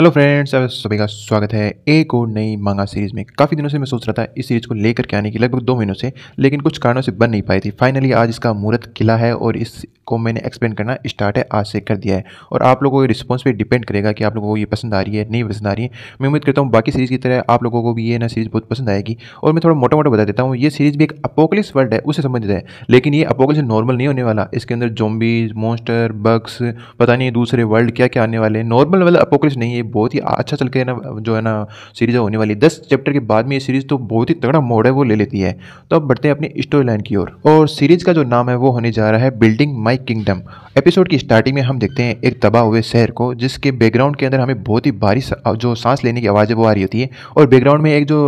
hello friends अब सभी का स्वागत है एक और नई मांगा सीरीज़ में काफ़ी दिनों से मैं सोच रहा था इस सीरीज़ को लेकर के आने की लगभग दो महीनों से लेकिन कुछ कारणों से बन नहीं पाई थी फाइनली आज इसका मुहूर्त किला है और इसको मैंने एक्सप्लेन करना स्टार्ट है आज से कर दिया है और आप लोगों के रिस्पॉन्स पर डिपेंड करेगा कि आप लोगों को ये पसंद आ रही है नहीं पसंद आ रही है मैं उम्मीद करता हूँ बाकी सीरीज़ की तरह आप लोगों को भी ये ना सीरीज़ बहुत पसंद आएगी और मैं थोड़ा मोटा मोटा बता देता हूँ ये सीरीज़ भी एक अपोकलिस वर्ल्ड है उससे संबंधित है लेकिन ये अपोकलिस नॉर्मल नहीं होने वाला इसके अंदर जोम्बीज मोस्टर बग्स पता नहीं दूसरे वर्ल्ड क्या क्या आने वाले नॉर्मल वाला अपोकलिस नहीं है बहुत ही अच्छा चल के ना जो है ना सीरीज़ होने वाली दस चैप्टर के बाद में ये सीरीज़ तो बहुत ही तगड़ा मोड़ है वो ले लेती है तो अब बढ़ते हैं अपनी स्टोरी लाइन की ओर और, सीरीज़ का जो नाम है वो होने जा रहा है बिल्डिंग माई किंगडम एपिसोड की स्टार्टिंग में हम देखते हैं एक तबाह हुए शहर को जिसके बैकग्राउंड के अंदर हमें बहुत ही भारी जो सांस लेने की आवाज़ है वो आ रही होती है और बैकग्राउंड में एक जो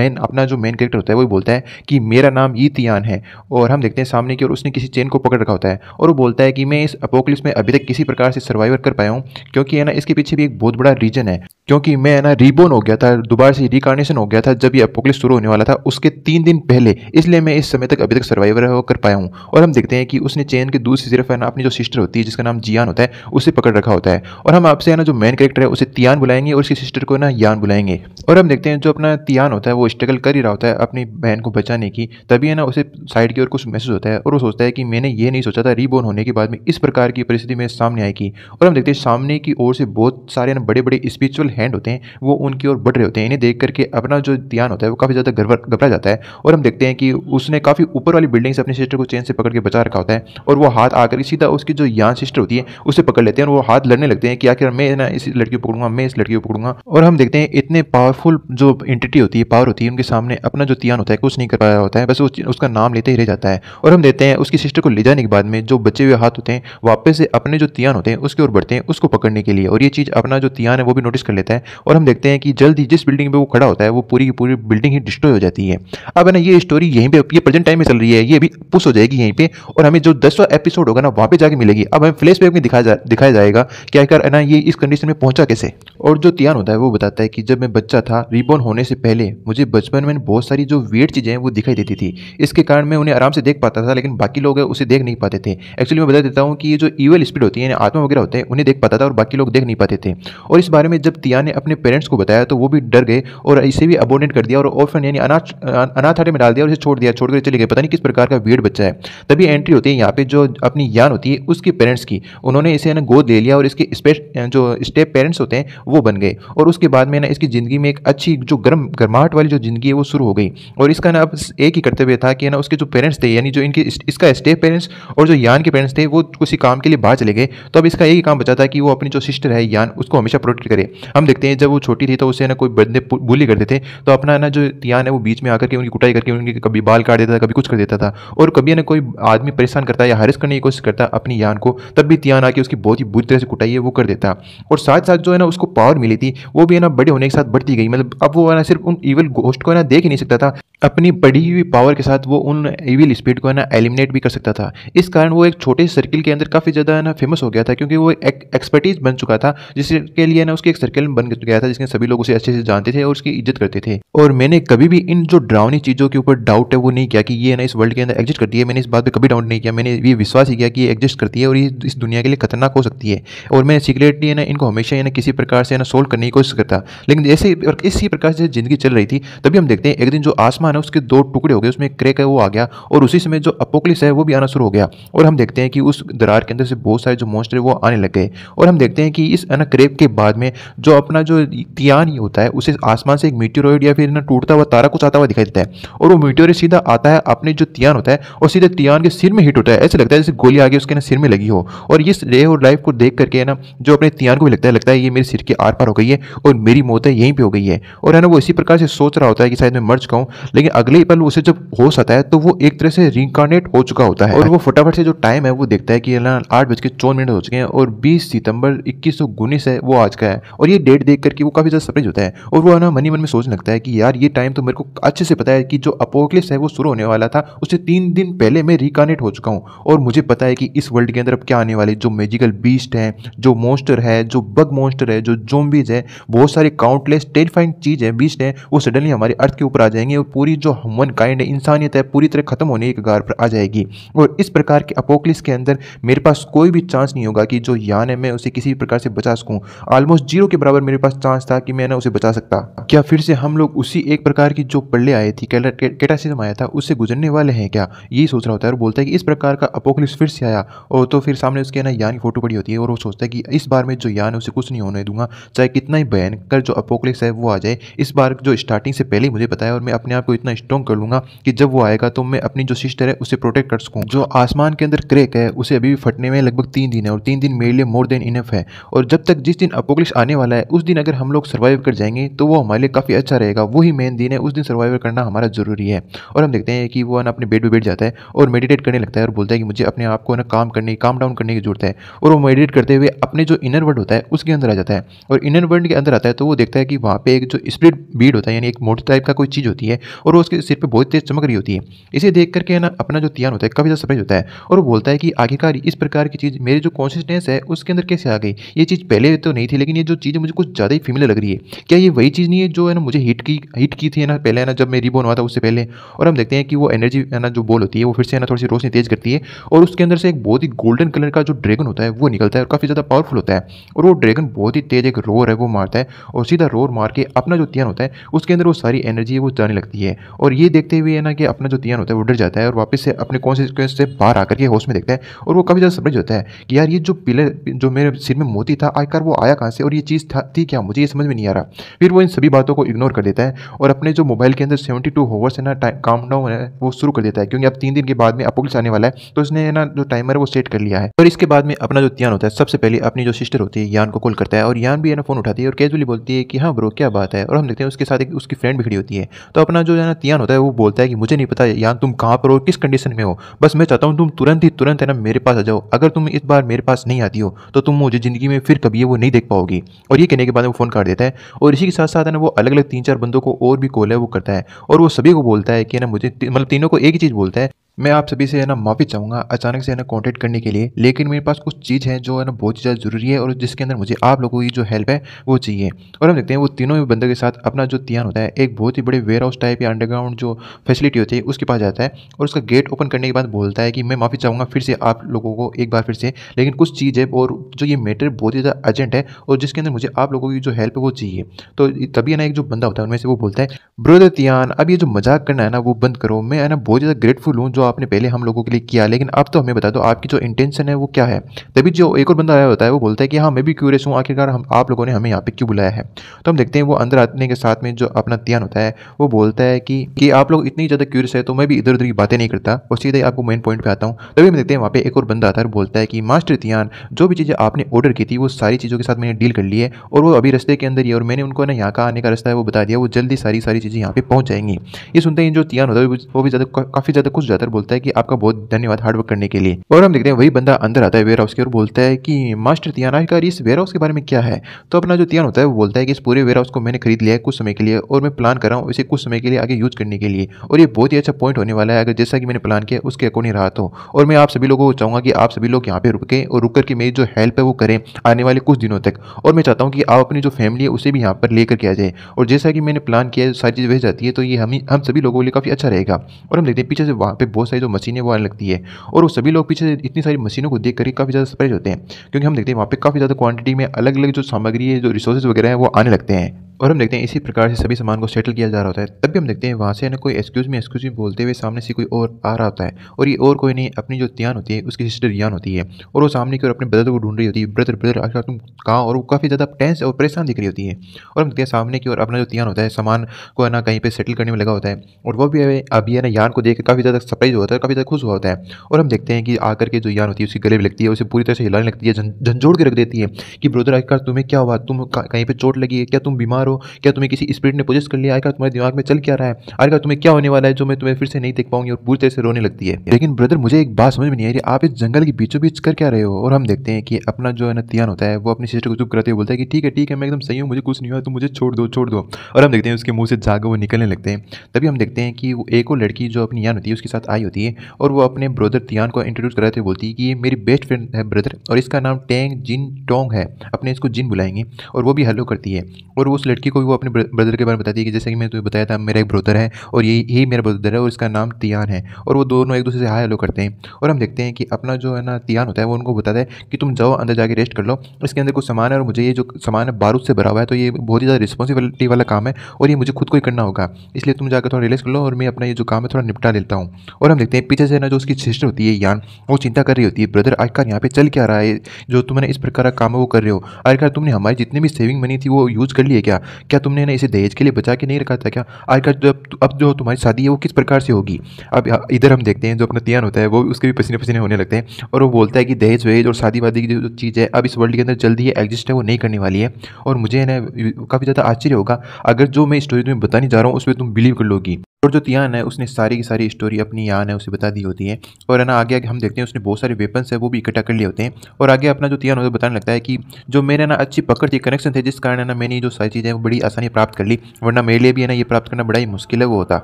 मेन अपना जो मेन कैरेक्टर होता है वो बोलता है कि मेरा नाम ई तियान है और हम देखते हैं सामने की ओर उसने किसी चेन को पकड़ रखा होता है और वो बोलता है कि मैं इस अपोकलिस में अभी तक किसी प्रकार से सर्वाइवर कर पाया हूँ क्योंकि है ना इसके पीछे भी एक बहुत बड़ा रीजन है क्योंकि मैं ना रिबोन हो गया था दोबारा से रिकार्नेशन हो गया था जब ये अपोकलिस शुरू होने वाला था उसके तीन दिन पहले इसलिए मैं इस समय तक अभी तक सर्वाइवर कर पाया हूँ और हम देखते हैं कि उसने चैन के दूसरी सिर्फ है ना अपनी जो सिस्टर होती है जिसका नाम जियान होता है उसे पकड़ रखा होता है और हम आपसे ना जो मेन करेक्टर है उसे तियान बुलाएंगे और उसकी सिस्टर को ना यान बुलाएंगे और हम देखते हैं जो अपना तियान होता है वो स्ट्रगल कर ही रहा होता है अपनी बहन को बचाने की तभी है ना उसे साइड की ओर कुछ मैसेज होता है और वो सोचता है कि मैंने ये नहीं सोचा था रिबोन होने के बाद में इस प्रकार की परिस्थिति में सामने आएगी और हम देखते हैं सामने की ओर से बहुत सारे ना बड़े बड़े बड़े स्पिरिचुअल हैंड होते हैं वो उनकी ओर बढ़ रहे होते हैं इन्हें देख करके अपना जो ध्यान होता है वो काफ़ी ज़्यादा गड़बड़ घबरा जाता है और हम देखते हैं कि उसने काफ़ी ऊपर वाली बिल्डिंग से अपने सिस्टर को चेन से पकड़ के बचा रखा होता है और वो हाथ आकर सीधा उसकी जो यान सिस्टर होती है उसे पकड़ लेते हैं और वो हाथ लड़ने लगते हैं कि आखिर मैं ना इस लड़की को पकड़ूंगा मैं इस लड़की को पकड़ूंगा और हम देखते हैं इतने पावरफुल जो इंटिटी होती है पावर होती है उनके सामने अपना जो ध्यान होता है कुछ नहीं कर पाया होता है बस उसका नाम लेते ही रह जाता है और हम देखते हैं उसकी सिस्टर को ले जाने के बाद में जो बचे हुए हाथ होते हैं वापस से अपने जो तियान होते हैं उसकी ओर बढ़ते हैं उसको पकड़ने के लिए और ये चीज़ अपना जो तियान दरमियान है वो भी नोटिस कर लेता है और हम देखते हैं कि जल्द ही जिस बिल्डिंग में वो खड़ा होता है वो पूरी पूरी बिल्डिंग ही डिस्ट्रॉय हो जाती है अब है ना ये स्टोरी यहीं पर ये प्रेजेंट टाइम में चल रही है ये भी पुश हो जाएगी यहीं पर और हमें जो दसवा एपिसोड होगा ना वहाँ पर जाकर मिलेगी अब हमें फ्लैश में दिखाया जाएगा क्या कर है ना ये इस कंडीशन में पहुंचा कैसे और जो तियान होता है वो बताता है कि जब मैं बच्चा था रिबॉर्न होने से पहले मुझे बचपन में बहुत सारी जो वेट चीज़ें हैं वो दिखाई देती थी इसके कारण मैं उन्हें आराम से देख पाता था लेकिन बाकी लोग उसे देख नहीं पाते थे एक्चुअली मैं बता देता हूँ कि ये जो ईवल स्पीड होती है आत्मा वगैरह होते हैं उन्हें देख पाता था और बाकी लोग देख नहीं पाते थे और इस बारे में जब तियान ने अपने पेरेंट्स को बताया तो वो भी डर गए और इसे भी अबोनेट कर दिया और ऑफन यानी अनाथ अनाथ में डाल दिया और इसे छोड़ दिया छोड़कर चले गए पता नहीं किस प्रकार का वेट बच्चा है तभी एंट्री होती है यहाँ पर जो अपनी यान होती है उसके पेरेंट्स की उन्होंने इसे गोद ले लिया और इसके स्पेश जो स्टेप पेरेंट्स होते हैं वो बन गए और उसके बाद में ना इसकी ज़िंदगी में एक अच्छी जो गर्म गर्माहट वाली जो ज़िंदगी है वो शुरू हो गई और इसका ना अब एक ही कर्तव्य था कि ना उसके जो पेरेंट्स थे यानी जो इनके इसका स्टेप पेरेंट्स और जो यान के पेरेंट्स थे वो किसी काम के लिए बाहर चले गए तो अब इसका यही काम बचा था कि वो अपनी जो सिस्टर है यान उसको हमेशा प्रोटेक्ट करे हम देखते हैं जब वो छोटी थी तो उसे ना कोई बंदे बुली करते थे तो अपना ना जो यान है वो बीच में आकर के उनकी कुटाई करके उनके कभी बाल काट देता था कभी कुछ कर देता था और कभी ना कोई आदमी परेशान करता या हरस करने की कोशिश करता अपनी यान को तब भी तियान आके उसकी बहुत ही बुरी तरह से कुटाई है वो कर देता और साथ साथ जो है ना उसको पावर मिली थी वो भी है ना बड़े होने के साथ बढ़ती गई मतलब अब वो है ना सिर्फ उन ईवल गोस्ट को ना देख ही नहीं सकता था अपनी बढ़ी हुई पावर के साथ वो उन ईविल स्पीड को है ना एलिमिनेट भी कर सकता था इस कारण वो एक छोटे सर्किल के अंदर काफ़ी ज़्यादा है ना फेमस हो गया था क्योंकि वो एक एक्सपर्टीज बन चुका था जिसके लिए ना उसकी एक सर्किल बन गया था जिसके सभी लोग उसे अच्छे से जानते थे और उसकी इज्जत करते थे और मैंने कभी भी इन जो ड्रावनी चीज़ों के ऊपर डाउट है वो नहीं किया कि ये ना इस वर्ल्ड के अंदर एग्जिस्ट करती है मैंने इस बात पर कभी डाउट नहीं किया मैंने ये विश्वास ही किया कि ये एग्जिस्ट करती है और ये इस दुनिया के लिए खतरनाक हो सकती है और मैंने सीक्रेटली ना इनको हमेशा ना किसी प्रकार से है ना सोल्व करने की कोशिश करता लेकिन जैसे इसी प्रकार से जिंदगी चल रही थी तभी हम देखते हैं एक दिन जो आसमान है उसके दो टुकड़े हो गए उसमें क्रेक है वो आ गया और उसी समय जो अपोकलिस है वो भी आना शुरू हो गया और हम देखते हैं कि उस दरार के अंदर से बहुत सारे जो मोस्टर है वो आने लग गए और हम देखते हैं कि इस ना क्रेक के बाद में जो अपना जो तियान ही होता है उसे आसमान से एक मीटोरॉइड या फिर ना टूटता हुआ तारा कुछ आता हुआ दिखाई देता है और वो मीटोरॉइड सीधा आता है अपने जो तियान होता है और सीधे तियान के सिर में हिट होता है ऐसे लगता है जैसे गोली आगे उसके ना सिर में लगी हो और इस रे और लाइफ को देख करके ना जो अपने तियान को भी लगता है लगता है ये मेरे सिर के आर पार हो गई है और मेरी मौत है यहीं पर हो गई है और है ना वो इसी प्रकार से सोच रहा होता है कि शायद मैं मर चुका लेकिन अगले पल उसे जब होश आता है तो वो एक तरह से रिकॉर्नेट हो चुका होता है और वो फटाफट से जो टाइम है वो देखता है कि आठ बज के चौदह मिनट हो चुके हैं और बीस सितंबर इक्कीस सौ उन्नीस है वो आज का है और ये डेट देख करके वो काफ़ी ज़्यादा सरप्राइज होता है और वो है ना मनी मन में सोचने लगता है कि यार ये टाइम तो मेरे को अच्छे से पता है कि जो अपोक्लिप्स है वो शुरू होने वाला था उससे तीन दिन पहले मैं रिकॉर्नेट हो चुका हूँ और मुझे पता है कि इस वर्ल्ड के अंदर अब क्या आने वाले जो मेजिकल बीस्ट है जो मोस्टर है जो बग मोस्टर है जो जोम्बीज है बहुत सारी काउंटलेस टेरिफाइंग चीज़ है बीस्ट है वो सडनली हमारे अर्थ के ऊपर आ जाएंगे और पूरी जो ह्यूमन काइंड है इंसानियत है पूरी तरह खत्म होने के कगार पर आ जाएगी और इस प्रकार के अपोकलिस के अंदर मेरे पास कोई भी चांस नहीं होगा कि जो यान है मैं उसे किसी भी प्रकार से बचा सकूँ ऑलमोस्ट जीरो के बराबर मेरे पास चांस था कि मैं ना उसे बचा सकता क्या फिर से हम लोग उसी एक प्रकार की जो पल्ले आई थी कैटासिजम आया था उससे गुजरने वाले हैं क्या यही सोच रहा होता है और बोलता है कि इस प्रकार का अपोकलिस फिर से आया और तो फिर सामने उसके ना यान की फोटो पड़ी होती है और वो सोचता है कि इस बार में जो यान है उसे कुछ नहीं होने दूंगा चाहे कितना ही भयंकर जो अपोकलिक्स है वो आ जाए इस बार जो स्टार्टिंग से पहले ही मुझे पता है और मैं अपने आप को इतना स्ट्रॉन्ग कर लूँगा कि जब वो आएगा तो मैं अपनी जो सिस्टर है उसे प्रोटेक्ट कर सकूँ जो आसमान के अंदर क्रेक है उसे अभी भी फटने में लगभग तीन दिन है और तीन दिन मेरे लिए मोर देन इनफ है और जब तक जिस दिन अपोकलिक्स आने वाला है उस दिन अगर हम लोग सर्वाइव कर जाएंगे तो वो हमारे लिए काफ़ी अच्छा रहेगा वही मेन दिन है उस दिन सर्वाइव करना हमारा ज़रूरी है और हम देखते हैं कि वो अपने बेड पर बैठ जाता है और मेडिटेट करने लगता है और बोलता है कि मुझे अपने आप को ना काम करने काम डाउन करने की जरूरत है और वो मेडिटेट करते हुए अपने जो इनर वर्ड होता है उसके अंदर आ जाता है और इनर वर्ल्ड के अंदर आता है तो वो देखता है कि वहाँ पे एक जो स्प्लिट बीड होता है यानी एक मोटर टाइप का कोई चीज़ होती है और वो उसके सिर पर बहुत तेज़ चमक रही होती है इसे देख करके ना अपना जो तियान होता है काफ़ी ज़्यादा सरप्राइज होता है और वो बोलता है कि आखिरकार इस प्रकार की चीज़ मेरी जो कॉन्शियसनेस है उसके अंदर कैसे आ गई ये चीज़ पहले तो नहीं थी लेकिन ये जो चीज़ मुझे कुछ ज़्यादा ही फीमिल लग रही है क्या ये वही चीज़ नहीं है जो है ना मुझे हिट की हिट की थी ना पहले है ना जब मैं रिबोन हुआ था उससे पहले और हम देखते हैं कि वो एनर्जी है ना जो बॉल होती है वो फिर से है ना थोड़ी सी रोशनी तेज़ करती है और उसके अंदर से एक बहुत ही गोल्डन कलर का जो ड्रैगन होता है वो निकलता है और काफ़ी ज़्यादा पावरफुल होता है और वो ड्रैगन बहुत ही तेज़ एक रोर है वो मारता है और सीधा रोर मार के अपना जो तियन होता है उसके अंदर वो सारी एनर्जी है वो जाने लगती है और ये देखते हुए है ना कि अपना जो तियन होता है वो डर जाता है और वापस से अपने कॉन्सिक्वेंस से बाहर आकर के होश में देखता है और वो काफ़ी ज़्यादा समझ होता है कि यार ये जो पिलर जो मेरे सिर में मोती था आकर वो आया कहाँ से और ये चीज़ था थी क्या मुझे ये समझ में नहीं आ रहा फिर वो इन सभी बातों को इग्नोर कर देता है और अपने जो मोबाइल के अंदर सेवेंटी टू होवर्स है ना काउंट डाउन है वो शुरू कर देता है क्योंकि अब तीन दिन के बाद में अपोक्स आने वाला है तो उसने ना जो टाइमर है वो सेट कर लिया है और इसके बाद में अपना जो तियान होता है सबसे पहले अपनी जो सिस्टर होती है यान को कॉल करता है और यान मैम भी है ना फ़ोन उठाती है और कैजुअली बोलती है कि हाँ ब्रो क्या बात है और हम देखते हैं उसके साथ एक उसकी फ्रेंड भी खड़ी होती है तो अपना जो है ना तियान होता है वो बोलता है कि मुझे नहीं पता यान तुम कहाँ पर हो किस कंडीशन में हो बस मैं चाहता हूँ तुम तुरंत ही तुरंत है ना मेरे पास आ जाओ अगर तुम इस बार मेरे पास नहीं आती हो तो तुम मुझे ज़िंदगी में फिर कभी वो नहीं देख पाओगी और ये कहने के बाद वो फ़ोन काट देता है और इसी के साथ साथ है ना वो अलग अलग तीन चार बंदों को और भी कॉल है वो करता है और वो सभी को बोलता है कि ना मुझे मतलब तीनों को एक ही चीज़ बोलता है मैं आप सभी से है ना माफ़ी चाहूँगा अचानक से है ना कॉन्टेक्ट करने के लिए लेकिन मेरे पास कुछ चीज़ है जो है ना बहुत ज़्यादा ज़रूरी है और जिसके अंदर मुझे आप लोगों की जो हेल्प है वो चाहिए और हम देखते हैं वो तीनों ही बंदों के साथ अपना जो तियान होता है एक बहुत ही बड़े वेयर हाउस टाइप या अंडरग्राउंड जो फैसिलिटी होती है उसके पास जाता है और उसका गेट ओपन करने के बाद बोलता है कि मैं माफ़ी चाहूँगा फिर से आप लोगों को एक बार फिर से लेकिन कुछ चीज़ है और जो ये मैटर बहुत ही ज़्यादा अर्जेंट है और जिसके अंदर मुझे आप लोगों की जो हेल्प है वो चाहिए तो तभी ना एक जो बंदा होता है उनमें से वो बोलता है ब्रोदर तियान अब ये जो मजाक करना है ना वो बंद करो मैं है ना बहुत ज़्यादा ग्रेटफुल हूँ जो आपने पहले हम लोगों के लिए किया लेकिन अब तो हमें बता दो आपकी जो इंटेंशन है वो क्या है तभी जो एक और बंदा आया होता है वो बोलता है कि हाँ मैं भी क्यूरियस हूँ आखिरकार हम आप लोगों ने हमें यहाँ पे क्यों बुलाया है तो हम देखते हैं वो अंदर आने के साथ में जो अपना ध्यान होता है वो बोलता है कि कि आप लोग इतनी ज़्यादा क्यूरियस है तो मैं भी इधर उधर की बातें नहीं करता और सीधे आपको मेन पॉइंट पर आता हूँ तभी हम देखते हैं वहाँ पर एक और बंदा आता है बोलता है कि मास्टर ध्यान जो भी चीज़ें आपने ऑर्डर की थी वो सारी चीज़ों के साथ मैंने डील कर ली है और वो अभी रस्ते के अंदर ही और मैंने उनको ना यहाँ का आने का रास्ता है वो बता दिया वो जल्दी सारी सारी चीज़ें यहाँ पर पहुँच जाएंगी ये सुनते हैं जो तियान होता है वो भी ज़्यादा काफ़ी ज़्यादा खुश जाता है बोलता है कि आपका बहुत धन्यवाद हार्डवर्क करने के लिए और हम देखते हैं वही बंदा अंदर आता है वेयर हाउस के और बोलता है कि मास्टर तियान आखिरकार इस वेयर हाउस के बारे में क्या है तो अपना जो तियान होता है वो बोलता है कि इस पूरे वेयर हाउस को मैंने खरीद लिया है कुछ समय के लिए और मैं प्लान कर रहा हूँ इसे कुछ समय के लिए आगे यूज करने के लिए और ये बहुत ही अच्छा पॉइंट होने वाला है अगर जैसा कि मैंने प्लान किया उसके अकॉर्डिंग रहा तो और मैं आप सभी लोगों को चाहूँगा कि आप सभी लोग यहाँ पे रुके और रुक करके मेरी जो हेल्प है वो करें आने वाले कुछ दिनों तक और मैं चाहता हूँ कि आप अपनी जो फैमिली है उसे भी यहाँ पर लेकर के आ जाए और जैसा कि मैंने प्लान किया सारी चीज़ वह जाती है तो ये हम हम सभी लोगों के लिए काफ़ी अच्छा रहेगा और हम देखते हैं पीछे से वहाँ पर बहुत सारी जो मशीनें वो आने लगती है और वो सभी लोग पीछे इतनी सारी मशीनों को देख करके काफ़ी ज़्यादा सरप्राइज होते हैं क्योंकि हम देखते हैं वहाँ पर काफ़ी ज़्यादा क्वान्टिटी में अलग अलग जो सामग्री है जो रिसोर्सेज वगैरह हैं वो आने लगते हैं और हम देखते हैं इसी प्रकार से सभी सामान को सेटल किया जा रहा होता है तब भी हम देखते हैं वहाँ से ना कोई एक्सक्यूज में एक्सक्यूज में बोलते हुए सामने से कोई और आ रहा होता है और ये और कोई नहीं अपनी जो त्यान होती है उसकी सिस्टर यान होती है और वो सामने की ओर अपने ब्रदर को ढूंढ रही होती है ब्रदर ब्रदर आखिर तुम कहाँ और वो काफ़ी ज़्यादा टेंस और परेशान दिख रही होती है और हम देखते हैं सामने की ओर अपना जो त्यान होता है सामान को ना कहीं पर सेटल करने में लगा होता है और वो भी अभी है ना यान को देख काफ़ी ज़्यादा सप्रेज सरप्राइज होता है काफ़ी ज़्यादा खुश होता है और हम देखते हैं कि आकर के जो यान होती है उसकी गले में लगती है उसे पूरी तरह से हिलाने लगती है झंझोड़ के रख देती है कि ब्रोदर आखिरकार तुम्हें क्या हुआ तुम कहीं पर चोट लगी है क्या तुम बीमार हो क्या तुम्हें किसी स्पिरिट ने पोजेस कर लिया आखिर तुम्हारे दिमाग में चल क्या रहा है आखिरकार तुम्हें क्या होने वाला है जो मैं तुम्हें फिर से नहीं देख पाऊंगी और पूरी तरह से रोने लगती है लेकिन ब्रदर मुझे एक बात समझ में नहीं आ रही आप इस जंगल के बीचों बीच कर क्या रहे हो और हम देखते हैं कि अपना जो है ना तियान होता है वो अपनी सिस्टर को चुप करते हुए बोलता है कि ठीक है ठीक है मैं एकदम सही हूँ मुझे कुछ नहीं हुआ तो मुझे छोड़ दो छोड़ दो और हम देखते हैं उसके मुंह से जाग वो निकलने लगते हैं तभी हम देखते हैं कि वो एक और लड़की जो अपनी यान होती है उसके साथ आई आई होती है और वो अपने ब्रदर तियान को इंट्रोड्यूस कराते हुए बोलती है कि ये मेरी बेस्ट फ्रेंड है ब्रदर और इसका नाम टेंग जिन टोंग है अपने इसको जिन बुलाएंगे और वो भी हेलो करती है और वो उस लड़की को भी वो अपने ब्रदर के बारे में बताती है कि जैसे कि मैंने तुम्हें बताया था मेरा एक ब्रदर है और यही यही मेरा ब्रदर है और इसका नाम तियान है और वो दोनों एक दूसरे से हाई हेलो करते हैं और हम देखते हैं कि अपना जो है ना तियान होता है वो उनको बताता है कि तुम जाओ अंदर जाके रेस्ट कर लो इसके अंदर कुछ सामान है और मुझे ये जो सामान है बारूद से भरा हुआ है तो ये बहुत ही ज़्यादा रिस्पॉन्सिबिलिटी वाला काम है और ये मुझे खुद को ही करना होगा इसलिए तुम जाकर थोड़ा रिलेक्स कर लो और मैं अपना ये जो काम है थोड़ा निपटा लेता हूँ और और हम देखते हैं पीछे से ना जो उसकी सिस्टर होती है यान वो चिंता कर रही होती है ब्रदर आखिरकार यहाँ पे चल क्या रहा है जो तुमने इस प्रकार का काम है वो कर रहे हो आखिरकार तुमने हमारी जितनी भी सेविंग मनी थी वो यूज़ कर ली है क्या क्या तुमने ना इसे दहेज के लिए बचा के नहीं रखा था क्या आखिरकार जब अब जो तुम्हारी शादी है वो किस प्रकार से होगी अब इधर हम देखते हैं जो अपना तियान होता है वो उसके भी पसीने पसीने होने लगते हैं और वो बोलता है कि दहेज वहेज और शादी वादी की जो चीज़ है अब इस वर्ल्ड के अंदर जल्दी ही एग्जिस्ट है वो नहीं करने वाली है और मुझे ना काफ़ी ज़्यादा आश्चर्य होगा अगर जो मैं स्टोरी तुम्हें बताने जा रहा हूँ उसमें तुम बिलीव कर लोगी और जो तियान है उसने सारी की सारी स्टोरी अपनी जान है उसे बता दी होती है और है ना आगे आगे हम देखते हैं उसने बहुत सारे वेपन्स है वो भी इकट्ठा कर लिए होते हैं और आगे अपना जो तियान होता है बताने लगता है कि जो मेरे ना अच्छी पकड़ थी कनेक्शन थे जिस कारण है ना मैंने जो सारी चीज़ें वो बड़ी आसानी प्राप्त कर ली वरना मेरे लिए भी है ना ये प्राप्त करना बड़ा ही मुश्किल है वो होता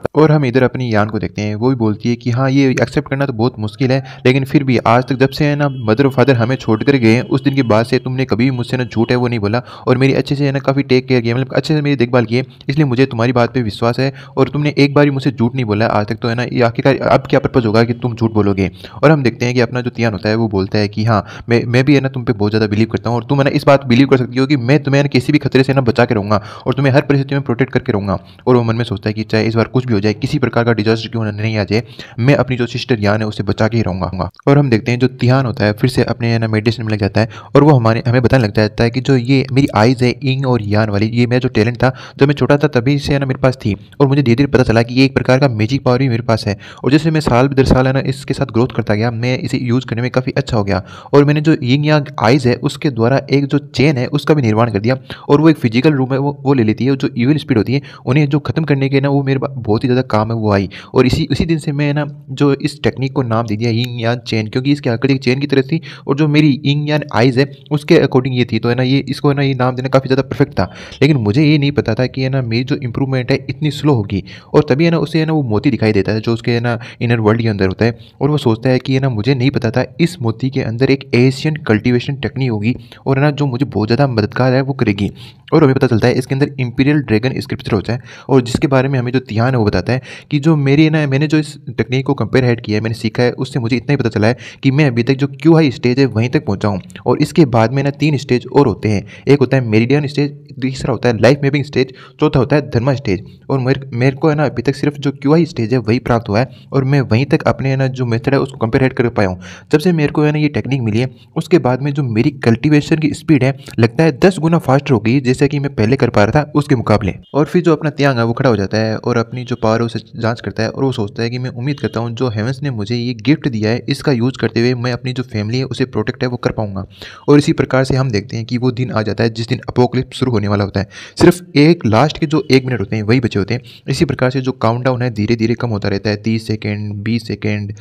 और हम इधर अपनी यान को देखते हैं वो भी बोलती है कि हाँ ये एक्सेप्ट करना तो बहुत मुश्किल है लेकिन फिर भी आज तक जब से है ना मदर और फादर हमें छोड़ कर गए उस दिन के बाद से तुमने कभी मुझसे ना झूठ है वो नहीं बोला और मेरी अच्छे से है ना काफ़ी टेक केयर किया मतलब अच्छे से मेरी देखभाल की इसलिए मुझे तुम्हारी बात पर विश्वास है और तुमने एक बार भी मुझसे झूठ नहीं बोला आज तक तो है ना आखिरकार अब क्या पर्पज़ होगा कि तुम झूठ बोलोगे और हम देखते हैं कि अपना जो तियान होता है वो बोलता है कि हाँ मैं मैं भी है ना तुम पे बहुत ज़्यादा बिलीव करता हूँ और तुम है ना इस बात बिलीव कर सकती हो कि मैं तुम्हें किसी भी खतरे से ना बचा के रहूँगा और तुम्हें हर परिस्थिति में प्रोटेक्ट करके रहूँगा और वो मन में सोचता है कि चाहे इस बार कुछ भी हो जाए किसी प्रकार का डिजास्टर क्यों नहीं आ जाए मैं अपनी जो सिस्टर यान है उसे बचा के ही रहूँगा और हम देखते हैं जो तिहान होता है फिर से अपने ना मेडिसिन में लग जाता है और वो हमारे हमें बताने लग जाता है कि जो ये मेरी आइज़ है इंग और यान वाली ये मेरा जो टैलेंट था जब मैं छोटा था तभी से ना मेरे पास थी और मुझे धीरे धीरे पता चला कि ये एक प्रकार का मेजिक पावर भी मेरे पास है और जैसे मैं साल साल है ना इसके साथ ग्रोथ करता गया मैं इसे यूज़ करने में काफ़ी अच्छा हो गया और मैंने जो यिंग यांग आइज़ है उसके द्वारा एक जो चेन है उसका भी निर्माण कर दिया और वो एक फिजिकल रूम है वो वो ले लेती है जो ईवन स्पीड होती है उन्हें जो ख़त्म करने के ना वो मेरे बहुत ही ज़्यादा काम है वो आई और इसी इसी दिन से मैं ना जो इस टेक्निक को नाम दे दिया यिंग यांग चेन क्योंकि इसकी आकृति एक चेन की तरह थी और जो मेरी यिंग यांग आइज़ है उसके अकॉर्डिंग ये थी तो है ना ये इसको है ना ये नाम देना काफ़ी ज़्यादा परफेक्ट था लेकिन मुझे ये नहीं पता था कि है ना मेरी जो इंप्रूवमेंट है इतनी स्लो होगी और तभी है ना उसे है ना वो मोती दिखाई देता है जो उसके है ना इनर वर्ल्ड के अंदर होता है और वो सोचता है कि ये ना मुझे नहीं पता था इस मोती के अंदर एक एशियन कल्टिवेशन टेक्निक होगी और ना जो मुझे बहुत ज़्यादा मददगार है वो करेगी और हमें पता चलता है इसके अंदर इंपीरियल ड्रैगन स्क्रिप्चर होता है और जिसके बारे में हमें जो ध्यान है वो बताता है कि जो मेरी ना मैंने जो इस टेक्निक को कंपेयर हेड किया है मैंने सीखा है उससे मुझे इतना ही पता चला है कि मैं अभी तक जो क्यू हाई स्टेज है वहीं तक पहुँचा हूँ और इसके बाद में ना तीन स्टेज और होते हैं एक होता है मेरीडियन स्टेज तीसरा होता है लाइफ मेपिंग स्टेज चौथा होता है धर्मा स्टेज और मेरे को है ना अभी तक सिर्फ जो क्यू आई स्टेज है वही प्राप्त हुआ है और मैं वहीं तक अपने है ना जो मेथड है उसको कंपेयर हेड कर पाया हूँ जब से मेरे को है ना ये टेक्निक मिली है उसके बाद में जो मेरी कल्टिवेशन की स्पीड है लगता है दस गुना फास्ट हो गई जैसा कि मैं पहले कर पा रहा था उसके मुकाबले और फिर जो अपना त्यांग है वो खड़ा हो जाता है और अपनी जो पावर है उसे जांच करता है और वो सोचता है कि मैं उम्मीद करता हूँ जो हेवंस ने मुझे ये गिफ्ट दिया है इसका यूज़ करते हुए मैं अपनी जो फैमिली है उसे प्रोटेक्ट है वो कर पाऊंगा और इसी प्रकार से हम देखते हैं कि वो दिन आ जाता है जिस दिन अपोकलिप शुरू होने वाला होता है सिर्फ एक लास्ट के जो एक मिनट होते हैं वही बचे होते हैं इसी प्रकार से जो काउंट है धीरे धीरे कम होता रहता है तीस सेकेंड बीस सेकेंड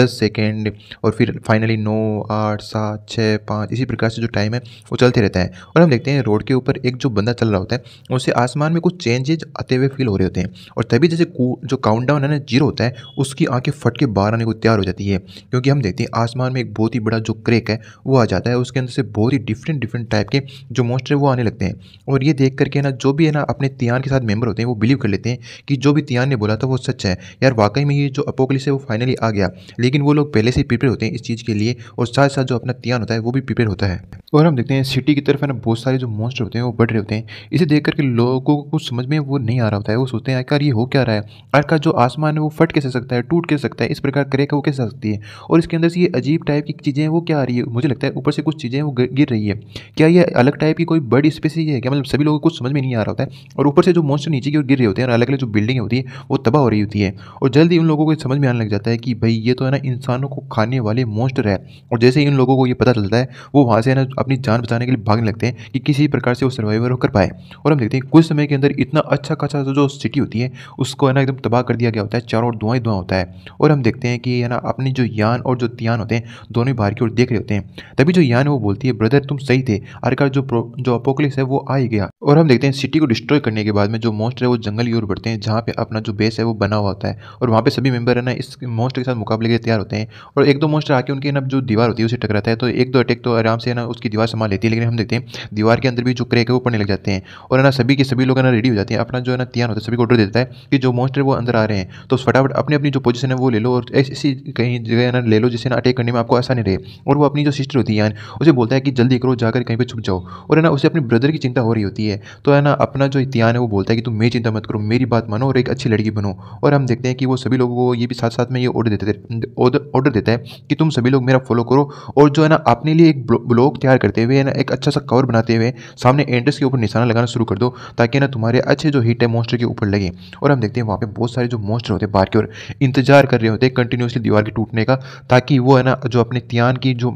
दस सेकेंड और फिर फाइनली नौ आठ सात छः पाँच इसी प्रकार से जो टाइम है वो चलते रहता है और हम देखते हैं रोड के ऊपर एक जो बंदा चल रहा होता है उसे आसमान में कुछ चेंजेज आते हुए फील हो रहे होते हैं और तभी जैसे जो काउंट है ना जीरो होता है उसकी आंखें फट के बाहर आने को तैयार हो जाती है क्योंकि हम देखते हैं आसमान में एक बहुत ही बड़ा जो क्रेक है वो आ जाता है उसके अंदर से बहुत ही डिफरेंट डिफरेंट टाइप के जो मोस्टर वो आने लगते हैं और ये देख करके ना जो भी है ना अपने तियान के साथ मेंबर होते हैं वो बिलीव कर लेते हैं कि जो भी तियान ने बोला था वो सच है यार वाकई में ये जो अपोकलिस है वो फाइनली आ गया लेकिन वो लोग पहले से ही प्रिपेयर होते हैं इस चीज़ के लिए और साथ साथ जो अपना तियान होता है वो भी प्रिपेयर होता है और हम देखते हैं सिटी की तरफ है ना बहुत सारे जो मोस्टर होते हैं वो बट रहे होते हैं इसे देख करके लोगों को कुछ समझ में वो नहीं आ रहा होता है वो सोचते हैं आखिर ये हो क्या रहा है आखिर जो आसमान है वो फट कैसे सकता है टूट कैसे सकता है इस प्रकार क्रैक वो कैसे सकती है और इसके अंदर से ये अजीब टाइप की चीज़ें वो क्या आ रही है मुझे लगता है ऊपर से कुछ चीज़ें वो गिर रही है क्या ये अलग टाइप की कोई बड़ी स्पेसी है क्या मतलब सभी लोगों को कुछ समझ में नहीं आ रहा होता है और ऊपर से जो मोस्टर नीचे की ओर गिर रहे होते हैं और अलग अलग जो बिल्डिंग होती है वो तबाह हो रही होती है और जल्दी उन लोगों को समझ में आने लग जाता है कि भाई ये तो है ना इंसानों को खाने वाले मोस्टर है और जैसे ही इन लोगों को ये पता चलता है वो वहाँ से है ना अपनी जान बचाने के लिए भागने लगते हैं कि किसी प्रकार से वो सर्वाइव बेवर होकर पाए और हम देखते हैं कुछ समय के अंदर इतना अच्छा खासा जो सिटी होती है उसको है ना एकदम तबाह कर दिया गया होता है चारों ओर धुआं ही धुआं होता है और हम देखते हैं कि है ना अपने जो यान और जो तियान होते हैं दोनों ही बाहर की ओर देख रहे होते हैं तभी जो यान है वो बोलती है ब्रदर तुम सही थे आखिरकार जो जो अपोकलिस है वो आ ही गया और हम देखते हैं सिटी को डिस्ट्रॉय करने के बाद में जो मोस्ट है वो जंगल की ओर बढ़ते हैं जहाँ पर अपना जो बेस है वो बना हुआ होता है और वहाँ पर सभी मेम्बर है ना इस मोस्ट के साथ मुकाबले के तैयार होते हैं और एक दो मोस्टर आके उनकी ना जो दीवार होती है उसे टकराता है तो एक दो अटैक तो आराम से ना उसकी दीवार संभाल लेती है लेकिन हम देखते हैं दीवार के अंदर भी जो क्रेक है वो करने लग जाते हैं और है ना सभी के सभी लोग है ना रेडी हो जाते हैं अपना जो है ना तैयार होता है सभी को ऑर्डर देता है कि जो मोस्टर है वो अंदर आ रहे हैं तो फटाफट अपनी अपनी जो पोजीशन है वो ले लो और ऐसी कहीं जगह ना ले लो जिसे ना अटैक करने में आपको आसानी रहे और वो अपनी जो सिस्टर होती है उसे बोलता है कि जल्दी करो जाकर कहीं पर छुप जाओ और है ना उसे अपने ब्रदर की चिंता हो रही होती है तो है ना अपना जो इतिहान है वो बोलता है कि तुम मेरी चिंता मत करो मेरी बात मानो और एक अच्छी लड़की बनो और हम देखते हैं कि वो सभी लोगों को ये भी साथ साथ में ये ऑर्डर देते ऑर्डर देता है कि तुम सभी लोग मेरा फॉलो करो और जो है ना अपने लिए एक ब्लॉग तैयार करते हुए ना एक अच्छा सा कवर बनाते हुए सामने एंट्रेंस इसके ऊपर निशाना लगाना शुरू कर दो ताकि ना तुम्हारे अच्छे जो हिट है मोस्टर के ऊपर लगे और हम देखते हैं वहाँ पे बहुत सारे जो मोस्टर होते हैं बाहर की ओर इंतजार कर रहे होते हैं कंटिन्यूसली दीवार के टूटने का ताकि वो है ना जो अपने त्यान की जो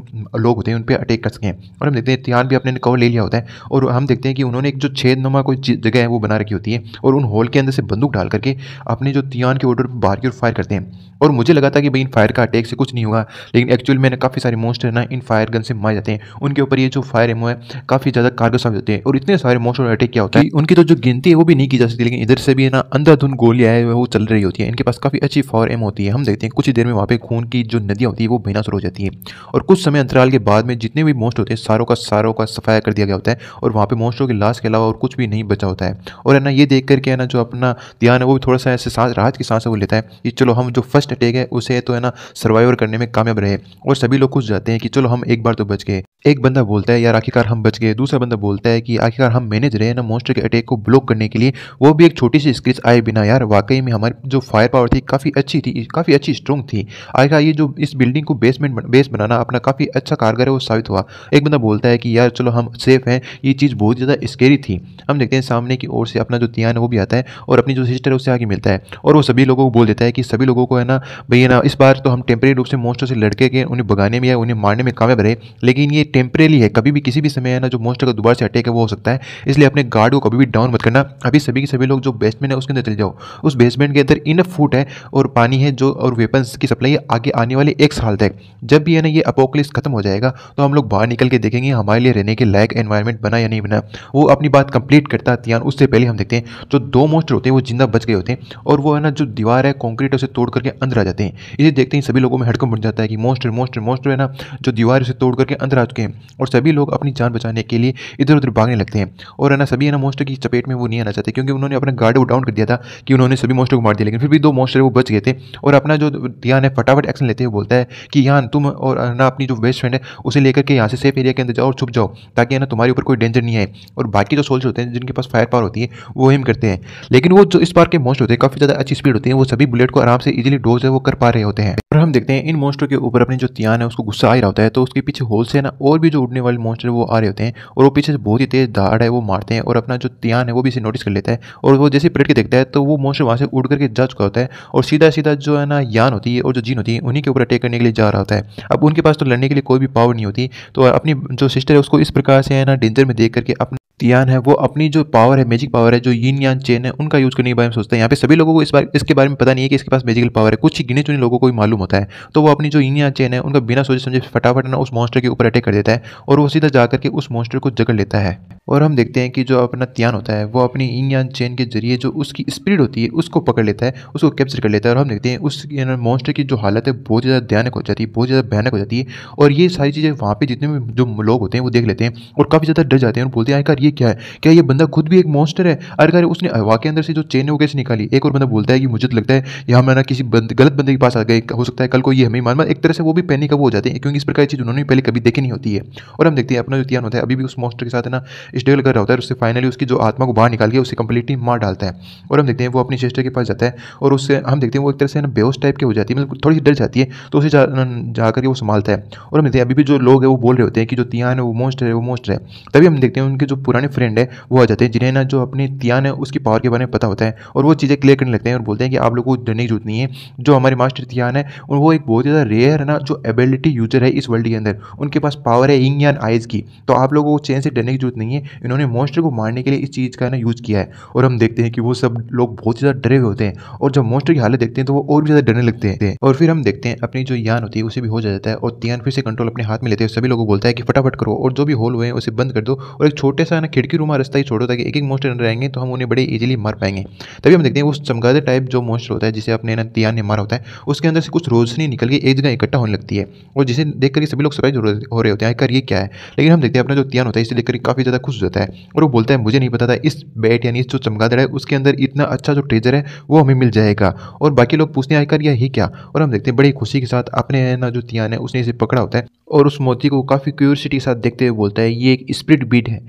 लोग होते हैं उन पर अटैक कर सकें और हम देखते हैं त्यान भी अपने कवर ले लिया होता है और हम देखते हैं कि उन्होंने एक जो छेद कोई जगह है वो बना रखी होती है और उन हॉल के अंदर से बंदूक डाल करके अपने जो त्यान के ऑर्डर बाहर की ओर फायर करते हैं और मुझे लगा था कि भाई इन फायर का अटैक से कुछ नहीं होगा लेकिन एक्चुअल में काफ़ी सारे मोस्टर ना इन फायर गन से मारे जाते हैं उनके ऊपर ये जो फायर एमओ है काफ़ी ज़्यादा कारगर साबित होते हैं और इतने है सारे और अटैक क्या होता है उनकी तो जो गिनती है वो भी नहीं की जा सकती लेकिन इधर से भी ना अंधाधुन गोलियां है वो चल रही होती है इनके पास काफ़ी अच्छी फॉर एम होती है हम देखते हैं कुछ देर में वहाँ पे खून की जो नदियाँ होती है वो बहना शुरू हो जाती है और कुछ समय अंतराल के बाद में जितने भी मोस्ट होते हैं सारों का सारों का सफाया कर दिया गया होता है और वहाँ पे मोस्टों की लाश के अलावा और कुछ भी नहीं बचा होता है और है ना ये देख करके है ना जो अपना ध्यान है वो भी थोड़ा सा ऐसे सांस राहत की सांस वो लेता है कि चलो हम जो फर्स्ट अटैक है उसे तो है ना सर्वाइवर करने में कामयाब रहे और सभी लोग खुश जाते हैं कि चलो हम एक बार तो बच गए एक बंदा बोलता है यार आखिरकार हम बच गए दूसरा बंदा बोलता है कि आखिरकार अगर हम मैनेज रहे ना मोस्टर के अटैक को ब्लॉक करने के लिए वो भी एक छोटी सी स्क्रीच आए बिना यार वाकई में हमारी जो फायर पावर थी काफ़ी अच्छी थी काफ़ी अच्छी स्ट्रॉन्ग थी आखिर ये जो इस बिल्डिंग को बेसमेंट बेस बनाना अपना काफ़ी अच्छा कारगर है वो साबित हुआ एक बंदा बोलता है कि यार चलो हम सेफ हैं ये चीज़ बहुत ज़्यादा स्केरी थी हम देखते हैं सामने की ओर से अपना जो तियान है वो भी आता है और अपनी जो सिस्टर है उससे आगे मिलता है और वो सभी लोगों को बोल देता है कि सभी लोगों को है ना भैया ना इस बार तो हम टेम्प्रेरी रूप से मोस्टर से लड़के के उन्हें भगाने में या उन्हें मारने में कामयाब रहे लेकिन ये टेम्प्रेरी है कभी भी किसी भी समय है ना जो मोस्टर का दोबारा से अटैक है वो हो सकता है सकता है इसलिए अपने गार्ड को कभी भी डाउन मत करना अभी सभी के सभी लोग जो बेसमेंट है उसके अंदर चले जाओ उस बेसमेंट के अंदर इन फूट है और पानी है जो और वेपन्स की सप्लाई आगे आने वाले एक साल तक जब भी है ना ये अपोकलिस खत्म हो जाएगा तो हम लोग बाहर निकल के देखेंगे हमारे लिए रहने के लायक एनवायरमेंट बना या नहीं बना वो अपनी बात कंप्लीट करता तियान उससे पहले हम देखते हैं जो दो मोस्टर होते हैं वो जिंदा बच गए होते हैं और वो है ना जो दीवार है कॉन्क्रीट उसे तोड़ करके अंदर आ जाते हैं इसे देखते ही सभी लोगों में हड़कम बन जाता है कि मोस्टर मोस्टर मोस्टर है ना जो दीवार उसे तोड़ करके अंदर आ चुके हैं और सभी लोग अपनी जान बचाने के लिए इधर उधर भागने लगते हैं सकते हैं और है ना सभी है ना मोस्टर की चपेट में वो नहीं आना चाहते क्योंकि उन्होंने अपना गार्ड डाउन कर दिया था कि उन्होंने सभी मोस्टर को मार दिया लेकिन फिर भी दो मोस्टर वो बच गए थे और अपना जो ध्यान है फटाफट एक्शन लेते हुए बोलता है कि यहाँ तुम और ना अपनी जो बेस्ट फ्रेंड है उसे लेकर के यहाँ से सेफ एरिया के अंदर जाओ और छुप जाओ ताकि है ना तुम्हारे ऊपर कोई डेंजर नहीं आए और बाकी जो सोल्स होते हैं जिनके पास फायर पावर होती है वो हिम करते हैं लेकिन वो जो इस बार के मोस्ट होते हैं काफ़ी ज़्यादा अच्छी स्पीड होती है वो सभी बुलेट को आराम से इजिली डोज है वो कर पा रहे होते हैं और हम देखते हैं इन मोस्टर के ऊपर अपने जो तियान है उसको गुस्सा आ रहा होता है तो उसके पीछे होल से ना और भी जो उड़ने वाले मोस्टर वो आ रहे होते हैं और वो पीछे बहुत ही तेज पहाड़ है वो मारते हैं और अपना जो तियान है वो भी इसे नोटिस कर लेता है और वो जैसे पलट के देखता है तो वो मोस्टर वहाँ से उड़ करके जा चुका होता है और सीधा सीधा जो है ना यान होती है और जो जीन होती है उन्हीं के ऊपर अटैक करने के लिए जा रहा होता है अब उनके पास तो लड़ने के लिए कोई भी पावर नहीं होती तो अपनी जो सिस्टर है उसको इस प्रकार से है ना डेंजर में देख करके अपने तियान है वो अपनी जो पावर है मैजिक पावर है जो यिन यान चेन है उनका यूज़ करने के बारे में सोचता है यहाँ पे सभी लोगों को इस बार इसके बारे में पता नहीं है कि इसके पास मैजिकल पावर है कुछ ही गिने चुने लोगों को ही मालूम होता है तो वो अपनी जो यिन यान चेन है उनका बिना सोचे समझे फटाफट ना उस मॉन्स्टर के ऊपर अटैक कर देता है और वो सीधा जा करके उस मॉन्स्टर को जगड़ लेता है और हम देखते हैं कि जो अपना तियान होता है वो अपनी यिन यान चेन के जरिए जो उसकी स्पीड होती है उसको पकड़ लेता है उसको कैप्चर कर लेता है और हम देखते हैं उस मॉन्स्टर की जो हालत है बहुत ज़्यादा भयानक हो जाती है बहुत ज़्यादा भयानक हो जाती है और ये सारी चीज़ें वहाँ पर जितने भी जो लोग होते हैं वो देख लेते हैं और काफ़ी ज़्यादा डर जाते हैं और बोलते हैं आखिर ये क्या है क्या ये बंदा खुद भी एक मॉन्स्टर है अरे अरे उसने हवा के अंदर से जो चेन है वो कैसे निकाली एक और बंदा बोलता है कि मुझे तो लगता है ये ना किसी बंद गलत बंदे के पास आ गए हो सकता है कल को ये हमें मालूम एक तरह से वो भी पैनिक वो हो जाते हैं क्योंकि इस प्रकार की चीज़ उन्होंने पहले कभी देखी नहीं होती है और हम देखते हैं अपना जो ध्यान होता है अभी भी उस मॉन्स्टर के साथ ना स्ट्रगल कर रहा होता है उससे फाइनली उसकी जो आत्मा को बाहर निकाल के उसे कंप्लीटली मार डालता है और हम देखते हैं वो अपनी सिस्टर के पास जाता है और उससे हम देखते हैं वो एक तरह से ना बेहोश टाइप की हो जाती है मतलब थोड़ी सी डर जाती है तो उसे जा, जा करके वो संभालता है और हम देखते हैं अभी भी जो लोग हैं वो बोल रहे होते हैं कि जो तियान है वो मोस्ट है वो मोस्ट है तभी हम देखते हैं उनके जो पुराने पुराने फ्रेंड है वो आ जाते हैं जिन्हें ना जो अपने तियान है उसकी पावर के बारे में पता होता है और वो चीज़ें क्लियर करने लगते हैं और बोलते हैं कि आप लोगों को डरने की जरूरत नहीं है जो हमारे मास्टर तियान है और वो एक बहुत ज़्यादा रेयर है ना जो एबिलिटी यूजर है इस वर्ल्ड के अंदर उनके पास पावर है इंग यान आइज़ की तो आप लोगों को चैन से डरने की जरूरत नहीं है इन्होंने मोस्टर को मारने के लिए इस चीज़ का ना यूज़ किया है और हम देखते हैं कि वो सब लोग बहुत ज़्यादा डरे हुए होते हैं और जब मोस्टर की हालत देखते हैं तो वो और भी ज़्यादा डरने लगते हैं और फिर हम देखते हैं अपनी जो यान होती है उसे भी हो जाता है और तियान फिर से कंट्रोल अपने हाथ में लेते हैं सभी लोगों को बोलता है कि फटाफट करो और जो भी होल हुए हैं उसे बंद कर दो और एक छोटे सा ना खिड़की रूमा रास्ता ही छोड़ो ताकि एक एक मोस्टर अंदर आएंगे तो हम उन्हें बड़े ईजिली मार पाएंगे तभी हम देखते हैं उस चमगादड़ टाइप जो मोस्टर होता है जिसे अपने ना तिया ने मारा होता है उसके अंदर से कुछ रोशनी निकल के एक जगह इकट्ठा होने लगती है और जिसे देख करके सभी लोग सरप्राइज हो रहे होते हैं कर ये क्या है लेकिन हम देखते हैं अपना जो तियान होता है इसे देख करके काफ़ी ज़्यादा खुश होता है और वो बोलता है मुझे नहीं पता था इस बैट यानी इस जो चमगादड़ है उसके अंदर इतना अच्छा जो ट्रेजर है वो हमें मिल जाएगा और बाकी लोग पूछते हैं आयकर यह ही क्या और हम देखते हैं बड़ी खुशी के साथ अपने ना जो तियान है उसने इसे पकड़ा होता है और उस मोती को काफ़ी क्यूरसिटी के साथ देखते हुए बोलता है ये एक स्प्रिट बीट है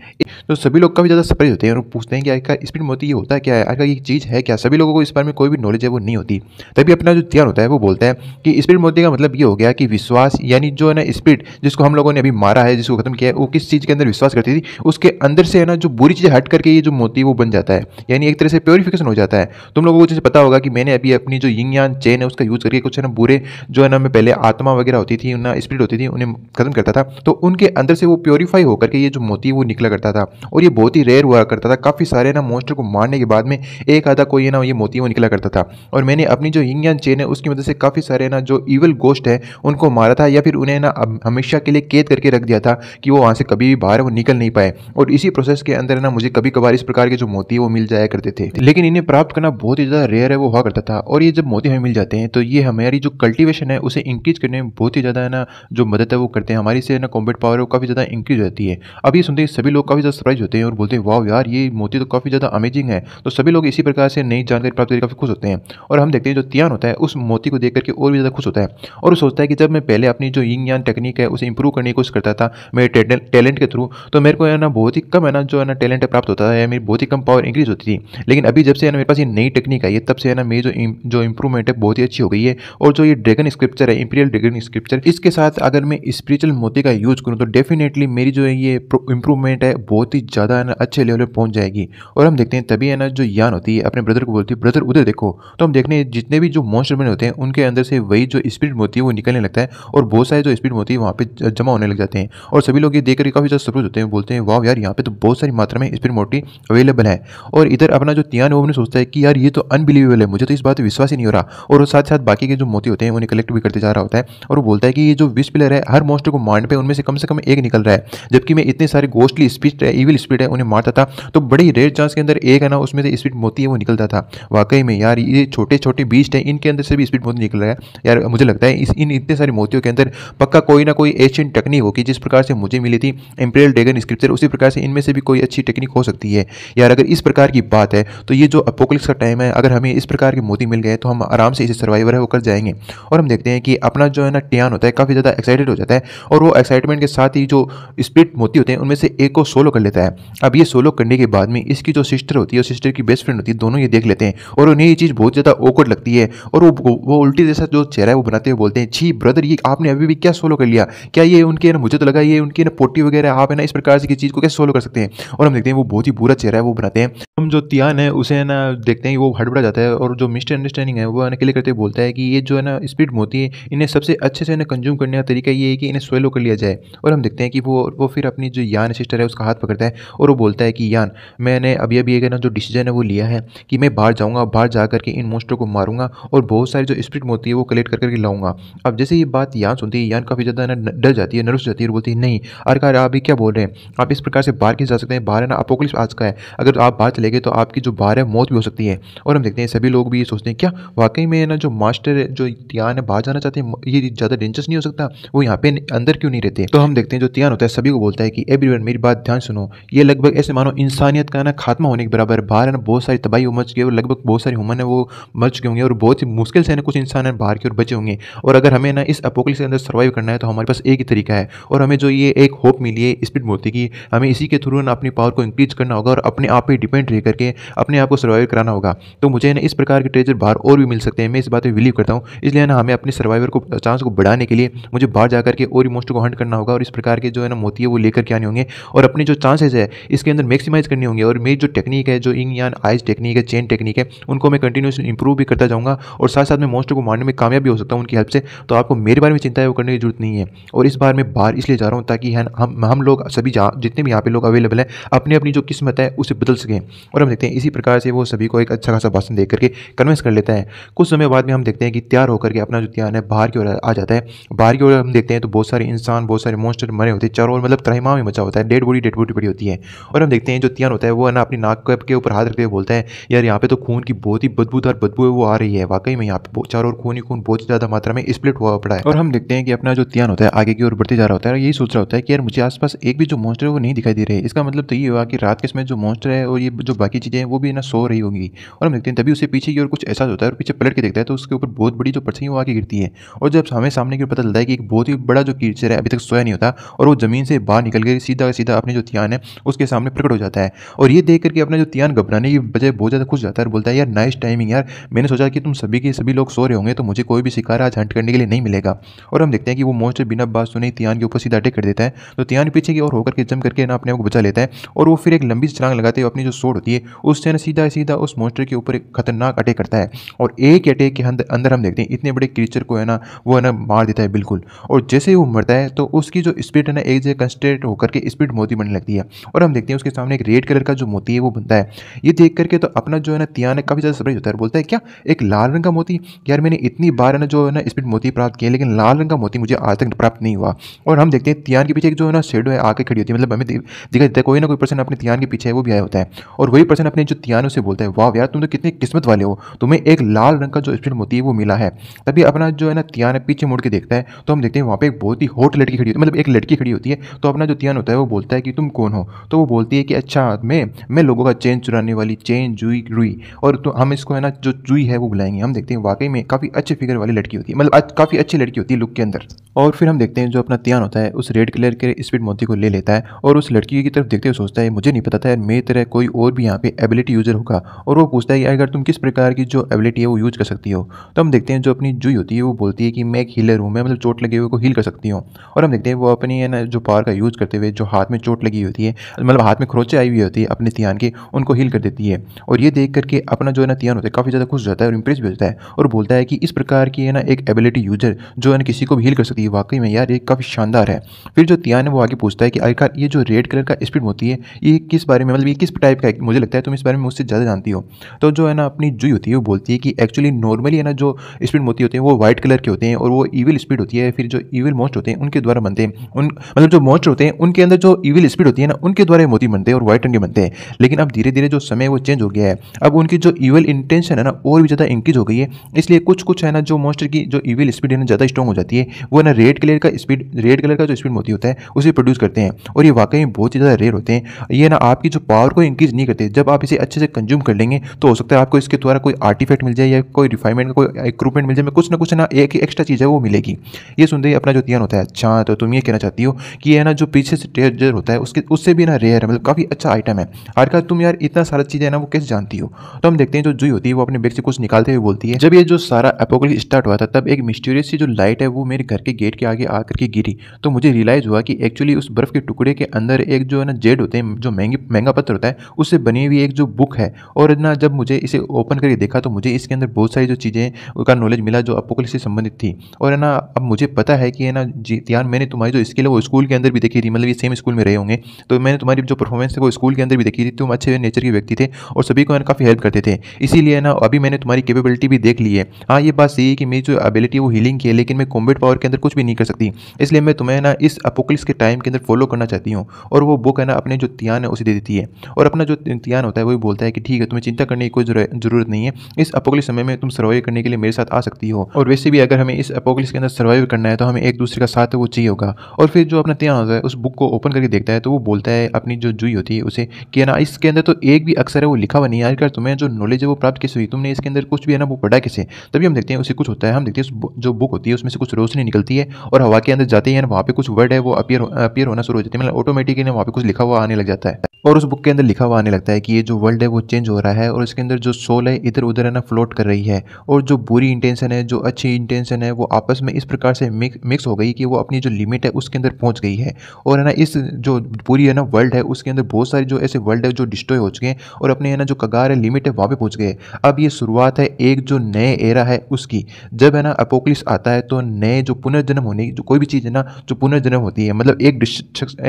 तो सभी लोग काफ़ी ज़्यादा सरप्राइज होते हैं और पूछते हैं कि आज का स्प्रिट मोती ये होता है क्या है आज का ये चीज़ है क्या सभी लोगों को इस बारे में कोई भी नॉलेज है वो नहीं होती तभी अपना जो ध्यान होता है वो बोलता है कि स्प्रिट मोती का मतलब ये हो गया कि विश्वास यानी जो है ना स्प्रिट जिसको हम लोगों ने अभी मारा है जिसको खत्म किया है वो किस चीज़ के अंदर विश्वास करती थी उसके अंदर से है ना जो बुरी चीज़ें हट करके ये जो मोती वो बन जाता है यानी एक तरह से प्योरीफिकेशन हो जाता है तुम लोगों को जैसे पता होगा कि मैंने अभी अपनी जो यंग यान चेन है उसका यूज़ करके कुछ है ना बुरे जो है ना मैं पहले आत्मा वगैरह होती थी ना स्प्रिट होती थी उन्हें ख़त्म करता था तो उनके अंदर से वो प्योरीफाई होकर के ये जो मोती वो निकला करता था और ये बहुत ही रेयर हुआ करता था काफ़ी सारे ना मोस्टर को मारने के बाद में एक आधा कोई ना ये मोती वो निकला करता था और मैंने अपनी जो हिंग चेन है उसकी मदद से काफ़ी सारे ना जो ईवल गोस्ट है उनको मारा था या फिर उन्हें ना हमेशा के लिए कैद करके रख दिया था कि वो वहाँ से कभी भी बाहर वो निकल नहीं पाए और इसी प्रोसेस के अंदर ना मुझे कभी कभार इस प्रकार के जो मोती वो मिल जाया करते थे लेकिन इन्हें प्राप्त करना बहुत ही ज़्यादा रेयर है वो हुआ करता था और ये जब मोती हमें मिल जाते हैं तो ये हमारी जो कल्टिवेशन है उसे इंक्रीज करने में बहुत ही ज़्यादा ना जो मदद है वो करते हैं हमारी से ना कॉम्बेट पावर वो काफ़ी ज़्यादा इंक्रीज होती है अब ये सुनते हैं सभी लोग काफ़ी ज़्यादा सरप्राइज होते हैं और बोलते हैं वाह यार ये मोती तो काफ़ी ज़्यादा अमेजिंग है तो सभी लोग इसी प्रकार से नई जानकारी प्राप्त करके काफ़ी खुश होते हैं और हम देखते हैं जो तियान होता है उस मोती को देख करके और भी ज़्यादा खुश होता है और सोचता है कि जब मैं पहले अपनी जो यंग यान टेक्निक है उसे इंप्रूव करने की कोशिश करता था मेरे टैलेंट के थ्रू तो मेरे को है ना बहुत ही कम है ना जो है ना टैलेंट प्राप्त होता है मेरी बहुत ही कम पावर इंक्रीज होती थी लेकिन अभी जब से है ना मेरे पास ये नई टेक्निक आई है तब से है ना मेरी जो जो इंप्रूवमेंट है बहुत ही अच्छी हो गई है और जो ये ड्रैगन स्क्रिप्चर है इंपीरियल ड्रैगन स्क्रिप्चर इसके साथ अगर मैं स्पिरिचुअल मोती का यूज़ करूँ तो डेफिनेटली मेरी जो है ये इंप्रूवमेंट है बहुत ही ज़्यादा है ना अच्छे लेवल पर पहुँच जाएगी और हम देखते हैं तभी है ना जो यान होती है अपने ब्रदर को बोलती है ब्रदर उधर देखो तो हम देखने जितने भी जो मॉन्स्टर बने होते हैं उनके अंदर से वही जो स्पिरिट मोती है वो निकलने लगता है और बहुत सारे जो स्पिरिट मोती है वहाँ पर जमा होने लग जाते हैं और सभी लोग ये देख कर काफ़ी ज़्यादा सरप्राइज होते हैं बोलते हैं वाह यार यहाँ पर तो बहुत सारी मात्रा में स्पिरिट मोटी अवेलेबल है और इधर अपना जो तियान वो सोचता है कि यार ये तो अनबिलीवेबल है मुझे तो इस बात पर विश्वास ही नहीं हो रहा और साथ साथ बाकी के जो मोती होते हैं उन्हें कलेक्ट भी करते जा रहा होता है और वो बोलता है कि ये जो विश पिलर है हर हर मोस्टर को मारने पर उनमें से कम से कम एक निकल रहा है जबकि मैं इतने सारे गोस्टली स्पीड है इविल स्पीड है उन्हें मारता था तो बड़ी रेड चांस के अंदर एक है ना उसमें से स्पीड मोती है वो निकलता था वाकई में यार ये छोटे छोटे बीस्ट हैं इनके अंदर से भी स्पीड मोती निकल रहा है यार मुझे लगता है इस इन इतने सारे मोतियों के अंदर पक्का कोई ना कोई एशियन टेक्निक होगी जिस प्रकार से मुझे मिली थी एम्पेरियल डेगन स्क्रिप्चर उसी प्रकार से इनमें से भी कोई अच्छी टेक्निक हो सकती है यार अगर इस प्रकार की बात है तो ये जो अपोकलिक्स का टाइम है अगर हमें इस प्रकार के मोती मिल गए तो हम आराम से इसे सर्वाइवर है वो कर जाएंगे और हम देखते हैं कि अपना जो है ना टियान होता है काफ़ी ज़्यादा एक्साइटेड हो जाता है रहता है और वो एक्साइटमेंट के साथ ही जो स्प्लिट मोती होते हैं उनमें से एक को सोलो कर लेता है अब ये सोलो करने के बाद में इसकी जो सिस्टर होती है और सिस्टर की बेस्ट फ्रेंड होती है दोनों ये देख लेते हैं और उन्हें ये चीज़ बहुत ज़्यादा ओकड़ लगती है और वो वो उल्टी जैसा जो चेहरा है वो बनाते हुए बोलते हैं छी ब्रदर ये आपने अभी भी क्या सोलो कर लिया क्या ये उनके ना मुझे तो लगा ये उनकी ना पोटी वगैरह आप है ना इस प्रकार से किसी चीज़ को कैसे सोलो कर सकते हैं और हम देखते हैं वो बहुत ही बुरा चेहरा है वो बनाते हैं हम जो तियान है उसे ना देखते हैं वो हड़बड़ा जाता है और जो मिस्टर अंडरस्टैंडिंग है वो ना क्लियर करते बोलता है कि ये जो है ना स्पीड मोती है इन्हें सबसे अच्छे से ना कंज्यूम करने का तरीका ये कि इन्हें स्वेलो कर लिया जाए और हम देखते हैं कि वो वो फिर अपनी जो यान सिस्टर है उसका हाथ पकड़ता है और वो बोलता है कि यान मैंने अभी अभी एक ना जो डिसीजन है वो लिया है कि मैं बाहर जाऊँगा बाहर जा करके इन मोस्टर को मारूंगा और बहुत सारी जो स्प्रिट होती है वो कलेक्ट करके लाऊंगा अब जैसे ये बात यान सुनती है यान काफ़ी ज़्यादा डर जाती है नर्वस जाती है और बोलती है नहीं अरे कार आप ये क्या बोल रहे हैं आप इस प्रकार से बाहर कैसे जा सकते हैं बाहर है ना अपोकलिप्स आज का है अगर आप बाहर चले गए तो आपकी जो बाहर है मौत भी हो सकती है और हम देखते हैं सभी लोग भी ये सोचते हैं क्या वाकई में ना जो मास्टर जो यान है बाहर जाना चाहते हैं ये ज़्यादा डेंजरस नहीं हो सकता वो यहाँ पे पे अंदर क्यों नहीं रहते तो हम देखते हैं जो तियान होता है सभी को बोलता है कि एवरीवन मेरी बात ध्यान सुनो ये लगभग ऐसे मानो इंसानियत का ना खात्मा होने के बराबर बाहर ना बहुत सारी तबाही मच गई और लगभग बहुत सारे हुमन है वो मर चुके होंगे और बहुत ही मुश्किल से ना कुछ इंसान बाहर की ओर बचे होंगे और अगर हमें ना इस अपोकल के अंदर सर्वाइव करना है तो हमारे पास एक ही तरीका है और हमें जो ये एक होप मिली है स्पीड मोती की हमें इसी के थ्रू ना अपनी पावर को इंक्रीज करना होगा और अपने आप पर डिपेंड रह करके अपने आप को सर्वाइव कराना होगा तो मुझे ना इस प्रकार के ट्रेजर बाहर और भी मिल सकते हैं मैं इस बात पर बिलीव करता हूँ इसलिए ना हमें अपने सर्वाइवर को चांस को बढ़ाने के लिए मुझे बाहर जाकर करके और और मोस्ट को हंट करना होगा और इस प्रकार के जो है ना मोती है वो लेकर के आने होंगे और अपने जो चांसेस है इसके अंदर मैक्सिमाइज करने होंगे और मेरी जो टेक्निक है जो इंग यान आइज टेक्निक है चेन टेक्निक है उनको मैं कंटिन्यूस इंप्रूव भी करता जाऊँगा और साथ साथ में मोस्टर को मारने में कामयाब भी हो सकता हूँ उनकी हेल्प से तो आपको मेरे बारे में चिंता है वो करने की जरूरत नहीं है और इस बार मैं बाहर इसलिए जा रहा हूँ ताकि हम हम लोग सभी जितने भी यहाँ पे लोग अवेलेबल हैं अपनी अपनी जो किस्मत है उसे बदल सकें और हम देखते हैं इसी प्रकार से वो सभी को एक अच्छा खासा भाषण देख करके कन्वेंस कर लेता है कुछ समय बाद में हम देखते हैं कि तैयार होकर के अपना जो ध्यान है बाहर की ओर आ जाता है बाहर की ओर हम देखते हैं हैं तो बहुत सारे इंसान बहुत सारे मोस्टर मरे होते हैं चारों ओर मतलब त्रहिमा में मचा होता है डेड बॉडी डेड बॉडी पड़ी होती है और हम देखते हैं जो तियान होता है वो है ना अपनी नाक के ऊपर हाथ रखते हुए बोलता है यार यहाँ पे तो खून की बहुत ही बदबूदार बदबू है वो आ रही है वाकई में यहाँ पे चारों ओर खून ही खून बहुत ज़्यादा मात्रा में स्प्लिट हुआ पड़ा है और हम देखते हैं कि अपना जो तियान होता है आगे की ओर बढ़ते जा रहा होता है यही सोच रहा होता है कि यार मुझे आसपास एक भी जो मोस्टर है वो नहीं दिखाई दे रहे इसका मतलब तो ये हुआ कि रात के समय जो मोस्टर है और ये जो बाकी चीज़ें हैं वो भी ना सो रही होंगी और हम देखते हैं तभी उसे पीछे की ओर कुछ ऐसा होता है और पीछे पलट के देखता है तो उसके ऊपर बहुत बड़ी जो परछाई वो आके गिरती है और जब हमें सामने की पता चलता है कि एक बहुत ही बड़ा जो कीचड़ है अभी तक सोया नहीं होता और वो ज़मीन से बाहर निकल के सीधा सीधा अपने जो तियान है उसके सामने प्रकट हो जाता है और ये देख करके अपना जो तियान घबराने की वजह बहुत ज़्यादा खुश जाता है और बोलता है यार नाइस टाइमिंग यार मैंने सोचा कि तुम सभी के सभी लोग सो रहे होंगे तो मुझे कोई भी शिकार आज हंट करने के लिए नहीं मिलेगा और हम देखते हैं कि वो मोस्टर बिना बात सुने तियान के ऊपर सीधा अटेक कर देता है तो तियान पीछे की ओर होकर के जम करके ना अपने आप को बचा लेता है और वो फिर एक लंबी छलांग लगाते हुए अपनी जो सोड होती है उससे ना सीधा सीधा उस मोस्टर के ऊपर एक खतरनाक अटैक करता है और एक अटैक के अंदर हम देखते हैं इतने बड़े क्रीचर को है ना वो है ना मार देता है बिल्कुल और जैसे ही वो मरता है तो उसकी जो स्पीड है ना एक जगह कंस्ट्रेट होकर के स्पीड मोती बनने लगती है और हम देखते हैं उसके सामने एक रेड कलर का जो मोती है वो बनता है ये देख करके तो अपना जो है ना तियान काफ़ी ज़्यादा सरप्राइज होता है बोलता है क्या एक लाल रंग का मोती यार मैंने इतनी बार है ना जो है ना स्पीड मोती प्राप्त किया लेकिन लाल रंग का मोती मुझे आज तक प्राप्त नहीं हुआ और हम देखते हैं तियान के पीछे एक जो है ना शेडो है आके खड़ी होती है मतलब हमें दिखाई देता है कोई ना कोई पर्सन अपने तियान के पीछे वो भी आया होता है और वही पर्सन अपने जो तियान उसे बोलता है वाह यार तुम तो कितने किस्मत वाले हो तुम्हें एक लाल रंग का जो स्पीड मोती है वो मिला है तभी अपना जो है ना तियान पीछे मुड़ के देखता है तो हम देखते हैं वहाँ पर एक बहुत ही हॉट लड़की खड़ी होती है मतलब एक लड़की खड़ी होती है तो अपना जो तियान होता है वो बोलता है कि तुम कौन हो तो वो बोलती है कि अच्छा मैं मैं लोगों का चेन चुराने वाली चेन जुई रुई और तो हम इसको है ना जो जुई है वो बुलाएंगे हम देखते हैं वाकई में काफ़ी अच्छे फिगर वाली लड़की होती है मतलब काफ़ी अच्छी लड़की होती है लुक के अंदर और फिर हम देखते हैं जो अपना तियान होता है उस रेड कलर के स्पीड मोती को ले लेता है और उस लड़की की तरफ देखते हुए सोचता है मुझे नहीं पता था मेरी तरह कोई और भी यहाँ पे एबिलिटी यूज़र होगा और वो पूछता है कि अगर तुम किस प्रकार की जो एबिलिटी है वो यूज़ कर सकती हो तो हम देखते हैं जो अपनी जुई होती है वो बोलती है कि मैं एक हीलर हूँ मैं मतलब चोट लगे हुए को हील कर सकती हूँ और हम देखते हैं वो अपनी है ना जो पावर का यूज़ करते हुए जो हाथ में चोट लगी होती है मतलब हाथ में खरोचे आई हुई होती है अपने तियान के उनको हील कर देती है और ये देख करके अपना जो है ना तियान होता है काफ़ी ज़्यादा खुश रहता है और इम्प्रेस भी होता है और बोलता है कि इस प्रकार की है ना एक एबिलिटी यूजर जो है ना किसी को भी हील कर सकती है वाकई में यार ये काफ़ी शानदार है फिर जो तियान है वो आगे पूछता है कि आखिरकार ये जो रेड कलर का स्पीड होती है ये किस बारे में मतलब ये किस टाइप का मुझे लगता है तुम इस बारे में मुझसे ज़्यादा जानती हो तो जो है ना अपनी जुई होती है वो बोलती है कि एक्चुअली नॉर्मली है ना जो स्पीड मोती होते हैं वो वाइट कलर के होते हैं और वो ईविल स्पीड होती है फिर जो ईविल इविल मोस्ट होते हैं उनके द्वारा बनते हैं उन मतलब जो मोस्ट होते हैं उनके अंदर जो इविल स्पीड होती है ना उनके द्वारा मोती बनते हैं और व्हाइट रंग बनते हैं लेकिन अब धीरे धीरे जो समय वो चेंज हो गया है अब उनकी जो इविल इंटेंशन है ना और भी ज़्यादा इंक्रीज हो गई है इसलिए कुछ कुछ है ना जो मोस्टर की जो इविल स्पीड है ना ज़्यादा स्ट्रॉन्ग हो जाती है वो ना रेड कलर का स्पीड रेड कलर का जो स्पीड मोती होता है उसे प्रोड्यूस करते हैं और ये वाकई में बहुत ही ज़्यादा रेयर होते हैं ये ना आपकी जो पावर को इंक्रीज नहीं करते जब आप इसे अच्छे से कंज्यूम कर लेंगे तो हो सकता है आपको इसके द्वारा कोई आर्टिफैक्ट मिल जाए या कोई रिफाइनमेंट का कोई इक्रूपमेंट मिल जाए कुछ ना कुछ ना एक एक्स्ट्रा चीज़ है वो मिलेगी ये सुनते ही अपना जो टेरजोतियान होता है अच्छा तो तुम ये कहना चाहती हो कि ये ना जो पीछे से टेजर होता है उसके उससे भी ना रेयर है मतलब काफ़ी अच्छा आइटम है हर का तुम यार इतना सारा चीज़ है ना वो कैसे जानती हो तो हम देखते हैं जो जुई होती है वो अपने बैग से कुछ निकालते हुए बोलती है जब ये जो सारा एपोकल स्टार्ट हुआ था तब एक मिस्टीरियस जो लाइट है वो मेरे घर के गेट के आगे आकर के गिरी तो मुझे रियलाइज़ हुआ कि एक्चुअली उस बर्फ़ के टुकड़े के अंदर एक जो है ना जेड होते हैं जो महंगी महंगा पत्थर होता है उससे बनी हुई एक जो बुक है और ना जब मुझे इसे ओपन करके देखा तो मुझे इसके अंदर बहुत सारी जो चीज़ें उनका नॉलेज मिला जो अपोकल से संबंधित थी और ना अब मुझे पता है कि है ना जी यार मैंने तुम्हारी जो स्किल है वो स्कूल के अंदर भी देखी थी मतलब ये सेम स्कूल में रहे होंगे तो मैंने तुम्हारी जो परफॉर्मेंस है वो स्कूल के अंदर भी देखी थी तुम अच्छे नेचर के व्यक्ति थे और सभी को काफ़ी हेल्प करते थे इसीलिए ना अभी मैंने तुम्हारी केपेबिलिटी भी देख ली है हाँ ये बात सही है कि मेरी जो एबिलिटी वो हीलिंग की है लेकिन मैं कॉम्बेट पावर के अंदर कुछ भी नहीं कर सकती इसलिए मैं तुम्हें ना इस अपोकलिस के टाइम के अंदर फॉलो करना चाहती हूँ और वो बुक है ना अपने जो तियान है उसे दे देती है और अपना जो तियान होता है वो बोलता है कि ठीक है तुम्हें चिंता करने की कोई जरूरत नहीं है इस अपोकलिस समय में तुम सर्वाइव करने के लिए मेरे साथ आ सकती हो और वैसे भी अगर हमें इस अपोकलिस के अंदर सर्वाइव करना है तो हमें एक दूसरे का साथ है वो चाहिए होगा और फिर जो अपना त्यान होता है उस बुक को ओपन करके देखता है तो वो बोलता है अपनी जो जुई होती है उसे कि ना इसके अंदर तो एक भी अक्सर है वो लिखा हुआ नहीं है यार तुम्हें जो नॉलेज है वो प्राप्त कैसे हुई तुमने इसके अंदर कुछ भी है ना वो पढ़ा कैसे तभी हम देखते हैं उसे कुछ होता है हम देखते हैं जो बुक होती है उसमें से कुछ रोशनी निकलती है और हवा के अंदर जाते हैं वहाँ पर कुछ वर्ड है वो अपियर अपियर होना शुरू हो जाती है मतलब ऑटोमेटिकली वहाँ पर कुछ लिखा हुआ आने लग जाता है और उस बुक के अंदर लिखा हुआ आने लगता है कि ये जो वर्ल्ड है वो चेंज हो रहा है और इसके अंदर जो सोल है इधर उधर है ना फ्लोट कर रही है और जो बुरी इंटेंशन है जो अच्छी इंटेंशन है वो आपस में इस प्रकार से मिक्स रिलैक्स हो गई कि वो अपनी जो लिमिट है उसके अंदर पहुंच गई है और है ना इस जो पूरी है ना वर्ल्ड है उसके अंदर बहुत सारे जो ऐसे वर्ल्ड है जो डिस्ट्रॉय हो चुके हैं और अपने है ना जो कगार है लिमिट है वहाँ पर पहुँच गए अब ये शुरुआत है एक जो नए एरा है उसकी जब है ना अपोकलिस आता है तो नए जो पुनर्जन्म होने की जो कोई भी चीज़ है ना जो पुनर्जन्म होती है मतलब एक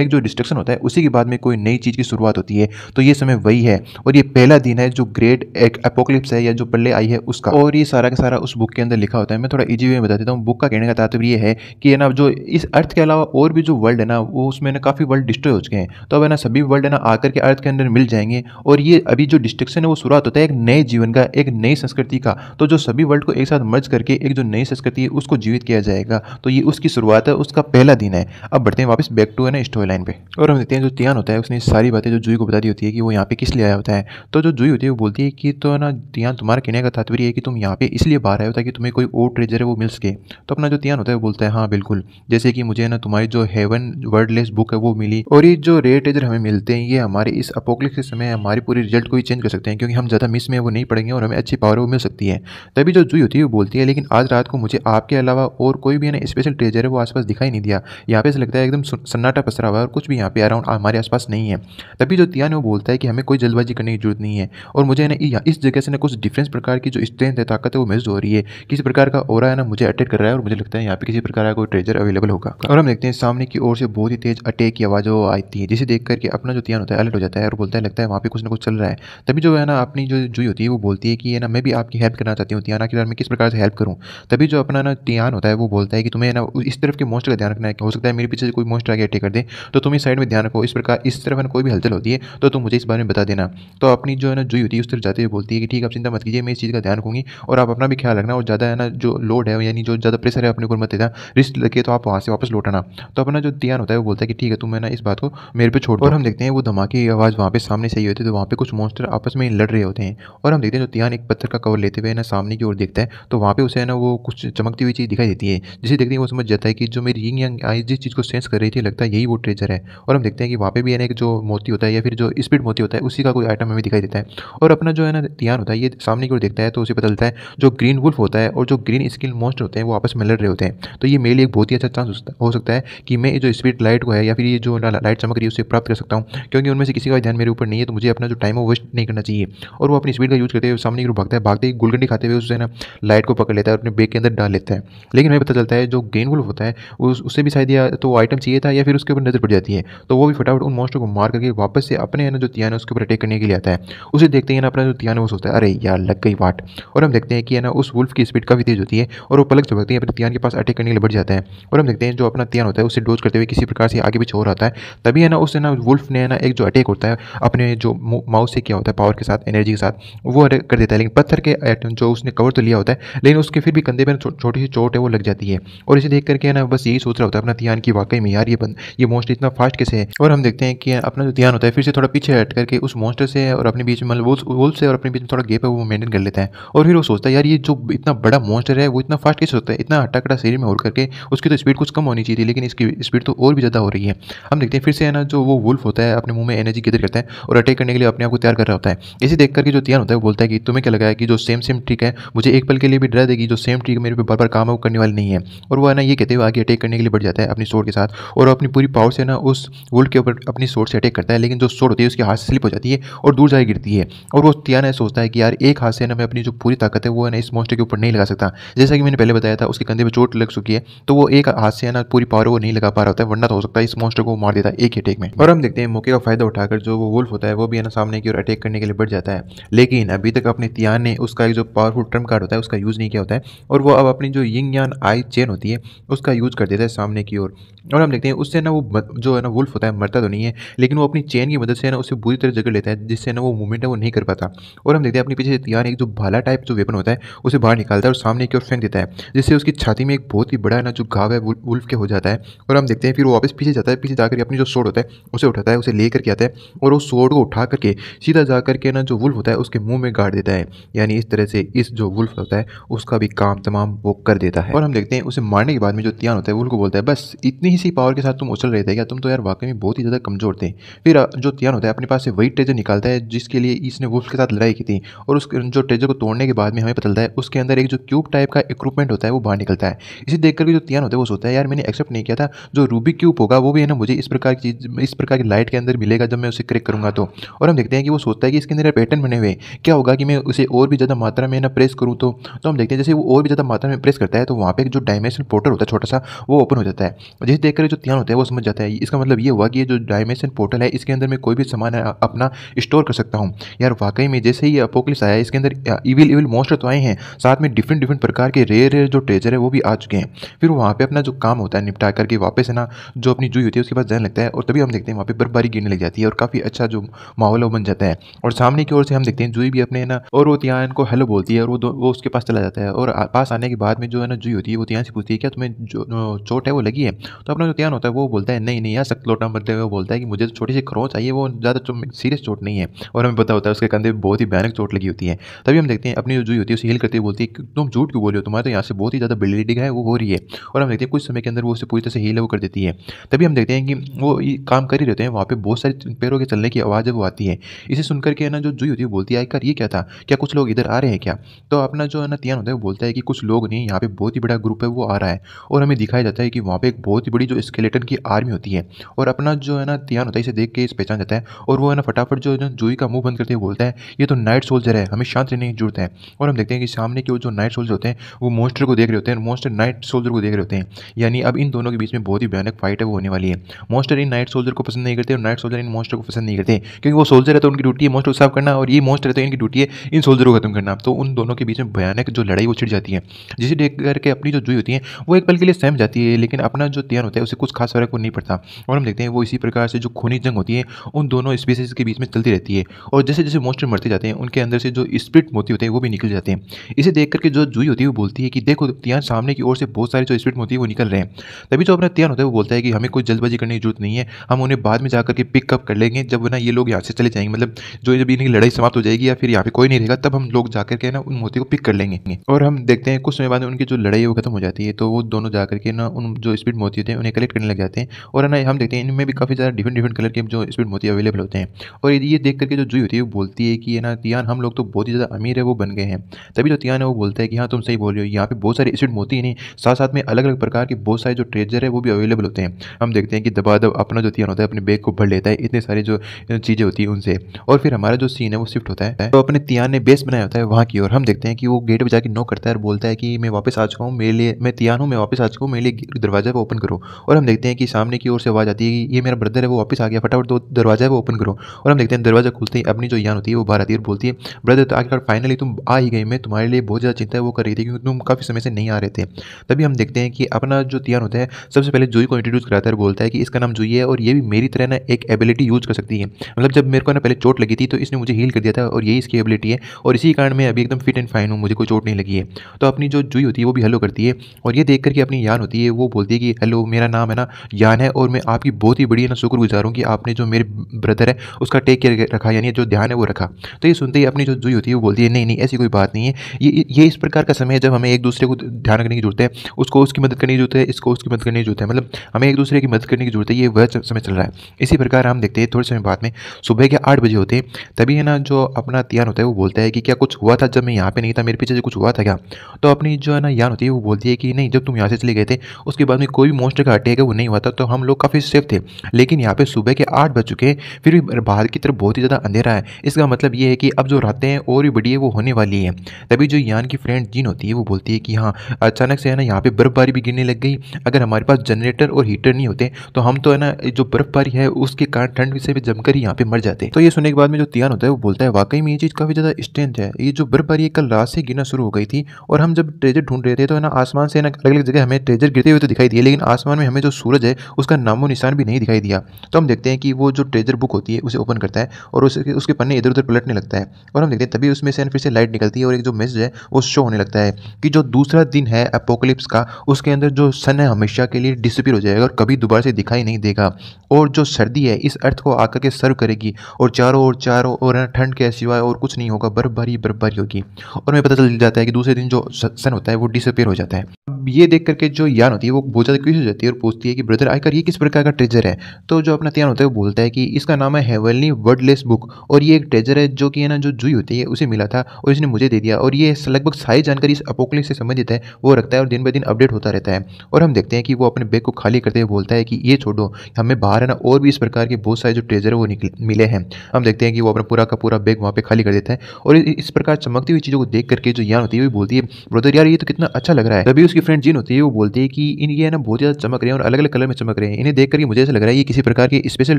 एक जो डिस्ट्रक्शन होता है उसी के बाद में कोई नई चीज़ की शुरुआत होती है तो ये समय वही है और ये पहला दिन है जो ग्रेट एक अपोकलिप्स है या जो पल्ले आई है उसका और ये सारा का सारा उस बुक के अंदर लिखा होता है मैं थोड़ा इजी वे में बता देता हूँ बुक का कहने का तात्पर्य है कि है ना जो इस अर्थ के अलावा और भी जो वर्ल्ड है ना वो उसमें ना काफ़ी वर्ल्ड डिस्ट्रॉय हो चुके हैं तो अब है ना सभी वर्ल्ड है ना आकर के अर्थ के अंदर मिल जाएंगे और ये अभी जो डिस्ट्रक्शन है वो शुरुआत होता है एक नए जीवन का एक नई संस्कृति का तो जो सभी वर्ल्ड को एक साथ मर्ज करके एक जो नई संस्कृति है उसको जीवित किया जाएगा तो ये उसकी शुरुआत है उसका पहला दिन है अब बढ़ते हैं वापस बैक टू है ना स्टोरी लाइन पर और हम देखते हैं जो तियान होता है उसने सारी बातें जो जुई को बता दी होती है कि वो यहाँ पे किस लिए आया होता है तो जो जुई होती है वो बोलती है कि तो ना तियान तुम्हारा कहने का तात्पर्य है कि तुम यहाँ पे इसलिए बाहर आए है कि तुम्हें कोई और ट्रेजर है वो मिल सके तो अपना जो तियान होता है वो बोलता है हाँ बिल्कुल जैसे कि मुझे ना तुम्हारी जो हेवन वर्डलेस बुक है वो मिली और ये जो रेट इधर हमें मिलते हैं ये हमारे इस अपोक्लिक के समय हमारी पूरी रिजल्ट को ही चेंज कर सकते हैं क्योंकि हम ज़्यादा मिस में वो नहीं पड़ेंगे और हमें अच्छी पावर वो मिल सकती है तभी जो जुई होती है वो बोलती है लेकिन आज रात को मुझे आपके अलावा और कोई भी ना स्पेशल ट्रेजर है वो आसपास दिखाई नहीं दिया यहाँ पे ऐसा लगता है एकदम सन्नाटा पसरा हुआ है और कुछ भी यहाँ पे अराउंड हमारे आसपास नहीं है तभी जो तियान वो बोलता है कि हमें कोई जल्दबाजी करने की जरूरत नहीं है और मुझे ना इस जगह से ना कुछ डिफरेंस प्रकार की जो स्ट्रेंथ है ताकत है वो मिस हो रही है किसी प्रकार का और है ना मुझे अटैक कर रहा है और मुझे लगता है यहाँ पे किसी प्रकार का कोई ट्रेजर अवेलेबल होगा और हम देखते हैं सामने की ओर से बहुत ही तेज अटैक की आवाज़ आती है जिसे देख करके अपना जो ध्यान होता है अलर्ट हो जाता है और बोलता है लगता है वहाँ पे कुछ ना कुछ चल रहा है तभी जो है ना अपनी जो जुई होती है वो बोलती है कि ना मैं भी आपकी हेल्प करना चाहती हूँ तियान आखिर मैं किस प्रकार से हेल्प करूँ तभी जो अपना ना ध्यान होता है वो बोलता है कि तुम्हें ना इस तरफ के मोस्टर का ध्यान रखना है हो सकता है मेरे पीछे कोई मोस्टर आगे अटैक कर दे तो तुम इस साइड में ध्यान रखो इस प्रकार इस तरफ ना कोई भी हलचल होती है तो तुम मुझे इस बारे में बता देना तो अपनी जो है ना जुई होती है उस तरफ जाते हुए बोलती है कि ठीक आप चिंता मत कीजिए मैं इस चीज़ का ध्यान रखूँगी और आप अपना भी ख्याल रखना और ज़्यादा है ना जो लोड है यानी जो ज़्यादा प्रेशर है अपने ऊपर मत देना रिस्क लगे तो आप वहाँ से वापस लौटाना तो अपना जो ध्यान होता है वो बोलता है कि ठीक है तुम ना इस बात को मेरे पे छोड़ और हम देखते हैं वो धमाके की आवाज़ वहाँ पे सामने सही होती है तो वहाँ पे कुछ मोस्टर आपस में लड़ रहे होते हैं और हम देखते हैं जो तियान एक पत्थर का कवर लेते हुए ना सामने की ओर देखता है तो वहाँ पे उसे ना वो कुछ चमकती हुई चीज़ दिखाई देती है जिसे देखते हैं वो समझ जाता है कि जो मेरी यंग आई जिस चीज़ को सेंस कर रही थी लगता है यही वो ट्रेजर है और हम देखते हैं कि वहाँ पे भी है ना एक जो मोती होता है या फिर जो स्पीड मोती होता है उसी का कोई आइटम हमें दिखाई देता है और अपना जो है ना ध्यान होता है ये सामने की ओर देखता है तो उसे पता चलता है जो ग्रीन वुल्फ होता है और जो ग्रीन स्किन मोस्टर होते हैं वो आपस में लड़ रहे होते हैं तो ये मेल लिए एक बहुत ही अच्छा चांस हो सकता है कि मैं जो स्पीड लाइट को है या फिर ये जो लाइट चमक रही है उसे प्राप्त कर सकता हूँ क्योंकि उनमें से किसी का ध्यान मेरे ऊपर नहीं है तो मुझे अपना जो टाइम है वो वेस्ट नहीं करना चाहिए और वो अपनी स्पीड का यूज़ करते हुए सामने की भागता है भागते ही गुलगंडी खाते हुए उससे ना लाइट को पकड़ लेता है और अपने बेग के अंदर डाल लेता है लेकिन हमें पता चलता है जो गेन गुल्फ होता है उससे भी शायद तो आइटम चाहिए था या फिर उसके ऊपर नजर पड़ जाती है तो वो भी फटाफट उन मोस्टर को मार करके वापस से अपने जो तियान है उसके ऊपर अटैक करने के लिए आता है उसे देखते हैं ना अपना जो तियान है वो सोचता है अरे यार लग गई वाट और हम देखते हैं कि ना उस वुल्फ की स्पीड काफ़ी तेज़ होती है और वो पलक झपकती है अपने तियान के पास अटैक करने के लिए बढ़ जाता है रहता है और हम देखते हैं जो अपना तियान होता है उसे डोज करते हुए किसी प्रकार से आगे पीछे हो रहा है तभी है ना उससे ना वुल्फ ने ना एक जो अटैक होता है अपने जो माउस से किया होता है पावर के साथ एनर्जी के साथ वो अटैक कर देता है लेकिन पत्थर के जो उसने कवर तो लिया होता है लेकिन उसके फिर भी कंधे पर छोटी सी चोट है वो लग जाती है और इसे देख करके है ना बस यही सोच रहा होता है अपना तियान की वाकई में यार ये बंद ये मोस्ट इतना फास्ट कैसे है और हम देखते हैं कि अपना जो ध्यान होता है फिर से थोड़ा पीछे हट करके उस मोस्टर से और अपने बीच में वुल्फ मतलब से और अपने बीच में थोड़ा गेप है वो मेंटेन कर लेता है और फिर वो सोचता है यार ये जो इतना बड़ा मोस्टर है वो इतना फास्ट कैसे होता है इतना हटाकटा शरीर में होल करके उसकी तो स्पीड कुछ कम होनी चाहिए थी लेकिन इसकी स्पीड तो और भी ज़्यादा हो रही है हम देखते हैं फिर से है ना जो वो वुल्फ होता है अपने मुंह में एनर्जी गिदर करता है और अटैक करने के लिए अपने आप को तैयार कर रहा होता है इसे देख करके जो तैयार होता है वो बोलता है कि तुम्हें क्या लगा है कि जो सेम सेम ट्रिक है मुझे एक पल के लिए भी डरा देगी जो सेम ट्रिक मेरे पे बार बार काम वो करने वाली नहीं है और वो है ना ये कहते हुए आगे अटैक करने के लिए बढ़ जाता है अपनी शोर के साथ और अपनी पूरी पावर से ना उस वुल्फ के ऊपर अपनी शोर से अटैक करता है लेकिन जो शोर होती है उसके हाथ से स्लिप हो जाती है और दूर जाए गिरती है और वो तैयार है सोचता है कि यार एक हाथ से ना मैं अपनी जो पूरी ताकत है वो है ना इस मोस्टर के ऊपर नहीं लगा सकता जैसा कि मैंने पहले बताया था उसके कंधे पर चोट लग चुकी है तो वो एक हाथ से है ना पूरी पावर वो नहीं लगा पा रहा होता है वरना तो हो सकता है इस मोस्टर को मार देता है एक अटेक में और हम देखते हैं मौके का फायदा उठाकर जो वो वुल्फ होता है वो भी है ना सामने की ओर अटैक करने के लिए बढ़ जाता है लेकिन अभी तक अपने तियान ने उसका एक जो पावरफुल ट्रम कार्ड होता है उसका यूज़ नहीं किया होता है और वो अब अपनी जो यिंग यान आई चेन होती है उसका यूज़ कर देता है सामने की ओर और हम देखते हैं उससे ना वो जो है ना वुल्फ होता है मरता तो नहीं है लेकिन वो अपनी चेन की मदद से ना उसे बुरी तरह जगड़ लेता है जिससे ना वो मूवमेंट है वो नहीं कर पाता और हम देखते हैं अपने पीछे तियान एक जो भाला टाइप जो वेपन होता है उसे बाहर निकालता है और सामने की ओर फेंक देता है जिससे उसकी छाती में एक बहुत ही बड़ा अपना जो घाव है उल्फ के हो जाता है और हम देखते हैं फिर वो वापस पीछे जाता है पीछे जाकर के अपनी जो सोड होता है उसे उठाता है उसे ले करके आता है और उस सोड को उठा करके सीधा जा करके ना जो वुल्फ होता है उसके मुंह में गाड़ देता है यानी इस तरह से इस जो वुल्फ होता है उसका भी काम तमाम वो कर देता है और हम देखते हैं उसे मारने के बाद में जो त्यान होता है वुल्फ को बोलता है बस इतनी ही सी पावर के साथ तुम उछल रहे थे क्या तुम तो यार वाकई में बहुत ही ज़्यादा कमज़ोर थे फिर जो त्यान होता है अपने पास से वही ट्रेजर निकालता है जिसके लिए इसने वुल्फ के साथ लड़ाई की थी और उस जो ट्रेजर को तोड़ने के बाद में हमें पता चलता है उसके अंदर एक जो क्यूब टाइप का इक्विपमेंट होता है वो बाहर निकलता है इसे देख करके जो तियान होता है वो सोचता है यार मैंने एक्सेप्ट नहीं किया था जो रूबिक क्यूब होगा वो भी है ना मुझे इस प्रकार की चीज़ इस प्रकार की लाइट के अंदर मिलेगा जब मैं उसे क्रिक करूँगा तो और हम देखते हैं कि वो सोचता है कि इसके अंदर पैटर्न बने हुए क्या होगा कि मैं उसे और भी ज़्यादा मात्रा में ना प्रेस करूँ तो तो हम देखते हैं जैसे वो और भी ज़्यादा मात्रा में प्रेस करता है तो वहाँ पर जो डायमेंशन पोर्टल होता है छोटा सा वो ओपन हो जाता है जिसे देखकर जो तियान होता है वो समझ जाता है इसका मतलब ये हुआ कि ये जो डायमेंशन पोर्टल है इसके अंदर मैं कोई भी सामान अपना स्टोर कर सकता हूँ यार वाकई में जैसे ही अपोकलिस आया इसके अंदर इविल इविल मोस्टर तो आए हैं साथ में डिफरेंट डिफरेंट प्रकार के रेयर रेयर जो ट्रेजर है वो भी आ चुके हैं फिर फिर वहाँ पे अपना जो काम होता है निपटा करके वापस है ना जो अपनी जुई होती है उसके पास जाने लगता है और तभी हम देखते हैं वहाँ पे बर्फबारी गिरने लग जाती है और काफ़ी अच्छा जो माहौल बन जाता है और सामने की ओर से हम देखते हैं जुई भी अपने ना और वो त्यान को हेलो बोलती है और वो वो उसके पास चला जाता है और पास आने के बाद में जो है ना जुई होती है वो तियान से पूछती है क्या तुम्हें जो चोट है वो लगी है तो अपना जो त्यान होता है वो बोलता है नहीं नहीं यार सख्त लोटा मरते हुए बोलता है कि मुझे तो छोटी सी खरोच चाहिए वो ज़्यादा सीरियस चोट नहीं है और हमें पता होता है उसके कंधे बहुत ही भयानक चोट लगी होती है तभी हम देखते हैं अपनी जो जुई होती है उसे हिल करते हुए बोलती है तुम झूठ क्यों बोलो तुम्हारे तो यहाँ से बहुत ही ज़्यादा बिल्डिंग है वो हो रही है और हम देखते हैं कुछ समय के अंदर वो उसे पूरी तरह से हील वो कर देती है तभी हम देखते हैं कि वो ये काम कर ही रहते हैं वहाँ पर बहुत सारे पैरों के चलने की आवाज़ वो आती है इसे सुनकर के ना जो जुई होती है बोलती है आखिर ये क्या था क्या कुछ लोग इधर आ रहे हैं क्या तो अपना जो है ना तियान होता है वो बोलता है कि कुछ लोग नहीं यहाँ पे बहुत ही बड़ा ग्रुप है वो आ रहा है और हमें दिखाया जाता है कि वहाँ पर एक बहुत ही बड़ी जो स्केलेटन की आर्मी होती है और अपना जो है ना तियान होता है इसे देख के इस पहचान जाता है और वो है ना फटाफट जो है जूई का मुंह बंद करते हुए बोलता है ये तो नाइट सोल्जर है हमें शांत रहने की हैं है और हम देखते हैं कि सामने के जो नाइट सोल्जर होते हैं वो मोस्टर को देख रहे होते हैं मोस्टर नाइट सोल्जर को देख रहे होते हैं यानी अब इन दोनों के बीच में बहुत ही भयानक फाइट है वो होने वाली है मोस्टर इन नाइट सोल्जर को पसंद नहीं करते और नाइट सोल्जर इन मोस्टर को पसंद नहीं करते क्योंकि वो सोल्जर है तो उनकी ड्यूटी है मोस्टर को साफ करना और ये मोस्टर है तो इनकी ड्यूटी है इन सोल्जर को खत्म करना तो उन दोनों के बीच में भयानक जो लड़ाई वो छिड़ जाती है जिसे देख करके अपनी जो जुई होती है वो एक पल के लिए सहम जाती है लेकिन अपना जो त्यान होता है उसे कुछ खास फर्क नहीं पड़ता और हम देखते हैं वो इसी प्रकार से जो खूनी जंग होती है उन दोनों स्पीसीज के बीच में चलती रहती है और जैसे जैसे मोस्टर मरते जाते हैं उनके अंदर से जो स्प्रिट मोती होते हैं वो भी निकल जाते हैं इसे देख करके जो जुई होती है वो बोलती है कि देखो तियान सामने की ओर से बहुत सारे जो स्पीड में होती है वो निकल रहे हैं तभी जो अपना तैयार होता है वो बोलता है कि हमें कोई जल्दबाजी करने की जरूरत नहीं है हम उन्हें बाद में जाकर के पिकअप कर लेंगे जब ना ये लोग यहाँ से चले जाएंगे मतलब जो जब इनकी लड़ाई समाप्त हो जाएगी या फिर यहाँ पे कोई नहीं रहेगा तब हम लोग जाकर के ना उन मोती को पिक कर लेंगे और हम देखते हैं कुछ समय बाद उनकी जो लड़ाई है वो खत्म हो जाती है तो वो दोनों जा करके ना उन जो स्पीड मोती होते हैं उन्हें कलेक्ट करने लग जाते हैं और ना हम देखते हैं इनमें भी काफ़ी ज़्यादा डिफरेंट डिफरेंट कलर के जो स्पीड मोती अवेलेबल होते हैं और ये देख करके जो जुई होती है वो बोलती है कि ना तियान हम लोग तो बहुत ही ज़्यादा अमीर है वो बन गए हैं तभी जो तियान है वो बोलता है कि हाँ तुम सही बोल रहे हो यहाँ पे बहुत सारे स्पीड मोती नहीं साथ साथ में में अलग अलग प्रकार के बहुत सारे जो ट्रेजर है वो भी अवेलेबल होते हैं हम देखते हैं कि दबा दब अपना जो तीन होता है अपने बैग को भर लेता है इतने सारी जो चीज़ें होती है उनसे और फिर हमारा जो सीन है वो शिफ्ट होता है तो अपने तियान ने बेस बनाया होता है वहाँ की और हम देखते हैं कि वो गेट पर जाकर नो करता है और बोलता है कि मैं वापस आ चुका हूँ मेरे लिए मैं तियान हूँ मैं वापस आ चुका हूँ मेरे लिए दरवाज़ा को ओपन करो और हम देखते हैं कि सामने की ओर से आवाज़ आती है कि ये मेरा ब्रदर है वो वापस आ गया फटाफट दो दरवाज़ा है वो ओपन करो और हम देखते हैं दरवाज़ा खुलते ही अपनी जो यान होती है वो बाहर आती है और बोलती है ब्रदर तो आखिर फाइनली तुम आ ही गई मैं तुम्हारे लिए बहुत ज़्यादा चिंता वो कर रही थी क्योंकि तुम काफ़ी समय से नहीं आ रहे थे तभी हम देखते देखते हैं कि अपना जो तियान होता है सबसे पहले जूई को इंट्रोड्यूस कराता है और बोलता है कि इसका नाम जूई है और ये भी मेरी तरह ना एक एबिलिटी यूज़ कर सकती है मतलब जब मेरे को ना पहले चोट लगी थी तो इसने मुझे हील कर दिया था और यही इसकी एबिलिटी है और इसी कारण मैं अभी एकदम फिट एंड फाइन हूँ मुझे कोई चोट नहीं लगी है तो अपनी जो जूई होती है वो भी हेलो करती है और ये देख करके अपनी यान होती है वो बोलती है कि हेलो मेरा नाम है ना यान है और मैं आपकी बहुत ही बड़ी ना शुक्रगुजार हूँ कि आपने जो मेरे ब्रदर है उसका टेक केयर रखा यानी जो ध्यान है वो रखा तो ये सुनते ही अपनी जो जुई होती है वो बोलती है नहीं नहीं ऐसी कोई बात नहीं है ये ये इस प्रकार का समय है जब हमें एक दूसरे को ध्यान रखने की जरूरत है उसको कोर्स की मदद करने की जरूरत है इस कोर्स की मदद करने की जरूरत है मतलब हमें एक दूसरे की मदद करने की जरूरत है ये वह समय चल रहा है इसी प्रकार हम देखते हैं थोड़े समय बाद में सुबह के आठ बजे होते हैं तभी है ना जो अपना त्यान होता है वो बोलता है कि क्या कुछ हुआ था जब मैं यहाँ पर नहीं था मेरे पीछे जो कुछ हुआ था क्या तो अपनी जो है ना यान होती है वो बोलती है कि नहीं जब तुम यहाँ से चले गए थे उसके बाद में कोई भी मोस्टर का अटैक है वो नहीं हुआ था तो हम लोग काफ़ी सेफ थे लेकिन यहाँ पर सुबह के आठ बज चुके हैं फिर भी बाहर की तरफ बहुत ही ज़्यादा अंधेरा है इसका मतलब ये है कि अब जो रातें हैं और भी बड़ी है वो होने वाली है तभी जो यान की फ्रेंड जीन होती है वो बोलती है कि हाँ अचानक से है ना यहाँ पर बर्फ बर्फबारी भी गिरने लग गई अगर हमारे पास जनरेटर और हीटर नहीं होते तो हम तो है ना जो बर्फबारी है उसके कारण ठंड से भी जमकर ही यहाँ पे मर जाते तो ये सुनने के बाद में जो तियान होता है वो बोलता है वाकई में ये चीज़ काफ़ी ज़्यादा स्ट्रेंथ है ये जो बर्फबारी कल रात से गिरना शुरू हो गई थी और हम जब ट्रेजर ढूंढ रहे थे तो है ना आसमान से ना अलग अलग जगह हमें ट्रेजर गिरते हुए तो दिखाई दिए लेकिन आसमान में हमें जो सूरज है उसका नामो निशान भी नहीं दिखाई दिया तो हम देखते हैं कि वो जो ट्रेजर बुक होती है उसे ओपन करता है और उसके उसके पन्ने इधर उधर पलटने लगता है और हम देखते हैं तभी उसमें से फिर से लाइट निकलती है और एक जो मैसेज है वो शो होने लगता है कि जो दूसरा दिन है अपोकलिप्स का उसके अंदर जो सन है हमेशा के लिए डिसअपियर हो जाएगा और कभी दोबारा से दिखाई नहीं देगा और जो सर्दी है इस अर्थ को आकर के सर्व करेगी और चारों ओर चारों ओर ठंड के सिवाय और कुछ नहीं होगा बर्फबारी बर्फबारी होगी और हमें पता चल जाता है कि दूसरे दिन जो सन होता है वो डिसअपियर हो जाता है ये देख करके जो यान होती है वो बहुत ज़्यादा क्यूज हो जाती है और पूछती है कि ब्रदर आयकर ये किस प्रकार का ट्रेजर है तो जो अपना त्यान होता है वो बोलता है कि इसका नाम है हेवलनी वर्डलेस बुक और ये एक ट्रेजर है जो कि है ना जो जुई होती है उसे मिला था और इसने मुझे दे दिया और ये लगभग सारी जानकारी इस अपोकलिप से संबंधित है वो रखता है और दिन ब दिन अपडेट होता रहता है और हम देखते हैं कि वो अपने बैग को खाली करते हुए बोलता है कि ये छोड़ो हमें बाहर है ना और भी इस प्रकार के बहुत सारे जो ट्रेजर है वो मिले हैं हम देखते हैं कि वो अपना पूरा का पूरा बैग वहाँ पर खाली कर देता है और इस प्रकार चमकती हुई चीज़ों को देख करके जो यान होती है वो बोलती है ब्रदर यार ये तो कितना अच्छा लग रहा है तभी उसकी डिफरेंट जिन होती है वो बोलती है कि इन ये ना बहुत ज़्यादा चमक रहे हैं और अलग अलग कलर में चमक रहे हैं इन्हें देख करके मुझे ऐसा लग रहा है ये किसी प्रकार के स्पेशल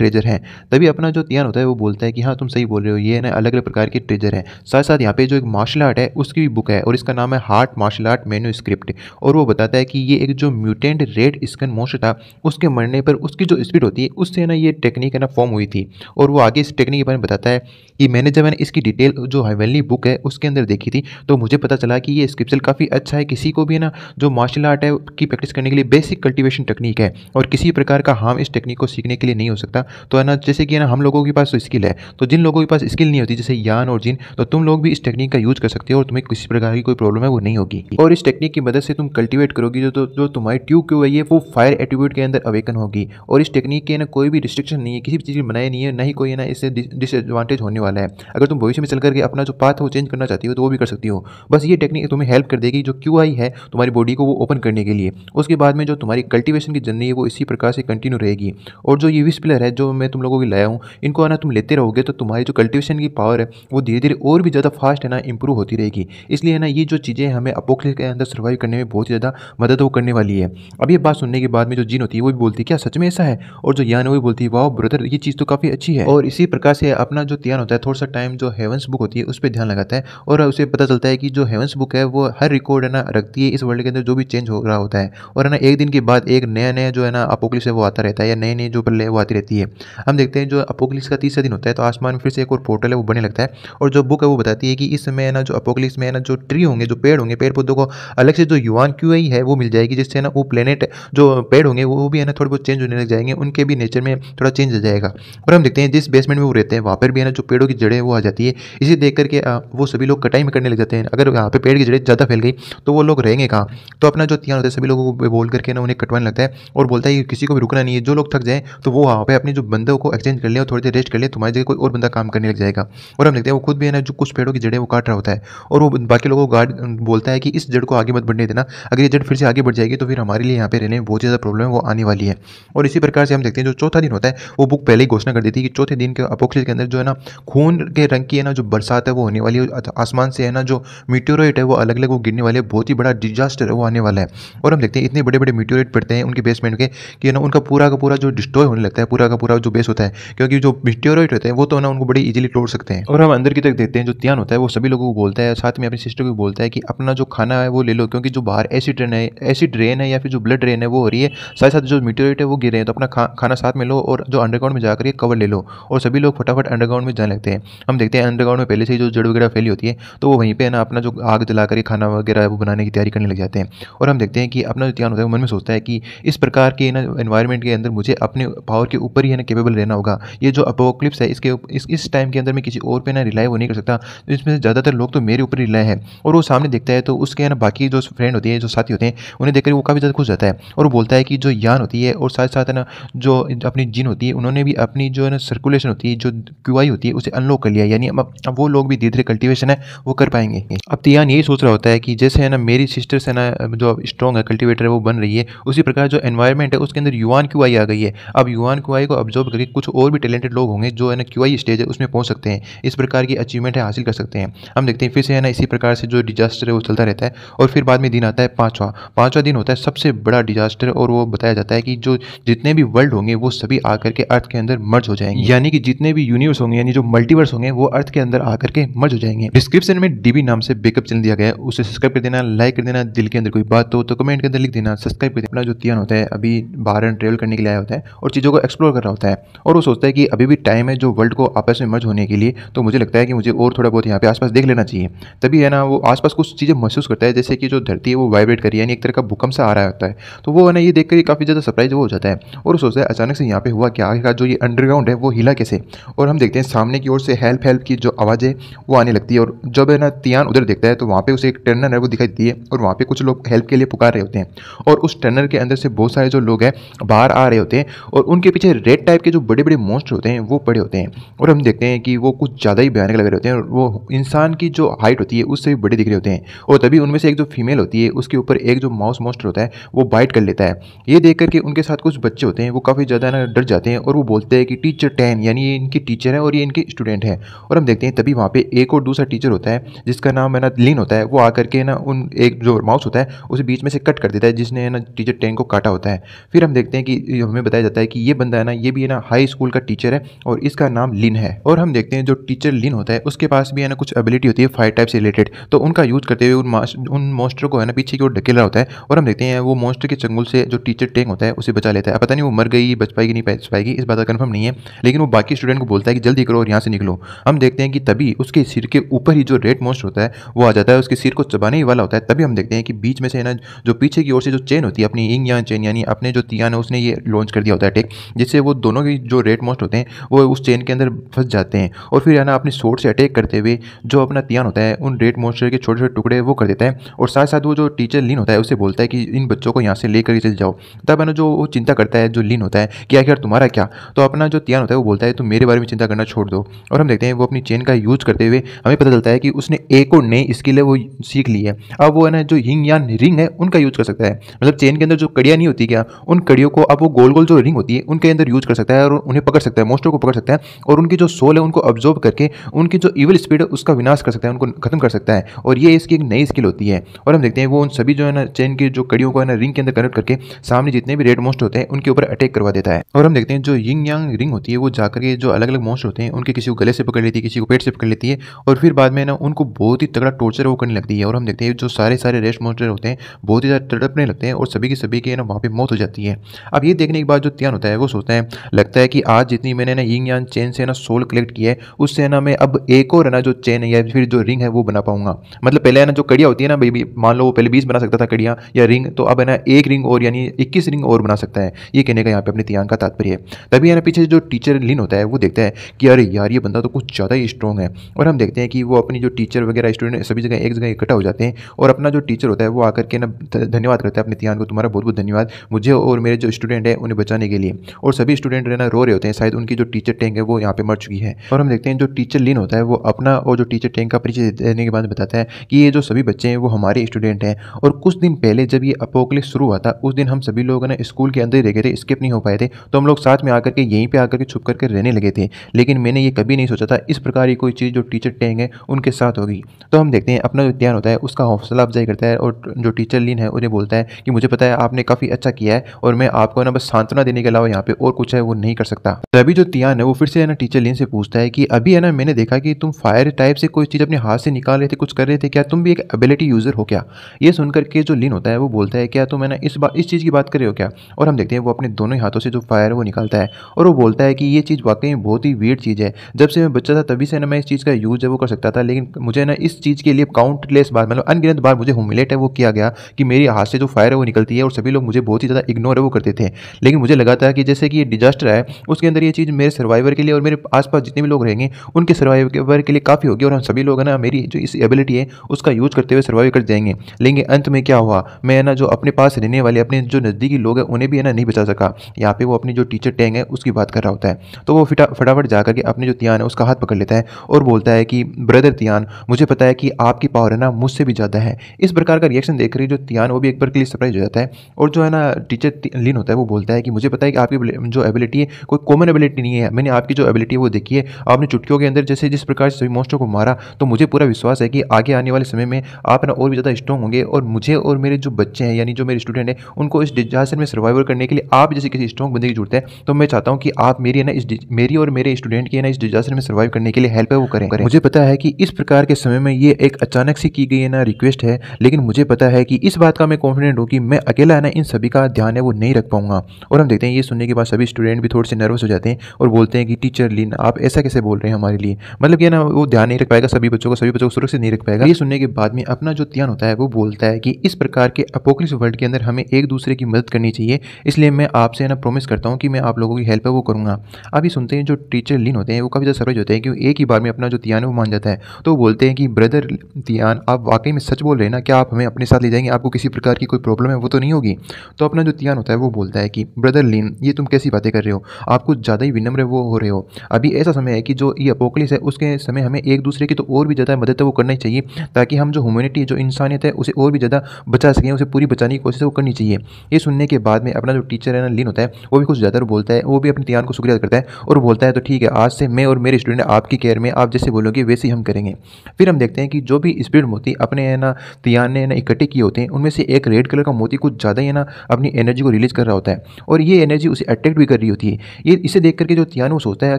ट्रेजर हैं तभी अपना जो तियान होता है वो बोलता है कि हाँ तुम सही बोल रहे हो ये ना अलग अलग प्रकार के ट्रेजर हैं साथ साथ यहाँ पे जो एक मार्शल आर्ट है उसकी भी बुक है और इसका नाम है heart martial art menu script और वो बताता है कि ये एक जो म्यूटेंट रेड स्कन मोश था उसके मरने पर उसकी जो स्पीड होती है उससे ना ये टेक्निक है ना फॉर्म हुई थी और वो आगे इस टेक्निक के बारे में बताता है कि मैंने जब मैंने इसकी डिटेल जो हाईवेली बुक है उसके अंदर देखी थी तो मुझे पता चला कि ये स्क्रिप्चर काफ़ी अच्छा है किसी को भी ना जो मार्शल आर्ट है की प्रैक्टिस करने के लिए बेसिक कल्टीवेशन टेक्निक है और किसी प्रकार का हार्म इस टेक्निक को सीखने के लिए नहीं हो सकता तो है ना जैसे कि है ना हम लोगों के पास तो स्किल है तो जिन लोगों के पास स्किल नहीं होती जैसे यान और जिन तो तुम लोग भी इस टेक्निक का यूज कर सकते हो और तुम्हें किसी प्रकार की कोई प्रॉब्लम है वो नहीं होगी और इस टेक्निक की मदद से तुम कल्टीवेट करोगी जो जो तुम्हारी ट्यूब क्यों है वो फायर एटीट्यूड के अंदर अवेकन होगी और इस टेक्निक के ना कोई भी रिस्ट्रिक्शन नहीं है किसी भी चीज़ में बनाया नहीं है ना ही कोई ना इससे डिसएडवांटेज होने वाला है अगर तुम भविष्य में चल करके अपना जो पाथ वो चेंज करना चाहती हो तो वो भी कर सकती हो बस ये टेक्निक तुम्हें हेल्प कर देगी जो क्यू है तुम्हारी बॉडी को को वो ओपन करने के लिए उसके बाद में जो तुम्हारी कल्टिवेशन की जर्नी है वो इसी प्रकार से कंटिन्यू रहेगी और जो ये विश प्लेयर है जो मैं तुम लोगों की लाया हूँ इनको आना तुम लेते रहोगे तो तुम्हारी जो कल्टिवेशन की पावर है वो धीरे धीरे और भी ज़्यादा फास्ट है ना इंप्रूव होती रहेगी इसलिए है ना ये जो चीज़ें हमें अपोखले के अंदर सर्वाइव करने में बहुत ज़्यादा मदद वो करने वाली है अब ये बात सुनने के बाद में जो जीन होती है वो भी बोलती है क्या सच में ऐसा है और जो यान वो बोलती है वाह ब्रदर ये चीज़ तो काफ़ी अच्छी है और इसी प्रकार से अपना जो त्यान होता है थोड़ा सा टाइम जो हेवंस बुक होती है उस पर ध्यान लगाता है और उसे पता चलता है कि जो हेवंस बुक है वो हर रिकॉर्ड है ना रखती है इस वर्ल्ड के अंदर जो भी चेंज हो रहा होता है और है ना एक दिन के बाद एक नया नया जो है ना अपोकलिस है वो आता रहता है या नई नई जो प्रलय वो आती रहती है हम देखते हैं जो अपोकलिस का तीसरा दिन होता है तो आसमान में फिर से एक और पोर्टल है वो बने लगता है और जो बुक है वो बताती है कि इस समय ना जो अपोकलिस में है ना जो ट्री होंगे जो पेड़ होंगे पेड़ पौधों को अलग से जो युवान क्यू है वो मिल जाएगी जिससे ना वो प्लेनेट जो पेड़ होंगे वो भी है ना थोड़े बहुत चेंज होने लग जाएंगे उनके भी नेचर में थोड़ा चेंज हो जाएगा और हम देखते हैं जिस बेसमेंट में वो रहते हैं वहाँ पर भी है ना जो पेड़ों की जड़ें वो आ जाती है इसे देख करके वो सभी लोग कटाई में करने लग जाते हैं अगर वहाँ पर पेड़ की जड़ें ज़्यादा फैल गई तो वो लोग रहेंगे कहाँ तो अपना जो तियान होता है सभी लोगों को बोल करके ना उन्हें कटवाने लगता है और बोलता है कि किसी को भी रुकना नहीं है जो लोग थक जाए तो वो वहाँ पे अपने जो बंदों को एक्सचेंज कर ले और थोड़ी देर रेस्ट कर ले तुम्हारी जगह कोई और बंदा काम करने लग जाएगा और हम देखते हैं वो खुद भी है ना जो कुछ पेड़ों की जड़ें वो काट रहा होता है और वो बाकी लोगों को गार्ड बोलता है कि इस जड़ को आगे मत बढ़ने देना अगर ये जड़ फिर से आगे बढ़ जाएगी तो फिर हमारे लिए यहाँ पर रहने में बहुत ज़्यादा प्रॉब्लम है वो आने वाली है और इसी प्रकार से हम देखते हैं जो चौथा दिन होता है वो बुक पहले ही घोषणा कर देती है कि चौथे दिन के अपोक्ष के अंदर जो है ना खून के रंग की है ना जो बरसात है वो होने वाली है आसमान से है ना जो मीटोराइट है वो अलग अलग वो गिरने वाले बहुत ही बड़ा डिजास्टर है वो आने वाला है और हम देखते हैं इतने बड़े बड़े म्यूटोरेट पड़ते हैं उनके बेसमेंट के कि ना उनका पूरा का पूरा जो डिस्ट्रॉय होने लगता है पूरा का पूरा जो बेस होता है क्योंकि जो म्यूटोरेट होते हैं वो तो ना उनको बड़े इजिली तोड़ सकते हैं और हम अंदर की तक देखते हैं जो त्यान होता है वो सभी लोगों को बोलता है साथ में अपनी सिस्टर को बोलता है कि अपना जो खाना है वो ले लो क्योंकि जो बाहर ऐसी ट्रेन है ऐसी ड्रेन है या फिर जो ब्लड ड्रेन है वो हो रही है साथ साथ जो म्यूटोरेट है वो गिर रहे हैं तो अपना खाना साथ में लो और जो अंडरग्राउंड में जाकर ये कवर ले लो और सभी लोग फटाफट अंडरग्राउंड में जाने लगते हैं हम देखते हैं अंडरग्राउंड में पहले से जो जड़ वगैरह फैली होती है तो वो वहीं पर ना अपना जो आग जला कर खाना वगैरह वो बनाने की तैयारी करने लग जाते हैं और हम देखते हैं कि अपना जो ध्यान होता है मन में सोचता है कि इस प्रकार के ना इन्वायरमेंट के अंदर मुझे अपने पावर के ऊपर ही है ना केपेबल रहना होगा ये जो अपोक्लिप्स है इसके इस इस टाइम के अंदर मैं किसी और पे ना रिलाई वो नहीं कर सकता तो इसमें ज़्यादातर लोग तो मेरे ऊपर रिलाई है और वो सामने देखता है तो उसके है ना बाकी जो फ्रेंड होते हैं जो साथी होते हैं उन्हें देखकर वो काफ़ी ज़्यादा खुश जाता है और बोलता है कि जो यान होती है और साथ साथ ना जो अपनी जिन होती है उन्होंने भी अपनी जो है ना सर्कुलेशन होती है जो क्यू होती है उसे अनलॉक कर लिया यानी अब वो लोग भी धीरे धीरे कल्टिवेशन है वो कर पाएंगे अब तियान तो यही सोच रहा होता है कि जैसे है ना मेरी सिस्टर्स है ना जो स्ट्रॉन्ग है कल्टीवेटर है वो बन रही है उसी प्रकार जो एनवायरमेंट है उसके अंदर युवान क्यू आ गई है अब युवान क्यू को ऑब्जर्व करके कुछ और भी टैलेंटेड लोग होंगे जो है ना क्यू स्टेज है उसमें पहुँच सकते हैं इस प्रकार की अचीवमेंट है हासिल कर सकते हैं हम देखते हैं फिर से है ना इसी प्रकार से जो डिजास्टर है वो चलता रहता है और फिर बाद में दिन आता है पाँचवा पाँचवा दिन होता है सबसे बड़ा डिजास्टर और वो बताया जाता है कि जो जितने भी वर्ल्ड होंगे वो सभी आकर के अर्थ के अंदर मर्ज हो जाएंगे यानी कि जितने भी यूनिवर्स होंगे यानी जो मल्टीवर्स होंगे वो अर्थ के अंदर आकर के मर्ज हो जाएंगे डिस्क्रिप्शन में डीबी नाम से बेकअप चैनल दिया गया है उसे सब्सक्राइब कर देना लाइक कर देना दिल के अंदर कोई बात हो तो कमेंट के अंदर लिख देना सब्सक्राइब कर देना जो तियान होता है अभी बाहर ट्रेवल करने के लिए आया होता है और चीज़ों को एक्सप्लोर कर रहा होता है और वो सोचता है कि अभी भी टाइम है जो वर्ल्ड को आपस में मर्ज होने के लिए तो मुझे लगता है कि मुझे और थोड़ा बहुत यहाँ पे आसपास देख लेना चाहिए तभी है ना वो आसपास कुछ चीज़ें महसूस करता है जैसे कि जो धरती है वो वाइब्रेट करी यानी एक तरह का भूकंप सा आ रहा होता है तो वो है ना ये देख कर काफ़ी ज़्यादा सरप्राइज हो जाता है और सोचता है अचानक से यहाँ पे हुआ क्या आखिरकार जो ये अंडरग्राउंड है वो हिला कैसे और हम देखते हैं सामने की ओर से हेल्प हेल्प की जो आवाज़ है वो आने लगती है और जब है ना तियान उधर देखता है तो वहाँ पर उसे एक टर्नर है वो दिखाई देती है और वहाँ पर कुछ लोग हेल्प के लिए पुकार रहे होते हैं और उस टनल के अंदर से बहुत सारे जो लोग हैं बाहर आ रहे होते हैं और उनके पीछे रेड टाइप के जो बड़े बड़े मोस्टर होते हैं वो पड़े होते हैं और हम देखते हैं कि वो कुछ ज़्यादा ही भयानक लग रहे होते हैं और वो इंसान की जो हाइट होती है उससे भी बड़े दिख रहे होते हैं और तभी उनमें से एक जो फीमेल होती है उसके ऊपर एक जो माउस मोस्टर होता है वो बाइट कर लेता है ये देख करके उनके साथ कुछ बच्चे होते हैं वो काफ़ी ज़्यादा ना डर जाते हैं और वो बोलते हैं कि टीचर टेन यानी ये इनकी टीचर है और ये इनके स्टूडेंट है और हम देखते हैं तभी वहाँ पर एक और दूसरा टीचर होता है जिसका नाम है ना लीन होता है वो आकर के ना उन एक जो माउस होता है उसे बीच में से कट कर देता है जिसने है ना टीचर टेन को काटा होता है फिर हम देखते हैं कि हमें बताया जाता है कि ये बंदा है ना ये भी है ना हाई स्कूल का टीचर है और इसका नाम लिन है और हम देखते हैं जो टीचर लिन होता है उसके पास भी है ना कुछ एबिलिटी होती है फायर टाइप से रिलेटेड तो उनका यूज़ करते हुए उन मोस्टर को है ना पीछे की ओर ढकेल रहा होता है और हम देखते हैं वो मोस्टर के चंगुल से जो टीचर टेंग होता है उसे बचा लेता है पता नहीं वो मर गई बच पाएगी नहीं बच पाएगी इस बात का कन्फर्म नहीं है लेकिन वो बाकी स्टूडेंट को बोलता है कि जल्दी करो और यहाँ से निकलो हम देखते हैं कि तभी उसके सिर के ऊपर ही जो रेड मोस्टर होता है वो आ जाता है उसके सिर को चबाने ही वाला होता है तभी हम देखते हैं कि बीच इसमें से है ना जो पीछे की ओर से जो चेन होती है अपनी इंग या चेन यानी अपने जो तिया है उसने ये लॉन्च कर दिया होता है टेक जिससे वो दोनों की जो रेट मोस्ट होते हैं वो उस चेन के अंदर फंस जाते हैं और फिर है ना अपनी शोट से अटैक करते हुए जो अपना तियान होता है उन रेड मोस्टर के छोटे छोटे टुकड़े वो कर देता है और साथ साथ वो जो टीचर लीन होता है उसे बोलता है कि इन बच्चों को यहाँ से लेकर चल जाओ तब है ना जो वो चिंता करता है जो लीन होता है कि आखिर तुम्हारा क्या तो अपना जो तियान होता है वो बोलता है तुम मेरे बारे में चिंता करना छोड़ दो और हम देखते हैं वो अपनी चेन का यूज़ करते हुए हमें पता चलता है कि उसने एक और नई स्किल है वो सीख ली है अब वो है ना जो हिंग यान रिंग है उनका यूज कर सकता है मतलब चेन के अंदर जो कड़ियाँ नहीं होती क्या उन कड़ियों को अब वो गोल गोल जो रिंग होती है उनके अंदर यूज कर सकता है और उन्हें पकड़ सकता है मोस्टर को पकड़ सकता है और उनकी जो सोल है उनको ऑब्जॉर्व करके उनकी जो इवल स्पीड है उसका विनाश कर सकता है उनको खत्म कर सकता है और ये इसकी एक नई स्किल होती है और हम देखते हैं वो उन सभी जो है ना चेन की जो कड़ियों को है ना रिंग के अंदर कनेक्ट करके सामने जितने भी रेड मोस्ट होते हैं उनके ऊपर अटैक करवा देता है और हम देखते हैं जो यिंग यांग रिंग होती है वो जाकर के जो अलग अलग मोस्ट होते हैं उनके किसी को गले से पकड़ लेती है किसी को पेट से पकड़ लेती है और फिर बाद में ना उनको बहुत ही तगड़ा टॉर्चर वो करने लगती है और हम देखते हैं जो सारे सारे रेस्ट मोस्टर होते हैं लगते हैं बहुत ही ज़्यादा तड़पने लगते हैं और सभी की सभी की ना वहाँ पर मौत हो जाती है अब ये देखने के बाद जो त्यान होता है वो सोचते हैं लगता है कि आज जितनी मैंने ना यिंग यान चेन से ना सोल कलेक्ट किया है उससे ना मैं अब एक और ना जो चेन या फिर जो रिंग है वो बना पाऊंगा मतलब पहले ना जो कड़िया होती है ना भाई मान लो वो पहले बीस बना सकता था कड़िया या रिंग तो अब है ना एक रिंग और यानी इक्कीस रिंग और बना सकता है ये कहने का यहाँ पे अपने तियांग का तात्पर्य है तभी है ना पीछे जो टीचर लिन होता है वो देखता है कि अरे यार ये बंदा तो कुछ ज़्यादा ही स्ट्रॉन्ग है और हम देखते हैं कि वो अपनी जो टीचर वगैरह स्टूडेंट सभी जगह एक जगह इकट्ठा हो जाते हैं और अपना जो टीचर होता है वो करके ना धन्यवाद करते हैं अपने तिहान को तुम्हारा बहुत बहुत धन्यवाद मुझे और मेरे जो स्टूडेंट हैं उन्हें बचाने के लिए और सभी स्टूडेंट रहना रो रहे होते हैं शायद उनकी जो टीचर टैंक है वो यहाँ पे मर चुकी है और हम देखते हैं जो टीचर लीन होता है वो अपना और जो टीचर टैंक का परिचय देने के बाद बताता है कि ये जो सभी बच्चे हैं वो हमारे स्टूडेंट हैं और कुछ दिन पहले जब ये अपोकले शुरू हुआ था उस दिन हम सभी लोग ना स्कूल के अंदर ही रह थे स्किप नहीं हो पाए थे तो हम लोग साथ में आकर के यहीं पर आकर के छुप करके रहने लगे थे लेकिन मैंने ये कभी नहीं सोचा था इस प्रकार की कोई चीज़ जो टीचर टैंक है उनके साथ होगी तो हम देखते हैं अपना जो ध्यान होता है उसका हौसला अफजाई करता है और जो टीचर लीन है उन्हें बोलता है कि मुझे पता है आपने काफ़ी अच्छा किया है और मैं आपको ना बस सांत्वना देने के अलावा यहाँ पे और कुछ है वो नहीं कर सकता तभी तो जो तियान है वो फिर से है ना टीचर लीन से पूछता है कि अभी है ना मैंने देखा कि तुम फायर टाइप से कोई चीज़ अपने हाथ से निकाल रहे थे कुछ कर रहे थे क्या तुम भी एक एबिलिटी यूज़र हो क्या ये सुनकर के जो लीन होता है वो बोलता है क्या तुम है ना इस बात इस चीज़ की बात कर रहे हो क्या और हम देखते हैं वो अपने दोनों हाथों से जो फायर है वो निकालता है और वो बोलता है कि ये चीज़ वाकई में बहुत ही वीड चीज़ है जब से मैं बच्चा था तभी से ना मैं इस चीज़ का यूज़ है वो कर सकता था लेकिन मुझे ना इस चीज़ के लिए काउंटलेस बार मतलब अनगिनत बार मुझे हुमिलेट है वो किया गया कि मेरे हाथ से जो फायर है वो निकलती है और सभी लोग मुझे बहुत ही ज़्यादा इग्नोर है वो करते थे लेकिन मुझे लगा था कि जैसे कि ये डिजास्टर है उसके अंदर ये चीज़ मेरे सर्वाइवर के लिए और मेरे आसपास जितने भी लोग रहेंगे उनके सर्वाइवर के लिए काफ़ी होगी और हम सभी लोग है ना मेरी जो इस एबिलिटी है उसका यूज़ करते हुए सर्वाइव कर जाएंगे लेकिन अंत में क्या हुआ मैं ना जो अपने पास रहने वाले अपने जो नज़दीकी लोग हैं उन्हें भी है ना नहीं बचा सका यहाँ पर वो अपनी जो टीचर टैंग है उसकी बात कर रहा होता है तो वो फटाफट जाकर के अपने जो तियान है उसका हाथ पकड़ लेता है और बोलता है कि ब्रदर तियान मुझे पता है कि आपकी पावर है ना मुझसे भी ज़्यादा है इस प्रकार का रिएक्शन पर्सन देख रही जो तियान वो भी एक बार के लिए सरप्राइज हो जाता है और जो है ना टीचर लीन होता है वो बोलता है कि मुझे पता है कि आपकी जो एबिलिटी है कोई कॉमन एबिलिटी नहीं है मैंने आपकी जो एबिलिटी है वो देखी है आपने चुटकियों के अंदर जैसे जिस प्रकार से सभी मोस्टों को मारा तो मुझे पूरा विश्वास है कि आगे आने वाले समय में आप ना और भी ज़्यादा स्ट्रॉग होंगे और मुझे और मेरे जो बच्चे हैं यानी जो मेरे स्टूडेंट हैं उनको इस डिजास्टर में सर्वाइवर करने के लिए आप जैसे किसी स्ट्रॉग बंदे की जुड़ते हैं तो मैं चाहता हूँ कि आप मेरी ना इस मेरी और मेरे स्टूडेंट की ना इस डिजास्टर में सर्वाइव करने के लिए हेल्प है वो करें मुझे पता है कि इस प्रकार के समय में ये एक अचानक से की गई ना रिक्वेस्ट है लेकिन मुझे पता कहता है कि इस बात का मैं कॉन्फिडेंट हूँ कि मैं अकेला है ना इन सभी का ध्यान है वो नहीं रख पाऊंगा और हम देखते हैं ये सुनने के बाद सभी स्टूडेंट भी थोड़े से नर्वस हो जाते हैं और बोलते हैं कि टीचर लीन आप ऐसा कैसे बोल रहे हैं हमारे लिए मतलब ये ना वो ध्यान नहीं रख पाएगा सभी बच्चों को सभी बच्चों को सुरक्षित नहीं रख पाएगा ये सुनने के बाद में अपना जो ध्यान होता है वो बोलता है कि इस प्रकार के अपोकलिस वर्ल्ड के अंदर हमें एक दूसरे की मदद करनी चाहिए इसलिए मैं आपसे ना प्रॉमिस करता हूँ कि मैं आप लोगों की हेल्प है वो करूँगा अभी सुनते हैं जो टीचर लीन होते हैं वो काफ़ी ज़्यादा सरप्राइज होते हैं क्योंकि एक ही बार में अपना जो ध्यान है वो मान जाता है तो बोलते हैं कि ब्रदर ध्यान आप वाकई में सच बोल रहे हैं ना क्या आप हमें अपने साथ ले जाएंगे आपको किसी प्रकार की कोई प्रॉब्लम है वो तो नहीं होगी तो अपना जो तियान होता है वो बोलता है कि ब्रदर लीन ये तुम कैसी बातें कर रहे हो आप कुछ ज़्यादा ही विनम्र वो हो रहे हो अभी ऐसा समय है कि जो ये अपोकलिस है उसके समय हमें एक दूसरे की तो और भी ज़्यादा मदद है वो करनी चाहिए ताकि हम जो ह्यूमनिटी जो इंसानियत है उसे और भी ज़्यादा बचा सकें उसे पूरी बचाने की कोशिश वो करनी चाहिए ये सुनने के बाद में अपना जो टीचर है ना लीन होता है वो भी कुछ ज़्यादा बोलता है वो भी अपने तियान को शुक्रिया करता है और बोलता है तो ठीक है आज से मैं और मेरे स्टूडेंट आपकी केयर में आप जैसे बोलोगे वैसे ही हम करेंगे फिर हम देखते हैं कि जो भी स्पीड मोती अपने ना तियान ने ना इकट्ठे किए होते हैं उनमें से एक रेड कलर का मोती कुछ ज़्यादा ही ना अपनी एनर्जी को रिलीज कर रहा होता है और ये एनर्जी उसे अट्रैक्ट भी कर रही होती है ये इसे देख करके जो तियानो सोचता है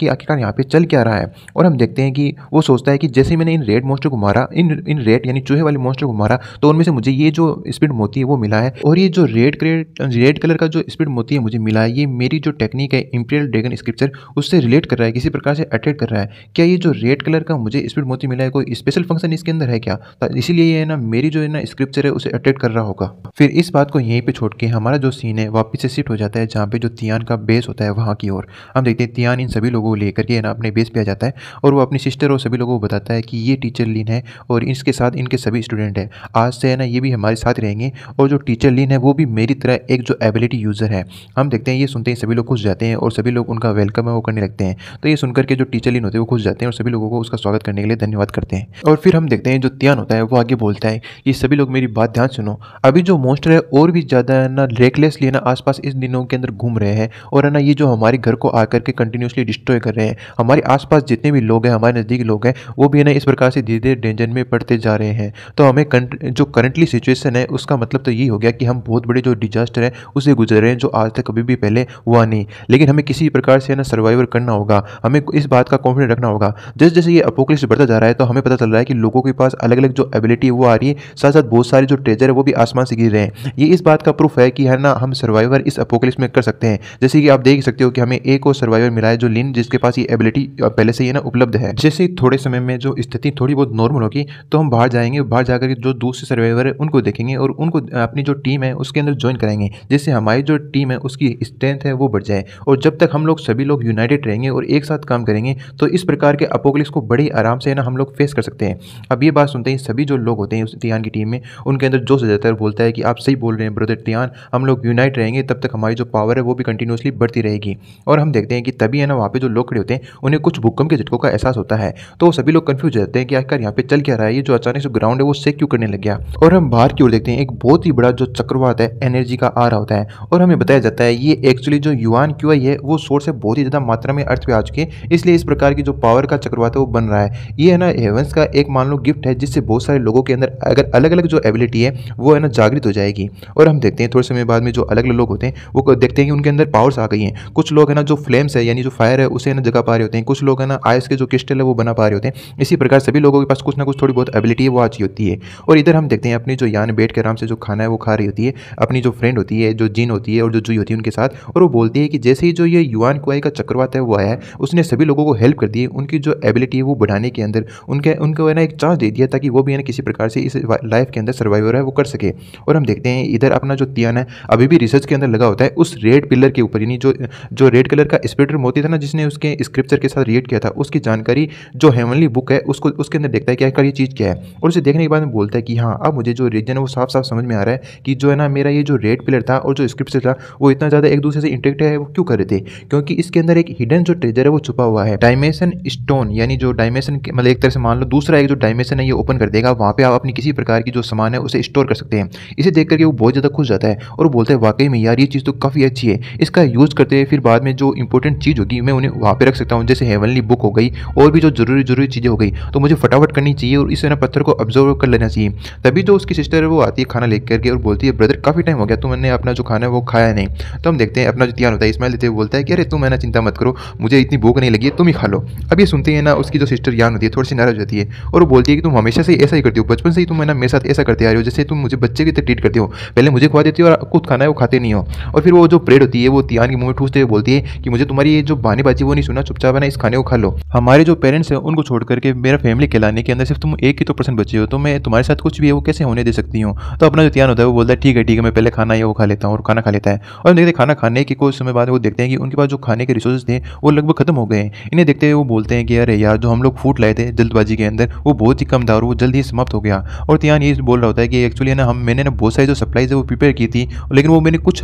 कि आखिरकार यहाँ पर चल क्या रहा है और हम देखते हैं कि वो सोचता है कि जैसे मैंने इन रेड मोस्टर को मारा इन इन रेड यानी चूहे वाले मोस्टर को मारा तो उनमें से मुझे ये जो स्पीड मोती है वो मिला है और ये जो रेड रेड कलर का जो स्पीड मोती है मुझे मिला है ये मेरी जो टेक्निक है इंपीरियल ड्रैगन स्क्रिप्चर उससे रिलेट कर रहा है किसी प्रकार से अट्रैक्ट कर रहा है क्या ये जो रेड कलर का मुझे स्पीड मोती मिला है कोई स्पेशल फंक्शन इसके अंदर है क्या तो इसीलिए ये है ना मेरी जो है ना स्क्रिप्चर तरह उसे अटैक कर रहा होगा फिर इस बात को यहीं पे छोड़ के हमारा जो सीन है वापस से शिफ्ट हो जाता है जहाँ पे जो तियान का बेस होता है वहाँ की ओर हम देखते हैं तियान इन सभी लोगों को लेकर के ना अपने बेस पे आ जाता है और वो अपनी सिस्टर और सभी लोगों को बताता है कि ये टीचर लीन है और इसके साथ इनके सभी स्टूडेंट हैं आज से है ना ये भी हमारे साथ रहेंगे और जो टीचर लीन है वो भी मेरी तरह एक जो एबिलिटी यूज़र है हम देखते हैं ये सुनते हैं सभी लोग खुश जाते हैं और सभी लोग उनका वेलकम है वो करने लगते हैं तो ये सुनकर के जो टीचर लीन होते हैं वो खुश जाते हैं और सभी लोगों को उसका स्वागत करने के लिए धन्यवाद करते हैं और फिर हम देखते हैं जो तियान होता है वो आगे बोलता है ये सभी लोग मेरी बात ध्यान सुनो अभी जो मोस्टर है और भी ज़्यादा है ना रेकलेसली है ना आसपास इस दिनों के अंदर घूम रहे हैं और है ना ये जो हमारे घर को आकर के कंटिन्यूसली डिस्ट्रॉय कर रहे हैं हमारे आसपास जितने भी लोग हैं हमारे नज़दीकी लोग हैं वो भी है ना इस प्रकार से धीरे धीरे डेंजर में पड़ते जा रहे हैं तो हमें जो करंटली सिचुएसन है उसका मतलब तो यही हो गया कि हम बहुत बड़े जो डिजास्टर है उसे गुजर रहे हैं जो आज तक कभी भी पहले हुआ नहीं लेकिन हमें किसी प्रकार से ना सर्वाइवर करना होगा हमें इस बात का कॉन्फिडेंट रखना होगा जैसे जैसे ये अपोकलिस्ट बढ़ता जा रहा है तो हमें पता चल रहा है कि लोगों के पास अलग अलग जो एबिलिटी वो आ रही है साथ साथ बहुत सारी जो ट्रेजर है वो भी आसमान से गिर रहे हैं ये इस बात का प्रूफ है कि है ना हम सर्वाइवर इस अपोकलिप्स में कर सकते हैं जैसे कि आप देख सकते हो कि हमें एक और सर्वाइवर मिला है जो लिन जिसके पास ये एबिलिटी पहले से ही ना उपलब्ध है जैसे ही थोड़े समय में जो स्थिति थोड़ी बहुत नॉर्मल होगी तो हम बाहर जाएंगे बाहर जाकर जो दूसरे सर्वाइवर है उनको देखेंगे और उनको अपनी जो टीम है उसके अंदर ज्वाइन कराएंगे जिससे हमारी जो टीम है उसकी स्ट्रेंथ है वो बढ़ जाए और जब तक हम लोग सभी लोग यूनाइटेड रहेंगे और एक साथ काम करेंगे तो इस प्रकार के अपोकलिस को बड़े आराम से ना हम लोग फेस कर सकते हैं अब ये बात सुनते हैं सभी जो लोग होते हैं उस की टीम में उन उनके अंदर जोश आ जाता है और बोलता है कि आप सही बोल रहे हैं ब्रदर तियान हम लोग यूनाइट रहेंगे तब तक हमारी जो पावर है वो भी कंटिन्यूसली बढ़ती रहेगी और हम देखते हैं कि तभी है ना वहाँ पे जो लोग खड़े होते हैं उन्हें कुछ भूकंप के झटकों का एहसास होता है तो सभी लोग कन्फ्यूज हो जाते हैं कि आखिर यहाँ पे चल क्या रहा है ये जो अचानक से ग्राउंड है वो सेक क्यों करने लग गया और हम बाहर की ओर देखते हैं एक बहुत ही बड़ा जो चक्रवात है एनर्जी का आ रहा होता है और हमें बताया जाता है ये एक्चुअली जो युवान क्यू है वो सोर्स है बहुत ही ज़्यादा मात्रा में अर्थ पे आ चुके हैं इसलिए इस प्रकार की जो पावर का चक्रवात है वो बन रहा है ये है ना हेवंस का एक मान लो गिफ्ट है जिससे बहुत सारे लोगों के अंदर अगर अलग अलग जो एबिलिटी कैपेबिलिटी है वो है ना जागृत हो जाएगी और हम देखते हैं थोड़े समय बाद में जो अलग अलग लोग होते हैं वो देखते हैं कि उनके अंदर पावर्स आ गई हैं कुछ लोग है ना जो फ्लेम्स है यानी जो फायर है उसे ना जगा पा रहे होते हैं कुछ लोग है ना आयस के जो क्रिस्टल है वो बना पा रहे होते हैं इसी प्रकार सभी लोगों के पास कुछ ना कुछ थोड़ी बहुत एबिलिटी है वो अच्छी होती है और इधर हम देखते हैं अपनी जो यान बैठ के आराम से जो खाना है वो खा रही होती है अपनी जो फ्रेंड होती है जो जीन होती है और जो जुई होती है उनके साथ और वो बोलती है कि जैसे ही जो ये युवान कुआई का चक्रवात है वो आया है उसने सभी लोगों को हेल्प कर दी है उनकी जो एबिलिटी है वो बढ़ाने के अंदर उनके उनको है ना एक चांस दे दिया ताकि वो भी है ना किसी प्रकार से इस लाइफ के अंदर सर्वाइव हो रहा है वो कर सके और हम देखते हैं इधर अपना जो तियान है अभी भी रिसर्च के अंदर लगा होता है उस रेड पिलर के ऊपर यानी जो जो रेड कलर का स्पेटर मोती था ना जिसने उसके स्क्रिप्चर के साथ रिएट किया था उसकी जानकारी जो हेमनली बुक है उसको उसके अंदर देखता है क्या आखिर ये चीज़ क्या है और उसे देखने के बाद बोलता है कि हाँ अब मुझे जो रीजन है वो साफ साफ समझ में आ रहा है कि जो है ना मेरा ये जो रेड पिलर था और जो स्क्रिप्चर था वो इतना ज़्यादा एक दूसरे से इंटेक्ट है वो क्यों कर रहे थे क्योंकि इसके अंदर एक हिडन जो ट्रेजर है वो छुपा हुआ है डायमेंशन स्टोन यानी जो डायमेंशन मतलब एक तरह से मान लो दूसरा एक जो डायमेंशन है ये ओपन कर देगा वहाँ पे आप अपनी किसी प्रकार की जो सामान है उसे स्टोर कर सकते हैं इसे देख करके वो बहुत ज़्यादा खुश जाता है और बोलता है वाकई में यार ये चीज़ तो काफ़ी अच्छी है इसका यूज़ करते हुए फिर बाद में जो इंपॉर्टेंट चीज़ होगी मैं उन्हें वहाँ पर रख सकता हूँ जैसे हेवनली बुक हो गई और भी जो जरूरी जरूरी चीज़ें हो गई तो मुझे फटाफट करनी चाहिए और इसे ना पत्थर को ऑब्जर्व कर लेना चाहिए तभी जो उसकी सिस्टर है वो आती है खाना ले करके और बोलती है ब्रदर काफ़ी टाइम हो गया मैंने अपना जो खाना है वो खाया नहीं तो हम देखते हैं अपना जो तियान होता है इसमें लेते हुए बोलता है कि अरे तुम मैं चिंता मत करो मुझे इतनी भूख नहीं लगी तुम ही खा लो अब ये सुनते हैं ना उसकी जो सिस्टर यान होती है थोड़ी सी नाराज होती है और वो बोलती है कि तुम हमेशा से ऐसा ही करती हो बचपन से ही तुम मेरे साथ ऐसा करते आ रही हो जैसे तुम मुझे बच्चे की तरह ट्रीट करते हो पहले मुझे खुआ देती हो और खुद खाना है वो खाते नहीं हो और फिर वो जो प्रेड होती है वो तिहान की मुँह में ठूसते हुए बोलती है कि मुझे तुम्हारी ये जो बाजी वो नहीं सुना चुपचाप है ना इस खाने को खा लो हमारे जो पेरेंट्स हैं उनको छोड़ करके मेरा फैमिली कहलाने के अंदर सिर्फ तुम एक ही तो परसेंट बचे हो तो मैं तुम्हारे साथ कुछ भी है वो कैसे होने दे सकती हूँ तो अपना जो तिहान होता है वो बोलता है ठीक है ठीक है मैं पहले खाना है वो खा लेता हूँ और खाना खा लेता है और देखते खाना खाने के कुछ समय बाद वो देखते हैं कि उनके पास जो खाने के रिसोर्स थे वो लगभग खत्म हो गए इन्हें देखते हुए वो बोलते हैं कि अरे यार जो हम लोग फूट लाए थे जल्दबाजी के अंदर वो बहुत ही कम था और वो जल्द ही समाप्त हो गया और तिहान ये बोल रहा पता है कि एक्चुअली ना हम मैंने बहुत सारी जो सप्लाईज है वो प्रिपेयर की थी लेकिन वो मैंने कुछ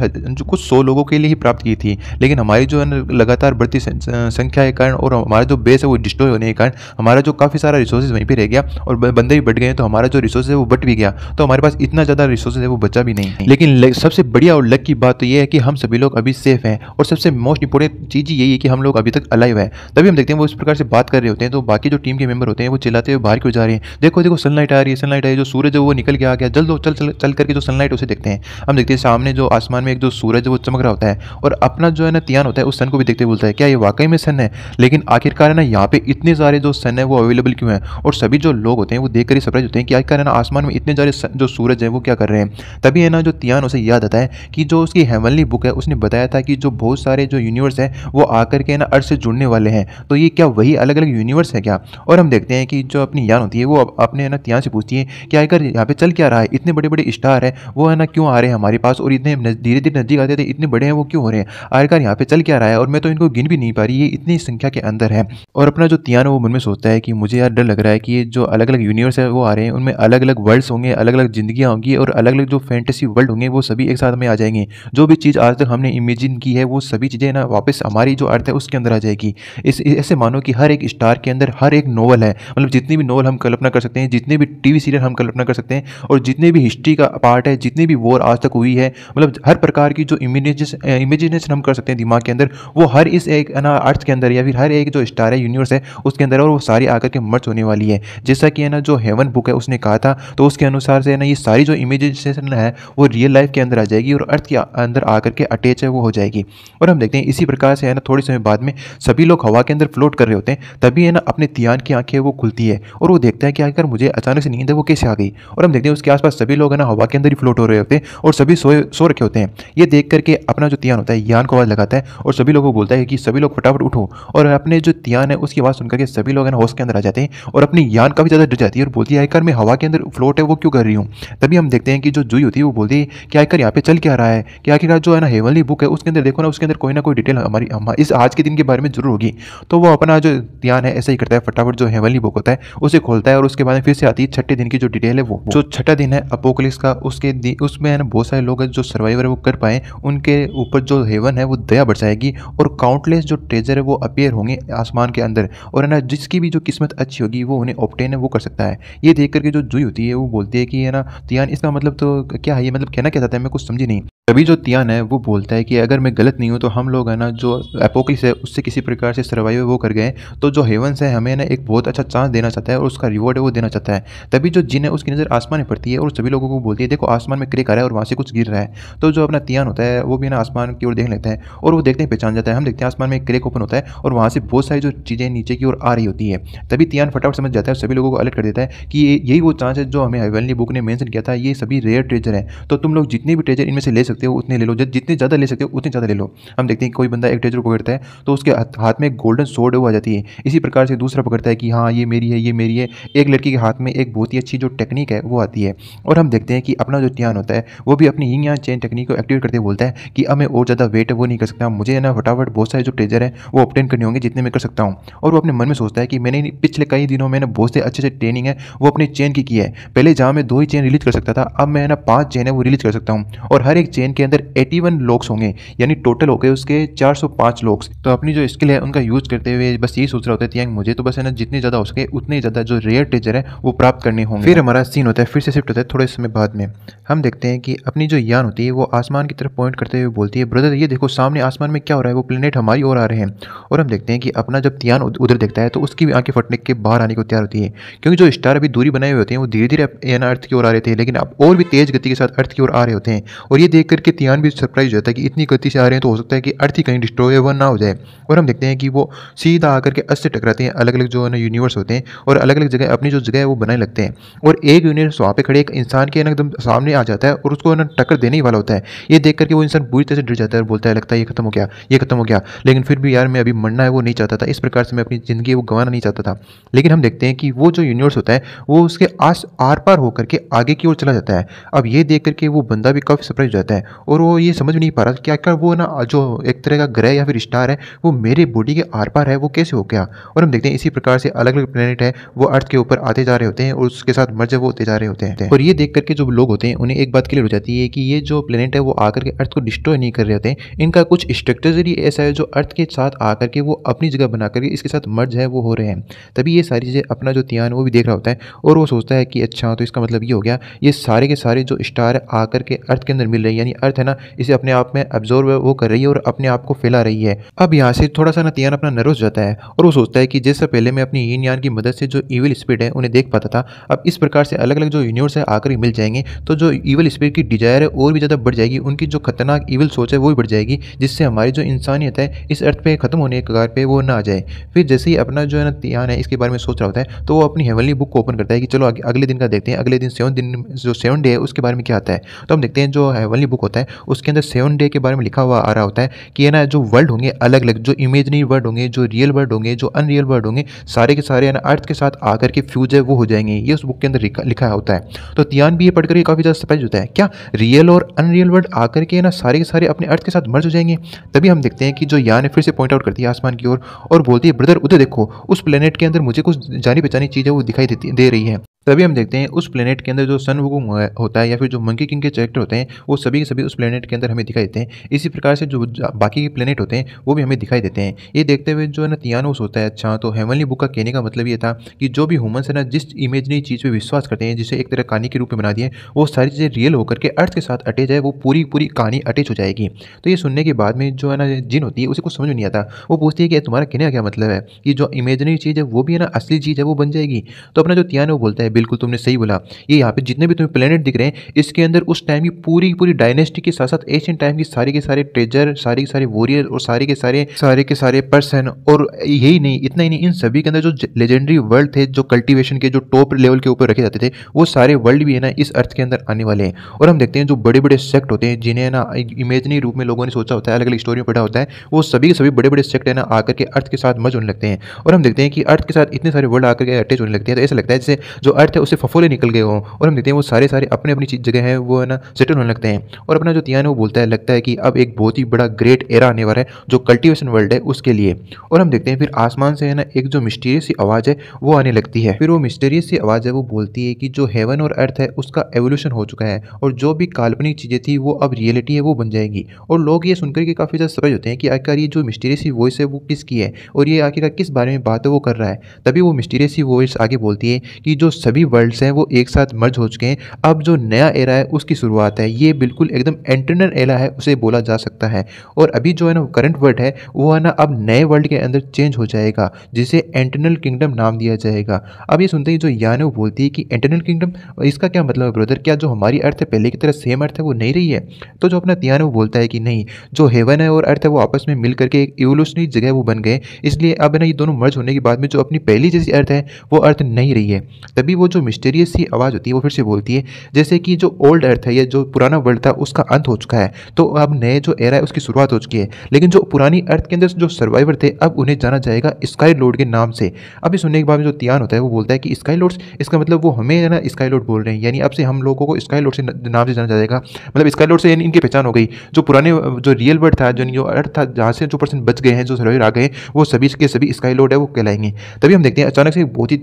कुछ सौ लोगों के लिए ही प्राप्त की थी लेकिन हमारी जो है ना लगातार बढ़ती संख्या के कारण और हमारा जो बेस है वो डिस्ट्रॉय होने के कारण हमारा जो काफ़ी सारा रिसोर्सेज वहीं पर रह गया और बंदे भी बढ़ गए तो हमारा जो रिसोर्स है वो बट भी गया तो हमारे पास इतना ज़्यादा रिसोर्सेज है वो बचा भी नहीं लेकिन सबसे बढ़िया और लक की बात तो ये है कि हम सभी लोग अभी सेफ हैं और सबसे मोस्ट इंपॉर्टेंट चीज़ यही है कि हम लोग अभी तक अलाइव है तभी हम देखते हैं वो इस प्रकार से बात कर रहे होते हैं तो बाकी जो टीम के मेंबर होते हैं वो चिल्लाते हुए बाहर क्यों जा रहे हैं देखो देखो सनलाइट आ रही है सनलाइट आ रही है जो सूरज है वो निकल गया करके आ गया जल्द चल चल चल करके जो सनलाइट उसे देखते हैं हम देखते हैं सामने जो आसमान में एक जो सूरज वो चमक रहा होता है और अपना जो है ना तियान होता है उस सन को भी देखते बोलता है क्या ये वाकई में सन है लेकिन आखिरकार है ना यहाँ पे इतने सारे जो सन है वो अवेलेबल क्यों है और सभी जो लोग होते हैं वो देख कर ही सरप्राइज होते हैं कि आखिरकार है ना आसमान में इतने सारे जो सूरज है वो क्या कर रहे हैं तभी है ना जो तियान उसे याद आता है कि जो उसकी हेमनली बुक है उसने बताया था कि जो बहुत सारे जो यूनिवर्स है वो आकर के ना अर्थ से जुड़ने वाले हैं तो ये क्या वही अलग अलग यूनिवर्स है क्या और हम देखते हैं कि जो अपनी यान होती है वो अपने ना तियान से पूछती है कि आखिर यहाँ पे चल क्या रहा है इतने बड़े बड़े स्टार है वो है ना क्यों आ रहे हैं हमारे पास और इतने धीरे धीरे नजदीक आते थे इतने बड़े हैं वो क्यों हो रहे हैं आखिरकार यहाँ पे चल क्या रहा है और मैं तो इनको गिन भी नहीं पा रही ये इतनी संख्या के अंदर है और अपना जो तियान है वो मन में सोचता है कि मुझे यार डर लग रहा है कि ये जो अलग अलग यूनिवर्स है वो आ रहे हैं उनमें अलग अलग वर्ल्ड्स होंगे अलग अलग जिंदगी होंगी और अलग अलग जो फैंटेसी वर्ल्ड होंगे वो सभी एक साथ में आ जाएंगे जो भी चीज़ आज तक हमने इमेजिन की है वो सभी चीज़ें ना वापस हमारी जो अर्थ है उसके अंदर आ जाएगी इस ऐसे मानो कि हर एक स्टार के अंदर हर एक नोवल है मतलब जितनी भी नोवल हम कल्पना कर सकते हैं जितने भी टीवी सीरियल हम कल्पना कर सकते हैं और जितने भी हिस्ट्री का पार्ट है जितनी भी वॉर आज तक हुई है मतलब हर प्रकार की जो इमेजेस इमेजिनेशन हम कर सकते हैं दिमाग के अंदर वो हर इस एक ना अर्थ के अंदर या फिर हर एक जो स्टार है यूनिवर्स है उसके अंदर और वो सारी आकर के मर्च होने वाली है जैसा कि है ना जो हेवन बुक है उसने कहा था तो उसके अनुसार से है ना ये सारी जो इमेजिनेशन है वो रियल लाइफ के अंदर आ जाएगी और अर्थ के अंदर आकर के अटैच है वो हो जाएगी और हम देखते हैं इसी प्रकार से है ना थोड़े समय बाद में सभी लोग हवा के अंदर फ्लोट कर रहे होते हैं तभी है ना अपने तियान की आंखें वो खुलती है और वो देखता है कि आकर मुझे अचानक से नींद है वो कैसे आ गई और हम देखते थे उसके आसपास सभी लोग है ना हवा के अंदर ही फ्लोट हो रहे होते हैं और सभी सोए सो रखे होते हैं ये देख करके अपना जो तियान होता है यान को आवाज़ लगाता है और सभी लोगों को बोलता है कि सभी लोग फटाफट उठो और अपने जो तियान है उसकी आवाज़ सुनकर के सभी लोग है ना होश के अंदर आ जाते हैं और अपनी यान काफ़ी ज़्यादा डर जाती है और बोलती है आयकर मैं हवा के अंदर फ्लोट है वो क्यों कर रही हूँ तभी हम देखते हैं कि जो जुई होती है वो बोलती है कि आयकर यहाँ पे चल क्या रहा है कि आखिरकार जो है ना हेवनली बुक है उसके अंदर देखो ना उसके अंदर कोई ना कोई डिटेल हमारी हम इस आज के दिन के बारे में जरूर होगी तो वो अपना जो ध्यान है ऐसा ही करता है फटाफट जो हेवनली बुक होता है उसे खोलता है और उसके बाद फिर से आती है छठे दिन की जो डिटेल है वो जो छठा दिन है अपोकलिस का उसके दिन उसमें है ना बहुत सारे लोग हैं जो सर्वाइवर वो कर पाए उनके ऊपर जो हेवन है वो दया बरसाएगी और काउंटलेस जो ट्रेजर है वो अपेयर होंगे आसमान के अंदर और है ना जिसकी भी जो किस्मत अच्छी होगी वो उन्हें ऑप्टेन है वो कर सकता है ये देख करके जो जुई होती है वो बोलती है कि है ना तियान इसका मतलब तो क्या है ये मतलब कहना क्या चाहता है मैं कुछ समझी नहीं तभी जो तियान है वो बोलता है कि अगर मैं गलत नहीं हूँ तो हम लोग है ना जो एपोकलिस है उससे किसी प्रकार से सर्वाइव वो कर गए तो जो हेवन है हमें ना एक बहुत अच्छा चांस देना चाहता है और उसका रिवॉर्ड है वो देना चाहता है तभी जो जिन है उसकी नज़र आसमान आसमान पड़ती है और सभी लोगों को बोलती है देखो आसमान में क्रेक आ रहा है और वहाँ से कुछ गिर रहा है तो जो अपना तियान होता है वो भी ना आसमान की ओर देख लेते हैं और वो देखते हैं पहचान जाता है हम देखते हैं आसमान में क्रेक ओपन होता है और वहाँ से बहुत सारी जो चीज़ें नीचे की ओर आ रही होती है तभी तियान फटाफट समझ जाता है सभी लोगों को अलर्ट कर देता है कि यही वो चांस है जो हमें हवेलनी बुक ने मैंशन किया था ये सभी रेयर ट्रेजर हैं तो तुम लोग जितने भी ट्रेजर इनमें से ले सकते हो उतने ले लो जितने ज़्यादा ले सकते हो उतने ज़्यादा ले लो हम देखते हैं कोई बंदा एक ट्रेजर पकड़ता है तो उसके हाथ में गोल्डन सोड वो आ जाती है इसी प्रकार से दूसरा पकड़ता है कि हाँ ये मेरी है ये मेरी है एक लड़की के हाथ में एक बहुत ही अच्छी जो टेक्निक है वो आती है आती है और हम देखते हैं कि अपना जो ध्यान होता है वो भी अपनी यंग चेन टेक्निक को एक्टिवेट करते बोलता है कि अब मैं और ज़्यादा वेट वो नहीं कर सकता मुझे ना फटाफट बहुत सारे जो ट्रेजर हैं वो ऑप्टेन करने होंगे जितने मैं कर सकता हूँ और वो अपने मन में सोचता है कि मैंने पिछले कई दिनों में बहुत से अच्छे से ट्रेनिंग है वो अपने चेन की की है पहले जहाँ मैं दो ही चेन रिलीज कर सकता था अब मैं ना पाँच चेन है वो रिलीज कर सकता हूँ और हर एक चेन के अंदर एटी वन लॉक्स होंगे यानी टोटल हो गए उसके चार सौ लॉक्स तो अपनी जो स्किल है उनका यूज़ करते हुए बस यही सोच रहा होता है मुझे तो बस है ना जितने ज़्यादा हो सके उतने ज़्यादा जो रेयर ट्रेजर है वो प्राप्त करने होंगे फिर हमारा सीन होता है फिर से शिफ्ट होता है थोड़े समय बाद में हम देखते हैं कि अपनी जो यान होती है वो आसमान की तरफ पॉइंट करते हुए बोलती है ब्रदर ये देखो सामने आसमान में क्या हो रहा है वो प्लेनेट हमारी ओर आ रहे हैं और हम देखते हैं कि अपना जब तियान उधर देखता है तो उसकी भी आंखें फटने के बाहर आने को तैयार होती है क्योंकि जो स्टार अभी दूरी बनाए हुए होते हैं वो धीरे धीरे यहाँ अर्थ की ओर आ रहे थे लेकिन अब और भी तेज़ गति के साथ अर्थ की ओर आ रहे होते हैं और ये देख करके तियान तो भी सरप्राइज हो जाता है कि इतनी गति से आ रहे हैं तो हो सकता है कि अर्थ ही कहीं डिस्ट्रॉय ना हो जाए और हम देखते हैं कि वो सीधा आकर के अस्त टकराते हैं अलग अलग जो है ना यूनिवर्स होते हैं और अलग अलग जगह अपनी जो जगह है वो बनाए लगते हैं और एक यूनिवर्स वहाँ पे खड़े एक इंसान के ना एकदम सामने आ जाता है और उसको ना टक्कर देने ही वाला होता है ये देख करके वो इंसान बुरी तरह से डर जाता है और बोलता है लगता है ये खत्म हो गया ये खत्म हो गया लेकिन फिर भी यार मैं अभी मरना है वो नहीं चाहता था इस प्रकार से मैं अपनी ज़िंदगी वो गंवाना नहीं चाहता था लेकिन हम देखते हैं कि वो जो यूनिवर्स होता है वो उसके आस आर पार होकर के आगे की ओर चला जाता है अब ये देख करके वो बंदा भी काफ़ी सरप्राइज हो जाता है और वो ये समझ नहीं पा रहा कि आखिर वो ना जो एक तरह का ग्रह या फिर स्टार है वो मेरे बॉडी के आर पार है वो कैसे हो गया और हम देखते हैं इसी प्रकार से अलग अलग प्लानट है वो अर्थ के ऊपर आते जा रहे होते हैं और उसके साथ मर्ज वो होते जा रहे होते हैं सकते हैं और ये देख करके जो लोग होते हैं उन्हें एक बात क्लियर हो जाती है कि ये जो प्लेनेट है वो आकर के अर्थ को डिस्ट्रॉय नहीं कर रहे होते हैं इनका कुछ स्ट्रक्चर ही ऐसा है जो अर्थ के साथ आकर के वो अपनी जगह बना करके इसके साथ मर्ज है वो हो रहे हैं तभी ये सारी चीज़ें अपना जो त्यान वो भी देख रहा होता है और वो सोचता है कि अच्छा तो इसका मतलब ये हो गया ये सारे के सारे जो स्टार आकर के अर्थ के अंदर मिल रहे हैं यानी अर्थ है ना इसे अपने आप में अब्जॉर्व वो कर रही है और अपने आप को फैला रही है अब यहाँ से थोड़ा सा ना त्यान अपना नर्वस जाता है और वो सोचता है कि जैसे पहले मैं अपनी yin यान की मदद से जो इविल स्पीड है उन्हें देख पाता था अब इस प्रकार से अलग अलग जो यूनिवर्स है आकर मिल जाएंगे तो जो ईवल स्पिरिट की डिजायर है और भी ज़्यादा बढ़ जाएगी उनकी जो खतरनाक ईवल सोच है वो भी बढ़ जाएगी जिससे हमारी जो इंसानियत है इस अर्थ पर खत्म होने के कगार पर वो ना आ जाए फिर जैसे ही अपना जो है ना ध्यान है इसके बारे में सोच रहा होता है तो वो अपनी हेवनली बुक को ओपन करता है कि चलो अगले दिन का देखते हैं अगले दिन सेवन दिन जो सेवन डे है उसके बारे में क्या आता है तो हम देखते हैं जो हेवनली बुक होता है उसके अंदर सेवन डे के बारे में लिखा हुआ आ रहा होता है कि है ना जो वर्ल्ड होंगे अलग अलग जो इमेजनरी वर्ड होंगे जो रियल वर्ड होंगे जो अनरियल वर्ड होंगे सारे के सारे है ना अर्थ के साथ आकर के फ्यूज है वो हो जाएंगे ये उस बुक के अंदर लिखा होता है तो तियान भी ये पढ़कर करके काफ़ी ज़्यादा सरप्राइज होता है क्या रियल और अनरियल वर्ल्ड आकर के ना सारे के सारे अपने अर्थ के साथ मर्ज हो जाएंगे तभी हम देखते हैं कि जो यान फिर से पॉइंट आउट करती है आसमान की ओर और, बोलती है ब्रदर उधर देखो उस प्लेनेट के अंदर मुझे कुछ जानी पहचानी चीज़ है वो दिखाई देती दे रही है तभी हम देखते हैं उस प्लेनेट के अंदर जो सन वो होता है या फिर जो मंकी किंग के चैरेक्टर होते हैं वो सभी के सभी उस प्लेनेट के अंदर हमें दिखाई देते हैं इसी प्रकार से जो बाकी के प्लेनेट होते हैं वो भी हमें दिखाई देते हैं ये देखते हुए जो है ना तियानोस होता है अच्छा तो हेमनली बुक का कहने का मतलब ये था कि जो भी ह्यूमन्स है ना जिस इमेजनी चीज़ पर विश्वास करते हैं जिसे एक तरह कहानी के रूप में बना दिए वो सारी चीज़ें रियल होकर के अर्थ के साथ अटैच है वो पूरी पूरी कहानी अटैच हो जाएगी तो ये सुनने के बाद में जो है ना जिन होती है उसे कुछ समझ में नहीं आता वो पूछती है कि तुम्हारा कहने का क्या मतलब है कि जो इमेजनरी चीज़ है वो भी है ना असली चीज़ है वो बन जाएगी तो अपना जो त्यान है वो बोलता है बिल्कुल तुमने सही बोला ये यहाँ पे जितने भी तुम्हें प्लेनेट दिख रहे हैं इसके अंदर उस टाइम की पूरी पूरी डायनेस्टी के साथ साथ एशियन टाइम की सारे के सारे ट्रेजर सारे के सारे वॉरियर और सारे के सारे सारे के सारे पर्सन और यही नहीं इतना ही नहीं इन सभी के अंदर जो लेजेंडरी वर्ल्ड थे जो कल्टिवेशन के जो टॉप लेवल के ऊपर रखे जाते थे वो सारे वर्ल्ड भी है ना इस अर्थ के अंदर आने वाले हैं और हम देखते हैं जो बड़े बड़े सेक्ट होते हैं जिन्हें ना इमेजनी रूप में लोगों ने सोचा होता है अलग अलग स्टोरियों पढ़ा होता है वो सभी के सभी बड़े बड़े सेक्ट है ना आकर के अर्थ के साथ मज होने लगते हैं और हम देखते हैं कि अर्थ के साथ इतने सारे वर्ल्ड आकर के अटैच होने लगते हैं तो ऐसा लगता है जैसे जो अर्थ है उससे फफोले निकल गए हों और हम देखते हैं वो सारे सारे अपने अपनी चीज जगह है वो है ना सेटल होने लगते हैं और अपना जो तियान है वो बोलता है लगता है कि अब एक बहुत ही बड़ा ग्रेट एरा आने वाला है जो कल्टिवेशन वर्ल्ड है उसके लिए और हम देखते हैं फिर आसमान से है ना एक जो मिस्टीरियस सी आवाज़ है वो आने लगती है फिर वो मिस्टीरियस सी आवाज़ है वो बोलती है कि जो है हेवन और अर्थ है उसका एवोल्यूशन हो चुका है और जो भी काल्पनिक चीज़ें थी वो अब रियलिटी है वो बन जाएंगी और लोग ये सुनकर के काफ़ी ज़्यादा सरज होते हैं कि आखिर ये जो मिस्टीरियस वॉइस है वो किसकी है और ये आखिर किस बारे में बात है वो कर रहा है तभी वो मिस्टीरियस वॉइस आगे बोलती है कि जो सभी वर्ल्ड्स हैं वो एक साथ मर्ज हो चुके हैं अब जो नया एरा है उसकी शुरुआत है ये बिल्कुल एकदम एंटरनल एरा है उसे बोला जा सकता है और अभी जो है ना करंट वर्ल्ड है वो है ना अब नए वर्ल्ड के अंदर चेंज हो जाएगा जिसे एंटरनल किंगडम नाम दिया जाएगा अब ये सुनते ही जो यान है वो बोलती है कि एंटरनल किंगडम और इसका क्या मतलब है ब्रदर क्या जो हमारी अर्थ है पहले की तरह सेम अर्थ है वो नहीं रही है तो जो अपना त्यान वो बोलता है कि नहीं जो हेवन है और अर्थ है वो आपस में मिल करके एक इवोल्यूशनरी जगह वो बन गए इसलिए अब ना ये दोनों मर्ज होने के बाद में जो अपनी पहली जैसी अर्थ है वो अर्थ नहीं रही है तभी वो जो मिस्टेरियस सी आवाज़ होती है वो फिर से बोलती है जैसे कि जो ओल्ड अर्थ है या जो पुराना वर्ल्ड था उसका अंत हो चुका है तो अब नए जो एरा है उसकी शुरुआत हो चुकी है लेकिन जो पुरानी अर्थ के अंदर जो सर्वाइवर थे अब उन्हें जाना जाएगा स्काई लोड के नाम से अभी सुनने के बाद में जो तियान होता है वो बोलता है कि स्काई लोड्स इसका मतलब वो हमें ना स्काई स्काई लोड बोल रहे हैं यानी अब से हम लोगों को स्काई लोड से नाम से जाना जाएगा मतलब स्काई लोड से यानी इनकी पहचान हो गई जो पुराने जो रियल वर्ड था जो जो अर्थ था जहाँ से जो पर्सन बच गए हैं जो सर्वाइवर आ गए वो सभी के सभी स्काई लोड है वो कहलाएंगे तभी हम देखते हैं अचानक से बहुत ही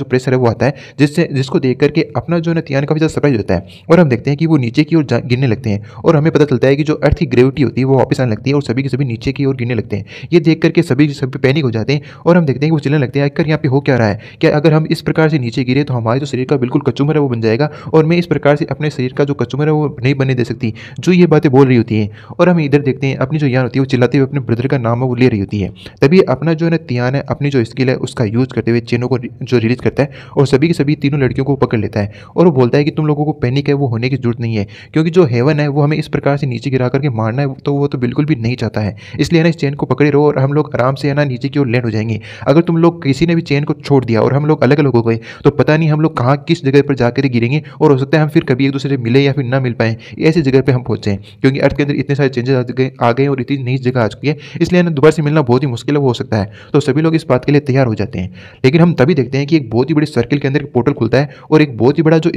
जो प्रेशर है वो आता है जिससे जिसको देख करके अपना जो है काफ़ी ज़्यादा सरप्राइज होता है और हम देखते हैं कि वो नीचे की ओर गिरने लगते हैं और हमें पता चलता है कि जो अर्थ की ग्रेविटी होती है वो वापस आने लगती है और सभी के सभी नीचे की ओर गिरने लगते हैं ये देख करके सभी सभी पैनिक हो जाते हैं और हम देखते हैं कि वो चिलने लगते हैं अगर यहाँ पे हो क्या रहा है कि अगर हम इस प्रकार से नीचे गिरे तो हमारे जो शरीर का बिल्कुल कच्चू कचूमर है वो बन जाएगा और मैं इस प्रकार से अपने शरीर का जो कचूमर है वो नहीं बनने दे सकती जो ये बातें बोल रही होती हैं और हम इधर देखते हैं अपनी जो यान होती है वो चिल्लाते हुए अपने ब्रदर का नाम है वो ले रही होती है तभी अपना जो है तियान है अपनी जो स्किल है उसका यूज़ करते हुए चेनों को जो रिलीज़ करता है और सभी के सभी तीनों लड़कियों को पकड़ लेता है और वो बोलता है कि तुम लोगों को पैनिक है वो होने की जरूरत नहीं है क्योंकि जो हेवन है वो हमें इस प्रकार से नीचे गिरा करके मारना है तो वो तो बिल्कुल भी नहीं चाहता है इसलिए ना इस चेन को पकड़े रहो और हम लोग आराम से है ना नीचे की ओर लैंड हो जाएंगे अगर तुम लोग किसी ने भी चेन को छोड़ दिया और हम लोग अलग अलग हो गए तो पता नहीं हम लोग कहाँ किस जगह पर जाकर गिरेंगे और हो सकता है हम फिर कभी एक दूसरे से मिले या फिर ना मिल पाए ऐसी जगह पर हम पहुंचे क्योंकि अर्थ के अंदर इतने सारे चेंजेस आ गए और इतनी नई जगह आ चुकी है इसलिए हमें दोबारा से मिलना बहुत ही मुश्किल हो सकता है तो सभी लोग इस बात के लिए तैयार हो जाते हैं लेकिन हम तभी देखते हैं कि एक बहुत ही बड़े सर्किल के अंदर एक पोर्टल खुलता है और एक बहुत ही बड़ा जो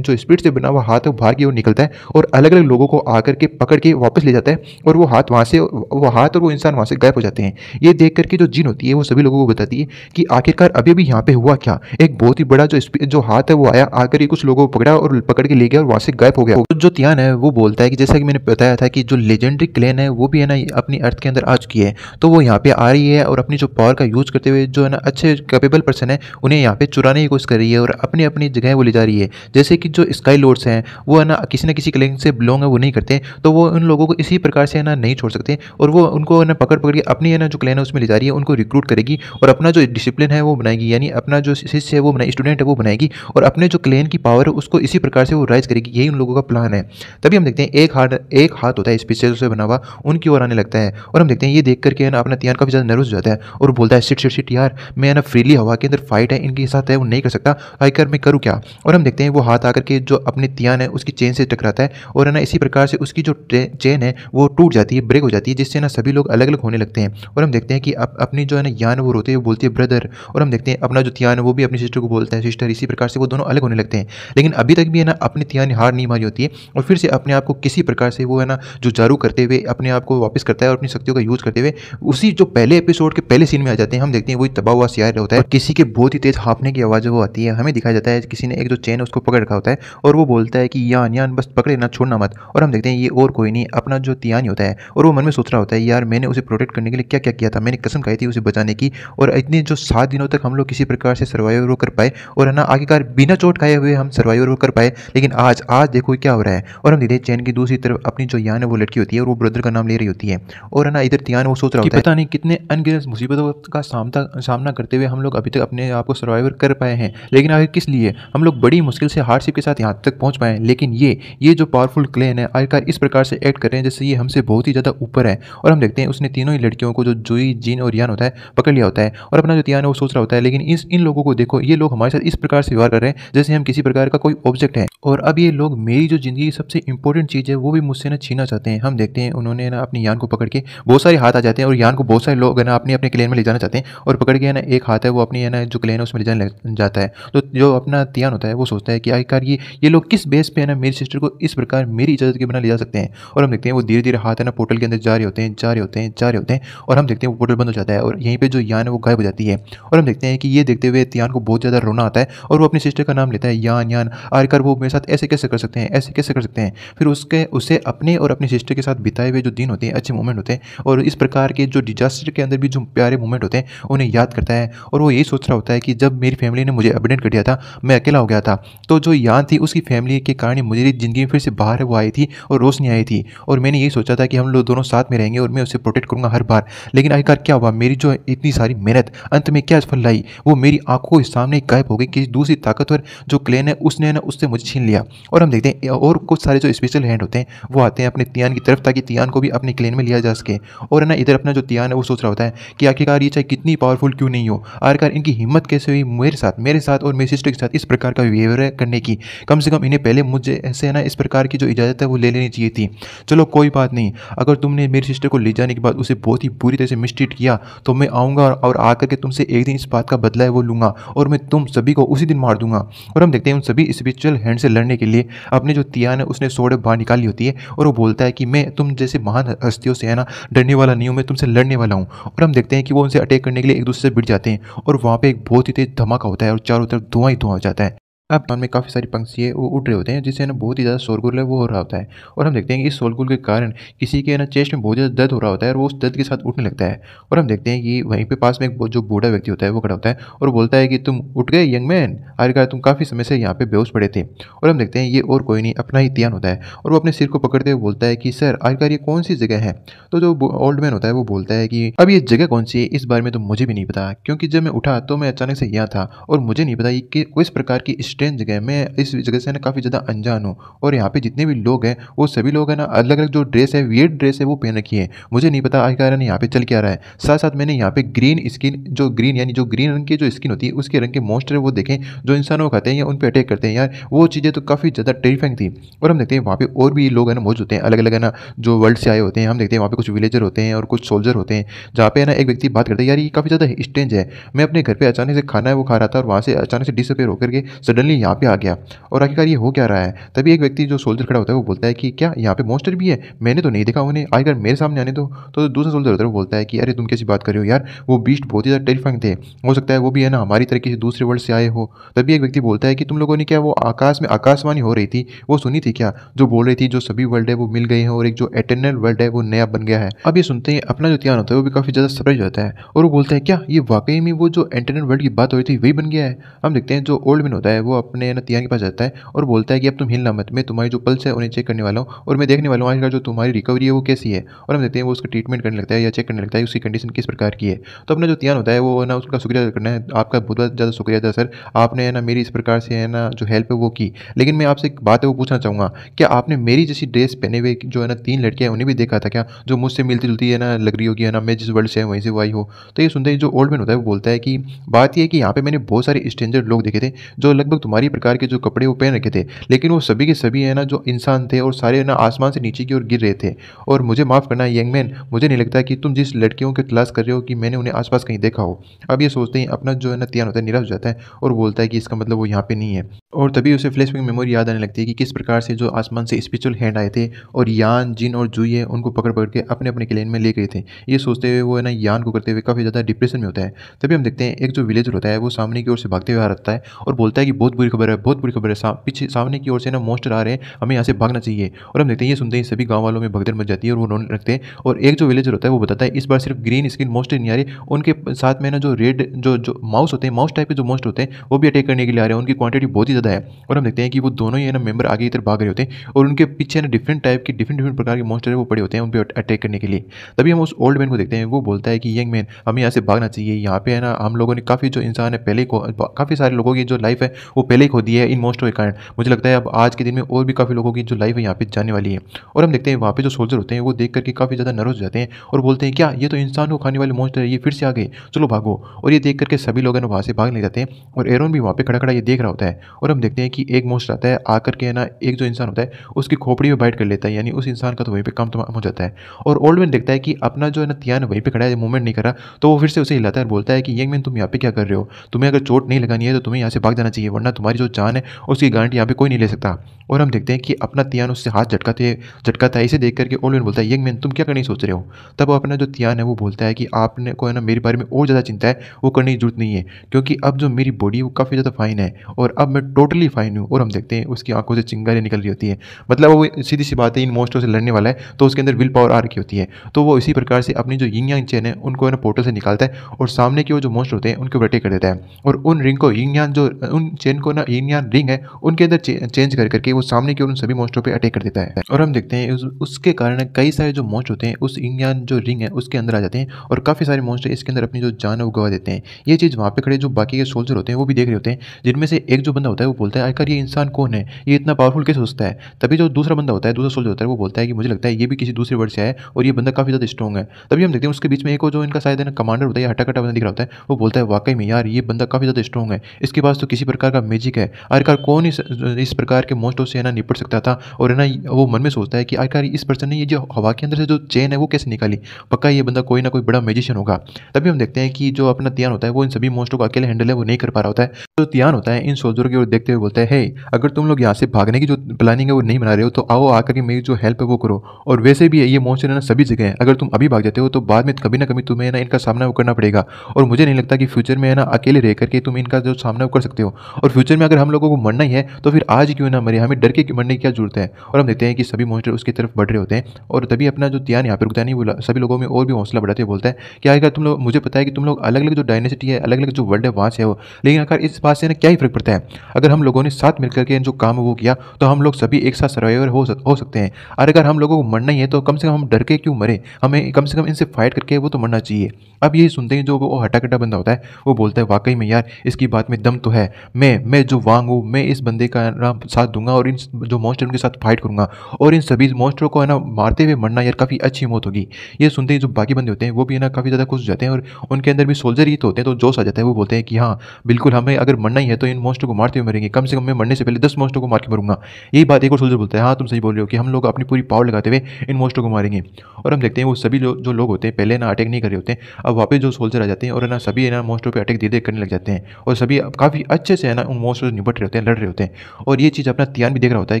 जो स्पीड से बना हुआ हाथ है बाहर की ओर निकलता है और अलग अलग लोगों को आकर के पकड़ के वापस ले जाता है और वो हाथ वहाँ से वो हाथ और वो इंसान वहाँ से गायब हो जाते हैं ये देख करके जो जीन होती है वो सभी लोगों को बताती है कि आखिरकार अभी अभी यहाँ पे हुआ क्या एक बहुत ही बड़ा जो जो हाथ है वो आया आकर ये कुछ लोगों को पकड़ा और पकड़ के ले गया और वहाँ से गायब हो गया तो जो तियान है वो बोलता है कि जैसा कि मैंने बताया था कि जो लेजेंडरी क्लेन है वो भी है ना अपनी अर्थ के अंदर आ चुकी है तो वो यहाँ पे आ रही है और अपनी जो पावर का यूज करते हुए जो है ना अच्छे कैपेबल पर्सन है उन्हें यहाँ पे चुराने की कोशिश कर रही है और अपनी अपनी जगह वो ले जा रही है जैसे कि जो स्काई लॉर्ड्स हैं वो है ना किसी न किसी क्लेन से बिलोंग है वो नहीं करते तो वो उन लोगों को इसी प्रकार से है ना नहीं छोड़ सकते और वो उनको ना पकड़ पकड़ के अपनी है ना जो क्लेन है उसमें ले जा रही है उनको रिक्रूट करेगी और अपना जो डिसिप्लिन है वो बनाएगी यानी अपना जो शिष्य है वो बनाएगी स्टूडेंट है वो बनाएगी और अपने जो क्लेन की पावर है उसको इसी प्रकार से वो राइज करेगी यही उन लोगों का प्लान है तभी हम देखते हैं एक हाथ एक हाथ होता है इस से बना हुआ उनकी ओर आने लगता है और हम देखते हैं ये देख करके ना अपना तियान काफ़ी ज़्यादा नर्वस हो जाता है और बोलता है सिट सिट सिट यार मैं ना फ्रीली हवा के अंदर फाइट है इनके साथ है वो नहीं कर सकता कर मैं करूँ क्या और हम देखते हैं वो हाथ आकर के जो अपने तियान है उसकी चेन से टकराता है और है ना इसी प्रकार से उसकी जो चेन है वो टूट जाती है ब्रेक हो जाती है जिससे ना सभी लोग अलग अलग होने लगते हैं और हम देखते हैं कि अपनी जो है ना यान वो रोते हुए बोलती है ब्रदर और हम देखते हैं अपना जो तियान है वो भी अपनी सिस्टर को बोलता है सिस्टर इसी प्रकार से वो दोनों अलग होने लगते हैं लेकिन अभी तक भी है ना अपनी तिया हार नहीं मारी होती है और फिर से अपने आप को किसी प्रकार से वो है ना जो जारू करते हुए अपने आप को वापस करता है और अपनी शक्तियों का यूज़ करते हुए उसी जो पहले एपिसोड के पहले सीन में आ जाते हैं हम देखते हैं वही तबाह हुआ सियार होता है किसी के बहुत ही तेज हाँपने की आवाज़ वो आती है हमें दिखाया जाता है किसी ने एक जो चेन उसको पकड़ रखा होता है और वो बोलता है कि यान यान बस पकड़े ना छोड़ना मत और हम देखते हैं ये और कोई नहीं अपना जो तियान होता है और वो मन में सोच रहा होता है यार मैंने उसे प्रोटेक्ट करने के लिए क्या क्या किया था मैंने कसम खाई थी उसे बचाने की और इतने जो सात दिनों तक हम लोग किसी प्रकार से सर्वाइव कर पाए और है ना आखिरकार बिना चोट खाए आए हुए हम सर्वाइवर वो कर पाए लेकिन आज आज देखो क्या हो रहा है और हम धीरे चैन की दूसरी तरफ अपनी जो यान है वो लड़की होती है और वो ब्रदर का नाम ले रही होती है और ना इधर तियान वो सोच रहा होता है पता नहीं कितने अनगिनत मुसीबतों का सामना सामना करते हुए हम लोग अभी तक अपने आप को सर्वाइवर कर पाए हैं लेकिन आखिर किस लिए हम लोग बड़ी मुश्किल से हार्डशिप के साथ यहाँ तक पहुँच पाए लेकिन ये ये जो पावरफुल क्लेन है आखिरकार इस प्रकार से एक्ट कर रहे हैं जैसे ये हमसे बहुत ही ज़्यादा ऊपर है और हम देखते हैं उसने तीनों ही लड़कियों को जो जुई जीन और यान होता है पकड़ लिया होता है और अपना जो तियान है वो सोच रहा होता है लेकिन इस इन लोगों को देखो ये लोग हमारे साथ इस प्रकार से व्यवहार कर रहे हैं जैसे हम सिस्टम किसी प्रकार का कोई ऑब्जेक्ट है और अब ये लोग मेरी जो जिंदगी की सबसे इंपॉर्टेंट चीज़ है वो भी मुझसे ना छीना चाहते हैं हम देखते हैं उन्होंने ना अपनी यान को पकड़ के बहुत सारे हाथ आ जाते हैं और यान को बहुत सारे लोग ना अपने अपने क्लेन में ले जाना चाहते हैं और पकड़ के ना एक हाथ है वो अपनी है ना जो क्लेन है उसमें ले जाने जाता है तो जो अपना तियान होता है वो सोचता है कि आखिरकार ये ये लोग किस बेस पे है ना मेरी सिस्टर को इस प्रकार मेरी इजाज़त के बिना ले जा सकते हैं और हम देखते हैं वो धीरे धीरे हाथ है ना पोर्टल के अंदर जा रहे होते हैं जा रहे होते हैं जा रहे होते हैं और हम देखते हैं वो पोर्टल बंद हो जाता है और यहीं पर जो यान है वो गायब हो जाती है और हम देखते हैं कि ये देखते हुए तियान को बहुत ज़्यादा रोना आता है और वो अपनी सिस्टर का नाम लेता है है यान यान आखिरकार वो मेरे साथ ऐसे कैसे कर सकते हैं ऐसे कैसे कर सकते हैं फिर उसके उसे अपने और अपने सिस्टर के साथ बिताए हुए जो दिन होते हैं अच्छे मोमेंट होते हैं और इस प्रकार के जो डिजास्टर के अंदर भी जो प्यारे मोमेंट होते हैं उन्हें याद करता है और वो यही सोच रहा होता है कि जब मेरी फैमिली ने मुझे अपडेट कर दिया था मैं अकेला हो गया था तो जो यान थी उसकी फैमिली के कारण मुझे ज़िंदगी में फिर से बाहर वो आई थी और रोशनी आई थी और मैंने यही सोचा था कि हम लोग दोनों साथ में रहेंगे और मैं उसे प्रोटेक्ट करूंगा हर बार लेकिन आखिरकार क्या हुआ मेरी जो इतनी सारी मेहनत अंत में क्या फल लाई वो मेरी आंखों के सामने गायब हो गई किसी दूसरी ताकतवर जो क्लेन है उसने ना उससे मुझे छीन लिया और हम देखते हैं और कुछ सारे जो स्पेशल हैंड होते हैं वो आते हैं अपने तियान की तरफ ताकि तियान को भी अपने क्लेन में लिया जा सके और ना इधर अपना जो तियान है वो सोच रहा होता है कि आखिरकार ये चाहे कितनी पावरफुल क्यों नहीं हो आखिरकार इनकी हिम्मत कैसे हुई मेरे साथ मेरे साथ और मेरे सिस्टर के साथ इस प्रकार का बिहेवियर करने की कम से कम इन्हें पहले मुझे ऐसे है ना इस प्रकार की जो इजाज़त है वो ले लेनी चाहिए थी चलो कोई बात नहीं अगर तुमने मेरी सिस्टर को ले जाने के बाद उसे बहुत ही बुरी तरह से मिसट्रीट किया तो मैं आऊँगा और, और आकर के तुमसे एक दिन इस बात का बदला है वो लूँगा और मैं तुम सभी को उसी दिन मार दूंगा और हम देखते हैं उन सभी स्पिरिचुअल हैंड से लड़ने के लिए अपने जो तियान है उसने सोड़े बाहर निकाली होती है और वो बोलता है कि मैं तुम जैसे महान हस्तियों से है ना डरने वाला नहीं हूँ मैं तुमसे लड़ने वाला हूँ और हम देखते हैं कि वो उनसे अटैक करने के लिए एक दूसरे से भिड़ जाते हैं और वहाँ पर एक बहुत ही तेज धमाका होता है और चारों तरफ धुआं ही धुआं हो जाता है आप में काफ़ी सारी पंक्षी है वो उठ रहे होते हैं जिससे ना बहुत ही ज़्यादा शोरगुल है वो हो रहा होता है और हम देखते हैं कि इस शोरगुल के कारण किसी के ना चेस्ट में बहुत ज़्यादा दर्द हो रहा होता है और वो उस दर्द के साथ उठने लगता है और हम देखते हैं कि वहीं पर पास में एक जो बूढ़ा व्यक्ति होता है वो खड़ा होता है और बोलता है कि तुम उठ गए यंग मैन आखिरकार तुम काफ़ी समय से यहाँ पर बेहोश पड़े थे और हम देखते हैं ये और कोई नहीं अपना ही ध्यान होता है और वो अपने सिर को पकड़ते हुए बोलता है कि सर आखिरकार ये कौन सी जगह है तो जो ओल्ड मैन होता है वो बोलता है कि अब ये जगह कौन सी है इस बारे में तो मुझे भी नहीं पता क्योंकि जब मैं उठा तो मैं अचानक से यहाँ था और मुझे नहीं पता कि किस प्रकार की स्ट्रेंज जगह मैं इस जगह से ना काफ़ी ज़्यादा अनजान हूँ और यहाँ पे जितने भी लोग हैं वो सभी लोग हैं ना अलग अलग जो ड्रेस है वियर्ड ड्रेस है वो पहन रखी है मुझे नहीं पता आज कारण यहाँ पे चल क्या रहा है साथ साथ मैंने यहाँ पे ग्रीन स्किन जो ग्रीन यानी जो ग्रीन रंग की जो स्किन होती है उसके रंग के मोस्टर वो देखें जो इंसानों को खाते हैं या उन पर अटैक करते हैं यार वो चीज़ें तो काफ़ी ज़्यादा टेरीफाइंग थी और हम देखते हैं वहाँ पर और भी लोग है ना मौजूद होते हैं अलग अलग है ना जो वर्ल्ड से आए होते हैं हम देखते हैं वहाँ पर कुछ विलेजर होते हैं और कुछ सोल्जर होते हैं जहाँ पे ना एक व्यक्ति बात करते हैं यार ये काफ़ी ज़्यादा स्ट्रेंज है मैं अपने घर पर अचानक से खाना है वो खा रहा था और वहाँ से अचानक से डिसअपेयर होकर के सडनली फाइनली यहाँ पे आ गया और आखिरकार ये हो क्या रहा है तभी एक व्यक्ति जो सोल्जर खड़ा होता है वो बोलता है कि क्या यहाँ पे मॉन्स्टर भी है मैंने तो नहीं देखा उन्हें आखिर मेरे सामने आने दो तो दूसरा सोल्जर होता है वो बोलता है कि अरे तुम कैसी बात कर रहे हो यार वो बीस्ट बहुत ही ज़्यादा टेरीफाइंग थे हो सकता है वो भी है ना हमारी तरीके से दूसरे वर्ल्ड से आए हो तभी एक व्यक्ति बोलता है कि तुम लोगों ने क्या वो आकाश में आकाशवाणी हो रही थी वो सुनी थी क्या जो बोल रही थी जो सभी वर्ल्ड है वो मिल गए हैं और एक जो एटर्नल वर्ल्ड है वो नया बन गया है अब ये सुनते हैं अपना जो ध्यान होता है वो भी काफ़ी ज़्यादा सरप्राइज होता है और वो बोलता है क्या ये वाकई में वो जो एटर्नल वर्ल्ड की बात हो रही थी वही बन गया है हम देखते हैं जो ओल्ड मैन होता है वो वो अपने नतियान के पास जाता है और बोलता है कि अब तुम हिलना मत मैं तुम्हारी जो पल्स है उन्हें चेक करने वाला हूँ और मैं देखने वाला हूँ का जो तुम्हारी रिकवरी है वो कैसी है और हम देखते हैं वो उसका ट्रीटमेंट करने लगता है या चेक करने लगता है उसकी कंडीशन किस प्रकार की है तो अपना जो तियान होता है वो ना उसका शुक्रिया करना है आपका बहुत बहुत ज़्यादा शुक्रिया था सर आपने ना मेरी इस प्रकार से है ना जो हेल्प है वो की लेकिन मैं आपसे एक बात है वो पूछना चाहूँगा क्या आपने मेरी जैसी ड्रेस पहने हुए जो है ना तीन हैं उन्हें भी देखा था क्या जो मुझसे मिलती जुलती है ना लग रही होगी है ना मैं जिस वर्ल्ड से वहीं से वाई हो तो ये सुनते हैं जो ओल्ड मैन होता है वो बोलता है कि बात यह है कि यहाँ पर मैंने बहुत सारे स्ट्रेंजर लोग देखे थे जो लगभग तुम्हारी प्रकार के जो कपड़े वो पहन रखे थे लेकिन वो सभी के सभी है ना जो इंसान थे और सारे ना आसमान से नीचे की ओर गिर रहे थे और मुझे माफ़ करना यंग मैन मुझे नहीं लगता कि तुम जिस लड़कियों की तलाश कर रहे हो कि मैंने उन्हें आसपास कहीं देखा हो अब ये सोचते हैं अपना जो है ना त्यान होता है निराश हो जाता है और बोलता है कि इसका मतलब वो यहाँ पर नहीं है और तभी उसे फ्लैशबैक मेमोरी याद आने लगती है कि किस प्रकार से जो आसमान से स्पिरिचुअल हैंड आए थे और यान जिन और जूई है उनको पकड़ पकड़ के अपने अपने क्लेन में ले गए थे ये सोचते हुए वो है ना यान को करते हुए काफ़ी ज़्यादा डिप्रेशन में होता है तभी हम देखते हैं एक जो विलेजर होता है वो सामने की ओर से भागते हुए आ रहता है और बोलता है कि बहुत बहुत बुरी खबर है बहुत बुरी खबर है सा, पीछे सामने की ओर से ना मोस्टर आ रहे हैं हमें यहाँ से भागना चाहिए और हम देखते हैं ये सुनते हैं सभी गाँव वालों में भगदड़ मच जाती है और वो रोने लगते हैं और एक जो विलेजर होता है वो बताता है इस बार सिर्फ ग्रीन स्किन मोस्टर नहीं आ रही उनके साथ में ना जो रेड जो जो माउस होते हैं माउस टाइप के जो मोस्ट होते हैं वो भी अटैक करने के लिए आ रहे हैं उनकी क्वांटिटी बहुत ही ज़्यादा है और हम देखते हैं कि वो दोनों ही ना मेबर आगे इधर भाग रहे होते हैं और उनके पीछे ना डिफरेंट टाइप के डिफरेंट डिफरेंट प्रकार के मोस्टर है वो पड़े होते हैं उन पर अटैक करने के लिए तभी हम उस ओल्ड मैन को देखते हैं वो बोलता है कि यंग मैन हमें यहाँ से भागना चाहिए यहाँ पे है ना हम लोगों ने काफ़ी जो इंसान है पहले को काफ़ी सारे लोगों की जो लाइफ है वो वो पहले ही खो दी है इन मोस्ट ऑफ कारण मुझे लगता है अब आज के दिन में और भी काफ़ी लोगों की जो लाइफ है यहाँ पे जाने वाली है और हम देखते हैं वहाँ पे जो सोल्जर होते हैं वो देख करके काफ़ी ज़्यादा नर्वस जाते हैं और बोलते हैं क्या ये तो इंसान को खाने वाले मोस्ट है ये फिर से आ गए चलो भागो और ये देख करके सभी लोग वहाँ से भाग ले जाते हैं और एरोन भी वहाँ पर खड़ा खड़ा ये देख रहा होता है और हम देखते हैं कि एक मोस्ट आता है आकर के ना एक जो इंसान होता है उसकी खोपड़ी में बाइट कर लेता है यानी उस इंसान का तो वहीं पर कम तमाम हो जाता है और ओल्ड मैन देखता है कि अपना जो है ना त्यान वहीं पर खड़ा है मूवमेंट नहीं कर रहा तो वो फिर से उसे हिलाता है और बोलता है कि यंग मैन तुम यहाँ पे क्या कर रहे हो तुम्हें अगर चोट नहीं लगानी है तो तुम्हें यहाँ से भाग जाना चाहिए वरना वरना तुम्हारी जो जान है उसकी गारंटी यहाँ पे कोई नहीं ले सकता और हम देखते हैं कि अपना तियान उससे हाथ झटकाते झटकाता है इसे देख करके ओलमैन बोलता है यंग मैन तुम क्या करने सोच रहे हो तब अपना जो तियान है वो बोलता है कि आपने को है ना मेरे बारे में और ज़्यादा चिंता है वो करने की जरूरत नहीं है क्योंकि अब जो मेरी बॉडी वो काफ़ी ज़्यादा फाइन है और अब मैं टोटली फाइन हूँ और हम देखते हैं उसकी आंखों से चिंगारी निकल रही होती है मतलब वो सीधी सी बात है इन मोस्टों से लड़ने वाला है तो उसके अंदर विल पावर आ रखी होती है तो वो इसी प्रकार से अपनी जो यंग यांग चेन है उनको है ना पोर्टल से निकालता है और सामने के वो जो मोस्ट होते हैं उनके ऊपर कर देता है और उन रिंग को यंग यांग जो उन चेन जिनको ना इन या रिंग है उनके अंदर चेंज कर करके वो सामने की ओर उन सभी मोस्टों पर अटैक कर देता है और हम देखते हैं उसके कारण कई सारे जो मोस्ट होते हैं उस इन या जो रिंग है उसके अंदर आ जाते हैं और काफ़ी सारे मोस्ट इसके अंदर अपनी जो जान है वो गवा देते हैं ये चीज़ वहाँ पर खड़े जो बाकी के सोल्जर होते हैं वो भी देख रहे होते हैं जिनमें से एक जो बंदा होता है वो बोलता है आखिर ये इंसान कौन है ये इतना पावरफुल कैसे सोचता है तभी जो दूसरा बंदा होता है दूसरा सोल्जर होता है वो बोलता है कि मुझे लगता है ये भी किसी दूसरे वर्ड से है और ये बंदा काफ़ी ज़्यादा स्ट्रॉग है तभी हम देखते हैं उसके बीच में एक जो इनका शायद कमांडर होता है हटाकटा बंदा दिख रहा होता है वो बोलता है वाकई में यार ये बंदा काफ़ी ज़्यादा स्ट्रॉग है इसके पास तो किसी प्रकार का मैजिक है आखिरकार कौन इस इस प्रकार के मोस्टों से है ना निपट सकता था और है ना वो मन में सोचता है कि आखिरकार इस पर्सन ने ये जो हवा के अंदर से जो चेन है वो कैसे निकाली पक्का ये बंदा कोई ना कोई बड़ा मैजिशियन होगा तभी हम देखते हैं कि जो अपना त्यान होता है वो इन सभी मोस्टों को अकेले हैंडल है वो नहीं कर पा रहा होता है जो तो त्यान होता है इन सोल्जरों की ओर देखते हुए बोलता है अगर तुम लोग यहाँ से भागने की जो प्लानिंग है वो नहीं बना रहे हो तो आओ आकर के मेरी जो हेल्प है वो करो और वैसे भी ये मोस्टर है ना सभी जगह है अगर तुम अभी भाग जाते हो तो बाद में कभी ना कभी तुम्हें ना इनका सामना करना पड़ेगा और मुझे नहीं लगता कि फ्यूचर में है ना अकेले रह करके तुम इनका जो सामना कर सकते हो और फ्यूचर में अगर हम लोगों को मरना ही है तो फिर आज क्यों ना मरे हमें डर के मरने की क्या जरूरत है और हम देखते हैं कि सभी मोस्टर उसकी तरफ बढ़ रहे होते हैं और तभी अपना जो ध्यान यहाँ पर रुकता नहीं बोला सभी लोगों में और भी हौसला बढ़ाते बोलता है कि आखिरकार तुम लोग मुझे पता है कि तुम लोग अलग अलग जो डायनेसिटी है अलग अलग जो वर्ल्ड है वहाँ से हो लेकिन आखिर इस बात से ना क्या ही फर्क पड़ता है अगर हम लोगों ने साथ मिलकर के जो काम वो किया तो हम लोग सभी एक साथ सर्वाइवर हो, सकते हैं और अगर हम लोगों को मरना ही है तो कम से कम हम डर के क्यों मरे हमें कम से कम इनसे फाइट करके वो तो मरना चाहिए अब यही सुनते हैं जो वो कटा बंदा होता है वो बोलता है वाकई में यार इसकी बात में दम तो है मैं मैं जो वांग हूँ मैं इस बंदे का ना साथ दूंगा और इन जो मॉन्स्टर उनके साथ फाइट करूँगा और इन सभी मॉन्स्टरों को है ना मारते हुए मरना यार काफ़ी अच्छी मौत होगी ये सुनते ही जो बाकी बंदे होते हैं वो भी है ना काफ़ी ज़्यादा खुश हो जाते हैं और उनके अंदर भी सोल्जर ही तो होते हैं तो जोश आ जाता है वो बोलते हैं कि हाँ बिल्कुल हमें अगर मरना ही है तो इन मॉन्स्टर को मारते हुए मरेंगे कम से कम मैं मरने से पहले दस मॉन्स्टर को मार के मरूंगा यही बात एक और सोल्जर बोलते हैं हाँ तुम सही बोल रहे हो कि हम लोग अपनी पूरी पावर लगाते हुए इन मॉन्स्टर को मारेंगे और हम देखते हैं वो सभी जो लोग होते हैं पहले ना अटैक नहीं कर रहे होते हैं अब वापस जो सोल्जर आ जाते हैं और ना सभी ना मॉन्स्टर पर अटैक दे दे करने लग जाते हैं और सभी काफ़ी अच्छे से है ना से निपट रहे होते हैं लड़ रहे होते हैं और ये चीज़ अपना ध्यान भी देख रहा होता है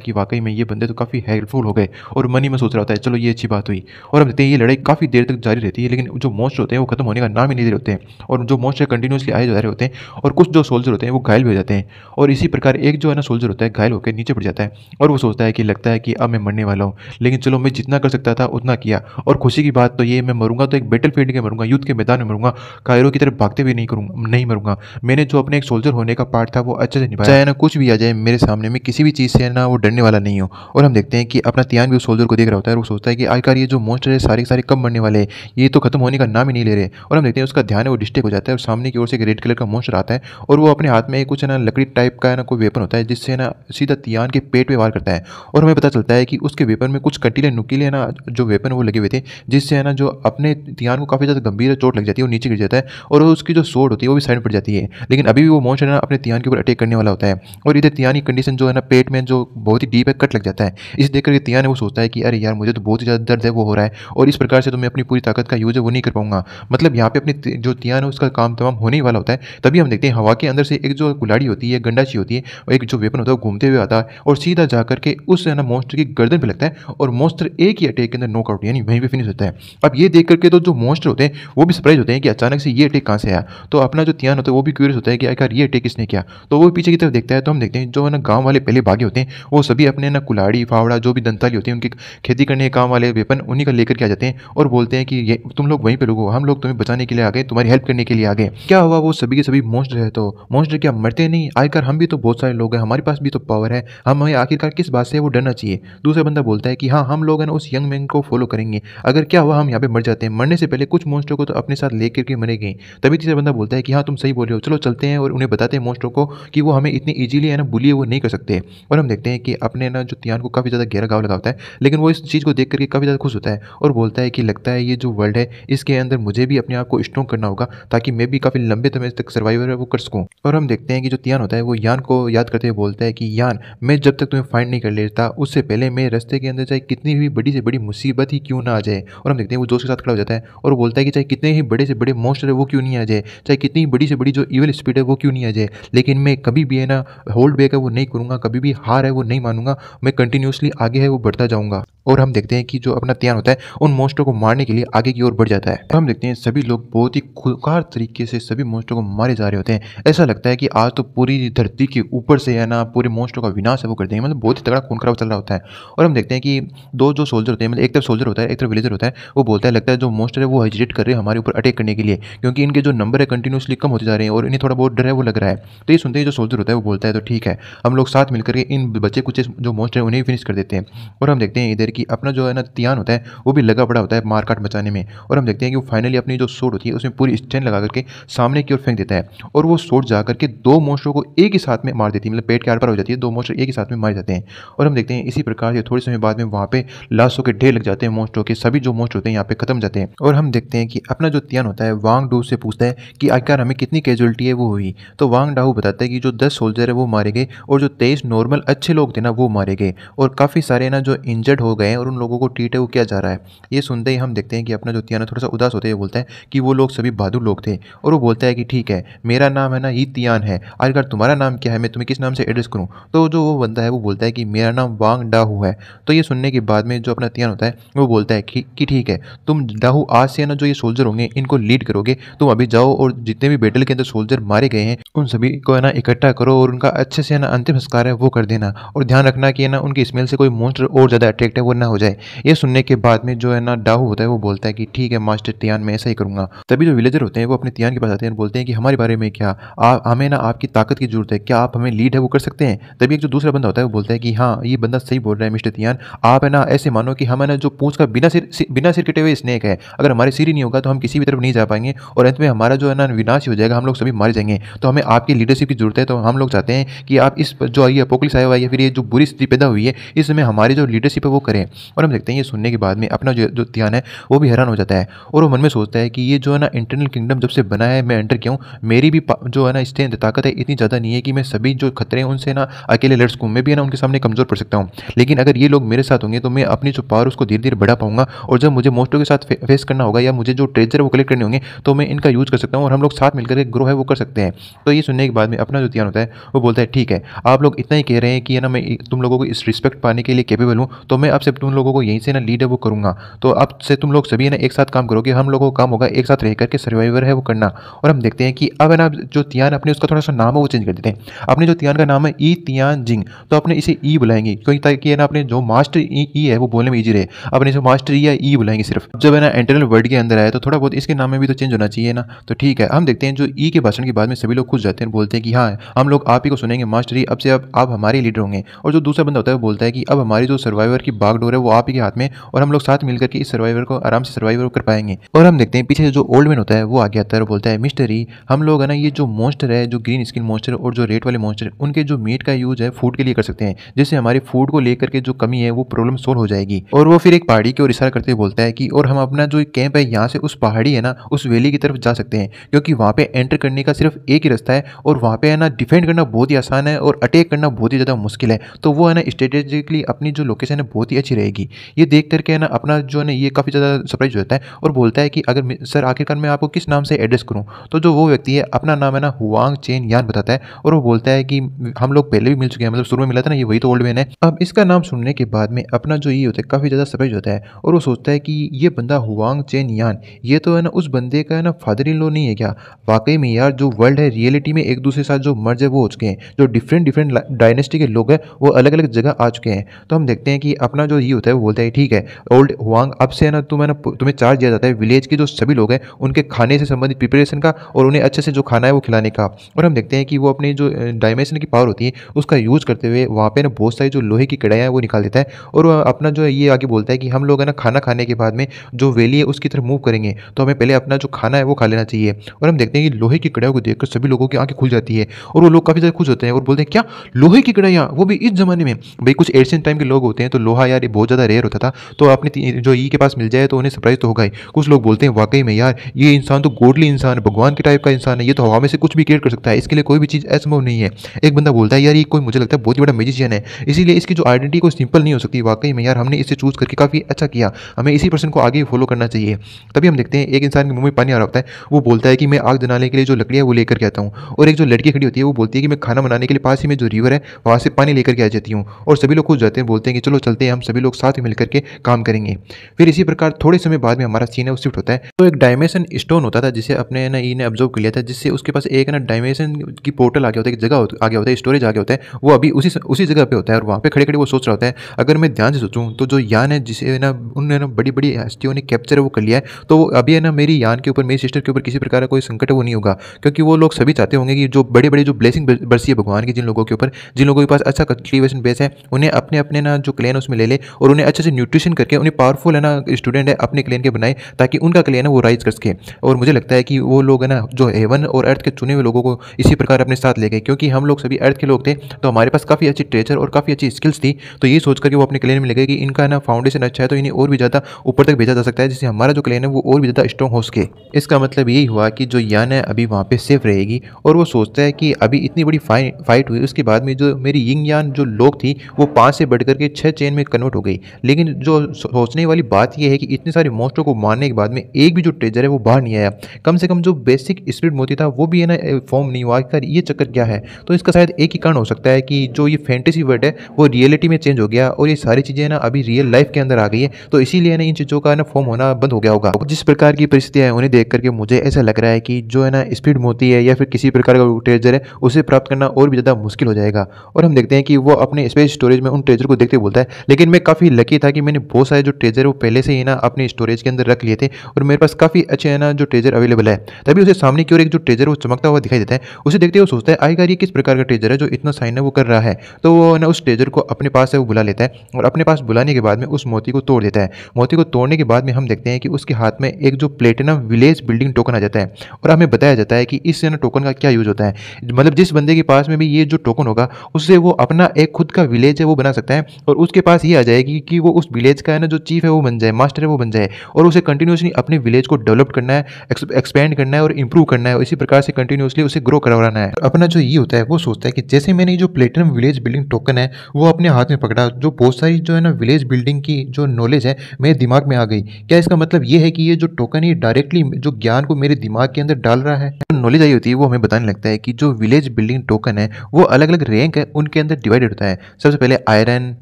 कि वाकई में ये बंदे तो काफ़ी हेल्पफुल हो गए और मन ही में सोच रहा होता है चलो ये अच्छी बात हुई और हम देखते हैं ये लड़ाई काफ़ी देर तक जारी रहती है लेकिन जो मोस्ट होते हैं वो खत्म होने का नाम ही नहीं दे होते हैं और जो मोस्ट कंटिन्यूसली आए जा रहे होते हैं और कुछ जो सोल्जर होते हैं वो घायल भी हो जाते हैं और इसी प्रकार एक जो है ना सोल्जर होता है घायल होकर नीचे पड़ जाता है और वो सोचता है कि लगता है कि अब मैं मरने वाला हूँ लेकिन चलो मैं जितना कर सकता था उतना किया और खुशी की बात तो ये मैं मरूंगा तो एक बैटल फील्ड में मरूंगा युद्ध के मैदान में मरूंगा कायरों की तरफ भागते हुए नहीं करूँगा नहीं मरूंगा मैंने जो अपने एक सोल्जर होने का पार्ट था वो अच्छे से निभाया चाहे ना कुछ भी आ जाए मेरे सामने में किसी भी चीज़ से ना वो डरने वाला नहीं हो और हम देखते हैं कि अपना तियान भी उस सोल्जर को देख रहा होता है और वो सोचता है कि आखिर ये जो मोस्टर है सारे सारे कब मरने वाले ये तो खत्म होने का नाम ही नहीं ले रहे और हम देखते हैं उसका ध्यान है वो डिस्टेक हो जाता है और सामने की ओर से एक रेड कलर का मोस्टर आता है और वो अपने हाथ में कुछ ना लकड़ी टाइप का ना कोई वेपन होता है जिससे ना सीधा तियान के पेट पर वार करता है और हमें पता चलता है कि उसके वेपन में कुछ कटीले नुकीले ना जो वेपन वो लगे हुए थे जिससे है ना जो अपने तियान को काफ़ी ज़्यादा गंभीर चोट लग जाती है वो नीचे गिर जाता है और उसकी जो सोट होती है वो भी साइड पड़ जाती है लेकिन अभी भी वो मोस्टर ना अपने तियान के ऊपर अटैक अटैक करने वाला होता है और इधर तिया की कंडीशन जो है ना पेट में जो बहुत ही डीप है कट लग जाता है इसे देख करके तिया ने वो सोचता है कि अरे यार मुझे तो बहुत ही ज़्यादा दर्द है वो हो रहा है और इस प्रकार से तो मैं अपनी पूरी ताकत का यूज़ है वो नहीं कर पाऊंगा मतलब यहाँ पे अपनी जो तिया है उसका काम तमाम होने ही वाला होता है तभी हम देखते हैं हवा के अंदर से एक जो गुलाड़ी होती है गंडाची होती है और एक जो वेपन होता है वो घूमते हुए आता है और सीधा जा करके उस है ना मोस्टर की गर्दन पर लगता है और मोस्टर एक ही अटैक के अंदर नॉकआउट यानी वहीं पर फिनिश होता है अब ये देख करके तो जो मोस्टर होते हैं वो भी सरप्राइज होते हैं कि अचानक से ये अटैक कहाँ से आया तो अपना जो तियान होता है वो भी क्यूरियस होता है कि आखिर ये अटैक किसने किया तो वो पीछे की तरफ देखता है तो हम देखते हैं जो है ना गाँव वाले पहले भागे होते हैं वो सभी अपने ना कुलाड़ी फावड़ा जो भी दंताली होती है उनकी खेती करने के काम वाले वेपन उन्हीं का लेकर के आ जाते हैं और बोलते हैं कि ये तुम लोग वहीं पर रुको हम लोग तुम्हें बचाने के लिए आ गए तुम्हारी हेल्प करने के लिए आ गए क्या हुआ वो सभी के सभी मोस्ट रहे तो मोस्ट क्या मरते नहीं आखिरकार हम भी तो बहुत सारे लोग हैं हमारे पास भी तो पावर है हमें आखिरकार किस बात से वो डरना चाहिए दूसरा बंदा बोलता है कि हाँ हम लोग ना उस यंग मैन को फॉलो करेंगे अगर क्या हुआ हम यहाँ पे मर जाते हैं मरने से पहले कुछ मोस्टों को तो अपने साथ ले करके मरे गए तभी तीसरा बंदा बोलता है कि हाँ तुम सही बोल रहे हो चलो चलते हैं और उन्हें बताते हैं मोस्टों को कि वो हमें इतनी ईजिली है ना बुलिए वो नहीं कर सकते और हम देखते हैं कि अपने ना जो तियान को काफ़ी ज़्यादा गहरा गाँव लगा होता है लेकिन वो इस चीज़ को देख करके काफ़ी ज़्यादा खुश होता है और बोलता है कि लगता है ये जो वर्ल्ड है इसके अंदर मुझे भी अपने आप को स्ट्रॉन्ग करना होगा ताकि मैं भी काफ़ी लंबे समय तक सर्वाइवर है वो कर सकूँ और हम देखते हैं कि जो तियान होता है वो यान को याद करते हुए बोलता है कि यान मैं जब तक तुम्हें फाइंड नहीं कर लेता उससे पहले मैं रस्ते के अंदर चाहे कितनी भी बड़ी से बड़ी मुसीबत ही क्यों ना आ जाए और हम देखते हैं वो जोश के साथ खड़ा हो जाता है और बोलता है कि चाहे कितने ही बड़े से बड़े मोस्टर है वो क्यों नहीं आ जाए चाहे कितनी बड़ी से बड़ी जो इवल स्पीड है वो क्यों नहीं आ जाए लेकिन मैं कभी भी है ना होल्ड बैक है वो नहीं करूँगा कभी भी हार है वो नहीं मानूंगा मैं कंटिन्यूसली आगे है वो बढ़ता जाऊँगा और हम देखते हैं कि जो अपना त्यान होता है उन मोस्टों को मारने के लिए आगे की ओर बढ़ जाता है तो हम देखते हैं सभी लोग बहुत ही खुलकार तरीके से सभी मोस्टों को मारे जा रहे होते हैं ऐसा लगता है कि आज तो पूरी धरती के ऊपर से है ना पूरे मोस्टों का विनाश है वो कर देंगे मतलब बहुत ही तगड़ा खून खराब चल रहा होता है और हम देखते हैं कि दो जो सोल्जर होते हैं मतलब एक तरफ सोल्जर होता है एक तरफ विलेजर होता है वो बोलता है लगता है जो मोस्टर है वो हेजिटेट कर रहे हैं हमारे ऊपर अटैक करने के लिए क्योंकि इनके जो नंबर है कंटिन्यूसली कम होते जा रहे हैं और इन्हें थोड़ा बहुत डर है वो लग रहा है तो ये सुनते हैं जो सोल्जर होता है वो बोलता है तो ठीक है हम लोग साथ मिलकर इन बच्चे कुछ जो मोस्टर है उन्हें फिनिश कर देते हैं और हम देखते हैं इधर कि अपना जो है ना ध्यान होता है वो भी लगा पड़ा होता है मार्काट मचाने में और हम देखते हैं कि वो फाइनली अपनी जो सोट होती है उसमें पूरी स्टैंड लगा करके सामने की ओर फेंक देता है और वो सोट जा करके दो मोस्टरों को एक ही साथ में मार देती है मतलब पेट के आर पर हो जाती है दो मोस्टर एक ही साथ में मारे जाते हैं और हम देखते हैं इसी प्रकार से थोड़े समय बाद में वहाँ पे लाशों के ढेर लग जाते हैं मोस्टरों के सभी जो मोस्टर होते हैं यहाँ पे खत्म जाते हैं और हम देखते हैं कि अपना जो तियान होता है वांग डू से पूछता है कि आखिर हमें कितनी कैजुअलिटी है वो हुई तो वांग डाहू बताता है कि जो दस सोल्जर है वो मारे गए और जो तेईस नॉर्मल अच्छे लोग थे ना वो मारे गए और काफ़ी सारे ना जो इंजर्ड हो गए गए हैं और उन लोगों को ट्रीट है वो किया जा रहा है ये सुनते ही हम देखते हैं कि अपना जो तियाना थोड़ा सा उदास होते हैं बोलता है कि वो लोग सभी बहादुर लोग थे और वो बोलता है कि ठीक है मेरा नाम है ना ही तियान है अगर तुम्हारा नाम क्या है मैं तुम्हें किस नाम से एड्रेस करूँ तो जो वो बंदा है वो बोलता है कि मेरा नाम वांग डाहू है तो ये सुनने के बाद में जो अपना तियान होता है वो बोलता है कि ठीक है तुम डाहू आज से ना जो ये सोल्जर होंगे इनको लीड करोगे तुम अभी जाओ और जितने भी बेटल के अंदर सोल्जर मारे गए हैं उन सभी को है ना इकट्ठा करो और उनका अच्छे से है ना अंतिम संस्कार है वो कर देना और ध्यान रखना कि है ना उनकी स्मेल से कोई मोस्टर और ज़्यादा अट्रैक्ट है वो ना हो जाए ये सुनने के बाद में जो है ना डाहू होता है वो बोलता है कि ठीक है मास्टर तियान मैं ऐसा ही करूँगा तभी जो विलेजर होते हैं वो अपने तियान के पास आते हैं बोलते हैं कि हमारे बारे में क्या आप हमें ना आपकी ताकत की जरूरत है क्या आप हमें लीड है वो कर सकते हैं तभी एक जो दूसरा बंदा होता है वो बोलता है कि हाँ ये बंदा सही बोल रहा है मिस्टर तियान आप है ना ऐसे मानो कि हम ना जो पूछ का बिना सिर बिना सिर कटे हुए स्नैक है अगर हमारे सिर ही नहीं होगा तो हम किसी भी तरफ नहीं जा पाएंगे और अंत में हमारा जो है ना विनाश हो जाएगा हम लोग सभी मारे जाएंगे तो हमें आपकी लीडरशिप की जरूरत है तो हम लोग चाहते हैं कि आप इस जो ये अपोकलिस आया हुआ या फिर ये जो बुरी स्थिति पैदा हुई है इसमें हमारी जो लीडरशिप है वो करें हैं और हम देखते हैं ये सुनने के बाद में अपना जो जो ध्यान है वो भी हैरान हो जाता है और वो मन में सोचता है कि ये जो है ना इंटरनल किंगडम जब से बना है मैं एंटर किया हूँ मेरी भी जो है ना स्ट्रेंथ ताकत है इतनी ज़्यादा नहीं है कि मैं सभी जो खतरे हैं उनसे ना अकेले लड़ सकूँ मैं भी ना उनके सामने कमज़ोर पड़ सकता हूँ लेकिन अगर ये लोग मेरे साथ होंगे तो मैं अपनी जो पावर उसको धीरे धीरे बढ़ा पाऊंगा और जब मुझे मोस्टों के साथ फेस करना होगा या मुझे जो ट्रेजर वो कलेक्ट करने होंगे तो मैं इनका यूज़ कर सकता हूँ और हम लोग साथ मिलकर के ग्रो है वो कर सकते हैं तो ये सुनने के बाद में अपना जो ध्यान होता है वो बोलता है ठीक है आप लोग इतना ही कह रहे हैं कि ना मैं तुम लोगों को इस रिस्पेक्ट पाने के लिए केपेबल हूँ तो मैं आपसे जब तुम लोगों को यहीं से ना लीड है वो करूँगा तो अब से तुम लोग सभी ना एक साथ काम करोगे हम लोगों को काम होगा एक साथ रह करके सर्वाइवर है वो करना और हम देखते हैं कि अब है ना जो तियान अपने उसका थोड़ा सा नाम है वो चेंज कर देते हैं अपने जो तियान का नाम है ई तियान जिंग तो अपने इसे ई बुलाएंगे क्योंकि ताकि है ना अपने जो मास्टर ई है वो बोलने में ईजी रहे अपने जो मास्टर ई है ई बुलाएंगे सिर्फ जब है ना इंटरनल वर्ड के अंदर आए तो थोड़ा बहुत इसके नाम में भी तो चेंज होना चाहिए ना तो ठीक है हम देखते हैं जो ई के भाषण के बाद में सभी लोग खुश जाते हैं बोलते हैं कि हाँ हम लोग आप ही को सुनेंगे मास्टर ई अब से अब आप हमारे लीडर होंगे और जो दूसरा बंदा होता है वो बोलता है कि अब हमारी जो सर्वाइवर की बाग डोर है वो आप ही के हाथ में और हम लोग साथ मिलकर के इस सर्वाइवर को आराम से सर्वाइवर कर पाएंगे और हम देखते हैं पीछे जो ओल्ड मैन होता है वो आगे आता है और बोलता है मिस्टरी e, हम लोग है ना ये जो मोस्टर है जो ग्रीन स्किन मोस्टर और जो रेड वाले मोस्टर उनके जो मीट का यूज है फूड के लिए कर सकते हैं जिससे हमारे फूड को लेकर के जो कमी है वो प्रॉब्लम सोल्व हो जाएगी और वो फिर एक पहाड़ी की ओर इशारा करते हुए बोलता है कि और हम अपना जो कैंप है यहाँ से उस पहाड़ी है ना उस वैली की तरफ जा सकते हैं क्योंकि वहाँ पे एंटर करने का सिर्फ एक ही रास्ता है और वहाँ पे है ना डिफेंड करना बहुत ही आसान है और अटैक करना बहुत ही ज़्यादा मुश्किल है तो वो है ना स्ट्रेटेजिकली अपनी जो लोकेशन है बहुत ही अच्छी अच्छी रहेगी ये देख करके ना अपना जो है ना ये काफ़ी ज़्यादा सरप्राइज होता है और बोलता है कि अगर सर आखिरकार मैं आपको किस नाम से एड्रेस करूँ तो जो वो व्यक्ति है अपना नाम है ना हुआंग चेन यान बताता है और वो बोलता है कि हम लोग पहले भी मिल चुके हैं मतलब शुरू में मिला था ना ये वही तो ओल्ड मैन है अब इसका नाम सुनने के बाद में अपना जो ये होता है काफ़ी ज़्यादा सरप्राइज होता है और वो सोचता है कि ये बंदा हुआंग चेन यान ये तो है ना उस बंदे का है ना फादर इन लो नहीं है क्या वाकई में यार जो वर्ल्ड है रियलिटी में एक दूसरे के साथ जो मर्ज है वो हो चुके हैं जो डिफरेंट डिफरेंट डायनेस्टी के लोग हैं वो अलग अलग जगह आ चुके हैं तो हम देखते हैं कि अपना जो ये होता है वो बोलता है ठीक है ओल्ड वांग अब से है ना तुम्हें ना तुम्हें चार्ज दिया जाता है विलेज के जो सभी लोग हैं उनके खाने से संबंधित प्रिपरेशन का और उन्हें अच्छे से जो खाना है वो खिलाने का और हम देखते हैं कि वो अपने जो डायमेंशन की पावर होती है उसका यूज़ करते हुए वहाँ पर ना बहुत सारी जो लोहे की है वो निकाल देता है और अपना जो है ये आगे बोलता है कि हम लोग है ना खाना खाने के बाद में जो वैली है उसकी तरफ मूव करेंगे तो हमें पहले अपना जो खाना है वो खा लेना चाहिए और हम देखते हैं कि लोहे की कड़ाइयों को देखकर सभी लोगों की आँखें खुल जाती है और वो लोग काफ़ी ज़्यादा खुश होते हैं और बोलते हैं क्या लोहे की कड़ाइयाँ वो भी इस ज़माने में भाई कुछ एशियन टाइम के लोग होते हैं तो लोहा यार यार ये बहुत ज़्यादा रेयर होता था तो अपने जो ई e के पास मिल जाए तो उन्हें सरप्राइज तो होगा ही कुछ लोग बोलते हैं वाकई में यार ये इंसान तो गोडली इंसान है भगवान के टाइप का इंसान है ये तो हवा में से कुछ भी क्रिएट कर सकता है इसके लिए कोई भी चीज़ असंभव नहीं है एक बंदा बोलता है यार ये कोई मुझे लगता है बहुत ही बड़ा मेजिशियन है इसीलिए इसकी जो आइडेंटिटी कोई सिंपल नहीं हो सकती वाकई में यार हमने इसे चूज़ करके काफ़ी अच्छा किया हमें इसी पर्सन को आगे फॉलो करना चाहिए तभी हम देखते हैं एक इंसान के मुंह में पानी आ रहा होता है वो बोलता है कि मैं आग जलाने के लिए जो लकड़ी है वो लेकर के आता हूँ और एक जो लड़की खड़ी होती है वो बोलती है कि मैं खाना बनाने के लिए पास ही में जो रिवर है वहाँ से पानी लेकर के आ जाती हूँ और सभी लोग खुद जाते हैं बोलते हैं कि चलो चलते हैं हम सभी लोग साथ ही मिलकर के काम करेंगे फिर इसी प्रकार थोड़े समय बाद में हमारा सीन है वो शिफ्ट होता है तो एक डायमेंशन स्टोन होता था जिसे अपने ना ई ने ऑब्जर्व कर लिया था जिससे उसके पास एक ना डायमेंशन की पोर्टल आगे होता है जगह आगे होता है स्टोरेज आगे होता है वो अभी उसी उसी जगह पर होता है और वहाँ पर खड़े खड़े वो सोच रहा होता है अगर मैं ध्यान से सोचूँ तो जो यान है जिसे ना उनने ना बड़ी बड़ी हस्तियों ने कैप्चर वो कर लिया है तो अभी है ना मेरी यान के ऊपर मेरी सिस्टर के ऊपर किसी प्रकार का कोई संकट वो नहीं होगा क्योंकि वो लोग सभी चाहते होंगे कि जो बड़े बड़े जो ब्लेसिंग बरसी है भगवान की जिन लोगों के ऊपर जिन लोगों के पास अच्छा कल्टिवेशन बेस है उन्हें अपने अपने ना जो क्लेन उसमें ले ले और उन्हें अच्छे से न्यूट्रिशन करके उन्हें पावरफुल है ना स्टूडेंट है अपने क्लियन के बनाए ताकि उनका क्लियन है वो राइज कर सके और मुझे लगता है कि वो लोग है ना जो हेवन और अर्थ के चुने हुए लोगों को इसी प्रकार अपने साथ ले गए क्योंकि हम लोग सभी अर्थ के लोग थे तो हमारे पास काफ़ी अच्छी ट्रेचर और काफ़ी अच्छी स्किल्स थी तो ये सोच करके वो अपने क्लेन में ले गए कि इनका ना फाउंडेशन अच्छा है तो इन्हें और भी ज़्यादा ऊपर तक भेजा जा सकता है जिससे हमारा जो क्लेन है वो और भी ज़्यादा स्ट्रॉग हो सके इसका मतलब यही हुआ कि जो यान है अभी वहाँ पर सेफ रहेगी और वो सोचता है कि अभी इतनी बड़ी फाइट हुई उसके बाद में जो मेरी यिंग यान जो लोग थी वो पाँच से बढ़ करके छः चेन में कन्वर्ट आउट हो गई लेकिन जो सोचने वाली बात यह है कि इतने सारे मोस्टों को मारने के बाद में एक भी जो ट्रेजर है वो बाहर नहीं आया कम से कम जो बेसिक स्पीड मोती था वो भी है ना फॉर्म नहीं हुआ सर ये चक्कर क्या है तो इसका शायद एक ही कारण हो सकता है कि जो ये फैंटेसी वर्ड है वो रियलिटी में चेंज हो गया और ये सारी चीज़ें ना अभी रियल लाइफ के अंदर आ गई है तो इसीलिए ना इन चीज़ों का ना फॉर्म होना बंद हो गया होगा जिस प्रकार की परिस्थितियाँ हैं उन्हें देख करके मुझे ऐसा लग रहा है कि जो है ना स्पीड मोती है या फिर किसी प्रकार का ट्रेजर है उसे प्राप्त करना और भी ज़्यादा मुश्किल हो जाएगा और हम देखते हैं कि वो अपने स्पेस स्टोरेज में उन ट्रेजर को देखते बोलता है लेकिन मैं मैं काफ़ी लकी था कि मैंने बहुत सारे जो ट्रेजर वो पहले से ही ना अपने स्टोरेज के अंदर रख लिए थे और मेरे पास काफ़ी अच्छे है ना जो ट्रेजर अवेलेबल है तभी उसे सामने की ओर एक जो ट्रेजर वो चमकता हुआ दिखाई देता है उसे देखते हुए सोचता है आएगा ये किस प्रकार का ट्रेजर है जो इतना साइन है वो कर रहा है तो वो ना उस ट्रेजर को अपने पास से वो बुला लेता है और अपने पास बुलाने के बाद में उस मोती को तोड़ देता है मोती को तोड़ने के बाद में हम देखते हैं कि उसके हाथ में एक जो प्लेटिनम विलेज बिल्डिंग टोकन आ जाता है और हमें बताया जाता है कि इस ना टोकन का क्या यूज होता है मतलब जिस बंदे के पास में भी ये जो टोकन होगा उससे वो अपना एक खुद का विलेज है वो बना सकता है और उसके पास ये आ जाए जाएगी कि वो उस विलेज का है ना जो चीफ है वो बन जाए मास्टर है वो बन जाए और उसे कंटिन्यूसली अपने विलेज को डेवलप करना है एक्सपेंड करना है और इंप्रूव करना है इसी प्रकार से कंटिन्यूसली उसे ग्रो करवाना है अपना जो ये होता है वो सोचता है कि जैसे मैंने जो प्लेटिनम विलेज बिल्डिंग टोकन है वो अपने हाथ में पकड़ा जो बहुत सारी जो है ना विलेज बिल्डिंग की जो नॉलेज है मेरे दिमाग में आ गई क्या इसका मतलब ये है कि ये जो टोकन ये डायरेक्टली जो ज्ञान को मेरे दिमाग के अंदर डाल रहा है नॉलेज आई होती है वो हमें बताने लगता है कि जो विलेज बिल्डिंग टोकन है वो अलग अलग रैंक है उनके अंदर डिवाइडेड होता है सबसे पहले iron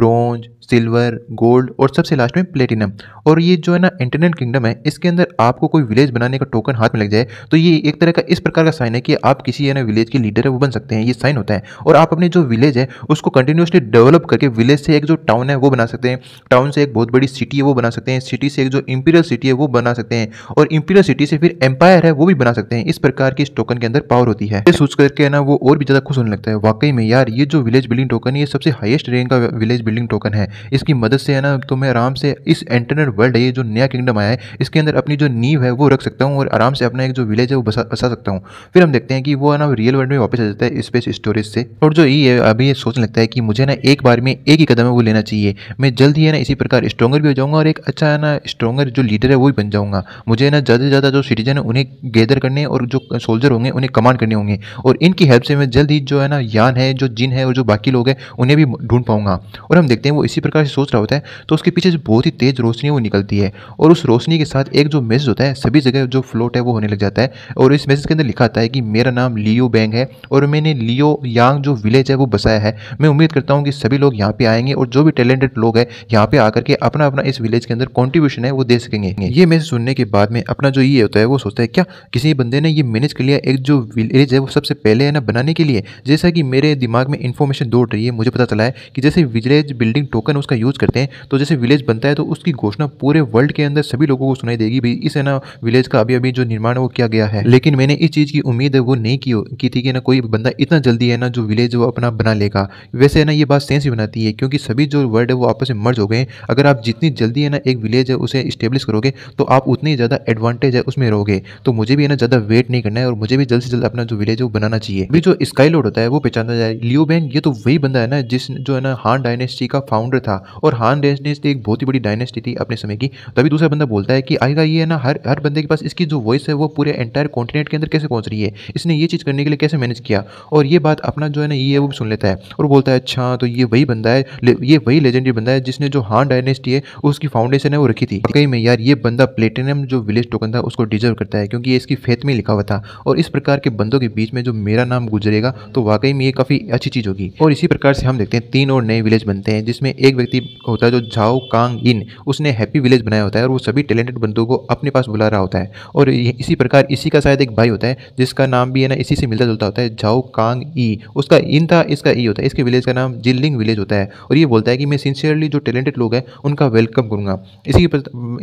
bronze silver silver gold और सबसे लास्ट में प्लेटिनम और ये जो है ना इंटरनेट किंगडम है इसके अंदर आपको कोई विलेज बनाने का टोकन हाथ में लग जाए तो ये एक तरह का इस प्रकार का साइन है कि आप किसी है ना विलेज के लीडर है वो बन सकते हैं ये साइन होता है और आप अपने जो विलेज है उसको कंटिन्यूसली डेवलप करके विलेज से एक जो टाउन है वो बना सकते हैं टाउन से एक बहुत बड़ी सिटी है वो बना सकते हैं सिटी से एक जो इंपीरियल सिटी है वो बना सकते हैं और इंपीरियल सिटी से फिर एम्पायर है वो भी बना सकते हैं इस प्रकार की इस टोकन के अंदर पावर होती है सोच करके ना वो और भी ज़्यादा खुश होने लगता है वाकई में यार ये जो विलेज बिल्डिंग टोकन है ये सबसे हाईएस्ट रेंज का विलेज बिल्डिंग टोकन है इसकी मदद से है ना तो मैं आराम से इस इंटरनेट वर्ल्ड है ये जो नया किंगडम आया है इसके अंदर अपनी जो नींव है वो रख सकता हूँ और आराम से अपना एक जो विलेज है वो बसा बसा सकता हूँ फिर हम देखते हैं कि वो है ना रियल वर्ल्ड में वापस आ जाता है स्पेस स्टोरेज से और जो ये अभी ये सोचने लगता है कि मुझे ना एक बार में एक ही कदम है वो लेना चाहिए मैं जल्द ही है ना इसी प्रकार स्ट्रॉगर भी हो जाऊँगा और एक अच्छा है ना स्ट्रॉगर जो लीडर है वो भी बन जाऊँगा मुझे ना ज़्यादा से ज़्यादा जो सिटीजन है उन्हें गैदर करने और जो सोल्जर होंगे उन्हें कमांड करने होंगे और इनकी हेल्प से मैं जल्द ही जो है ना यान है जो जिन है और जो बाकी लोग हैं उन्हें भी ढूंढ पाऊंगा और हम देखते हैं वो इसी प्रकार प्रकार से सोच रहा होता है तो उसके पीछे जो बहुत ही तेज़ रोशनी वो निकलती है और उस रोशनी के साथ एक जो मैसेज होता है सभी जगह जो फ्लोट है वो होने लग जाता है और इस मैसेज के अंदर लिखा आता है कि मेरा नाम लियो बैंग है और मैंने लियो यांग जो विलेज है वो बसाया है मैं उम्मीद करता हूँ कि सभी लोग यहाँ पे आएंगे और जो भी टैलेंटेड लोग हैं यहाँ पे आकर के अपना अपना इस विलेज के अंदर कॉन्ट्रीब्यूशन है वो दे सकेंगे ये मैसेज सुनने के बाद में अपना जो ये होता है वो सोचता है क्या किसी बंदे ने ये मैनेज कर लिया एक जो विलेज है वो सबसे पहले है ना बनाने के लिए जैसा कि मेरे दिमाग में इन्फॉर्मेशन दौड़ रही है मुझे पता चला है कि जैसे विलेज बिल्डिंग टोकन उसका यूज़ करते हैं तो जैसे विलेज बनता है तो उसकी घोषणा पूरे वर्ल्ड के अंदर सभी लोगों को सुनाई देगी भी इस है ना विलेज का अभी अभी जो निर्माण वो किया गया है लेकिन मैंने इस चीज़ की उम्मीद वो नहीं की, की थी कि ना कोई बंदा इतना जल्दी है ना जो विलेज वो अपना बना लेगा वैसे है ना ये बात सेंस ही बनाती है क्योंकि सभी जो वर्ल्ड है वो आपस में मर्ज हो गए अगर आप जितनी जल्दी है ना एक विलेज है उसे इस्टेब्लिश करोगे तो आप उतनी ज़्यादा एडवांटेज है उसमें रहोगे तो मुझे भी है ना ज़्यादा वेट नहीं करना है और मुझे भी जल्द से जल्द अपना जो विलेज है वो बनाना चाहिए अभी जो स्काई लोड होता है वो पहचाना जाए लियो बैंक ये तो वही बंदा है ना जिस जो है ना हान डायनेस्टी का फाउंडर था था और हान डेनेस्टी एक बहुत ही बड़ी डायनेस्टी थी अपने समय की तभी दूसरा बंदा बोलता है कि आएगा ये है ना हर हर बंदे के पास इसकी जो वॉइस है वो पूरे एंटायर कॉन्टिनेंट के अंदर कैसे पहुंच रही है इसने ये चीज़ करने के लिए कैसे मैनेज किया और ये बात अपना जो है ना ये है वो भी सुन लेता है और बोलता है अच्छा तो ये वही बंदा है ये वही लेजेंडरी बंदा है जिसने जो हान डायनेस्टी है उसकी फाउंडेशन है वो रखी थी कहीं में यार ये बंदा प्लेटिनम जो विलेज टोकन था उसको डिजर्व करता है क्योंकि ये इसकी फेथ में लिखा हुआ था और इस प्रकार के बंदों के बीच में जो मेरा नाम गुजरेगा तो वाकई में ये काफ़ी अच्छी चीज़ होगी और इसी प्रकार से हम देखते हैं तीन और नए विलेज बनते हैं जिसमें एक व्यक्ति होता है जो झाओ कांग इन उसने हैप्पी विलेज बनाया होता है और वो सभी टैलेंटेड बंदों को अपने पास बुला रहा होता है और इसी प्रकार इसी का शायद एक भाई होता है जिसका नाम भी है ना इसी से मिलता जुलता होता है झाओ कांग ई उसका इन था इसका ई होता है इसके विलेज का नाम जिलिंग विलेज होता है और ये बोलता है कि मैं सिंसियरली जो टैलेंटेड लोग हैं उनका वेलकम करूँगा इसी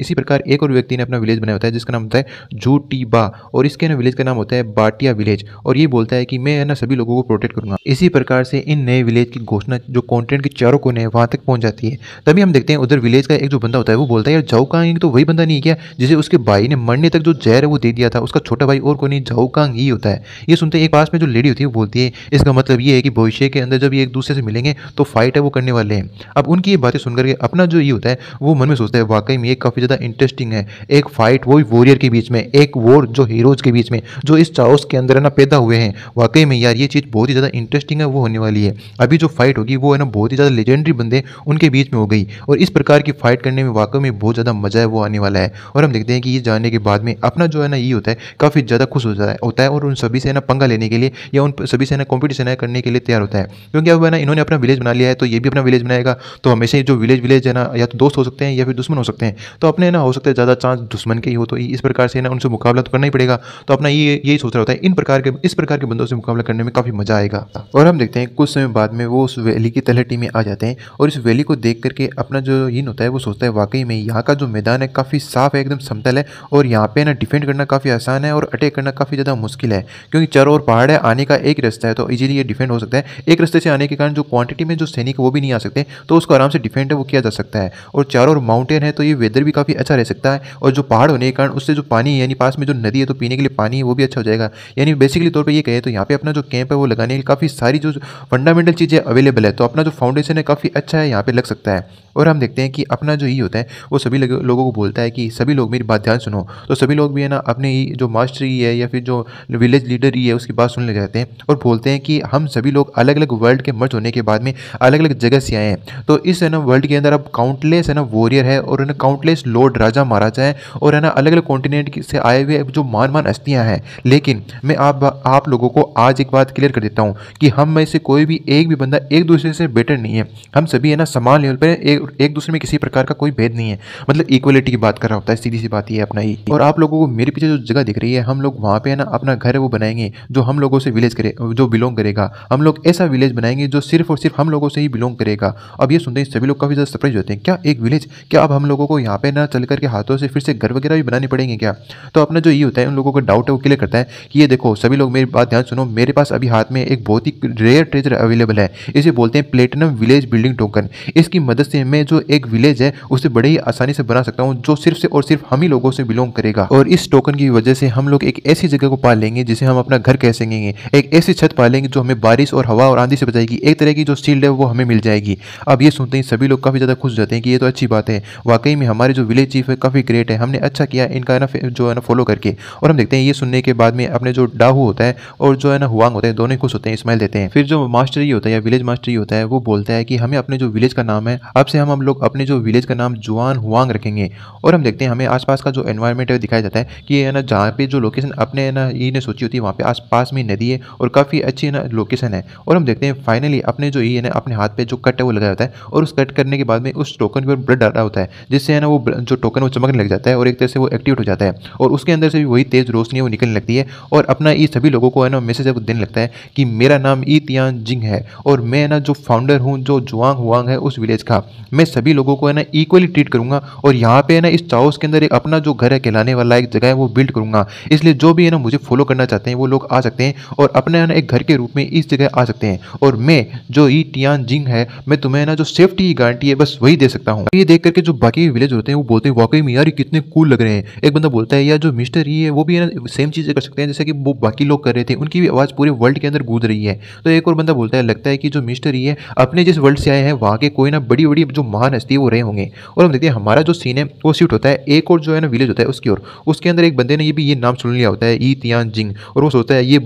इसी प्रकार एक और व्यक्ति ने अपना विलेज बनाया होता है जिसका नाम होता है जूटीबा और इसके ना विलेज का नाम होता है बाटिया विलेज और ये बोलता है कि मैं है ना सभी लोगों को प्रोटेक्ट करूँगा इसी प्रकार से इन नए विलेज की घोषणा जो कॉन्टेंट के चारों कोने हैं वहाँ तक पहुँच जाती जाती है तभी हम देखते हैं उधर विलेज का एक जो बंदा होता है वो बोलता है यार जाऊ कांग तो वही बंदा नहीं किया जिसे उसके भाई ने मरने तक जो जहर है वो दे दिया था उसका छोटा भाई और कोई नहीं जाऊ कांग ही होता है ये सुनते हैं एक पास में जो लेडी होती है वो बोलती है इसका मतलब ये है कि भविष्य के अंदर जब ये एक दूसरे से मिलेंगे तो फाइट है वो करने वाले हैं अब उनकी ये बातें सुनकर के अपना जो ये होता है वो मन में सोचता है वाकई में ये काफ़ी ज़्यादा इंटरेस्टिंग है एक फाइट वो वॉरियर के बीच में एक वॉर जो हीरोज के बीच में जो इस चाउस के अंदर ना पैदा हुए हैं वाकई में यार ये चीज़ बहुत ही ज़्यादा इंटरेस्टिंग है वो होने वाली है अभी जो फाइट होगी वो है ना बहुत ही ज़्यादा लेजेंडरी बंदे उनके के बीच में हो गई और इस प्रकार की फाइट करने में वाकई में बहुत ज़्यादा मज़ा है वो आने वाला है और हम देखते हैं कि ये जाने के बाद में अपना जो है ना ये होता है काफ़ी ज़्यादा खुश हो जाता है होता है और उन सभी से ना पंगा लेने के लिए या उन सभी से ना कॉम्पिटिशन करने के लिए तैयार होता है क्योंकि अब ना इन्होंने अपना विलेज बना लिया है तो ये भी अपना विलेज बनाएगा तो हमेशा जो विलेज विलेज है ना या तो दोस्त हो सकते हैं या फिर दुश्मन हो सकते हैं तो अपने ना हो सकता है ज़्यादा चांस दुश्मन के ही हो तो इस प्रकार से ना उनसे मुकाबला तो करना ही पड़ेगा तो अपना ये यही सोच रहा होता है इन प्रकार के इस प्रकार के बंदों से मुकाबला करने में काफ़ी मज़ा आएगा और हम देखते हैं कुछ समय बाद में वो उस वैली की तलहटी में आ जाते हैं और इस वैली को को देख करके अपना जो इन होता है वो सोचता है वाकई में यहाँ का जो मैदान है काफ़ी साफ है एकदम समतल है और यहाँ पे ना डिफेंड करना काफ़ी आसान है और अटैक करना काफ़ी ज़्यादा मुश्किल है क्योंकि चारों और पहाड़ है आने का एक रास्ता है तो ईजिली ये डिफेंड हो सकता है एक रस्ते से आने के कारण जो क्वान्टिटी में जो सैनिक वो भी नहीं आ सकते तो उसको आराम से डिफेंड है वो किया जा सकता है और चार और माउंटेन है तो ये वेदर भी काफ़ी अच्छा रह सकता है और जो पहाड़ होने के कारण उससे जो पानी है यानी पास में जो नदी है तो पीने के लिए पानी है वो भी अच्छा हो जाएगा यानी बेसिकली तौर पर ये कहे तो यहाँ पर अपना जो कैंप है वो लगाने लिए काफ़ी सारी जो फंडामेंटल चीज़ें अवेलेबल है तो अपना जो फाउंडेशन है काफ़ी अच्छा है यहाँ पर लग सकता है और हम देखते हैं कि अपना जो ई होता है वो सभी लोगों को बोलता है कि सभी लोग मेरी बात ध्यान सुनो तो सभी लोग भी है ना अपने ही जो मास्टर ही है या फिर जो विलेज लीडर ही है उसकी बात सुन ले जाते हैं और बोलते हैं कि हम सभी लोग अलग अलग वर्ल्ड के मर्ज होने के बाद में अलग अलग जगह से आए हैं तो इस है ना वर्ल्ड के अंदर अब काउंटलेस है ना वॉरियर है और ना काउंटलेस लॉर्ड राजा महाराजा हैं और है ना अलग अलग कॉन्टिनेंट से आए हुए जो मान मान अस्थियाँ हैं लेकिन मैं आप आप लोगों को आज एक बात क्लियर कर देता हूँ कि हम में से कोई भी एक भी बंदा एक दूसरे से बेटर नहीं है हम सभी है ना समान लेवल पर एक, एक दूसरे में किसी प्रकार का कोई भेद नहीं है मतलब इक्वलिटी की बात कर रहा होता है सीधी सी बात है अपना ही और आप लोगों को मेरे पीछे जो जगह दिख रही है हम लोग वहाँ पे है ना अपना घर वो बनाएंगे जो हम लोगों से विलेज करे जो बिलोंग करेगा हम लोग ऐसा विलेज बनाएंगे जो सिर्फ और सिर्फ हम लोगों से ही बिलोंग करेगा अब ये सुनते हैं सभी लोग काफ़ी ज़्यादा सरप्राइज होते हैं क्या एक विलेज क्या अब हम लोगों को यहाँ पे ना चल करके हाथों से फिर से घर वगैरह भी बनाने पड़ेंगे क्या तो अपना जो ये होता है उन लोगों का डाउट है वो क्लियर करता है कि ये देखो सभी लोग मेरी बात ध्यान सुनो मेरे पास अभी हाथ में एक बहुत ही रेयर ट्रेजर अवेलेबल है इसे बोलते हैं प्लेटिनम विलेज बिल्डिंग टोकन इसकी मदद से मैं जो एक विलेज है उसे बड़े ही आसानी से बना सकता हूँ जो सिर्फ से और सिर्फ हम ही लोगों से बिलोंग करेगा और इस टोकन की वजह से हम लोग एक ऐसी जगह को पा लेंगे जिसे हम अपना घर कह सकेंगे एक ऐसी छत पा लेंगे जो हमें बारिश और हवा और आंधी से बचाएगी एक तरह की जो शील्ड है वो हमें मिल जाएगी अब ये सुनते ही सभी लोग काफ़ी ज़्यादा खुश जाते हैं कि ये तो अच्छी बात है वाकई में हमारे जो विलेज चीफ है काफ़ी ग्रेट है हमने अच्छा किया इनका ना जो है ना फॉलो करके और हम देखते हैं ये सुनने के बाद में अपने जो डाहू होता है और जो है ना हुआंग होता है दोनों खुश होते हैं स्माइल देते हैं फिर जो मास्टर ही होता है या विलेज मास्टर ही होता है वो बोलता है कि हमें अपने जो विलेज का का नाम है अब से हम हम लोग अपने जो विलेज का नाम जुआन हुआंग रखेंगे और हम देखते हैं हमें आसपास का जो एनवायरमेंट है दिखाया जाता है कि है ना जहाँ पे जो लोकेशन अपने ना ई ने सोची होती है वहाँ पे आसपास में नदी है और काफ़ी अच्छी ना लोकेशन है और हम देखते हैं फाइनली अपने जो ई है ना अपने हाथ पे जो कट है वो लगाया होता है और उस कट करने के बाद में उस टोकन पर ब्लड डाला होता है जिससे है ना वो जो टोकन वो चमकने लग जाता है और एक तरह से वो एक्टिवेट हो जाता है और उसके अंदर से भी वही तेज़ रोशनी वो निकलने लगती है और अपना ई सभी लोगों को है ना मैसेज देने लगता है कि मेरा नाम ई तियान जिंग है और मैं ना जो फाउंडर हूँ जो जुआंग हुआंग है उस उस विलेज का मैं सभी लोगों को है ना इक्वली ट्रीट करूंगा और यहाँ पे है ना इस चाउस के अंदर अपना जो घर है कहलाने वाला एक जगह है वो बिल्ड करूंगा इसलिए जो भी है ना मुझे फॉलो करना चाहते हैं वो लोग आ सकते हैं और अपने ना एक घर के रूप में इस जगह आ सकते हैं और मैं जो ई टियान जिंग है मैं तुम्हें ना जो सेफ्टी की गारंटी है बस वही दे सकता हूँ ये देख करके जो बाकी विलेज होते हैं वो बोलते हैं वाकई में यार कितने कूल लग रहे हैं एक बंदा बोलता है यार जो मिस्टर ही है वो भी है ना सेम चीज़ें कर सकते हैं जैसे कि वो बाकी लोग कर रहे थे उनकी भी आवाज़ पूरे वर्ल्ड के अंदर गूद रही है तो एक और बंदा बोलता है लगता है कि जो मिस्टर ही है अपने जिस वर्ल्ड से आए हैं वहाँ के कोई ना बड़ी बड़ी जो महान हस्ती वो रहे होंगे और हम देखते हैं हमारा जो सीन है वो शिफ्ट होता है एक और जो है ना विलेज होता है उसकी ओर उसके अंदर एक बंदे ने ये भी ये नाम सुन लिया होता है ई तियान जिंग और वो सोचता है ये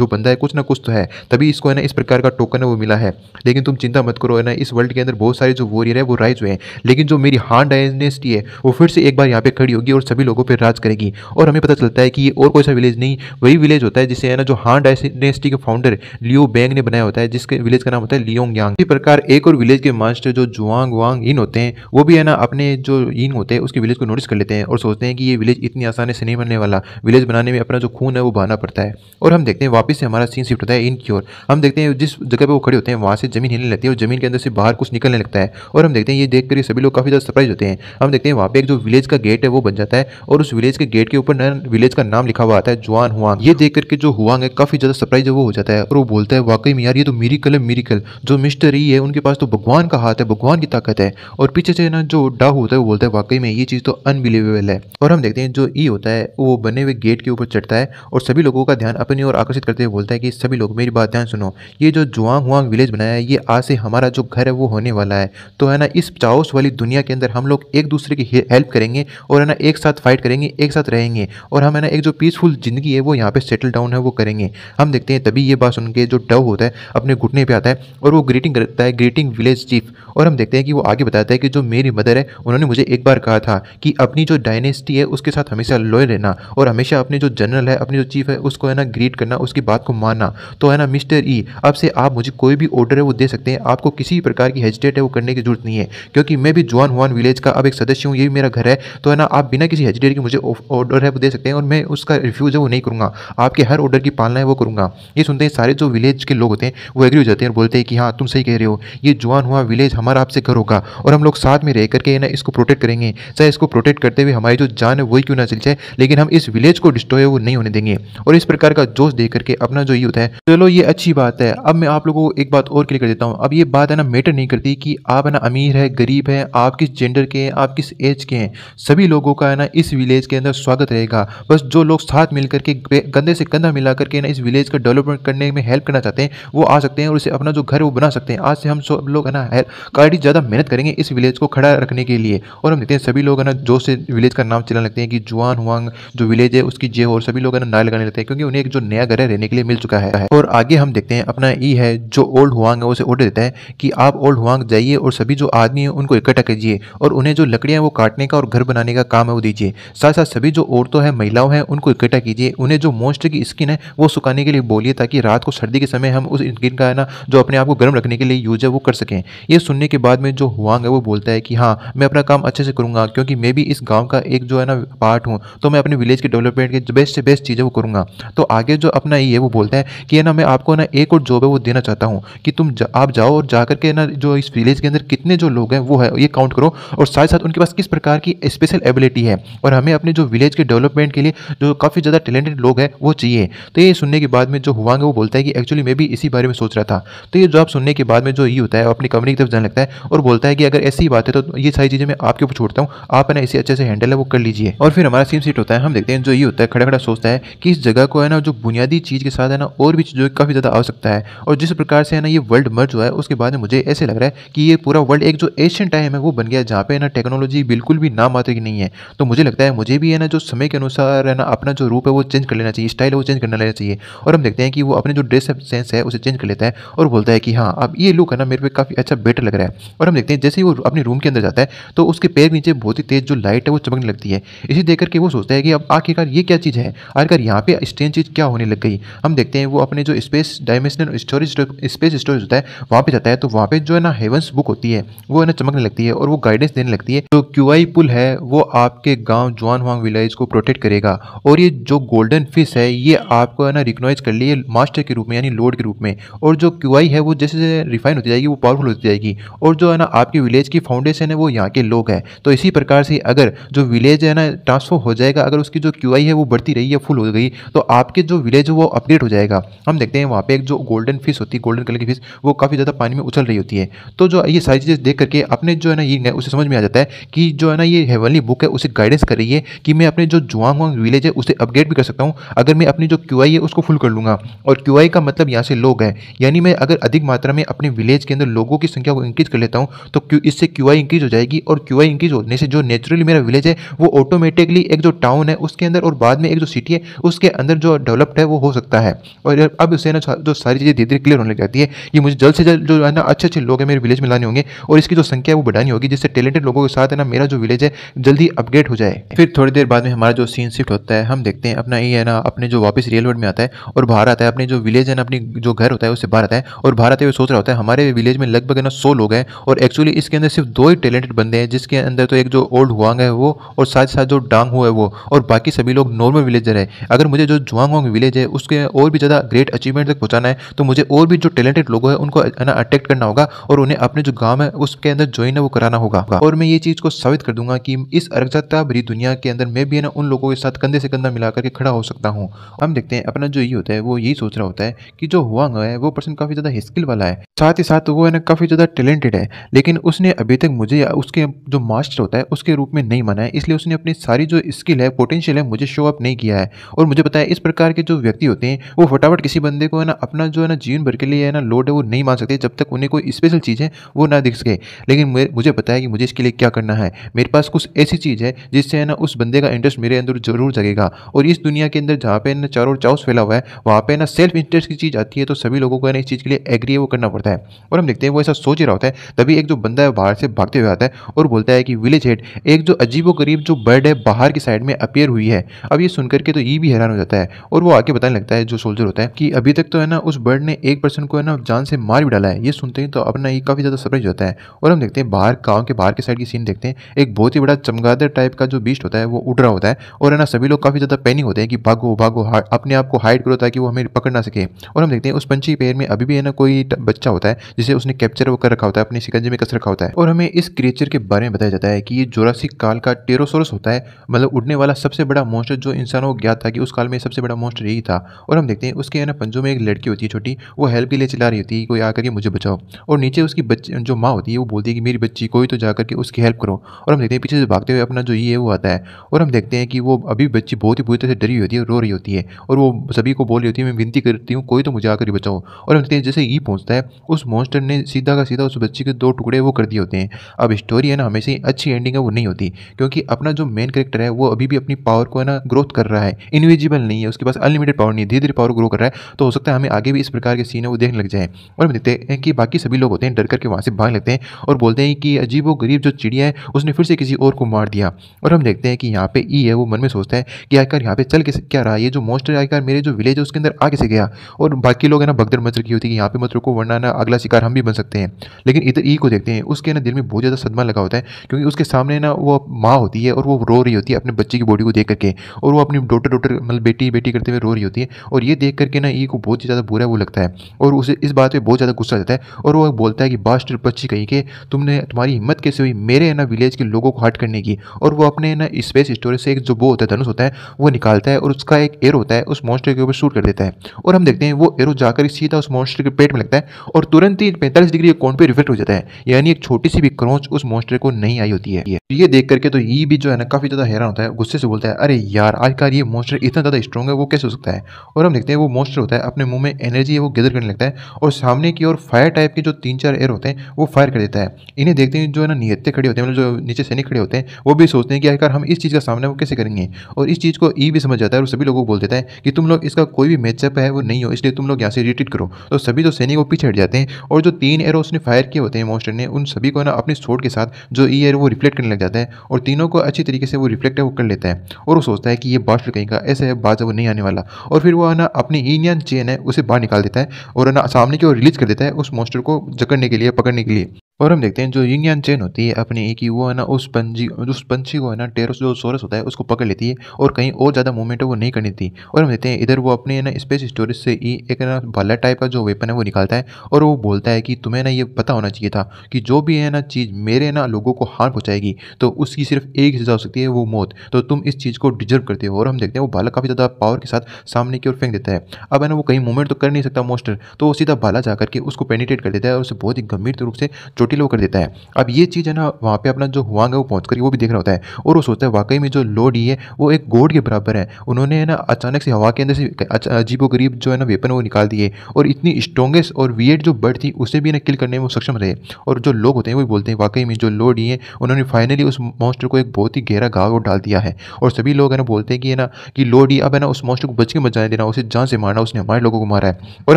जो बंदा है कुछ ना कुछ तो है तभी इसको है ना इस प्रकार का टोकन है वो मिला है लेकिन तुम चिंता मत करो है ना इस वर्ल्ड के अंदर बहुत सारे जो वॉरियर है वो राइज हुए हैं लेकिन जो मेरी हान डायनेस्टी है वो फिर से एक बार यहाँ पे खड़ी होगी और सभी लोगों पर राज करेगी और हमें पता चलता है कि ये और कोई सा विलेज नहीं वही विलेज होता है जिसे है ना जो हान डायनेस्टी के फाउंडर लियो बैंग ने बनाया होता है जिसके विलेज का नाम होता है लियोंग यांग इसी प्रकार एक और विलेज के मास्टर जो जुआंग वांग इन होते हैं वो भी है ना अपने जो इन होते हैं उसके विलेज को नोटिस कर लेते हैं और सोचते हैं कि ये विलेज इतनी आसानी से नहीं बनने वाला विलेज बनाने में अपना जो खून है वो बहाना पड़ता है और हम देखते हैं वापस से हमारा सीन शिफ्ट होता है इन की ओर हम देखते हैं जिस जगह पर वो खड़े होते हैं वहाँ से जमीन हिलने लगती है और जमीन के अंदर से बाहर कुछ निकलने लगता है और हम देखते हैं ये देख कर सभी लोग काफ़ी ज़्यादा सरप्राइज होते हैं हम देखते हैं वहाँ पर एक जो विलेज का गेट है वो बन जाता है और उस विलेज के गेट के ऊपर नया विलेज का नाम लिखा हुआ आता है जुआन हुआंग ये देख करके जो हुआंग है काफ़ी ज़्यादा सरप्राइज वो हो जाता है और वो बोलता है वाकई में यार ये तो मेरी है मेरी जो मिस्टर ही है उनके पास तो भगवान का का हाथ है भगवान की ताकत है और पीछे से ना जो डा होता है वो बोलता है वाकई में ये चीज़ तो अनबिलीवेबल है और हम देखते हैं जो ई होता है वो बने हुए गेट के ऊपर चढ़ता है और सभी लोगों का ध्यान अपनी ओर आकर्षित करते हुए बोलता है कि सभी लोग मेरी बात ध्यान सुनो ये जो जुआंग हुआंग विलेज बनाया है ये आज से हमारा जो घर है वो होने वाला है तो है ना इस चाओस वाली दुनिया के अंदर हम लोग एक दूसरे की हेल्प करेंगे और है ना एक साथ फाइट करेंगे एक साथ रहेंगे और हम है ना एक जो पीसफुल जिंदगी है वो यहाँ पे सेटल डाउन है वो करेंगे हम देखते हैं तभी ये बात सुन के जो डव होता है अपने घुटने पर आता है और वो ग्रीटिंग करता है ग्रीटिंग विलेज चीफ और हम देखते हैं कि वो आगे बताता है कि जो मेरी मदर है उन्होंने मुझे एक बार कहा था कि अपनी जो डायनेस्टी है उसके साथ हमेशा लॉय रहना और हमेशा अपने जो जनरल है अपनी जो चीफ है उसको है ना ग्रीट करना उसकी बात को मानना तो है ना मिस्टर ई e, अब से आप मुझे कोई भी ऑर्डर है वो दे सकते हैं आपको किसी भी प्रकार की हेजिटेट है वो करने की जरूरत नहीं है क्योंकि मैं भी जुआन हुआन विलेज का अब एक सदस्य हूँ ये भी मेरा घर है तो है ना आप बिना किसी हेजिटेट के मुझे ऑर्डर है वो दे सकते हैं और मैं उसका रिफ्यूज है वो नहीं करूँगा आपके हर ऑर्डर की पालना है वो करूँगा ये सुनते हैं सारे जो विलेज के लोग होते हैं वो एग्री हो जाते हैं और बोलते हैं कि हाँ तुम सही कह रहे हो ये जुआन हुआ विलेज हमारा आपसे घर होगा और हम लोग साथ में रह करके ना इसको प्रोटेक्ट करेंगे चाहे इसको प्रोटेक्ट करते हुए हमारी जो जान है वही क्यों ना चल जाए लेकिन हम इस विलेज को डिस्ट्रॉय वो नहीं होने देंगे और इस प्रकार का जोश दे करके अपना जो यूथ है चलो ये अच्छी बात है अब मैं आप लोगों को एक बात और क्लियर कर देता हूँ अब ये बात है ना मैटर नहीं करती कि आप है ना अमीर है गरीब है आप किस जेंडर के हैं आप किस एज के हैं सभी लोगों का है ना इस विलेज के अंदर स्वागत रहेगा बस जो लोग साथ मिल करके कंधे से कंधा मिला करके ना इस विलेज का डेवलपमेंट करने में हेल्प करना चाहते हैं वो आ सकते हैं और इसे अपना जो घर वो बना सकते हैं आज से हम सब लोग है ना कालडी ज़्यादा मेहनत करेंगे इस विलेज को खड़ा रखने के लिए और हम देखते हैं सभी लोग है ना जो से विलेज का नाम चिल्लाने लगते हैं कि जुआन हुआंग जो विलेज है उसकी जे और सभी लोग है ना नारे लगाने लगते हैं क्योंकि उन्हें एक जो नया घर है रहने के लिए मिल चुका है और आगे हम देखते हैं अपना ई है जो ओल्ड हुआंग है उसे ऑर्डर देता है कि आप ओल्ड हुआंग जाइए और सभी जो आदमी है उनको इकट्ठा कीजिए और उन्हें जो लकड़ियाँ वो काटने का और घर बनाने का काम है वो दीजिए साथ साथ सभी जो औरतों हैं महिलाओं हैं उनको इकट्ठा कीजिए उन्हें जो मोस्ट की स्किन है वो सुखाने के लिए बोलिए ताकि रात को सर्दी के समय हम उस स्किन का है ना जो अपने आप को गर्म रखने के लिए यूज है वो कर सकें ये सुनने के बाद में जो हुआंग है वो बोलता है कि हाँ मैं अपना काम अच्छे से करूँगा क्योंकि मैं भी इस गाँव का एक जो है ना पार्ट हूँ तो मैं अपने विलेज के डेवलपमेंट के बेस्ट से बेस्ट चीज़ें वो करूँगा तो आगे जो अपना ये है वो बोलता है कि है ना मैं आपको ना एक और जॉब है वो देना चाहता हूँ कि तुम आप जाओ और जा करके ना जो इस विलेज के अंदर कितने जो लोग हैं वो है ये काउंट करो और साथ साथ उनके पास किस प्रकार की स्पेशल एबिलिटी है और हमें अपने जो विलेज के डेवलपमेंट के लिए जो काफ़ी ज़्यादा टैलेंटेड लोग हैं वो चाहिए तो ये सुनने के बाद में जो हुआ है वो बोलता है कि एक्चुअली मैं भी इसी बारे में सोच रहा था तो ये जॉब सुनने के बाद में जो ये होता है अपनी कंपनी की तरफ जाने लगता है और बोलता है कि अगर ऐसी बात है तो ये सारी चीज़ें मैं आपके ऊपर छोड़ता हूँ आप है ना इसे अच्छे से हैंडल है वो कर लीजिए और फिर हमारा सीम सीट होता है हम देखते हैं जो ये होता है खड़ा खड़ा सोचता है कि इस जगह को है ना जो बुनियादी चीज़ के साथ है ना और भी जो काफ़ी ज़्यादा आ सकता है और जिस प्रकार से है ना ये वर्ल्ड मर्ज हुआ है उसके बाद में मुझे ऐसे लग रहा है कि ये पूरा वर्ल्ड एक जो एशियन टाइम है वो बन गया जहाँ पे है ना टेक्नोलॉजी बिल्कुल भी ना मात्र की नहीं है तो मुझे लगता है मुझे भी है ना जो समय के अनुसार है ना अपना जो रूप है वो चेंज कर लेना चाहिए स्टाइल है वो चेंज करना लेना चाहिए और हम देखते हैं कि वो अपने जो ड्रेस सेंस है उसे चेंज कर लेता है और बोलता है कि हाँ अब ये लुक है ना मेरे पे काफ़ी अच्छा बेटर लग रहा है और हम देखते हैं जैसे ही वो अपने रूम के अंदर जाता है तो उसके पैर नीचे बहुत ही तेज जो लाइट है वो चमकने लगती है इसी देख करके वो सोचता है कि अब आखिरकार ये क्या चीज़ है आखिरकार यहाँ पे स्ट्रेंज चीज़ क्या होने लग गई हम देखते हैं वो अपने जो space dimensional storage space storage होता है वहाँ पर जाता है तो वहाँ पर जो है ना हेवंस बुक होती है वो है ना चमकने लगती है और वो गाइडेंस देने लगती है जो तो क्यू पुल है वो आपके गाँव जुआन वांग विलेज को प्रोटेक्ट करेगा और ये जो गोल्डन फिश है ये आपको है ना रिकोनाइज कर लिए मास्टर के रूप में यानी लोड के रूप में और जो क्यू है वो जैसे जैसे रिफाइन होती जाएगी वो पावरफुल होती जाएगी जाएगी और जो है ना आपकी विलेज की फाउंडेशन है वो यहाँ के लोग हैं तो इसी प्रकार से अगर जो विलेज है ना ट्रांसफर हो जाएगा अगर उसकी जो क्यू है वो बढ़ती रही है फुल हो गई तो आपके जो विलेज वो अपग्रेड हो जाएगा हम देखते हैं वहाँ पर एक जो गोल्डन फिश होती है गोल्डन कलर की फिश वो काफ़ी ज़्यादा पानी में उछल रही होती है तो जो ये सारी चीज़ें देख करके अपने जो है ना ये उसे समझ में आ जाता है कि जो है ना ये हेवनली बुक है उसे गाइडेंस कर रही है कि मैं अपने जो जुआंग वांग विलेज है उसे अपग्रेड भी कर सकता हूँ अगर मैं अपनी जो क्यू है उसको फुल कर लूँगा और क्यू का मतलब यहाँ से लोग हैं यानी मैं अगर अधिक मात्रा में अपने विलेज के अंदर लोगों की संख्या संख्या को इंक्रीज कर लेता हूँ तो क्यू इससे क्यू आई इंक्रीज हो जाएगी और क्यू आई इंक्रीज होने से जो नेचुरली मेरा विलेज है वो ऑटोमेटिकली एक जो टाउन है उसके अंदर और बाद में एक जो सिटी है उसके अंदर जो डेवलप्ड है वो हो सकता है और अब उससे ना जो सारी चीज़ें धीरे धीरे क्लियर होने लग जाती है कि मुझे जल्द से जल्द जो है ना अच्छे अच्छे लोग हैं मेरे विलेज में लाने होंगे और इसकी जो संख्या है वो बढ़ानी होगी जिससे टैलेंटेड लोगों के साथ है ना मेरा जो विलेज है जल्दी अपडेट हो जाए फिर थोड़ी देर बाद में हमारा जो सीन शिफ्ट होता है हम देखते हैं अपना ये है ना अपने जो वापस रियल वर्ल्ड में आता है और बाहर आता है अपने जो विलेज है ना अपनी जो घर होता है उससे बाहर आता है और बाहर आते हुए सोच रहा होता है हमारे विलेज में लगभग ना सौ लोग हैं और एक्चुअली इसके अंदर सिर्फ दो ही टैलेंटेड बंदे हैं जिसके अंदर तो एक जो ओल्ड हुआंग है वो और साथ साथ जो डांग हुआ है वो और बाकी सभी लोग नॉर्मल विलेजर है अगर मुझे जो जुआंगोंग विलेज है उसके और भी ज़्यादा ग्रेट अचीवमेंट तक पहुँचाना है तो मुझे और भी जो टैलेंटेड लोग हैं उनको ना अट्रैक्ट करना होगा और उन्हें अपने जो गाँव है उसके अंदर ज्वाइन है वो कराना होगा और मैं ये चीज़ को साबित कर दूंगा कि इस अरगजता भरी दुनिया के अंदर मैं भी है ना उन लोगों के साथ कंधे से कंधा मिला करके खड़ा हो सकता हूँ हम देखते हैं अपना जो ये होता है वो यही सोच रहा होता है कि जो हुआ है वो पर्सन काफ़ी ज़्यादा हिस्किल वाला है साथ ही साथ वो है ना काफ़ी ज़्यादा टैलेंटेड है लेकिन उसने अभी तक मुझे या उसके जो मास्टर होता है उसके रूप में नहीं माना है इसलिए उसने अपनी सारी जो स्किल है पोटेंशियल है मुझे शो अप नहीं किया है और मुझे बताया इस प्रकार के जो व्यक्ति होते हैं वो फटाफट किसी बंदे को है ना अपना जो है ना जीवन भर के लिए है ना लोड है वो नहीं मान सकते जब तक उन्हें कोई स्पेशल चीज़ है वो ना दिख सके लेकिन मुझे बताया कि मुझे इसके लिए क्या करना है मेरे पास कुछ ऐसी चीज़ है जिससे है ना उस बंदे का इंटरेस्ट मेरे अंदर जरूर जगेगा और इस दुनिया के अंदर जहाँ पे ना चारों चाउस फैला हुआ है वहाँ पे ना सेल्फ इंटरेस्ट की चीज़ आती है तो सभी लोगों को ना इस चीज़ के लिए एग्री है वो करना पड़ता है और हम देखते हैं वो ऐसा सोच ही रहा होता है तभी एक जो बंदा है बाहर से भागते हुए आता है और बोलता है कि विलेज हेड एक जो अजीबो गरीब जो बर्ड है बाहर की साइड में अपेयर हुई है अब ये सुनकर के तो ये भी हैरान हो जाता है और वो आके बताने लगता है जो सोल्जर होता है कि अभी तक तो है ना उस बर्ड ने एक पर्सन को है ना जान से मार भी डाला है ये सुनते ही तो अपना ये काफ़ी ज़्यादा सरप्राइज होता है और हम देखते हैं बाहर गाँव के बाहर के साइड की सीन देखते हैं एक बहुत ही बड़ा चमगादड़ टाइप का जो बीस्ट होता है वो उड़ रहा होता है और है ना सभी लोग काफ़ी ज़्यादा पैनिक होते हैं कि भागो भागो अपने आप को हाइड करो ताकि वो हमें पकड़ ना सके और हम देखते हैं उस पंछी पेड़ में अभी भी है ना कोई बच्चा होता है जिसे उसने कैप्चर वो कर रखा होता है अपने शिकंजे में कस रखा होता है और हमें इस क्रिएचर के बारे में बताया जाता है कि ये जोरासिक काल का टेरोसोरस होता है मतलब उड़ने वाला सबसे बड़ा मोस्टर जो इंसानों को ज्ञात था कि उस काल में सबसे बड़ा मोस्टर यही था और हम देखते हैं उसके ना पंजों में एक लड़की होती है छोटी वो हेल्प के लिए चला रही होती है कोई आकर के मुझे बचाओ और नीचे उसकी बच्ची जो माँ होती है वो बोलती है कि मेरी बच्ची कोई तो जाकर के उसकी हेल्प करो और हम देखते हैं पीछे से भागते हुए अपना जो ये है वो आता है और हम देखते हैं कि वो अभी बच्ची बहुत ही बुरी तरह से डरी होती है रो रही होती है और वो सभी को बोल रही होती है मैं विनती करती हूँ कोई तो मुझे आकर बचाओ और हम देखते हैं जैसे ये पहुँचता है उस मोस्टर ने सीधा का सीधा उस बच्ची के दो टुकड़े वो कर दिए होते हैं अब स्टोरी है ना हमेशा ही अच्छी एंडिंग है वो नहीं होती क्योंकि अपना जो मेन करेक्टर है वो अभी भी अपनी पावर को है ना ग्रोथ कर रहा है इनविजिबल नहीं है उसके पास अनलिमिटेड पावर नहीं है धीरे धीरे पावर ग्रो कर रहा है तो हो सकता है हमें आगे भी इस प्रकार के सीन है वो देखने लग जाए और हम देखते हैं कि बाकी सभी लोग होते हैं डर करके वहाँ से भाग लेते हैं और बोलते हैं कि अजीब वो गरीब जो चिड़िया है उसने फिर से किसी और को मार दिया और हम देखते हैं कि यहाँ पे ई e है वो मन में सोचता है कि आखिर यहाँ पे चल के क्या रहा है ये जो मोस्टर आखिर मेरे जो विलेज है उसके अंदर आगे से गया और बाकी लोग है ना बगदर मच रखी होती है कि यहाँ पे मत रुको वरना ना अगला शिकार हम भी बन सकते हैं लेकिन इधर ई को देखते हैं उसके ना दिल में बहुत ज़्यादा सदमा लगा होता है क्योंकि उसके सामने ना वो माँ होती है और वो रो रही होती है अपने बच्चे की बॉडी को देख करके और वो अपनी डॉटर डॉटर मतलब बेटी बेटी करते हुए रो रही होती है और ये देख करके ना ई को बहुत ज़्यादा बुरा वो लगता है और उसे इस बात पर बहुत ज़्यादा गुस्सा जाता है और वो बोलता है कि बास्ट बच्ची कहीं के तुमने तुम्हारी हिम्मत कैसे हुई मेरे ना विलेज के लोगों को हट करने की और वो अपने ना स्पेस स्टोरेज से एक जो बो होता है धनुष होता है वो निकालता है और उसका एक एयर होता है उस मॉन्स्टर के ऊपर शूट कर देता है और हम देखते हैं वो एरो जाकर सीधा उस मॉन्स्टर के पेट में लगता है और तुरंत ही पैंतालीस डिग्री कोण पे रिफ्लेक्ट हो जाता है यानी एक छोटी सी भी क्रोच उस मॉन्स्टर को नहीं आई होती है तो ये देख करके तो ये भी जो है ना काफी ज्यादा हैरान होता है गुस्से से बोलता है अरे यार आज का ये मॉन्स्टर इतना ज्यादा स्ट्रॉग है वो कैसे हो सकता है और हम देखते हैं वो मॉन्स्टर होता है अपने मुंह में एनर्जी है वो गेदर करने लगता है और सामने की ओर फायर टाइप के जो तीन चार एयर होते हैं वो फायर कर देता है इन्हें देखते हैं जो है ना निहत्ते खड़े होते हैं मतलब जो नीचे सैनिक खड़े होते हैं वो भी सोचते हैं कि आखिर हम इस चीज़ का सामना वो कैसे करेंगे और इस चीज़ को ई भी समझ जाता है और सभी लोगों को बोल देता है कि तुम लोग इसका कोई भी मैचअप है वो नहीं हो इसलिए तुम लोग यहाँ से रिटेट करो तो सभी जो सैनिक वो पीछे हट जाते हैं और जो तीन एयर उसने फ्री फायर किए होते हैं मॉन्स्टर ने उन सभी को ना अपने सोट के साथ जो ई e है वो रिफ्लेक्ट करने लग जाता है और तीनों को अच्छी तरीके से वो रिफ्लेक्ट वो कर लेता है और वो सोचता है कि ये बास्ट कहीं का ऐसे है बाज वो नहीं आने वाला और फिर वो ना अपनी ईनियन चेन है उसे बाहर निकाल देता है और ना सामने की ओर रिलीज कर देता है उस मॉन्स्टर को जकड़ने के लिए पकड़ने के लिए और हम देखते हैं जो यूनियन चेन होती है अपनी एक e ही वो है ना उस पंजी उस पंछी को है ना टेरस जो सोरस होता है उसको पकड़ लेती है और कहीं और ज़्यादा मूवमेंट वो नहीं करनी थी और हम देखते हैं इधर वो अपने ना स्पेस स्टोरेज से ही e एक ना भल्ला टाइप का जो वेपन है वो निकालता है और वो बोलता है कि तुम्हें ना ये पता होना चाहिए था कि जो भी है ना चीज़ मेरे ना लोगों को हार पहुँचाएगी तो उसकी सिर्फ एक सज़ा हो सकती है वो मौत तो तुम इस चीज़ को डिजर्व करते हो और हम देखते हैं वो भाला काफ़ी ज़्यादा पावर के साथ सामने की ओर फेंक देता है अब है ना वो कहीं मूवमेंट तो कर नहीं सकता मोस्टर तो वो सीधा भाला जा करके उसको पेनिटेट कर देता है और उसे बहुत ही गंभीर रूप से चोटिल कर देता है अब ये चीज़ है ना वहाँ पर अपना जो हुआ है वो पहुँच करके वो भी देख रहा होता है और वो सोचता है वाकई में जो लोड ही है वो एक गोड के बराबर है उन्होंने है ना अचानक से हवा के अंदर से अजीबो गरीब जो है ना वेपन वो निकाल दिए और इतनी स्ट्रॉगेस्ट और वीएड जो बर्ड थी उसे भी ना किल करने में वो सक्षम रहे और जो लोग होते हैं वो बोलते हैं वाकई में जो लोड ये उन्होंने फाइनली उस मॉन्स्टर को एक बहुत ही गहरा घाव डाल दिया है और सभी लोग है ना बोलते हैं कि है ना कि लोड ये अब है ना उस मॉन्स्टर को बच के मचाने देना उसे जान से मारना उसने हमारे लोगों को मारा है और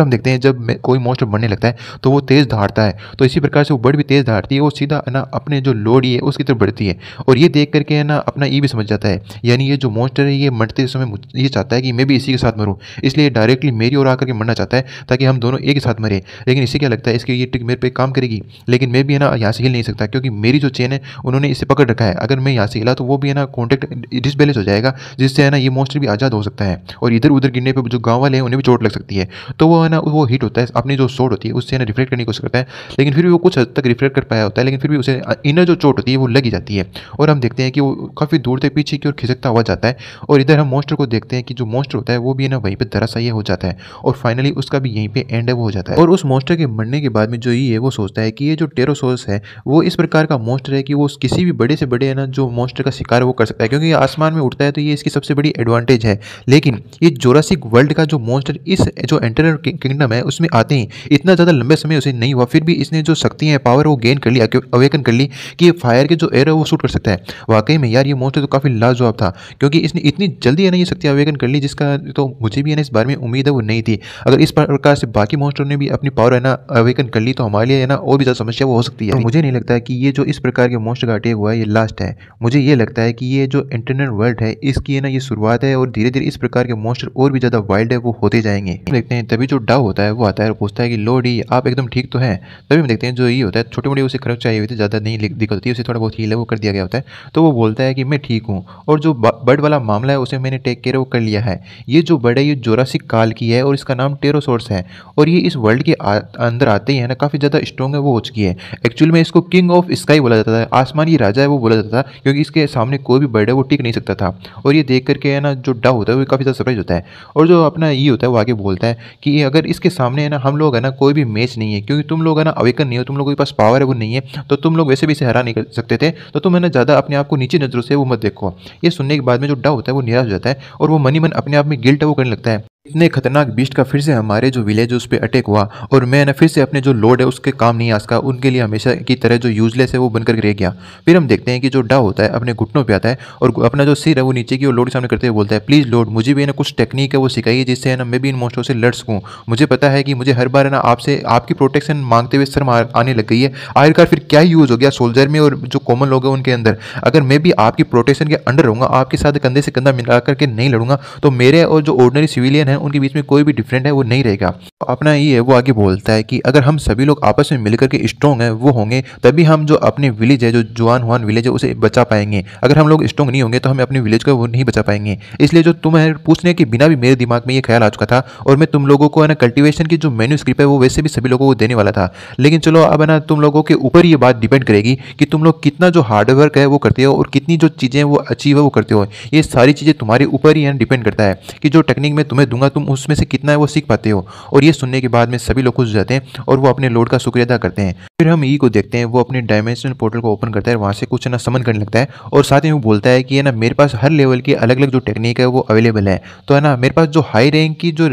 हम देखते हैं जब कोई मॉन्स्टर बढ़ने लगता है तो वो तेज़ धारता है तो इसी प्रकार से वो बड़ भी तेज़ धारती है वो सीधा है ना अपने जो लोड ये उसकी तरफ बढ़ती है और ये देख करके है ना अपना ये भी समझ जाता है यानी ये जो मॉन्स्टर है ये मरते समय ये चाहता है कि मैं भी इसी के साथ मरूँ इसलिए डायरेक्टली मेरी और आकर के मरना चाहता है ताकि हम दोनों एक साथ मरे लेकिन इसे क्या लगता है इसके ये ट्रिक मेरे पे काम करेगी लेकिन मैं भी है ना यहाँ से हिल नहीं सकता क्योंकि मेरी जो चेन है उन्होंने इसे पकड़ रखा है अगर मैं यहाँ से हिला तो वो भी है ना कॉन्टैक्ट डिसबैलेंस हो जाएगा जिससे है ना ये मोस्टर भी आज़ाद हो सकता है और इधर उधर गिरने पर जो गाँव वाले हैं उन्हें भी चोट लग सकती है तो वो है ना वो हिट होता है अपनी जो शोट होती है उससे ना रिफ्लेक्ट करने की कोशिश करता है लेकिन फिर भी वो कुछ हद तक रिफ्लेक्ट कर पाया होता है लेकिन फिर भी उसे इनर जो चोट होती है वो लगी जाती है और हम देखते हैं कि वो काफ़ी दूर तक पीछे की ओर खिसकता हुआ जाता है और इधर हम मोस्टर को देखते हैं कि जो मोस्टर होता है वो भी ना वहीं पर दरासा ये हो जाता है और फाइनली उसका भी यहीं पर एंड है वो हो जाता है और उस मोस्टर के मरने के बाद में जो ये है वो सोचता है कि ये जो टेरोसोरस है वो इस प्रकार का मॉन्स्टर है कि वो किसी भी बड़े से बड़े है ना जो मॉन्स्टर का शिकार वो कर सकता है क्योंकि ये आसमान में उठता है तो ये इसकी सबसे बड़ी एडवांटेज है लेकिन ये जोरासिक वर्ल्ड का जो मॉन्स्टर इस जो एंटर किंगडम है उसमें आते ही इतना ज़्यादा लंबे समय उसे नहीं हुआ फिर भी इसने जो शक्ति है पावर वो गेन कर ली अवेकन कर ली कि ये फायर के जो एयर है वो शूट कर सकता है वाकई में यार ये मॉन्स्टर तो काफ़ी लाजवाब था क्योंकि इसने इतनी जल्दी है ना ये शक्ति अवेकन कर ली जिसका तो मुझे भी है ना इस बारे में उम्मीद है वो नहीं थी अगर इस प्रकार से बाकी मॉन्स्टर ने भी अपनी पावर है ना अवेकन कर ली तो हमारे हमारे लिए है ना और भी ज़्यादा तो समस्या वो हो सकती है तो मुझे नहीं लगता है कि ये जो इस प्रकार के मोस्ट का अटैक हुआ है ये लास्ट है मुझे ये लगता है कि ये जो इंटरनेट वर्ल्ड है इसकी है ना ये शुरुआत है और धीरे धीरे इस प्रकार के मोस्टर और भी ज़्यादा वाइल्ड है वो होते जाएंगे देखते हैं तभी जो डाव होता है वो आता है और पूछता है कि लो डी आप एकदम ठीक तो है तभी हम देखते हैं जो ये होता है छोटे मोटे उसे खर्च चाहिए हुई थी ज़्यादा नहीं दिक्कत होती उसे थोड़ा बहुत हील है वो कर दिया गया होता है तो वो बोलता है कि मैं ठीक हूँ और जो बर्ड वाला मामला है उसे मैंने टेक केयर वो कर लिया है ये जो बर्ड है ये जोरासिक काल की है और इसका नाम टेरोसोर्स है और ये इस वर्ल्ड के अंदर आते ही है ना काफ़ी ज़्यादा स्ट्रॉन्ग है वो हो चुकी है एक्चुअल में इसको किंग ऑफ स्काई बोला जाता था आसमानी राजा है वो बोला जाता था क्योंकि इसके सामने कोई भी बर्ड है वो टिक नहीं सकता था और ये देख करके है ना जो डा होता है वो काफ़ी ज़्यादा सरप्राइज होता है और जो अपना ये होता है वो आगे बोलता है कि अगर इसके सामने है ना हम लोग है ना कोई भी मैच नहीं है क्योंकि तुम लोग है ना अवेकन नहीं हो तुम लोगों के पास पावर है वो नहीं है तो तुम लोग वैसे भी इसे हरा नहीं कर सकते थे तो तुम है ना ज़्यादा अपने आप को नीचे नज़रों से वो मत देखो ये सुनने के बाद में जो डा होता है वो निराश हो जाता है और वो मनी मन अपने आप में गिल्ट है वो करने लगता है इतने खतरनाक बीस्ट का फिर से हमारे जो विलेज उस पर अटैक हुआ और मैं ना फिर से अपने जो लोड है उसके काम नहीं आ सका उनके लिए हमेशा की तरह जो यूजलेस है वो बनकर रह गया फिर हम देखते हैं कि जो डा होता है अपने घुटनों पे आता है और अपना जो सिर है वो नीचे की वो लोड सामने करते हुए बोलता है प्लीज़ लोड मुझे भी ना कुछ टेक्निक है वो सिखाइए जिससे है ना मैं भी इन मोस्टों से लड़ सकूँ मुझे पता है कि मुझे हर बार ना आपसे आपकी प्रोटेक्शन मांगते हुए शर्म आने लग गई है आखिरकार फिर क्या यूज़ हो गया सोल्जर में और जो कॉमन लोग हैं उनके अंदर अगर मैं भी आपकी प्रोटेक्शन के अंडर रहूँगा आपके साथ कंधे से कंधा मिला करके नहीं लड़ूंगा तो मेरे और जो ऑर्डनरी सिविलियन हैं उनके बीच में कोई भी डिफरेंट है वो नहीं रहेगा तो अपना ये है वो आगे बोलता है कि अगर हम सभी लोग आपस में मिलकर के स्ट्रॉन्ग हैं वो होंगे तभी हम जो अपने विलेज है जो जुआन हुआन विलेज है उसे बचा पाएंगे अगर हम लोग स्ट्रॉन्ग नहीं होंगे तो हमें अपने विलेज को वो नहीं बचा पाएंगे इसलिए जो तुम्हें पूछने के बिना भी मेरे दिमाग में ये ख्याल आ चुका था और मैं तुम लोगों को है ना कल्टिवेशन की जो मेन्यू स्क्रिप्ट है वो वैसे भी सभी लोगों को देने वाला था लेकिन चलो अब है ना तुम लोगों के ऊपर ये बात डिपेंड करेगी कि तुम लोग कितना जो हार्डवर्क है वो करते हो और कितनी जो चीज़ें वो अचीव है वो करते हो ये सारी चीज़ें तुम्हारे ऊपर ही डिपेंड करता है कि जो टेक्निक मैं तुम्हें दूंगा दूंगा तुम उसमें से कितना है वो सीख पाते हो और ये सुनने के बाद में सभी लोग खुश हो जाते हैं और वो अपने लोड का शुक्रिया अदा करते हैं फिर हम ई e को देखते हैं वो अपने डायमेंशनल पोर्टल को ओपन करता है वहाँ से कुछ ना समन करने लगता है और साथ ही वो बोलता है कि है ना मेरे पास हर लेवल की अलग अलग जो टेक्निक है वो अवेलेबल है तो है ना मेरे पास जो हाई रैंक की जो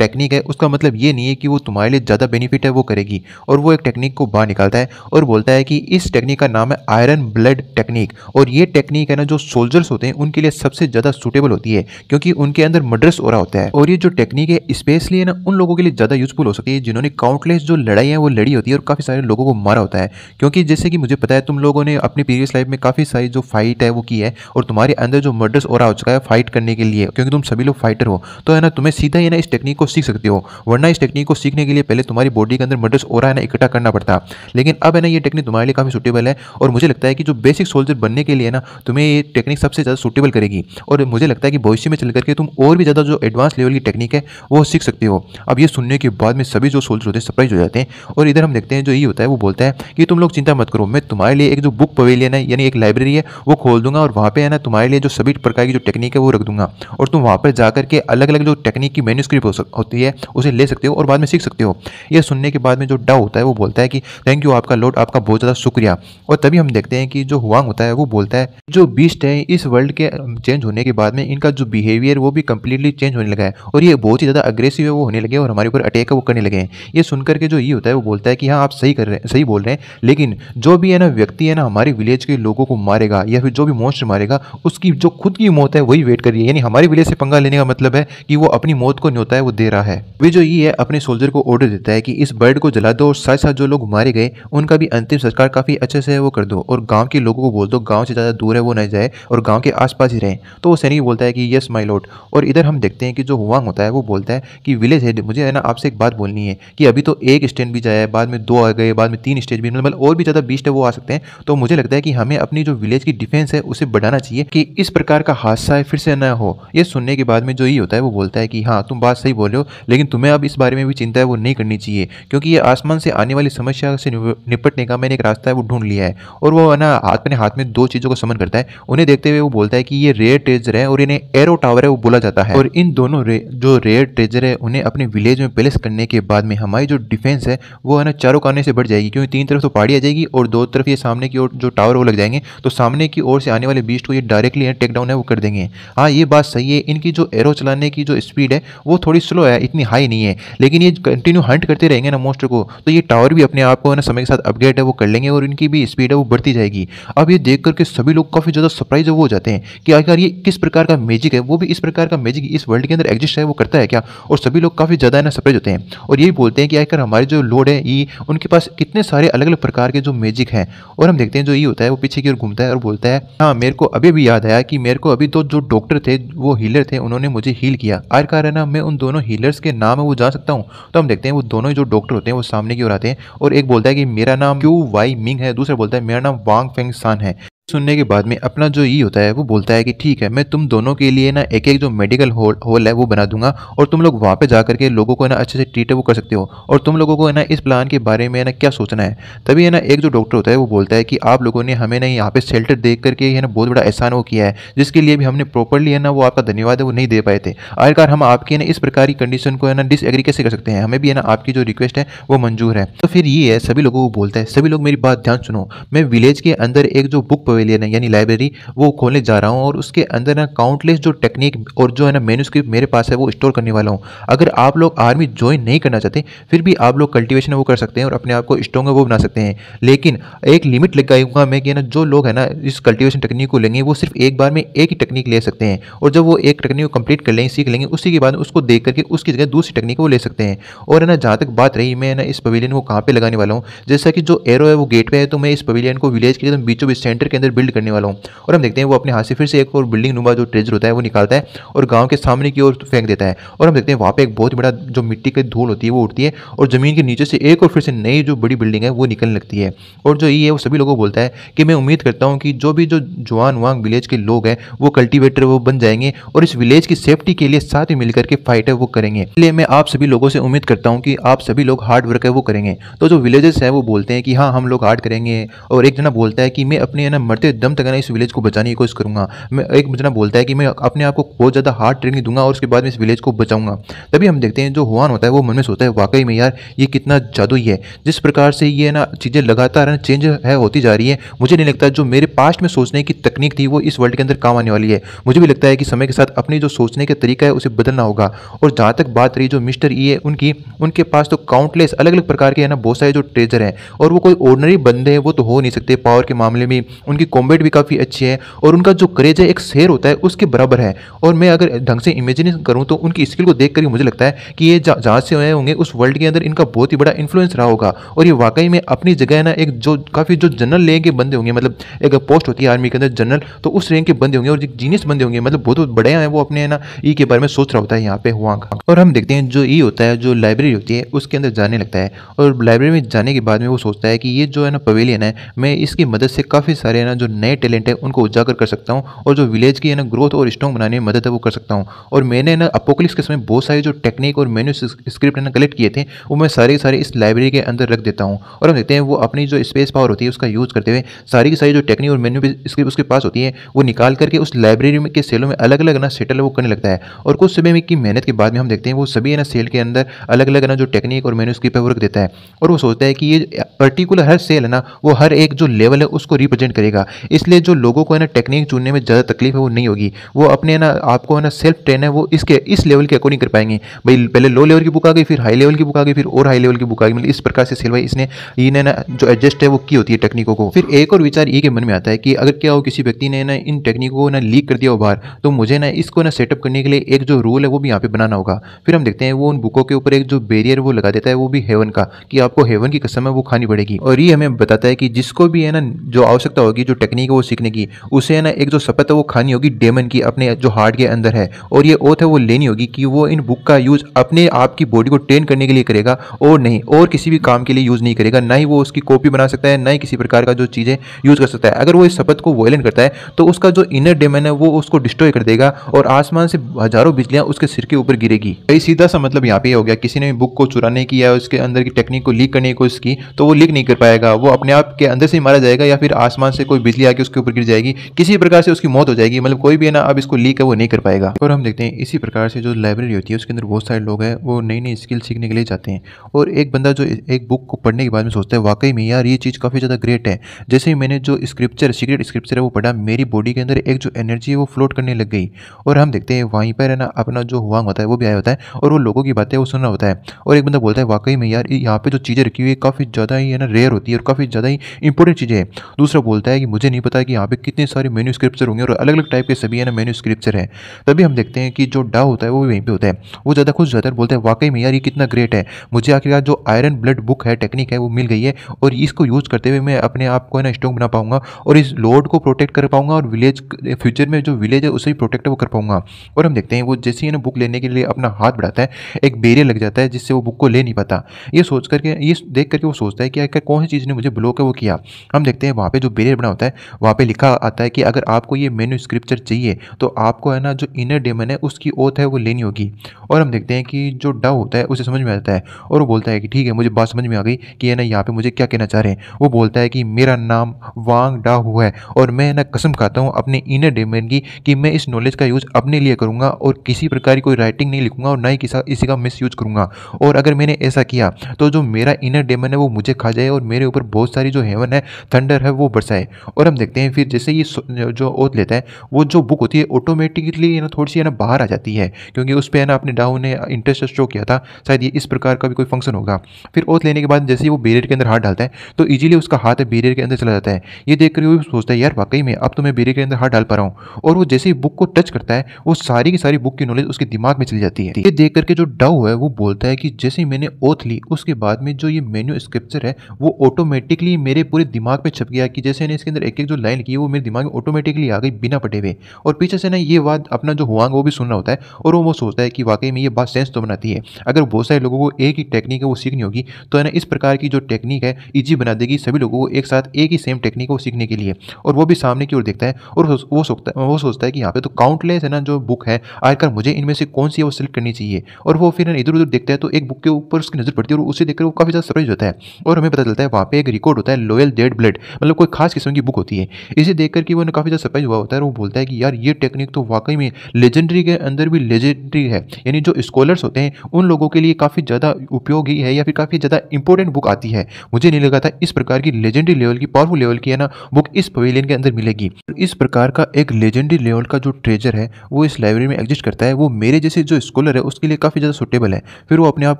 टेक्निक है उसका मतलब ये नहीं है कि वो तुम्हारे लिए ज़्यादा बेनिफिट है वो करेगी और वो एक टेक्निक को बाहर निकालता है और बोलता है कि इस टेक्निक का नाम है आयरन ब्लड टेक्निक और ये टेक्निक है ना जो सोल्जर्स होते हैं उनके लिए सबसे ज़्यादा सुटेबल होती है क्योंकि उनके अंदर मर्डर्स हो रहा होता है और ये जो टेक्निक है स्पेशली है ना उन लोगों के लिए ज़्यादा यूजफुल हो सकती है जिन्होंने काउंटलेस जो लड़ाई है वो लड़ी होती है और काफ़ी सारे लोगों को मारा होता है क्योंकि जैसे कि मुझे पता है तुम लोगों ने अपनी प्रीवियस लाइफ में काफ़ी सारी जो फाइट है वो की है और तुम्हारे अंदर जो मर्डर्स और हो चुका है फाइट करने के लिए क्योंकि तुम सभी लोग फाइटर हो तो है ना तुम्हें सीधा ही ना इस टेक्निक को सीख सकते हो वरना इस टेक्निक को सीखने के लिए पहले तुम्हारी बॉडी के अंदर मर्डर्स और है ना इकट्ठा करना पड़ता लेकिन अब है ना ये टेक्निक तुम्हारे लिए काफ़ी सुटेबल है और मुझे लगता है कि जो बेसिक सोल्जर बनने के लिए ना तुम्हें ये टेक्निक सबसे ज़्यादा सुटेबल करेगी और मुझे लगता है कि भविष्य में चल करके तुम और भी ज़्यादा जो एडवांस लेवल की टेक्निक है वो सीख सकते हो अब ये सुनने के बाद में सभी जो सोल्जर होते हैं सरप्राइज हो जाते हैं और इधर हम देखते हैं जो ये होता है वो बोलता है कि तुम लोग चिंता मत करो मैं तुम्हारे लिए एक जो बुक पवेलियन है यानी एक लाइब्रेरी है वो खोल दूंगा और वहाँ पर है ना तुम्हारे लिए जो सभी प्रकार की जो टेक्निक है वो रख दूंगा और तुम वहाँ पर जाकर के अलग अलग जो टेक्निक की मेन्यूस्क्रिप्ट होती है उसे ले सकते हो और बाद में सीख सकते हो यह सुनने के बाद में जो डाउ होता है वो बोलता है कि थैंक यू आपका लोड आपका बहुत ज़्यादा शुक्रिया और तभी हम देखते हैं कि जो हुआंग होता है वो बोलता है जो बीस्ट है इस वर्ल्ड के चेंज होने के बाद में इनका जो बिहेवियर वो भी कंप्लीटली चेंज होने लगा है और ये बहुत ही ज़्यादा अग्रेसिव है वो होने लगे और हमारे ऊपर अटैक है वो करने लगे हैं ये सुनकर के जो ये होता है वो बोलता है कि हाँ आप सही कर रहे हैं सही बोल रहे हैं लेकिन जो भी है ना व्यक्ति है ना हमारे विलेज के लोगों को मारेगा या फिर जो भी मोस्ट मारेगा उसकी जो खुद की मौत है वही वेट कर रही है यानी हमारे विलेज से पंगा लेने का मतलब है कि वो अपनी मौत को न्योता है वो दे रहा है वे जो ये है अपने सोल्जर को ऑर्डर देता है कि इस बर्ड को जला दो और साथ साथ जो लोग मारे गए उनका भी अंतिम संस्कार काफ़ी अच्छे से वो कर दो और गाँव के लोगों को बोल दो गाँव से ज़्यादा दूर है वो न जाए और गाँव के आस ही रहें तो वो सैनिक बोलता है कि यस माई लोट और इधर हम देखते हैं कि जो हुआ खत्म होता है वो बोलता है कि विलेज हेड मुझे है ना आपसे एक बात बोलनी है कि अभी तो एक स्टैंड भी जाया है बाद में दो आ गए बाद में तीन स्टेज भी मतलब और भी ज़्यादा बीस्ट है वो आ सकते हैं तो मुझे लगता है कि हमें अपनी जो विलेज की डिफेंस है उसे बढ़ाना चाहिए कि इस प्रकार का हादसा फिर से न हो ये सुनने के बाद में जो ही होता है वो बोलता है कि हाँ तुम बात सही बोल रहे हो लेकिन तुम्हें अब इस बारे में भी चिंता है वो नहीं करनी चाहिए क्योंकि ये आसमान से आने वाली समस्या से निपटने का मैंने एक रास्ता है वो ढूंढ लिया है और वो है ना अपने हाथ में दो चीज़ों को समन करता है उन्हें देखते हुए वो बोलता है कि ये रेयर टेजर है और इन्हें एरो टावर है वो बोला जाता है और इन दोनों जो रेयर ट्रेजर है उन्हें अपने विलेज में प्लेस करने के बाद में हमारी जो डिफेंस है वो है ना चारों कोने से बढ़ जाएगी क्योंकि तीन तरफ तो पहाड़ी आ जाएगी और दो तरफ ये सामने की ओर जो टावर वो लग जाएंगे तो सामने की ओर से आने वाले बीस्ट को ये डायरेक्टली टेक डाउन है वो कर देंगे हाँ ये बात सही है इनकी जो एरो चलाने की जो स्पीड है वो थोड़ी स्लो है इतनी हाई नहीं है लेकिन ये कंटिन्यू हंट करते रहेंगे ना मोस्टर को तो ये टावर भी अपने आप को है ना समय के साथ अपग्रेड है वो कर लेंगे और इनकी भी स्पीड है वो बढ़ती जाएगी अब ये देख करके सभी लोग काफ़ी ज़्यादा सरप्राइज हो जाते हैं कि आखिर ये किस प्रकार का मैजिक है वो भी इस प्रकार का मैजिक इस वर्ल्ड के अंदर एग्जिस्ट है है वो करता है क्या और सभी लोग काफ़ी ज़्यादा है ना सप्रेज होते हैं और यही बोलते हैं कि आखिर हमारे जो लोड है ये उनके पास कितने सारे अलग अलग प्रकार के जो मैजिक हैं और हम देखते हैं जो ये होता है वो पीछे की ओर घूमता है और बोलता है हाँ मेरे को अभी भी याद आया कि मेरे को अभी तो जो डॉक्टर थे वो हीलर थे उन्होंने मुझे हील किया आखिरकार है ना मैं उन दोनों हीलर्स के नाम है वो जान सकता हूँ तो हम देखते हैं वो दोनों ही जो डॉक्टर होते हैं वो सामने की ओर आते हैं और एक बोलता है कि मेरा नाम क्यू वाई मिंग है दूसरा बोलता है मेरा नाम वांग फेंग सान है सुनने के बाद में अपना जो ई होता है वो बोलता है कि ठीक है मैं तुम दोनों के लिए ना एक एक जो मेडिकल हॉल हॉल है वो बना दूंगा और तुम लोग वहाँ पे जा करके लोगों को ना अच्छे से ट्रीट वो कर सकते हो और तुम लोगों को ना इस प्लान के बारे में ना क्या सोचना है तभी है ना एक जो डॉक्टर होता है वो बोलता है कि आप लोगों ने हमें ना यहाँ पे शेल्टर देख करके है ना बहुत बड़ा एहसान वो किया है जिसके लिए भी हमने प्रॉपरली है ना वो आपका धन्यवाद है वो नहीं दे पाए थे आखिरकार हम आपकी ना इस प्रकार की कंडीशन को है ना डिसएग्री कैसे कर सकते हैं हमें भी है ना आपकी जो रिक्वेस्ट है वो मंजूर है तो फिर ये है सभी लोगों को बोलता है सभी लोग मेरी बात ध्यान सुनो मैं विलेज के अंदर एक जो बुक पवेलियन है यानी लाइब्रेरी वो खोलने जा रहा हूँ और उसके अंदर ना काउंटलेस जो टेक्निक और जो है ना मेन्यू स्क्रिप्ट मेरे पास है वो स्टोर करने वाला हूँ अगर आप लोग आर्मी ज्वाइन नहीं करना चाहते फिर भी आप लोग कल्टिवेशन वो कर सकते हैं और अपने आप को स्ट्रॉन्ग वो बना सकते हैं लेकिन एक लिमिट लगाऊंगा मैं कि ना जो लोग है ना इस कल्टिवेशन टेक्निक को लेंगे वो सिर्फ एक बार में एक ही टेक्निक ले सकते हैं और जब वो एक टेक्निक को कंप्लीट कर लेंगे सीख लेंगे उसी के बाद उसको देख करके उसकी जगह दूसरी टेक्निक वो ले सकते हैं और है ना जहाँ तक बात रही मैं ना इस पवेलियन को कहाँ पर लगाने वाला हूँ जैसा कि जो एरो है वो गेट पे है तो मैं इस पवेलियन को विलेज के एकदम तो बीचों बीच सेंटर के अंदर बिल्ड करने वाला हूँ और हम देखते हैं वो अपने हाथ से फिर से एक और बिल्डिंग नुमा जो ट्रेजर होता है वो निकालता है और गाँव के सामने की ओर फेंक देता है और हम देखते हैं वहाँ पर एक बहुत बड़ा जो मिट्टी की धूल होती है वो उठती है और ज़मीन के नीचे से एक और फिर से नई जो बड़ी बिल्डिंग है वो निकलने लगती है और जो ये वो सभी लोगों को बोलता है कि मैं उम्मीद करता हूँ कि जो भी जो जवान वांग विलेज के लोग हैं वो कल्टीवेटर वो बन जाएंगे और इस विलेज की सेफ्टी के लिए साथ ही मिलकर के फाइट है वो करेंगे इसलिए मैं आप सभी लोगों से उम्मीद करता हूँ कि आप सभी लोग हार्ड वर्क है वो करेंगे तो जो विलेजेस हैं वो बोलते हैं कि हाँ हम लोग हार्ड करेंगे और एक जना बोलता है कि मैं अपने ना मरते दम तक ना इस विलेज को बचाने की कोशिश करूंगा मैं एक बचना बोलता है कि मैं अपने आप को बहुत ज़्यादा हार्ड ट्रेनिंग दूंगा और उसके बाद में इस विलेज को बचाऊंगा तभी हम देखते हैं जो हुआन होता है वो मन में सोता है वाकई में यार ये कितना जादू है जिस प्रकार से ये ना चीज़ें लगातार ना चेंज है होती जा रही है मुझे नहीं लगता जो मेरे पास्ट में सोचने की तकनीक थी वो इस वर्ल्ड के अंदर काम आने वाली है मुझे भी लगता है कि समय के साथ अपनी जो सोचने का तरीका है उसे बदलना होगा और जहाँ तक बात रही जो मिस्टर ई e है उनकी उनके पास तो काउंटलेस अलग अलग प्रकार के ना बहुत सारे जो ट्रेजर हैं और वो कोई ऑर्डनरी बंदे हैं वो तो हो नहीं सकते पावर के मामले में उनकी उनकी कॉम्बेट भी काफ़ी अच्छी है और उनका जो क्रेज है एक शेर होता है उसके बराबर है और मैं अगर ढंग से इमेजिन करूँ तो उनकी स्किल को देख कर मुझे लगता है कि ये जहाँ से हुए होंगे उस वर्ल्ड के अंदर इनका बहुत ही बड़ा इन्फ्लुएंस रहा होगा और ये वाकई में अपनी जगह ना एक जो काफ़ी जो जनरल रैंक के बंदे होंगे मतलब एक पोस्ट होती है आर्मी के अंदर जनरल तो उस रेंग के बंदे होंगे और जीनियस बंदे होंगे मतलब बहुत बड़े हैं वो अपने ना ई e के बारे में सोच रहा होता है यहाँ पे हुआ और हम देखते हैं जो ई e होता है जो लाइब्रेरी होती है उसके अंदर जाने लगता है और लाइब्रेरी में जाने के बाद में वो सोचता है कि ये जो है ना पवेलियन है मैं इसकी मदद से काफ़ी सारे ना जो नए टैलेंट है उनको उजागर कर सकता हूँ और जो विलेज की है ना ग्रोथ और स्ट्रॉन्ग बनाने में मदद है वो कर सकता हूँ और मैंने ना अपोकलिस के समय बहुत सारे जो टेक्निक और मेन्यू स्क्रिप्ट है ना कलेक्ट किए थे वो मैं सारे सारे इस लाइब्रेरी के अंदर रख देता हूँ और हम देखते हैं वो अपनी जो स्पेस पावर होती है उसका यूज़ करते हुए सारी की सारी जो टेक्निक और मेन्यू स्क्रिप्ट उसके पास होती है वो निकाल करके उस लाइब्रेरी के सेलों में अलग अलग ना सेटल वो करने लगता है और कुछ समय की मेहनत के बाद में हम देखते हैं वो सभी है ना सेल के अंदर अलग अलग ना जो टेक्निक और मेन्यू स्क्रिप्ट है वो रख देता है और वो सोचता है कि ये पर्टिकुलर हर सेल है ना वो हर एक जो लेवल है उसको रिप्रेजेंट करेगा होगा इसलिए जो लोगों को है ना टेक्निक चुनने में ज़्यादा तकलीफ है वो नहीं होगी वो अपने ना आपको है ना सेल्फ ट्रेन है वो इसके इस लेवल के अकॉर्डिंग कर पाएंगे भाई पहले लो लेवल की बुक आ गई फिर हाई लेवल की बुक आ गई फिर और हाई लेवल की बुक आ गई मतलब इस प्रकार से सिलवाई इसने इन्हें ना जो एडजस्ट है वो की होती है टेक्निकों को फिर एक और विचार ये के मन में आता है कि अगर क्या हो किसी व्यक्ति ने ना इन टेक्निकों को ना लीक कर दिया हो बाहर तो मुझे ना इसको ना सेटअप करने के लिए एक जो रूल है वो भी यहाँ पे बनाना होगा फिर हम देखते हैं वो उन बुकों के ऊपर एक जो बेरियर वो लगा देता है वो भी हेवन का कि आपको हेवन की कसम है वो खानी पड़ेगी और ये हमें बताता है कि जिसको भी है ना जो आवश्यकता होगी जो जो टेक्निक है वो सीखने की उसे ना एक जो शपथ है वो खानी होगी डेमन की अपने जो हार्ट के अंदर है और ये ओथ है वो लेनी होगी कि वो इन बुक का यूज़ अपने आप की बॉडी को ट्रेन करने के लिए करेगा और नहीं और किसी भी काम के लिए यूज़ नहीं करेगा ना ही वो उसकी कॉपी बना सकता है ना ही किसी प्रकार का जो चीज़ें यूज़ कर सकता है अगर वो इस शपथ को वॉयलन करता है तो उसका जो इनर डेमन है वो उसको डिस्ट्रॉय कर देगा और आसमान से हजारों बिजलियां उसके सिर के ऊपर गिरेगी कई सीधा सा मतलब यहाँ पे हो गया किसी ने बुक को चुराने की या उसके अंदर की टेक्निक को लीक करने की कोशिश की तो वो लीक नहीं कर पाएगा वो अपने आप के अंदर से ही मारा जाएगा या फिर आसमान से कोई बिजली आके उसके ऊपर गिर जाएगी किसी प्रकार से उसकी मौत हो जाएगी मतलब कोई भी है ना अब इसको लीक है वो नहीं कर पाएगा और हम देखते हैं इसी प्रकार से जो लाइब्रेरी होती है उसके अंदर बहुत सारे लोग हैं वो नई नई स्किल सीखने के लिए जाते हैं और एक बंदा जो एक बुक को पढ़ने के बाद में सोचता है वाकई में यार ये चीज़ काफ़ी ज़्यादा ग्रेट है जैसे ही मैंने जो स्क्रिप्चर सीक्रेट स्क्रिप्चर है वो पढ़ा मेरी बॉडी के अंदर एक जो एनर्जी है वो फ्लोट करने लग गई और हम देखते हैं वहीं पर है ना अपना जो हुआ होता है वो भी आया होता है और वो लोगों की बातें वो सुनना होता है और एक बंदा बोलता है वाकई में यार यहाँ पर जो चीज़ें रखी हुई है काफ़ी ज़्यादा ही है ना रेयर होती है और काफ़ी ज़्यादा ही इंपॉर्टेंट चीज़ें हैं दूसरा बोलता है कि मुझे नहीं पता कि यहाँ पे कितने सारे मेन्यू स्क्रिप्चर होंगे और अलग अलग टाइप के सभी है ना मेन्यू स्क्रिप्चर हैं तभी हम देखते हैं कि जो डा होता है वो वहीं पर होता है वो ज़्यादा खुश ज़्यादा बोलते हैं वाकई में यार ये कितना ग्रेट है मुझे आखिरकार जो आयरन ब्लड बुक है टेक्निक है वो मिल गई है और इसको यूज़ करते हुए मैं अपने आप को है ना स्ट्रॉन्ग बना पाऊंगा और इस लोड को प्रोटेक्ट कर पाऊंगा और विलेज फ्यूचर में जो विलेज है उसे भी प्रोटेक्ट वो कर पाऊंगा और हम देखते हैं वो जैसे ही ना बुक लेने के लिए अपना हाथ बढ़ाता है एक बेरियर लग जाता है जिससे वो बुक को ले नहीं पाता ये सोच करके ये देख करके वो सोचता है कि आखिर कौन सी चीज़ ने मुझे ब्लॉक है वो किया हम देखते हैं वहाँ पर जो बेरियर बना होता है वहाँ पे लिखा आता है कि अगर आपको ये मेन्यू स्क्रिप्चर चाहिए तो आपको है ना जो इनर डेमन है उसकी ओथ है वो लेनी होगी और हम देखते हैं कि जो डव होता है उसे समझ में आता है और वो बोलता है कि ठीक है मुझे बात समझ में आ गई कि है ना यहाँ पर मुझे क्या कहना चाह रहे हैं वो बोलता है कि मेरा नाम वांग डा हुआ है और मैं ना कसम खाता हूँ अपने इनर डेमन की कि मैं इस नॉलेज का यूज़ अपने लिए करूँगा और किसी प्रकार की कोई राइटिंग नहीं लिखूंगा और ना ही किसी इसी का मिस यूज करूंगा और अगर मैंने ऐसा किया तो जो मेरा इनर डेमन है वो मुझे खा जाए और मेरे ऊपर बहुत सारी जो हेवन है थंडर है वो बरसाए और हम देखते हैं फिर जैसे ये जो ओथ लेता है वो जो बुक होती है ऑटोमेटिकली ना थोड़ी सी है ना बाहर आ जाती है क्योंकि उस पर है ना अपने डाउन ने इंटरेस्ट शो किया था शायद ये इस प्रकार का भी कोई फंक्शन होगा फिर ओथ लेने के बाद जैसे ही वो बेरियर के अंदर हाथ डालता है तो ईजिली उसका हाथ बेरियर के अंदर चला जाता है ये देख कर वो सोचता है यार वाकई में अब तो मैं बेरियर के अंदर हाथ डाल पा रहा हूँ और वो जैसे ही बुक को टच करता है वो सारी की सारी बुक की नॉलेज उसके दिमाग में चली जाती है ये देख करके जो डाउ है वो बोलता है कि जैसे ही मैंने ओथ ली उसके बाद में जो ये मेन्यू स्क्रिप्चर है वो ऑटोमेटिकली मेरे पूरे दिमाग पर छप गया कि जैसे मैंने इसके अंदर एक एक जो लाइन लिखी है वो मेरे दिमाग में ऑटोमेटिकली आ गई बिना पटे हुए और पीछे से ना ये बात अपना जो हुआ वो भी सुन रहा होता है और वो वो सोचता है कि वाकई में ये बात सेंस तो बनाती है अगर बहुत सारे लोगों को एक ही टेक्निक है वो सीखनी होगी तो है ना इस प्रकार की जो टेक्निक है ईजी बना देगी सभी लोगों को एक साथ एक ही सेम टेक्निक को सीखने के लिए और वो भी सामने की ओर देखता है और वो सोचता है वो सोचता है कि यहाँ पे तो काउंटलेस है ना जो बुक है आखिर मुझे इनमें से कौन सी वो सिलेक्ट करनी चाहिए और वो फिर इधर उधर देखता है तो एक बुक के ऊपर उसकी नज़र पड़ती है और उसे देखकर वो काफ़ी ज़्यादा सरप्राइज होता है और हमें पता चलता है वहाँ पे एक रिकॉर्ड होता है लोयल डेड ब्लड मतलब कोई खास किस्म की बुक होती है इसे देख करके वो काफ़ी ज़्यादा सरप्राइज हुआ होता है और वो बोलता है कि यार ये टेक्निक तो वाकई में लेजेंडरी के अंदर भी लेजेंडरी है यानी जो स्कॉलर्स होते हैं उन लोगों के लिए काफ़ी ज़्यादा उपयोगी है या फिर काफ़ी ज़्यादा इंपॉर्टेंट बुक आती है मुझे नहीं लगा था इस प्रकार की लेजेंडरी लेवल की पावरफुल लेवल की है ना बुक इस पवेलियन के अंदर मिलेगी इस प्रकार का एक लेजेंडरी लेवल का जो ट्रेजर है वो इस लाइब्रेरी में एग्जिस्ट करता है वो मेरे जैसे जो स्कॉलर है उसके लिए काफ़ी ज़्यादा सुटेबल है फिर वो अपने आप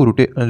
को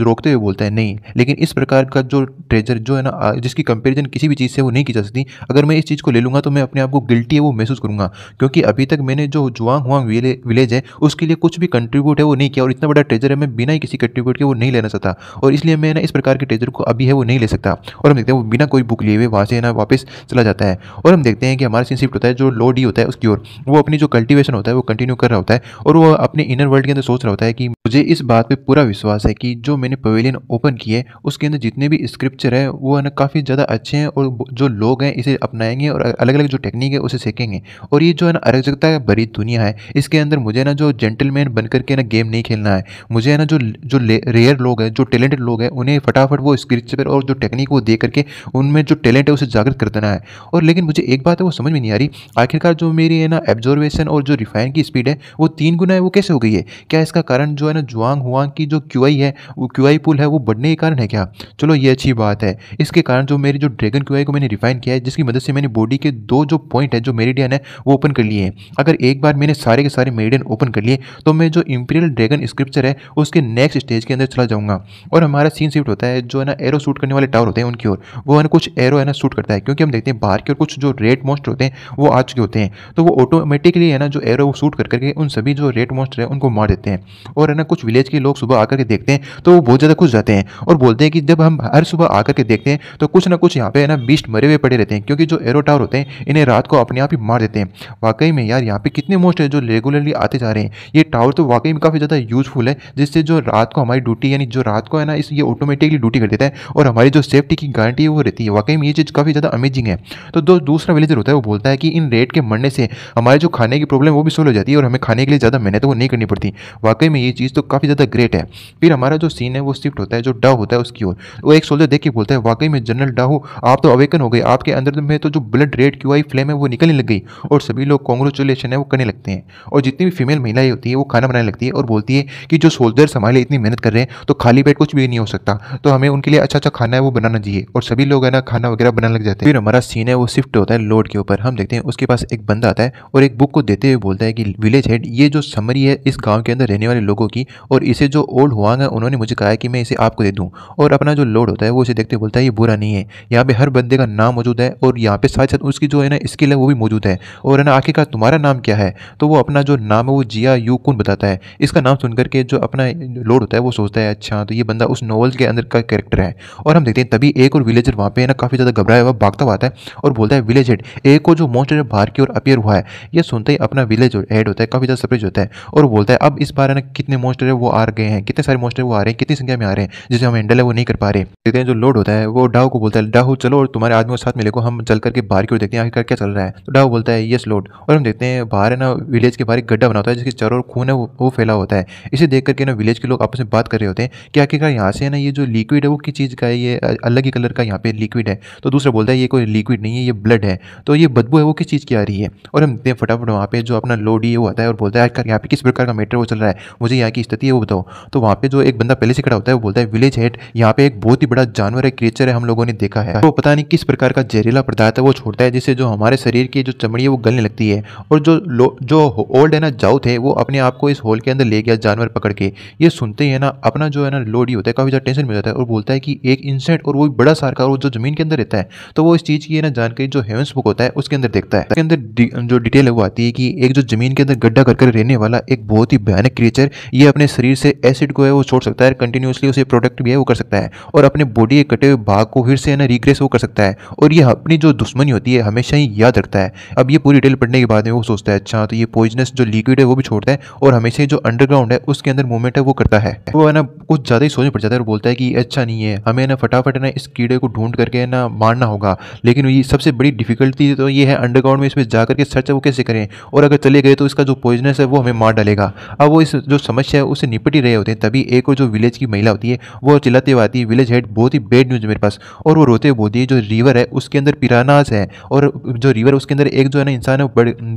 रोकते हुए बोलता है नहीं लेकिन इस प्रकार का जो ट्रेजर जो है ना जिसकी कंपेरिजन किसी भी चीज़ से वो नहीं की जा सकती अगर अगर मैं इस चीज़ को ले लूँगा तो मैं अपने आप को गिल्टी है वो महसूस करूँगा क्योंकि अभी तक मैंने जो जुआंग हुआ विलेज है उसके लिए कुछ भी कंट्रीब्यूट है वो नहीं किया और इतना बड़ा ट्रेजर है मैं बिना ही किसी कंट्रीब्यूट के वो नहीं लेना सकता और इसलिए मैं ना इस प्रकार के ट्रेजर को अभी है वो नहीं ले सकता और हम देखते हैं वो बिना कोई बुक लिए हुए वहाँ से ना वापस चला जाता है और हम देखते हैं कि हमारा सीन होता है जो लो डी होता है उसकी ओर वो अपनी जो कल्टिवेशन होता है वो कंटिन्यू कर रहा होता है और वो अपने इनर वर्ल्ड के अंदर सोच रहा होता है कि मुझे इस बात पर पूरा विश्वास है कि जो मैंने पवेलियन ओपन किए उसके अंदर जितने भी स्क्रिप्चर है वो ना काफ़ी ज़्यादा अच्छे हैं और जो लोग हैं इसे अपनाएंगे और अलग अलग जो टेक्निक है उसे सीखेंगे और ये जो है ना अराजकता भरी दुनिया है इसके अंदर मुझे ना जो जेंटलमैन बन करके ना गेम नहीं खेलना है मुझे है ना जो जो रेयर लोग हैं जो टैलेंटेड लोग हैं उन्हें फटाफट वो स्क्रिप्ट पर और जो टेक्निक वो दे करके उनमें जो टैलेंट है उसे जागृत कर देना है और लेकिन मुझे एक बात है वो समझ में नहीं आ रही आखिरकार जो मेरी है ना एब्जॉर्वेशन और जो रिफाइन की स्पीड है वो तीन गुना है वो कैसे हो गई है क्या इसका कारण जो है ना जुआंग हुआंग की जो क्यू है वो क्यू पुल है वो बढ़ने के कारण है क्या चलो ये अच्छी बात है इसके कारण जो मेरी जो ड्रैगन क्यू को मैंने रिफाइन किया है जिसकी मदद से मैंने बॉडी के दो जो पॉइंट है जो मेरिडियन है वो ओपन कर लिए हैं अगर एक बार मैंने सारे के सारे मेरिडियन ओपन कर लिए तो मैं जो इंपीरियल ड्रैगन स्क्रिप्चर है उसके नेक्स्ट स्टेज के अंदर चला जाऊँगा और हमारा सीन शिफ्ट होता है जो है ना एरो शूट करने वाले टावर होते हैं उनकी ओर वो है ना कुछ एरो है ना शूट करता है क्योंकि हम देखते हैं बाहर की ओर कुछ जो रेड मोस्टर होते हैं वो आ चुके होते हैं तो वो ऑटोमेटिकली है ना जो एरो वो शूट कर करके उन सभी जो रेड मोस्टर है उनको मार देते हैं और है ना कुछ विलेज के लोग सुबह आकर के देखते हैं तो वो बहुत ज़्यादा खुश जाते हैं और बोलते हैं कि जब हम हर सुबह आकर के देखते हैं तो कुछ ना कुछ यहाँ पे है ना बीस्ट मरे हुए पड़े रहते हैं क्योंकि कि जो एरो टावर होते हैं इन्हें रात को अपने आप ही मार देते हैं वाकई में यार यहाँ पे कितने मोस्ट है जो रेगुलरली आते जा रहे हैं ये टावर तो वाकई में काफ़ी ज़्यादा यूजफुल है जिससे जो रात को हमारी ड्यूटी यानी जो रात को है ना इस ये ऑटोमेटिकली ड्यूटी कर देता है और हमारी जो सेफ्टी की गारंटी है वो रहती है वाकई में ये चीज़ काफ़ी ज़्यादा अमेजिंग है तो जो दूसरा विलेजर होता है वो बोलता है कि इन रेट के मरने से हमारे जो खाने की प्रॉब्लम वो भी सोल्व हो जाती है और हमें खाने के लिए ज़्यादा मेहनत वो नहीं करनी पड़ती वाकई में ये चीज़ तो काफ़ी ज़्यादा ग्रेट है फिर हमारा जो सीन है वो शिफ्ट होता है जो डा होता है उसकी ओर वो एक सोल्जर देख के बोलता है वाकई में जनरल डाहू आप तो अवेकन हो गए आपके अंदर तो में तो जो ब्लड रेड की हुई फ्लेम है वो निकलने लग गई और सभी लोग कॉन्ग्रेचुलेशन है वो करने लगते हैं और जितनी भी फीमेल महिलाएं होती है वो खाना बनाने लगती है और बोलती है कि जो सोल्जर्स हमारे लिए इतनी मेहनत कर रहे हैं तो खाली पेट कुछ भी नहीं हो सकता तो हमें उनके लिए अच्छा अच्छा खाना है वो बनाना चाहिए और सभी लोग है ना खाना वगैरह बनाने लग जाते हैं फिर हमारा सीन है वो शिफ्ट होता है लोड के ऊपर हम देखते हैं उसके पास एक बंदा आता है और एक बुक को देते हुए बोलता है कि विलेज हेड ये जो समरी है इस गाँव के अंदर रहने वाले लोगों की और इसे जो ओल्ड हुआ है उन्होंने मुझे कहा कि मैं इसे आपको दे दूँ और अपना जो लोड होता है वो इसे देखते बोलता है ये बुरा नहीं है यहाँ पे हर बंदे का नाम मौजूद है और यहाँ पे साथ साथ उसकी जो है ना स्किल है वो भी मौजूद है और है ना आखिरकार तुम्हारा नाम क्या है तो वो अपना जो नाम है वो जिया यू कुन बताता है इसका नाम सुनकर के जो अपना लोड होता है वो सोचता है अच्छा तो ये बंदा उस नॉवल के अंदर का कैरेक्टर है और हम देखते हैं तभी एक और विलेजर वहाँ पे ना काफ़ी ज़्यादा घबराया हुआ भागता हुआ है और बोलता है विलेज हेड एक और जो मॉन्स्टर बाहर की ओर अपेयर हुआ है ये सुनते ही अपना विलेज हेड होता है काफ़ी ज़्यादा सरप्राइज होता है और बोलता है अब इस बार है ना कितने मोस्टर है वो आ गए हैं कितने सारे मोस्टर वो आ रहे हैं कितनी संख्या में आ रहे हैं जिसे हम हैंडल है वो नहीं कर पा रहे देखते हैं जो लोड होता है वो डाहू को बोलता है डाहू चलो और तुम्हारे आदमी के साथ मिले को हम चल करके बाहर की ओर देखते हैं आखिरकार क्या चल रहा है तो डाव बोलता है यस लॉर्ड और हम देखते हैं बाहर है ना विलेज के बाहर एक गड्ढा बना होता है जिसके चारों ओर खून है वो, फैला होता है इसे देख करके ना विलेज के लोग आपस में बात कर रहे होते हैं कि आखिरकार यहाँ से ना ये जो लिक्विड है वो किस चीज़ का है ये अलग ही कलर का यहाँ पे लिक्विड है तो दूसरा बोलता है ये कोई लिक्विड नहीं है ये ब्लड है तो ये बदबू है वो किस चीज़ की आ रही है और हम देखते हैं फटाफट वहाँ पे जो अपना लोड ये वो आता है और बोलता है आखिर यहाँ पे किस प्रकार का मेटर वो चल रहा है मुझे यहाँ की स्थिति है वो बताओ तो वहाँ पे जो एक बंदा पहले से खड़ा होता है वो बोलता है विलेज हेड यहाँ पे एक बहुत ही बड़ा जानवर है क्रिएचर है हम लोगों ने देखा है वो तो पता नहीं किस प्रकार का जहरीला पदार्थ पदार्थ है वो छोड़ता है जिससे जो हमारे शरीर की जो चमड़ी है वो गलने लगती है और जो जो ओल्ड है ना जाऊ थे वो अपने आप को इस होल के अंदर ले गया जानवर पकड़ के ये सुनते ही है ना अपना जो है ना लोड ही होता है काफ़ी ज़्यादा टेंशन में जाता है और बोलता है कि एक इंसेंट और वो बड़ा सार का और जो जमीन के अंदर रहता है तो वो इस चीज़ की है ना जानकारी जो हेवंस बुक होता है उसके अंदर देखता है उसके अंदर जो डिटेल है वो आती है कि एक जो जमीन के अंदर गड्ढा कर कर रहने वाला एक बहुत ही भयानक क्रिएचर ये अपने शरीर से एसिड को है वो छोड़ सकता है कंटिन्यूसली उसे प्रोडक्ट भी है वो कर सकता है और अपने बॉडी के कटे हुए भाग को फिर से है ना रिग्रेस वो कर सकता है और ये अपनी जो दुश्मनी होती है हमेशा ही याद रखता है अब ये पूरी डिटेल पढ़ने के बाद में वो सोचता है अच्छा तो ये पॉइजनस जो लिक्विड है वो भी छोड़ता है और हमेशा ही जो अंडरग्राउंड है उसके अंदर मूवमेंट है वो करता है वो है ना कुछ ज़्यादा ही सोच पड़ जाता है और बोलता है कि अच्छा नहीं है हमें ना फटाफट ना इस कीड़े को ढूंढ करके ना मारना होगा लेकिन ये सबसे बड़ी डिफिकल्टी तो ये है अंडरग्राउंड में इसमें जा करके सर्च है वो कैसे करें और अगर चले गए तो इसका जो पॉइजनस है वो हमें मार डालेगा अब वो इस जो समस्या है उसे निपट ही रहे होते हैं तभी एक और जो विलेज की महिला होती है वो चिल्लाते हुए आती है विलेज हेड बहुत ही बेड न्यूज़ मेरे पास और वो रोते हुए बोलती है जो रिवर है उसके अंदर पिरा पिरानाज है और जो रिवर उसके अंदर एक जो है ना इंसान है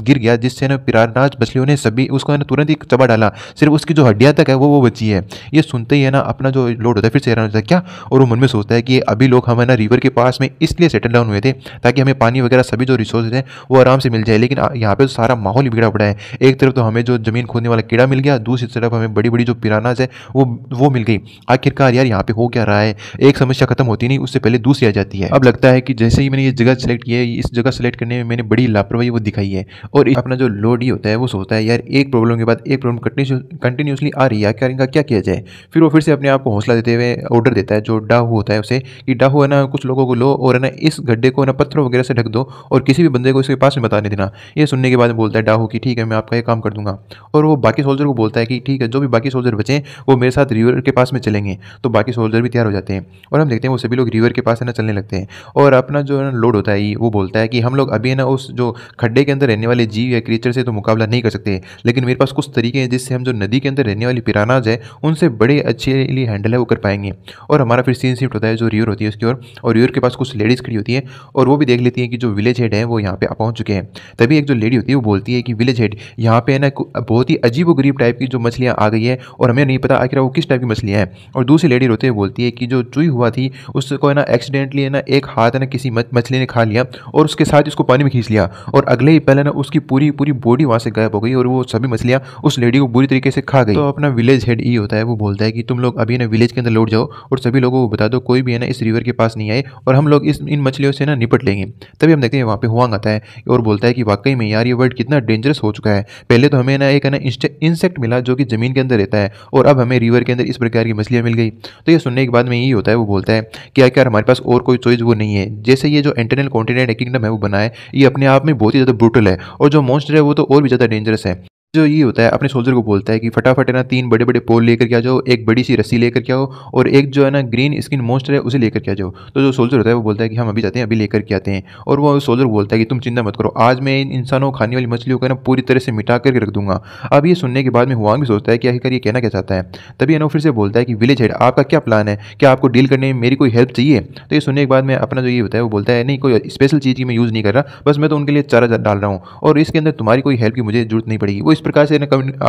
गिर गया जिससे ना पिरानाज मछलियों ने सभी उसको है ना तुरंत ही चबा डाला सिर्फ उसकी जो हड्डियाँ तक है वो वो बची है ये सुनते ही है ना अपना जो लोड होता है फिर से होता है क्या और वो मन में सोचता है कि अभी लोग हम ना रिवर के पास में इसलिए सेटल डाउन हुए थे ताकि हमें पानी वगैरह सभी जो रिसोर्स हैं वो आराम से मिल जाए लेकिन यहाँ पर तो सारा माहौल बिगड़ा पड़ा है एक तरफ तो हमें जो जमीन खोदने वाला कीड़ा मिल गया दूसरी तरफ हमें बड़ी बड़ी जो पिरानाज है वो वो मिल गई आखिरकार यार यहाँ पे हो क्या रहा है एक समस्या खत्म होती नहीं उससे पहले दूसरी आ जाती है अब लगता है कि जैसे ही मैंने ये जगह जगह सेलेक्ट किया है इस जगह सेलेक्ट करने में मैंने बड़ी लापरवाही वो दिखाई है और अपना जो लोड ही होता है वो सोचता है यार एक प्रॉब्लम के बाद एक प्रॉब्लम कंटिन्यूसली आ रही है आखिर इनका क्या किया जाए फिर वो फिर से अपने आप को हौसला देते हुए ऑर्डर देता है जो डाहू होता है उसे कि डाहू है ना कुछ लोगों को लो और है ना इस गड्ढे को ना पत्थरों वगैरह से ढक दो और किसी भी बंदे को इसके पास में बताने देना ये सुनने के बाद बोलता है डाहू कि ठीक है मैं आपका यह काम कर दूंगा और वो बाकी सोल्जर को बोलता है कि ठीक है जो भी बाकी सोल्जर बचे वो मेरे साथ रिवर के पास में चलेंगे तो बाकी सोल्जर भी तैयार हो जाते हैं और हम देखते हैं वो सभी लोग रिवर के पास है ना चलने लगते हैं और अपना जो है ना लोड मोड होता है ये वो बोलता है कि हम लोग अभी ना उस जो खड्डे के अंदर रहने वाले जीव या क्रिएचर से तो मुकाबला नहीं कर सकते लेकिन मेरे पास कुछ तरीके हैं जिससे हम जो नदी के अंदर रहने वाली पिरानाज है उनसे बड़े अच्छे लिए हैंडल है वो कर पाएंगे और हमारा फिर सीन शिफ्ट होता है जो रियर होती है उसकी ओर और रियर के पास कुछ लेडीज़ खड़ी होती है और वो भी देख लेती है कि जो विलेज हेड है वो यहाँ पर पहुँच चुके हैं तभी एक जो लेडी होती है वो बोलती है कि विलेज हेड यहाँ पर है ना बहुत ही अजीब गरीब टाइप की जो मछलियाँ आ गई है और हमें नहीं पता आखिर वो किस टाइप की मछलियाँ हैं और दूसरी लेडी रोते हुए बोलती है कि जो चुई हुआ थी उसको है ना एक्सीडेंटली है ना एक हाथ है ना किसी मछली ने खा लिया और उसके साथ उसको पानी में खींच लिया और अगले ही पहले ना उसकी पूरी पूरी बॉडी वहाँ से गायब हो गई और वो सभी मछलियाँ उस लेडी को बुरी तरीके से खा गई तो अपना विलेज हेड ई होता है वो बोलता है कि तुम लोग अभी ना विलेज के अंदर लौट जाओ और सभी लोगों को बता दो कोई भी है ना इस रिवर के पास नहीं आए और हम लोग इस इन मछलियों से ना निपट लेंगे तभी हम देखते हैं वहाँ पर हुआ आता है और बोलता है कि वाकई में यार ये वर्ड कितना डेंजरस हो चुका है पहले तो हमें ना एक ना इंसेक्ट मिला जो कि ज़मीन के अंदर रहता है और अब हमें रिवर के अंदर इस प्रकार की मछलियाँ मिल गई तो ये सुनने के बाद में यही होता है वो बोलता है कि यार हमारे पास और कोई चॉइस वो नहीं है जैसे ये जो एंटर इंटरनल कॉन्टिनेंट किंगडम है वो बनाए ये अपने आप में बहुत ही ज़्यादा ब्रूटल है और जो मॉन्स्टर है वो तो और भी ज़्यादा डेंजरस है जो ये होता है अपने सोल्जर को बोलता है कि फटाफट है ना तीन बड़े बड़े पोल लेकर के आ जाओ एक बड़ी सी रस्सी लेकर के आओ और एक जो है ना ग्रीन स्किन मोस्टर है उसे लेकर के आ जाओ तो जो सोल्जर होता है वो बोलता है कि हम अभी जाते हैं अभी लेकर के आते हैं और वो सोल्जर बोलता है कि तुम चिंता मत करो आज मैं इन इंसानों को खाने वाली मछलियों को ना पूरी तरह से मिटा करके रख दूंगा अब ये सुनने के बाद में हुआ भी सोचता है कि आखिरकार ये कहना क्या चाहता है तभी फिर से बोलता है कि विलेज हेड आपका क्या प्लान है क्या आपको डील करने में मेरी कोई हेल्प चाहिए तो ये सुनने के बाद में अपना जो ये होता है वो बोलता है नहीं कोई स्पेशल चीज़ की मैं यूज़ नहीं कर रहा बस मैं तो उनके लिए चारा डाल रहा हूँ और इसके अंदर तुम्हारी कोई हेल्प की मुझे जरूरत नहीं पड़ेगी वो प्रकार से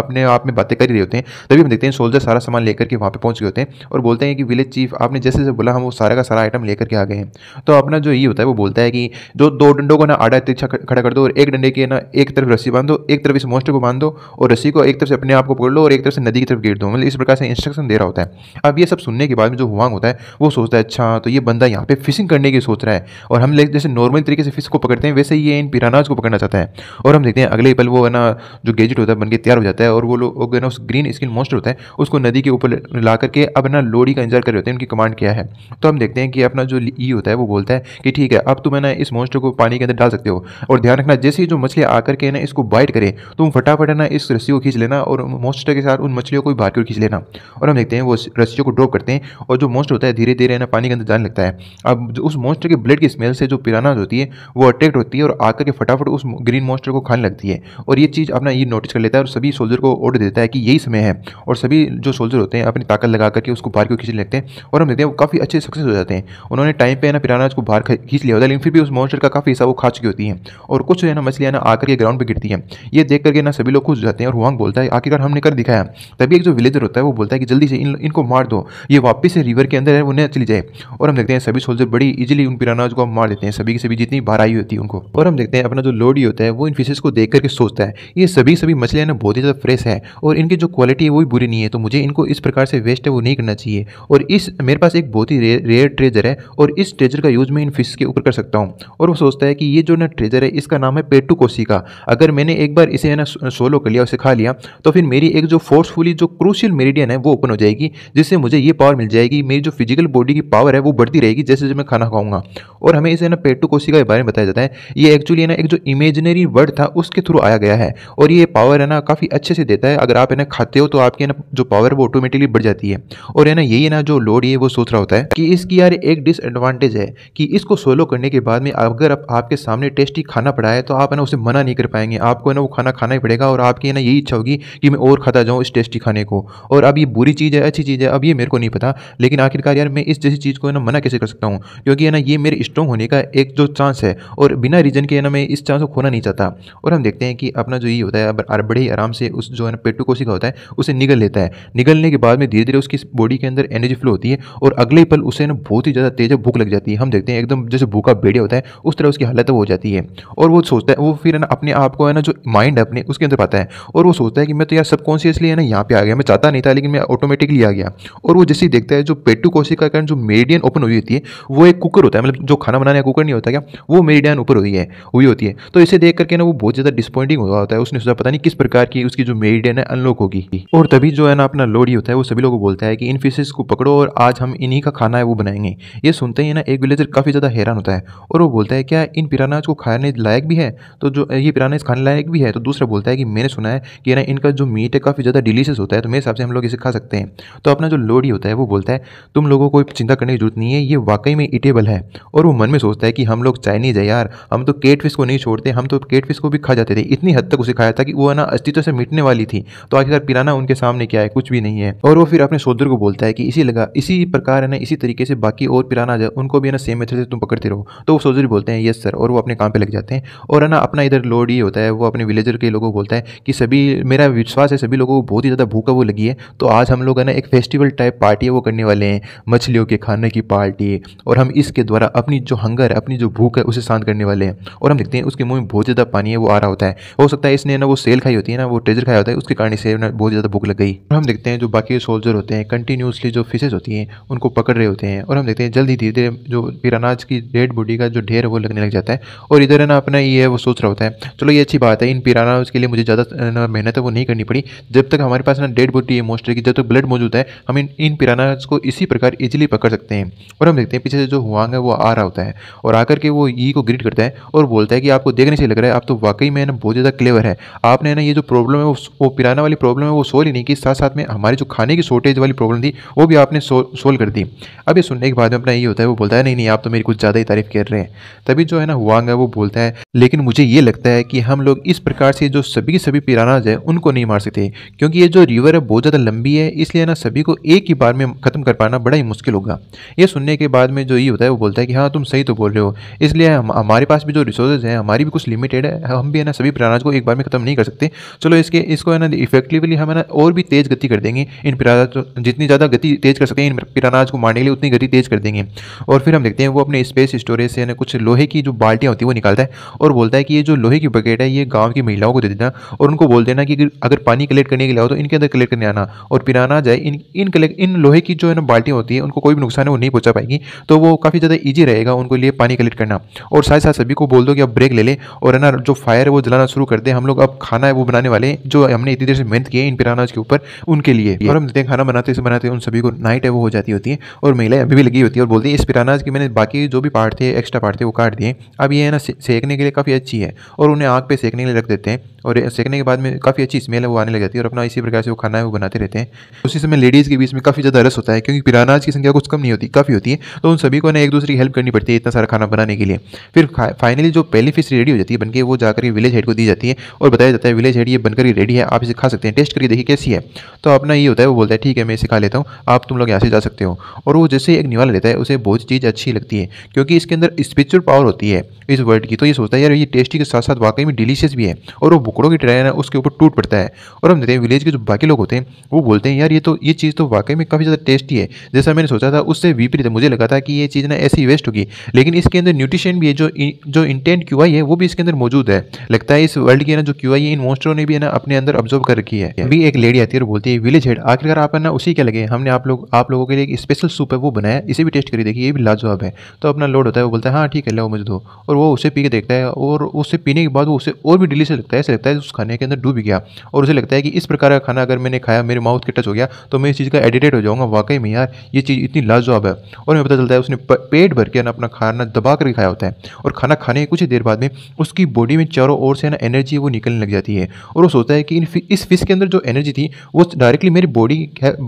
अपने आप में बातें कर रहे होते हैं तभी हम देखते हैं सोल्जर सारा सामान लेकर के वहाँ पर पहुँच गए होते हैं और बोलते हैं कि विलेज चीफ आपने जैसे जैसे बोला हम वो सारा का सारा आइटम लेकर के आ गए हैं तो अपना जो ये होता है वो बोलता है कि जो दो डंडों को ना आड़ा तिरछा खड़ा कर दो और एक डंडे की ना एक तरफ रस्सी बांध दो एक तरफ इस मोस्टर को बांध दो और रस्सी को एक तरफ से अपने आप को पकड़ लो और एक तरफ से नदी की तरफ गिर दो मतलब इस प्रकार से इंस्ट्रक्शन दे रहा होता है अब ये सब सुनने के बाद में जो हुआ होता है वो सोचता है अच्छा तो ये बंदा यहाँ पे फिशिंग करने की सोच रहा है और हम जैसे नॉर्मल तरीके से फिश को पकड़ते हैं वैसे ये इन पिरानाज को पकड़ना चाहता है और हम देखते हैं अगले पल वो ना जो गैजेट होता है बनके तैयार हो जाता है और वो लोग ना उस ग्रीन स्किन मोस्टर होता है उसको नदी के ऊपर ला करके अब ना लोडी का इंतजार कर रहे होते हैं उनकी कमांड क्या है तो हम देखते हैं कि अपना जो ई होता है वो बोलता है कि ठीक है अब तुम ना इस मोस्टर को पानी के अंदर डाल सकते हो और ध्यान रखना जैसे ही जो मछली आकर के ना इसको बाइट करे तुम फटाफट ना इस रस्सी को खींच लेना और मोस्टर के साथ उन मछलियों को भी बाहर की खींच लेना और हम देखते हैं वो रस्सियों को ड्रॉप करते हैं और जो मोस्टर होता है धीरे धीरे ना पानी के अंदर जाने लगता है अब उस मोस्टर के ब्लड की स्मेल से जो पिराना होती है वो अट्रैक्ट होती है और आकर के फटाफट उस ग्रीन मोस्टर को खाने लगती है और ये चीज़ अपना ये नोटिस कर लेता है और सभी सोल्जर को ऑर्डर देता है कि यही समय है और सभी जो सोल्जर होते हैं अपनी ताकत लगा करके उसको बाहर को खींचने लगते हैं और हम देखते हैं वो काफ़ी अच्छे सक्सेस हो जाते हैं उन्होंने टाइम पर ना पिराना उसको बाहर खींच लिया होता है लेकिन फिर भी उस मॉन्स्टर का काफ़ी हिसाब वो खा चुकी होती है और कुछ है ना मछलियाँ ना आकर के ग्राउंड पर गिरती हैं ये देख करके ना सभी लोग खुश जाते हैं और हुआंग बोलता है आखिरकार हमने कर दिखाया तभी एक जो विलेजर होता है वो बोलता है कि जल्दी से इनको मार दो ये वापस से रिवर के अंदर है उन्हें चली जाए और हम देखते हैं सभी सोल्जर बड़ी इजिली उन पिरानाज को मार देते हैं सभी की सभी जितनी बाहर आई होती है उनको और हम देखते हैं अपना जो लोडी होता है वो इन फिशेज को देख करके सोचता है ये सभी सभी मछलियाँ ना बहुत ही ज़्यादा फ्रेश है और इनकी जो क्वालिटी है वो भी बुरी नहीं है तो मुझे इनको इस प्रकार से वेस्ट है वो नहीं करना चाहिए और इस मेरे पास एक बहुत ही रेयर ट्रेजर है और इस ट्रेजर का यूज़ मैं इन फिश के ऊपर कर सकता हूँ और वो सोचता है कि ये जो ना ट्रेजर है इसका नाम है पेटू कोसी का अगर मैंने एक बार इसे है ना सोलो कर लिया उसे खा लिया तो फिर मेरी एक जो फोर्सफुली जो क्रूशियल मेरिडियन है वो ओपन हो जाएगी जिससे मुझे ये पावर मिल जाएगी मेरी जो फिजिकल बॉडी की पावर है वो बढ़ती रहेगी जैसे जैसे मैं खाना खाऊंगा और हमें इसे ना पेटू कोसी के बारे में बताया जाता है ये एक्चुअली ना एक जो इमेजनरी वर्ड था उसके थ्रू आया गया है और ये पावर पावर है ना काफ़ी अच्छे से देता है अगर आप है ना खाते हो तो आपकी है ना जो पावर है वो ऑटोमेटिकली बढ़ जाती है और है ना यही है ना जो लोड ये वो सोच रहा होता है कि इसकी यार एक डिसएडवांटेज है कि इसको सोलो करने के बाद में अगर आप, आपके सामने टेस्टी खाना पड़ा है तो आप है ना उसे मना नहीं कर पाएंगे आपको है ना वो खाना खाना ही पड़ेगा और आपकी है ना यही इच्छा होगी कि मैं और खाता जाऊँ इस टेस्टी खाने को और अब ये बुरी चीज़ है अच्छी चीज़ है अब ये मेरे को नहीं पता लेकिन आखिरकार यार मैं इस जैसी चीज़ को है ना मना कैसे कर सकता हूँ क्योंकि है ना ये मेरे स्ट्रॉन्ग होने का एक जो चांस है और बिना रीजन के है ना मैं इस चांस को खोना नहीं चाहता और हम देखते हैं कि अपना जो ये होता है और बड़े ही आराम से उस जो है ना पेटू कोशिका होता है उसे निगल लेता है निगलने के बाद में धीरे धीरे उसकी बॉडी के अंदर एनर्जी फ्लो होती है और अगले पल उसे ना बहुत ही ज़्यादा तेज भूख लग जाती है हम देखते हैं एकदम जैसे भूखा बेड़े होता है उस तरह उसकी हालत हो जाती है और वो सोचता है वो फिर ना अपने आप को है ना जो माइंड है अपने उसके अंदर पाता है और वो सोचता है कि मैं तो यार सबकॉन्शियसली है ना यहाँ पर आ गया मैं चाहता नहीं था लेकिन मैं ऑटोमेटिकली आ गया और वो जैसे ही देखता है जो पेटू कोशिका कारण जो मेरिडियन ओपन हुई होती है वो एक कुकर होता है मतलब जो खाना बनाने का कुकर नहीं होता क्या वो मेरिडियन ऊपर हुई है हुई होती है तो इसे देख करके ना वो बहुत ज़्यादा डिसपॉइंटिंग हुआ होता है उसने सोचा पता नहीं किस प्रकार की उसकी जो मेरिडियन है अनलॉक होगी और तभी जो है ना अपना लोडी होता है वो सभी लोगों को बोलता है कि इन फिशेज को पकड़ो और आज हम इन्हीं का खाना है वो बनाएंगे ये सुनते ही ना एक विलेजर काफ़ी ज़्यादा हैरान होता है और वो बोलता है क्या इन पिराना को खाने लायक भी है तो जो ये पिराना खाने लायक भी है तो दूसरा बोलता है कि मैंने सुना है कि ना इनका जो मीट है काफ़ी ज़्यादा डिलीशियस होता है तो मेरे हिसाब से हम लोग इसे खा सकते हैं तो अपना जो लोडी होता है वो बोलता है तुम लोगों को चिंता करने की जरूरत नहीं है ये वाकई में इटेबल है और वो मन में सोचता है कि हम लोग चाइनीज है यार हम तो केट फिश को नहीं छोड़ते हम तो केट फिश को भी खा जाते थे इतनी हद तक उसे खाया था कि वो पुराना अस्तित्व से मिटने वाली थी तो आखिरकार पिराना उनके सामने क्या है कुछ भी नहीं है और वो फिर अपने सोदर को बोलता है कि इसी लगा इसी प्रकार है ना इसी तरीके से बाकी और पिराना उनको भी ना सेम मेथड से तुम पकड़ते रहो तो वो सोदर बोलते हैं यस सर और वो अपने काम पर लग जाते हैं और है ना अपना इधर लोड ये होता है वो अपने विलेजर के लोगों को बोलता है कि सभी मेरा विश्वास है सभी लोगों को बहुत ही ज़्यादा भूखा वो लगी है तो आज हम लोग है ना एक फेस्टिवल टाइप पार्टी है वो करने वाले हैं मछलियों के खाने की पार्टी और हम इसके द्वारा अपनी जो हंगर है अपनी जो भूख है उसे शांत करने वाले हैं और हम देखते हैं उसके मुंह में बहुत ज़्यादा पानी है वो आ रहा होता है हो सकता है इसने ना वो सेल खाई होती है ना वो टेजर खाया होता है उसके कारण इसे बहुत ज़्यादा भूख लग गई और हम देखते हैं जो बाकी सोल्जर होते हैं कंटिन्यूसली जो फिशेज होती हैं उनको पकड़ रहे होते हैं और हम देखते हैं जल्दी धीरे धीरे जो फिर अनाज की डेड बॉडी का जो ढेर है वो लगने लग जाता है और इधर है ना अपना ये है वो सोच रहा होता है चलो ये अच्छी बात है इन पिराना के लिए मुझे ज़्यादा मेहनत है वो नहीं करनी पड़ी जब तक हमारे पास ना डेड बॉडी है मोस्टर की जब तक ब्लड मौजूद है हम इन इन पिरानाज को इसी प्रकार इजिली पकड़ सकते हैं और हम देखते हैं पीछे से जो हुआंग है वो आ रहा होता है और आकर के वो ई को ग्रीट करता है और बोलता है कि आपको देखने से लग रहा है आप तो वाकई में ना बहुत ज़्यादा क्लेवर है आपने ना ये जो प्रॉब्लम है वो वो पिराना वाली प्रॉब्लम है वो सोल्व ही नहीं की साथ साथ में हमारी जो खाने की शॉर्टेज वाली प्रॉब्लम थी वो भी आपने सोल्व कर दी अब ये सुनने के बाद में अपना ये होता है वो बोलता है नहीं नहीं आप तो मेरी कुछ ज़्यादा ही तारीफ कर रहे हैं तभी जो है ना हुआ वो बोलता है लेकिन मुझे ये लगता है कि हम लोग इस प्रकार से जो सभी के सभी पिरानाज है उनको नहीं मार सकते क्योंकि ये जो रिवर है बहुत ज़्यादा लंबी है इसलिए ना सभी को एक ही बार में ख़त्म कर पाना बड़ा ही मुश्किल होगा ये सुनने के बाद में जो ये होता है वो बोलता है कि हाँ तुम सही तो बोल रहे हो इसलिए हमारे पास भी जो रिसोर्सेज हैं हमारी भी कुछ लिमिटेड है हम भी है ना सभी प्राणाज को एक बार में ख़त्म नहीं कर सकते सकते चलो इसके इसको है ना इफेक्टिवली हम है ना और भी तेज़ गति कर देंगे इन पिराज तो जितनी ज़्यादा गति तेज़ कर सकते हैं इन पिराज को मारने के लिए उतनी गति तेज़ कर देंगे और फिर हम देखते हैं वो अपने स्पेस स्टोरेज से ना कुछ लोहे की जो बाल्टियाँ होती है वो निकालता है और बोलता है कि ये जो लोहे की बकेट है ये गाँव की महिलाओं को दे देना और उनको बोल देना कि अगर पानी कलेक्ट करने के लिए हो तो इनके अंदर कलेक्ट करने आना और पिराना जाए इन इन कलेक्ट इन लोहे की जो है ना बाल्टियाँ होती है उनको कोई भी नुकसान है वो नहीं पहुँचा पाएगी तो वो काफ़ी ज़्यादा ईजी रहेगा उनको लिए पानी कलेक्ट करना और साथ साथ सभी को बोल दो कि आप ब्रेक ले लें और है ना जो फायर है वो जलाना शुरू कर दे हम लोग अब खाना खाना है वो बनाने वाले जो हमने इतनी देर से मेहनत की है इन पिराना के ऊपर उनके लिए और हम देखते हैं खाना बनाते बनाते उन सभी को नाइट है वो हो जाती होती है और महिलाएं अभी भी लगी होती है और बोलती है इस पिराना की मैंने बाकी जो भी पार्ट थे एक्स्ट्रा पार्ट थे वो काट दिए अब ये है ना सेकने के लिए काफ़ी अच्छी है और उन्हें आग पर सेकने के लिए रख देते हैं और सेकने के बाद में काफ़ी अच्छी स्मेल है वो आने लग जाती है और अपना इसी प्रकार से वो खाना है वो बनाते रहते हैं उसी समय लेडीज़ के बीच में काफ़ी ज़्यादा रस होता है क्योंकि पिरानाज की संख्या कुछ कम नहीं होती काफ़ी होती है तो उन सभी को ना एक दूसरे की हेल्प करनी पड़ती है इतना सारा खाना बनाने के लिए फिर फाइनली जो पहली फिश रेडी हो जाती है बनकर वो जाकर विलेज हेड को दी जाती है और बताया जाता है विलेज हेड ये बनकर ही रेडी है आप इसे खा सकते हैं टेस्ट करिए देखिए कैसी है तो अपना ये होता है वो बोलता है ठीक है मैं इसे खा लेता हूँ आप तुम लोग यहाँ से जा सकते हो और वो जैसे एक निवाला लेता है उसे बहुत चीज़ अच्छी लगती है क्योंकि इसके अंदर स्पिरिचुअल पावर होती है इस वर्ड की तो ये सोचता है यार ये टेस्टी के साथ साथ वाकई में डिलीशियस भी है और वो बुकड़ों की ट्रेन ना उसके ऊपर टूट पड़ता है और हम देखते हैं विलेज के जो बाकी लोग होते हैं वो बोलते हैं यार ये तो ये चीज़ तो वाकई में काफ़ी ज़्यादा टेस्टी है जैसा मैंने सोचा था उससे विपरीत मुझे लगा था कि ये चीज़ ना ऐसी वेस्ट होगी लेकिन इसके अंदर न्यूट्रिशन भी है जो जो इंटेंट क्यू है वो भी इसके अंदर मौजूद है लगता है इस वर्ल्ड की ना जो क्यू है इन मोस्टर ने भी ना अपने अंदर ऑब्जर्व कर रखी है अभी एक लेडी आती है और बोलती है विलेज हेड आखिरकार आप ना उसी के लगे हमने आप लोग आप लोगों के लिए एक स्पेशल सूप है वो बनाया इसे भी टेस्ट करी देखिए ये भी लाजवाब है तो अपना लोड होता है वो बोलता है हाँ ठीक है लो मुझे दो और वो उसे पी के देखता है और उसे पीने के बाद वो उसे और भी डिलीशियस लगता है ऐसे लगता है उस खाने के अंदर डूब गया और उसे लगता है कि इस प्रकार का खाना अगर मैंने खाया मेरे माउथ के टच हो गया तो मैं इस चीज़ का एडिटेड हो जाऊँगा वाकई में यार ये चीज़ इतनी लाजवाब है और हमें पता चलता है उसने पेट भर के ना अपना खाना दबा कर खाया होता है और खाना खाने के कुछ ही देर बाद में उसकी बॉडी में चारों ओर से ना एनर्जी वो निकलने लग जाती है रही है और वो सोचता है कि इस फिश के अंदर जो एनर्जी थी वो डायरेक्टली मेरी बॉडी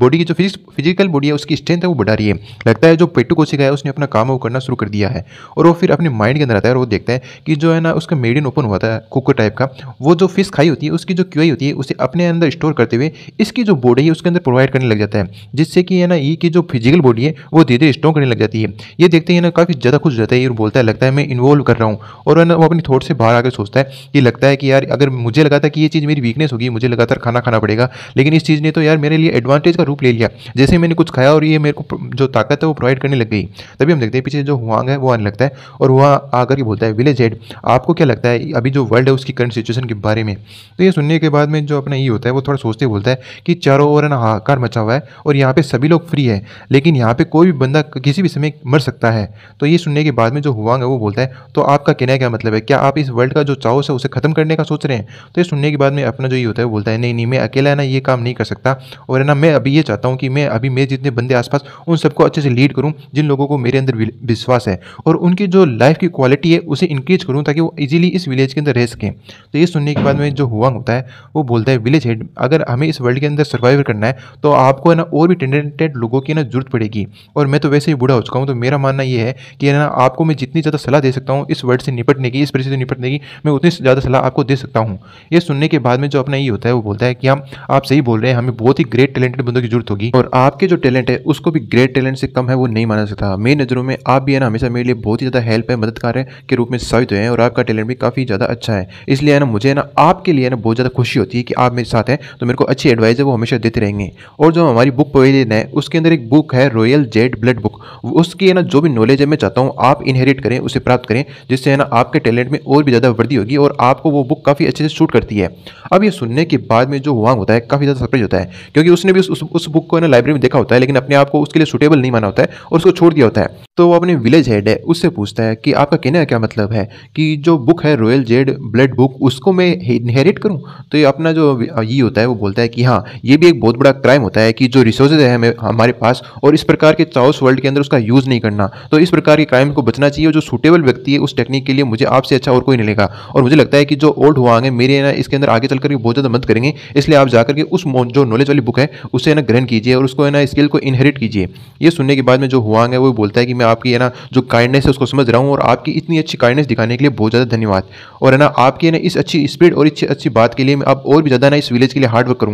बॉडी की जो फिजिकल बॉडी है उसकी स्ट्रेंथ है वो बढ़ा रही है लगता है जो पेटू कोशिका है उसने अपना काम वो करना शुरू कर दिया है और वो फिर अपने माइंड के अंदर आता है और वो देखता है कि जो है ना उसका मेडियन ओपन हुआ था कुकर टाइप का वो जो फिश खाई होती है उसकी जो क्यूआई होती है उसे अपने अंदर स्टोर करते हुए इसकी जो बॉडी है उसके अंदर प्रोवाइड करने लग जाता है जिससे कि है ना ये की जो फिजिकल बॉडी है वो धीरे धीरे स्ट्रॉन्ग करने लग जाती है ये देखते हैं ना काफ़ी ज़्यादा खुश जाता है और बोलता है लगता है मैं इन्वॉल्व कर रहा हूँ और ना वो अपनी थॉट से बाहर आकर सोचता है कि लगता है कि यार अगर मुझे लगा लगा था कि ये चीज़ मेरी वीकनेस होगी मुझे लगातार खाना खाना पड़ेगा लेकिन इस चीज़ ने तो यार मेरे लिए एडवांटेज का रूप ले लिया जैसे मैंने कुछ खाया और ये मेरे को जो ताकत है वो प्रोवाइड करने लग गई तभी हम देखते हैं पीछे जो हुआंग है वो आने लगता है और वहाँ आकर के बोलता है विलेज हेड आपको क्या लगता है अभी जो वर्ल्ड है उसकी करंट सिचुएशन के बारे में तो ये सुनने के बाद में जो अपना ई होता है वो थोड़ा सोचते बोलता है कि चारों ओर ना हाकार मचा हुआ है और यहाँ पर सभी लोग फ्री है लेकिन यहाँ पर कोई भी बंदा किसी भी समय मर सकता है तो ये सुनने के बाद में जो हुआंग है वो बोलता है तो आपका कहना क्या मतलब है क्या आप इस वर्ल्ड का जो चाओस है उसे खत्म करने का सोच रहे हैं तो ये सुनने के बाद में अपना जो ये होता है बोलता है नहीं नहीं मैं अकेला है ना ये काम नहीं कर सकता और है ना मैं अभी ये चाहता हूँ कि मैं अभी मेरे जितने बंदे आसपास उन सबको अच्छे से लीड करूँ जिन लोगों को मेरे अंदर विश्वास है और उनकी जो लाइफ की क्वालिटी है उसे इंक्रीज करूँ ताकि वो ईजिली इस विलेज के अंदर रह सकें तो ये सुनने के बाद में जो हुआ होता है वो बोलता है विलेज हेड अगर हमें इस वर्ल्ड के अंदर सर्वाइव करना है तो आपको है ना और भी टेंडेंटेड लोगों की ना जरूरत पड़ेगी और मैं तो वैसे ही बूढ़ा हो चुका हूँ तो मेरा मानना ये है कि ना आपको मैं जितनी ज़्यादा सलाह दे सकता हूँ इस वर्ल्ड से निपटने की इस परिस्थिति से निपटने की मैं उतनी ज़्यादा सलाह आपको दे सकता हूँ ये ये सुनने के बाद में जो अपना ये होता है वो बोलता है कि हम आप सही बोल रहे हैं हमें बहुत ही ग्रेट टैलेंटेड बंदों की जरूरत होगी और आपके जो टैलेंट है उसको भी ग्रेट टैलेंट से कम है वो नहीं माना सकता मेरी नज़रों में आप भी है ना हमेशा मेरे लिए बहुत ही ज़्यादा हेल्प है मददगार है के रूप में साबित हुए हैं और आपका टैलेंट भी काफ़ी ज़्यादा अच्छा है इसलिए है ना मुझे ना आपके लिए ना बहुत ज़्यादा खुशी होती है कि आप मेरे साथ हैं तो मेरे को अच्छी एडवाइस है वो हमेशा देते रहेंगे और जो हमारी बुक पवेलियन है उसके अंदर एक बुक है रॉयल जेड ब्लड बुक उसकी है ना जो भी नॉलेज है मैं चाहता हूँ आप इनहेरिट करें उसे प्राप्त करें जिससे है ना आपके टैलेंट में और भी ज़्यादा वृद्धि होगी और आपको वो बुक काफ़ी अच्छे से शूट करती करती है अब ये सुनने के बाद में जो हुआंग होता है काफ़ी ज़्यादा सरप्राइज होता है क्योंकि उसने भी उस, उस बुक को ना लाइब्रेरी में देखा होता है लेकिन अपने आप को उसके लिए सुटेबल नहीं माना होता है और उसको छोड़ दिया होता है तो वो अपने विलेज हेड है उससे पूछता है कि आपका कहने का क्या मतलब है कि जो बुक है रॉयल जेड ब्लड बुक उसको मैं इनहेरिट करूँ तो ये अपना जो ये होता है वो बोलता है कि हाँ ये भी एक बहुत बड़ा क्राइम होता है कि जो रिसोर्सेज है हमारे पास और इस प्रकार के चाउस वर्ल्ड के अंदर उसका यूज़ नहीं करना तो इस प्रकार के क्राइम को बचना चाहिए जो सुटेबल व्यक्ति है उस टेक्निक के लिए मुझे आपसे अच्छा और कोई नहीं लेगा और मुझे लगता है कि जो ओल्ड हुआ है मेरे ना इसके अंदर आगे चलकर बहुत ज़्यादा मदद करेंगे इसलिए आप जाकर के उस जो नॉलेज वाली बुक है उसे ना ग्रहण कीजिए और उसको है ना स्किल को इनहेरिट कीजिए यह सुनने के बाद में जो हुआ है वो बोलता है कि मैं आपकी है ना जो काइंडनेस है उसको समझ रहा हूँ और आपकी इतनी अच्छी काइंडनेस दिखाने के लिए बहुत ज़्यादा धन्यवाद और है ना आपकी ना इस अच्छी स्पीड और इस अच्छी बात के लिए मैं आप और भी ज़्यादा ना इस विलेज के लिए हार्ड वर्क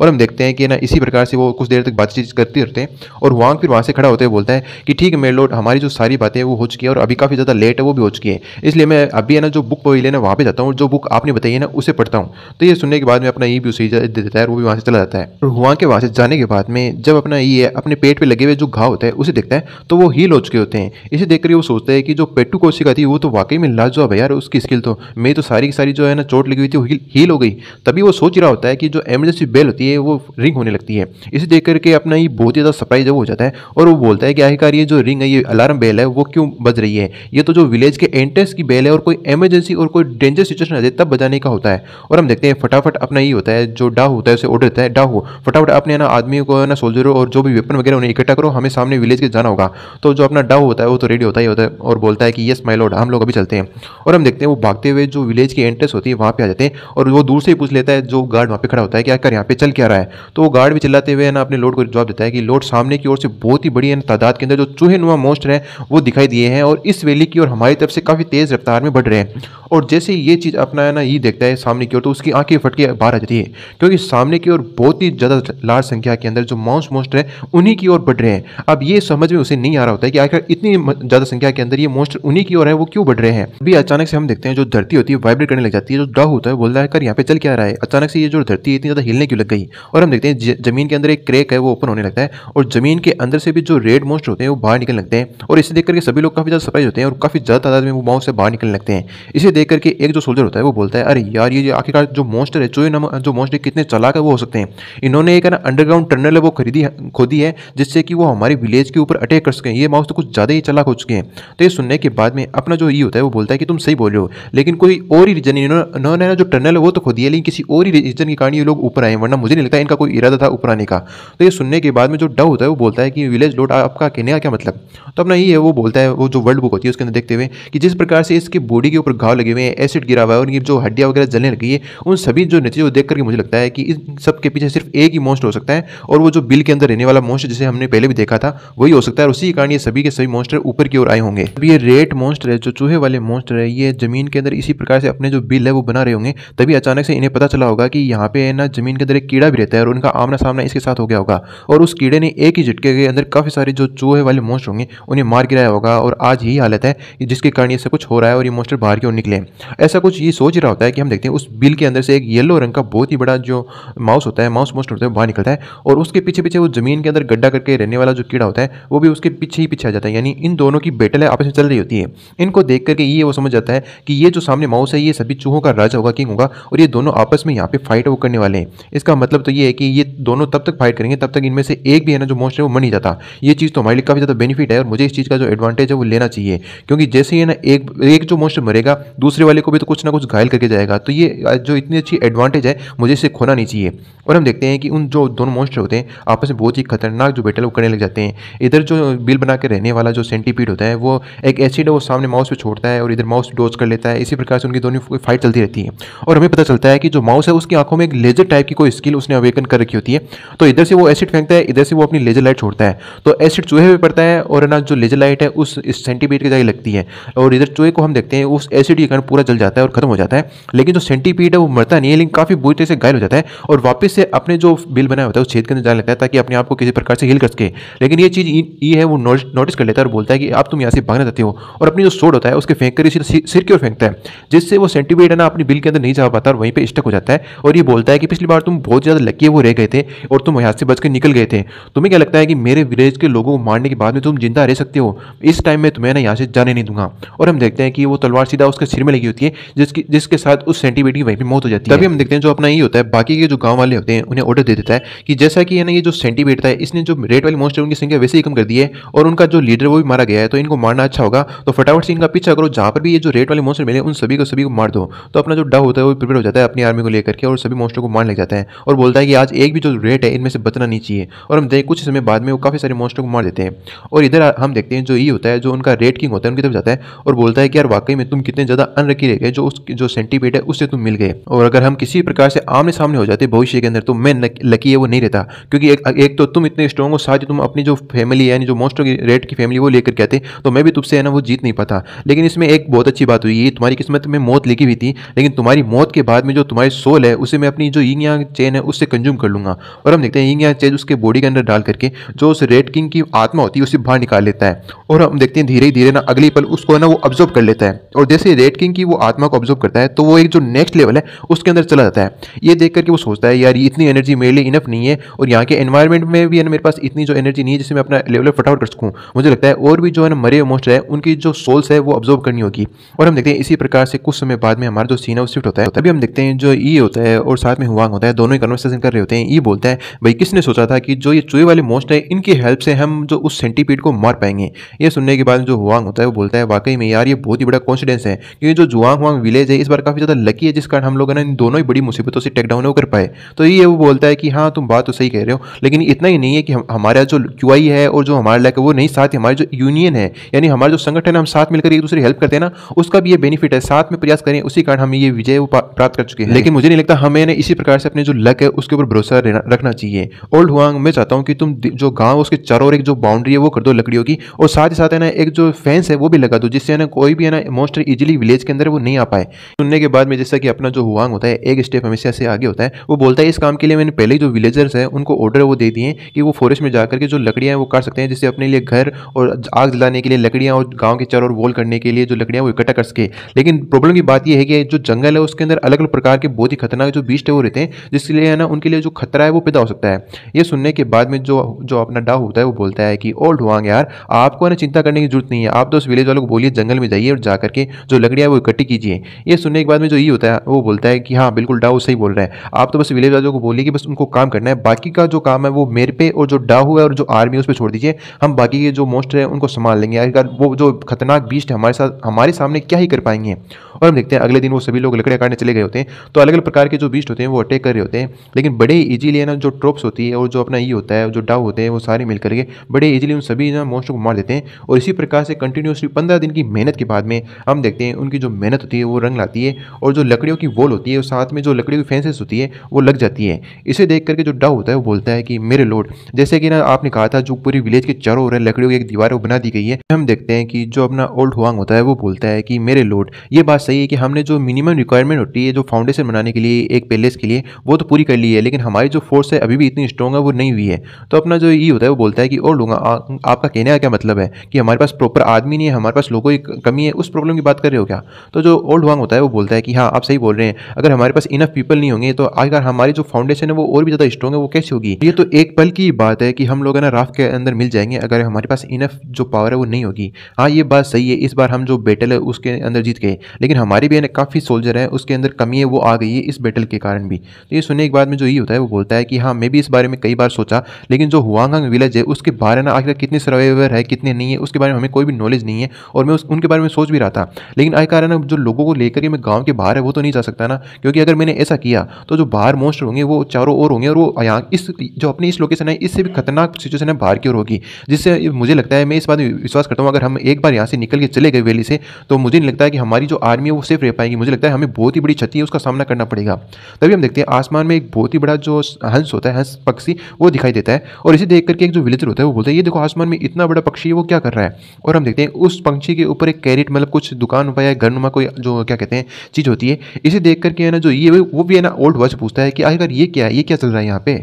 और हम देखते हैं कि ना इसी प्रकार से वो कुछ देर तक बातचीत करते रहते हैं और वहां फिर वहां से खड़ा होते हुए बोलता है कि ठीक है मेरे लोड हमारी जो सारी बातें हैं वो हो चुकी है और अभी काफ़ी ज़्यादा लेट है वो भी हो चुकी है इसलिए मैं अभी है ना जो बुक वही लेना वहां पर जाता हूँ जो बुक आपने बताई है ना उसे से पढ़ता हूँ तो ये सुनने के बाद में अपना ई भी उसे दे देता है वो भी वहाँ से चला जाता है और वहाँ के वहाँ से जाने के बाद में जब अपना ई अपने पेट पर लगे हुए जो घाव होता है उसे देखता है तो वो हील हो चुके होते हैं इसे देखकर वो सोचता है कि जो पेटू कोशिका थी वो तो वाकई में लाजवा भैया यार उसकी स्किल तो मेरी तो सारी की सारी जो है ना चोट लगी हुई थी हील हो गई तभी वो सोच रहा होता है कि जो एमरजेंसी बेल होती है वो रिंग होने लगती है इसे देख करके अपना ये बहुत ज़्यादा सरप्राइज हो जाता है और वो बोलता है कि आखिरकार ये जो रिंग है ये अलार्म बेल है वो क्यों बज रही है ये तो जो विलेज के एंट्रेंस की बेल है और कोई एमरजेंसी और कोई डेंजर सिचुएशन आ जाए तब बजाने का होता है और हम देखते हैं फटाफट अपना ये होता है जो डा होता है उसे ऑर्डर देता है डा हो फटाफट अपने ना आदमियों को ना सोल्जरों और जो भी वेपन वगैरह उन्हें इकट्ठा करो हमें सामने विलेज के जाना होगा तो जो अपना डा होता है वो तो रेडी होता ही होता है और बोलता है कि यस माई लॉर्ड हम लोग अभी चलते हैं और हम देखते हैं वो भागते हुए जो विलेज की एंट्रेंस होती है वहाँ पर आ जाते हैं और वो दूर से ही पूछ लेता है जो गार्ड वहाँ पर खड़ा होता है कि आकर यहाँ पे चल क्या रहा है तो वो गार्ड भी चलाते हुए ना अपने लोड को जवाब देता है कि लोड सामने की ओर से बहुत ही बड़ी तादाद के अंदर जो चूहे नुआ मोस्ट है वो दिखाई दिए हैं और इस वैली की और हमारी तरफ से काफ़ी तेज़ रफ्तार में बढ़ रहे हैं और जैसे ये चीज़ अपना है ना ये देखता है सामने की ओर तो उसकी आंखें फटके बाहर आ जाती है क्योंकि सामने की ओर बहुत ही ज़्यादा लार्ज संख्या के अंदर जो माउस मोस्टर है उन्हीं की ओर बढ़ रहे हैं अब ये समझ में उसे नहीं आ रहा होता है कि आखिर इतनी ज़्यादा संख्या के अंदर ये मोस्टर उन्हीं की ओर है वो क्यों बढ़ रहे हैं अभी अचानक से हम देखते हैं जो धरती होती है वाइब्रेट करने लग जाती है जो डह होता है बोलता है कर यहाँ पे चल क्या रहा है अचानक से ये जो धरती है इतनी ज़्यादा हिलने क्यों लग गई और हम देखते हैं जमीन के अंदर एक क्रेक है वो ओपन होने लगता है और जमीन के अंदर से भी जो रेड मोस्टर होते हैं वो बाहर निकलने लगते हैं और इसे देख करके सभी लोग काफ़ी ज़्यादा सरप्राइज होते हैं और काफ़ी ज़्यादा तादाद में वो माउस से बाहर निकलने लगते हैं इसे देख करके एक जो सोल्जर होता है वो बोलता है अरे यार ये ये आखिरकार जो मॉन्स्टर है चोए नम जो मॉन्स्टर कितने चला कर वो हो सकते हैं इन्होंने एक ना अंडरग्राउंड टनल है वो खरीदी खोदी है जिससे कि वो हमारे विलेज के ऊपर अटैक कर सकें ये माउस तो कुछ ज़्यादा ही चालाक हो चुके हैं तो ये सुनने के बाद में अपना जो ये होता है वो बोलता है कि तुम सही बोल रहे हो लेकिन कोई और ही रीजन इन्होंने ना जो टनल है वो तो खोदी है लेकिन किसी और ही रीजन के कारण ये लोग ऊपर आए वरना मुझे नहीं लगता इनका कोई इरादा था ऊपर आने का तो ये सुनने के बाद में जो डव होता है वो बोलता है कि विलेज लोड आपका कहने का क्या मतलब तो अपना ये है वो बोलता है वो जो वर्ल्ड बुक होती है उसके अंदर देखते हुए कि जिस प्रकार से इसके बॉडी के ऊपर घाव लगे हुए हैं एसिड गिरा हुआ है और इनकी जो हड्डियाँ वगैरह जलने डिसीजन की है उन सभी जो नतीजों को देख करके मुझे लगता है कि इन सब के पीछे सिर्फ एक ही मोस्ट हो सकता है और वो जो बिल के अंदर रहने वाला मोस्ट जिसे हमने पहले भी देखा था वही हो सकता है और उसी के कारण ये सभी के सभी मोस्टर ऊपर की ओर आए होंगे अब ये रेट मोस्टर है जो चूहे वाले मोस्टर है ये जमीन के अंदर इसी प्रकार से अपने जो बिल है वो बना रहे होंगे तभी अचानक से इन्हें पता चला होगा कि यहाँ पे ना जमीन के अंदर एक कीड़ा भी रहता है और उनका आमना सामना इसके साथ हो गया होगा और उस कीड़े ने एक ही झटके के अंदर काफ़ी सारे जो चूहे वाले मोस्ट होंगे उन्हें मार गिराया होगा और आज यही हालत है जिसके कारण ये सब कुछ हो रहा है और ये मोस्टर बाहर की ओर निकले ऐसा कुछ ये सोच रहा होता है कि हम देखते हैं उस बिल के अंदर से एक येलो रंग का बहुत ही बड़ा जो माउस होता है माउस मोस्ट होता है बाहर निकलता है और उसके पीछे पीछे वो जमीन के अंदर गड्ढा करके रहने वाला जो कीड़ा होता है वो भी उसके पीछे ही पीछे आ जाता है यानी इन दोनों की बैटल आपस में चल रही होती है इनको देख करके ये वो समझ जाता है कि ये जो सामने माउस है ये सभी चूहों का राजा होगा किंग होगा और ये दोनों आपस में यहाँ पे फाइट वो करने वाले हैं इसका मतलब तो ये है कि ये दोनों तब तक फाइट करेंगे तब तक इनमें से एक भी है ना जो मोस्ट है वो मन ही जाता ये चीज़ तो हमारे लिए काफ़ी ज़्यादा बेनिफिट है और मुझे इस चीज़ का जो एडवांटेज है वो लेना चाहिए क्योंकि जैसे ही ना एक एक जो मोस्ट मरेगा दूसरे वाले को भी तो कुछ ना कुछ घायल करके जाएगा तो ये जो इतनी अच्छी एडवांटेज है मुझे इसे खोना नहीं चाहिए और हम देखते हैं कि उन जो दोनों मोस्टर होते हैं आपस में बहुत ही खतरनाक जो बैटल वो करने लग जाते हैं इधर जो बिल बना के रहने वाला जो सेंटीपीड होता है वो एक एसिड है वो सामने माउस पे छोड़ता है और इधर माउस डोज कर लेता है इसी प्रकार से उनकी दोनों फाइट चलती रहती है और हमें पता चलता है कि जो माउस है उसकी आंखों में एक लेजर टाइप की कोई स्किल उसने अवेकन कर रखी होती है तो इधर से वो एसिड फेंकता है इधर से वो अपनी लेजर लाइट छोड़ता है तो एसिड चूहे पर पड़ता है और ना जो लेजर लाइट है उस सेंटीपीड के जगह लगती है और इधर चूहे को हम देखते हैं उस एसिड के कारण पूरा जल जाता है और खत्म हो जाता है लेकिन जो एंटीपीड है वो मरता नहीं है लेकिन काफ़ी बुरी तरह से घायल हो जाता है और वापस से अपने जो बिल बनाया होता है उस छेद के अंदर जाने लगता है ताकि अपने आप को किसी प्रकार से हिल कर सके लेकिन ये चीज़ ये है वो नोटिस कर लेता है और बोलता है कि आप तुम यहाँ से भागना चाहते हो और अपनी जो सोड होता है उसके फेंक कर सिर की ओर फेंकता है जिससे वो सेंटीपीड है ना अपनी बिल के अंदर नहीं जा पाता और वहीं पर स्टक हो जाता है और ये बोलता है कि पिछली बार तुम बहुत ज़्यादा लकी है वो रह गए थे और तुम यहाँ से बच निकल गए थे तुम्हें क्या लगता है कि मेरे विलेज के लोगों को मारने के बाद में तुम जिंदा रह सकते हो इस टाइम में तुम्हें ना यहाँ से जाने नहीं दूंगा और हम देखते हैं कि वो तलवार सीधा उसके सिर में लगी होती है जिसकी जिसके साथ उस सेंटी बेटी वहीं पर मौत हो जाती है तभी हम देखते हैं जो अपना ये होता है बाकी के जो गाँव वाले होते हैं उन्हें ऑर्डर दे देता है कि जैसा कि ये जो सेंटीबेट था इसने जो रेड वाली मॉन्स्टर उनकी संख्या वैसे ही कम कर दी है और उनका जो लीडर वो भी मारा गया है तो इनको मारना अच्छा होगा तो फटाफट से इनका पीछा करो जहाँ पर भी ये जो रेड वाले मोस्टर मिले उन सभी को सभी को मार दो तो अपना जो डा होता है वो प्रिपेयर हो जाता है अपनी आर्मी को लेकर के और सभी मोस्टर को मार ले जाता है और बोलता है कि आज एक भी जो रेट है इनमें से बचना नहीं चाहिए और हम देख कुछ समय बाद में वो काफ़ी सारे मोस्टर को मार देते हैं और इधर हम देखते हैं जो ये होता है जो उनका रेट किंग होता है उनकी तरफ जाता है और बोलता है कि यार वाकई में तुम कितने ज़्यादा अनरखी रह गए जो उस जो सेंटीपेट है उससे तुम मिल गए और अगर हम किसी प्रकार से आमने सामने हो जाते भविष्य के अंदर तो मैं लकी है वो नहीं रहता क्योंकि एक, एक तो तुम इतने स्ट्रॉग हो साथ ही तुम अपनी जो फैमिली यानी जो मोस्ट की रेट की फैमिली वो लेकर कहते तो मैं भी तुमसे है ना वो जीत नहीं पाता लेकिन इसमें एक बहुत अच्छी बात हुई है तुम्हारी किस्मत में मौत लिखी हुई थी लेकिन तुम्हारी मौत के बाद में जो तुम्हारी सोल है उसे मैं अपनी जो इंग चेन है उससे कंज्यूम कर लूँगा और हम देखते हैं यिंग चेन उसके बॉडी के अंदर डाल करके जो उस रेड किंग की आत्मा होती है उसे बाहर निकाल लेता है और हम देखते हैं धीरे धीरे ना अगली पल उसको ना वो ऑब्जर्व कर लेता है और जैसे रेड किंग की वो आत्मा को ऑब्जर्व करता है तो वो एक जो नेक्स्ट लेवल है उसके अंदर चला जाता है ये देख करके वो सोचता है यार इतनी एनर्जी मेरे लिए इनफ नहीं है और यहाँ के एनवायरमेंट में भी मेरे पास इतनी जो एनर्जी नहीं है जिससे मैं अपना लेवल फटाफट कर सकूँ मुझे लगता है और भी जो है ना मरे मोस्ट है उनकी जो सोल्स है वो ऑब्जर्व करनी होगी और हम देखते हैं इसी प्रकार से कुछ समय बाद में हमारा जो सीन है वो शिफ्ट होता है तभी हम देखते हैं जो ई e होता है और साथ में हुआंग होता है दोनों ही कन्वर्सेशन कर रहे होते हैं ई e बोलता है भाई किसने सोचा था कि जो ये चूहे वाले मोस्ट है इनकी हेल्प से हम जो उस सेंटीपीड को मार पाएंगे ये सुनने के बाद जो हुआंग होता है वो बोलता है वाकई में यार ये बहुत ही बड़ा कॉन्फिडेंस है क्योंकि जो जुआंग हुआंग विलेज है इस बार काफ़ी ज़्यादा लकी है है जिस कारण हम लोग ना इन दोनों ही बड़ी मुसीबतों से टेकडाउन हो कर पाए तो ये वो बोलता है कि हाँ तुम बात तो सही कह रहे हो लेकिन इतना ही नहीं है कि हम हमारा जो क्यू है और जो हमारा लैक है वो नहीं साथ ही हमारी जो यूनियन है यानी हमारा जो संगठन है हम साथ मिलकर एक दूसरे हेल्प करते हैं ना उसका भी ये बेनिफिट है साथ में प्रयास करें उसी कारण हम ये विजय प्राप्त कर चुके हैं लेकिन मुझे नहीं लगता हमें इसी प्रकार से अपने जो लक है उसके ऊपर भरोसा रखना चाहिए ओल्ड हुआंग मैं चाहता हूँ कि तुम जो गाँव उसके चारों ओर एक जो बाउंड्री है वो कर दो लकड़ियों की और साथ ही साथ है ना एक जो फेंस है वो भी लगा दो जिससे ना कोई भी है ना मोस्टर इजिली विलेज के अंदर वो नहीं आ पाए सुनने के बाद में जैसा कि अपना जो हुआंग होता है एक स्टेप हमेशा से आगे होता है वो बोलता है इस काम के लिए मैंने पहले ही जो विलेजर्स हैं उनको ऑर्डर वो दे दिए कि वो फॉरेस्ट में जाकर के जो लकड़ियाँ हैं वो काट सकते हैं जिससे अपने लिए घर और आग जलाने के लिए लकड़ियाँ और गाँव के चारों वॉल करने के लिए जो लकड़ियाँ वो इकट्ठा कर सके लेकिन प्रॉब्लम की बात यह है कि जो जंगल है उसके अंदर अलग अलग प्रकार के बहुत ही खतरनाक जो बीस्ट है वो रहते हैं जिसके लिए है ना उनके लिए जो खतरा है वो पैदा हो सकता है ये सुनने के बाद में जो जो अपना डाव होता है वो बोलता है कि ओल्ड हुआंग यार आपको ना चिंता करने की जरूरत नहीं है आप तो उस विलेज वालों को बोलिए जंगल में जाइए और जाकर के जो लकड़ियाँ वो इकट्ठी कीजिए ये सुनने के बाद में जो ये होता है है वो बोलता है कि हाँ बिल्कुल डाऊ सही बोल रहे हैं आप तो बस विलेज राजो को बोलिए कि बस उनको काम करना है बाकी का जो काम है वो मेरे पे और जो डाऊ है और जो आर्मी उस पर छोड़ दीजिए हम बाकी के जो मोस्ट है उनको संभाल लेंगे आखिरकार वो जो खतरनाक बीस्ट है हमारे साथ हमारे सामने क्या ही कर पाएंगे और हम देखते हैं अगले दिन वो सभी लोग लकड़ियाँ काटने चले गए होते हैं तो अलग अलग प्रकार के जो बीस्ट होते हैं वो अटैक कर रहे होते हैं लेकिन बड़े ईजिली है ना जो ट्रोप्स होती है और जो अपना ई होता है जो डाउ होते हैं वो सारे मिल करके बड़े ईजिली उन सभी ना मोस्टों को मार देते हैं और इसी प्रकार से कंटिन्यूसली पंद्रह दिन की मेहनत के बाद में हम देखते हैं उनकी जो मेहनत होती है वो रंग लाती है और जो लकड़ी लकड़ियों की वॉल होती है और साथ में जो लकड़ियों की फेंसेस होती है वो लग जाती है इसे देख करके जो डाउ होता है वो बोलता है कि मेरे लोड जैसे कि ना आपने कहा था जो पूरी विलेज के चारों ओर लकड़ियों की एक दीवार बना दी गई है हम देखते हैं कि जो अपना ओल्ड हुआंग होता है वो बोलता है कि मेरे लोड ये बात सही है कि हमने जो मिनिमम रिक्वायरमेंट होती है जो फाउंडेशन बनाने के लिए एक पैलेस के लिए वो तो पूरी कर ली है लेकिन हमारी जो फोर्स है अभी भी इतनी स्ट्रॉन्ग है वो नहीं हुई है तो अपना जो ये होता है वो बोलता है कि ओल्ड हुआ आपका कहने का क्या मतलब है कि हमारे पास प्रॉपर आदमी नहीं है हमारे पास लोगों की कमी है उस प्रॉब्लम की बात कर रहे हो क्या तो जो ओल्ड हुआंग होता है वो बोलता है कि हाँ आप सही बोल रहे हैं अगर हमारे पास इनफ पीपल नहीं होंगे तो आखिरकार हमारी जो फाउंडेशन है वो और भी ज़्यादा स्ट्रॉग है वो कैसे होगी ये तो एक पल की बात है कि हम लोग ना राफ के अंदर मिल जाएंगे अगर हमारे पास इनफ जो पावर है वो नहीं होगी हाँ ये बात सही है इस बार हम जो बैटल है उसके अंदर जीत गए लेकिन हमारे भी काफ़ी सोल्जर है उसके अंदर कमी है वो आ गई है इस बैटल के कारण भी तो ये सुनने के बाद में जो ये होता है वो बोलता है कि हाँ मैं भी इस बारे में कई बार सोचा लेकिन जो हुआंग विलेज है उसके बारे में आखिर कितने सर्वाइवर है कितने नहीं है उसके बारे में हमें कोई भी नॉलेज नहीं है और मैं उनके बारे में सोच भी रहा था लेकिन आखिर जो लोगों को लेकर के मैं गाँव के बाहर है वो तो नहीं जा सकता ना क्योंकि अगर मैंने ऐसा किया तो जो बाहर मोस्टर होंगे वो चारों ओर होंगे और वो यहाँ इस जो अपनी इस लोकेशन है इससे भी खतरनाक सिचुएशन है बाहर की ओर होगी जिससे मुझे लगता है मैं इस बात विश्वास करता हूँ अगर हम एक बार यहाँ से निकल के चले गए वैली से तो मुझे नहीं लगता है कि हमारी जो आर्मी है वो सेफ रह पाएगी मुझे लगता है हमें बहुत ही बड़ी क्षति है उसका सामना करना पड़ेगा तभी हम देखते हैं आसमान में एक बहुत ही बड़ा जो हंस होता है हंस पक्षी वो दिखाई देता है और इसे देख करके एक जो विलेजर होता है वो बोलता है ये देखो आसमान में इतना बड़ा पक्षी है वो क्या कर रहा है और हम देखते हैं उस पक्षी के ऊपर एक कैरेट मतलब कुछ दुकान पर या घरनुमा कोई जो क्या कहते हैं चीज़ होती है इसे देख करके है ना जो ये वो भी है ना ओल्ड वॉच पूछता है कि आखिरकार ये क्या है ये क्या चल रहा है यहाँ पे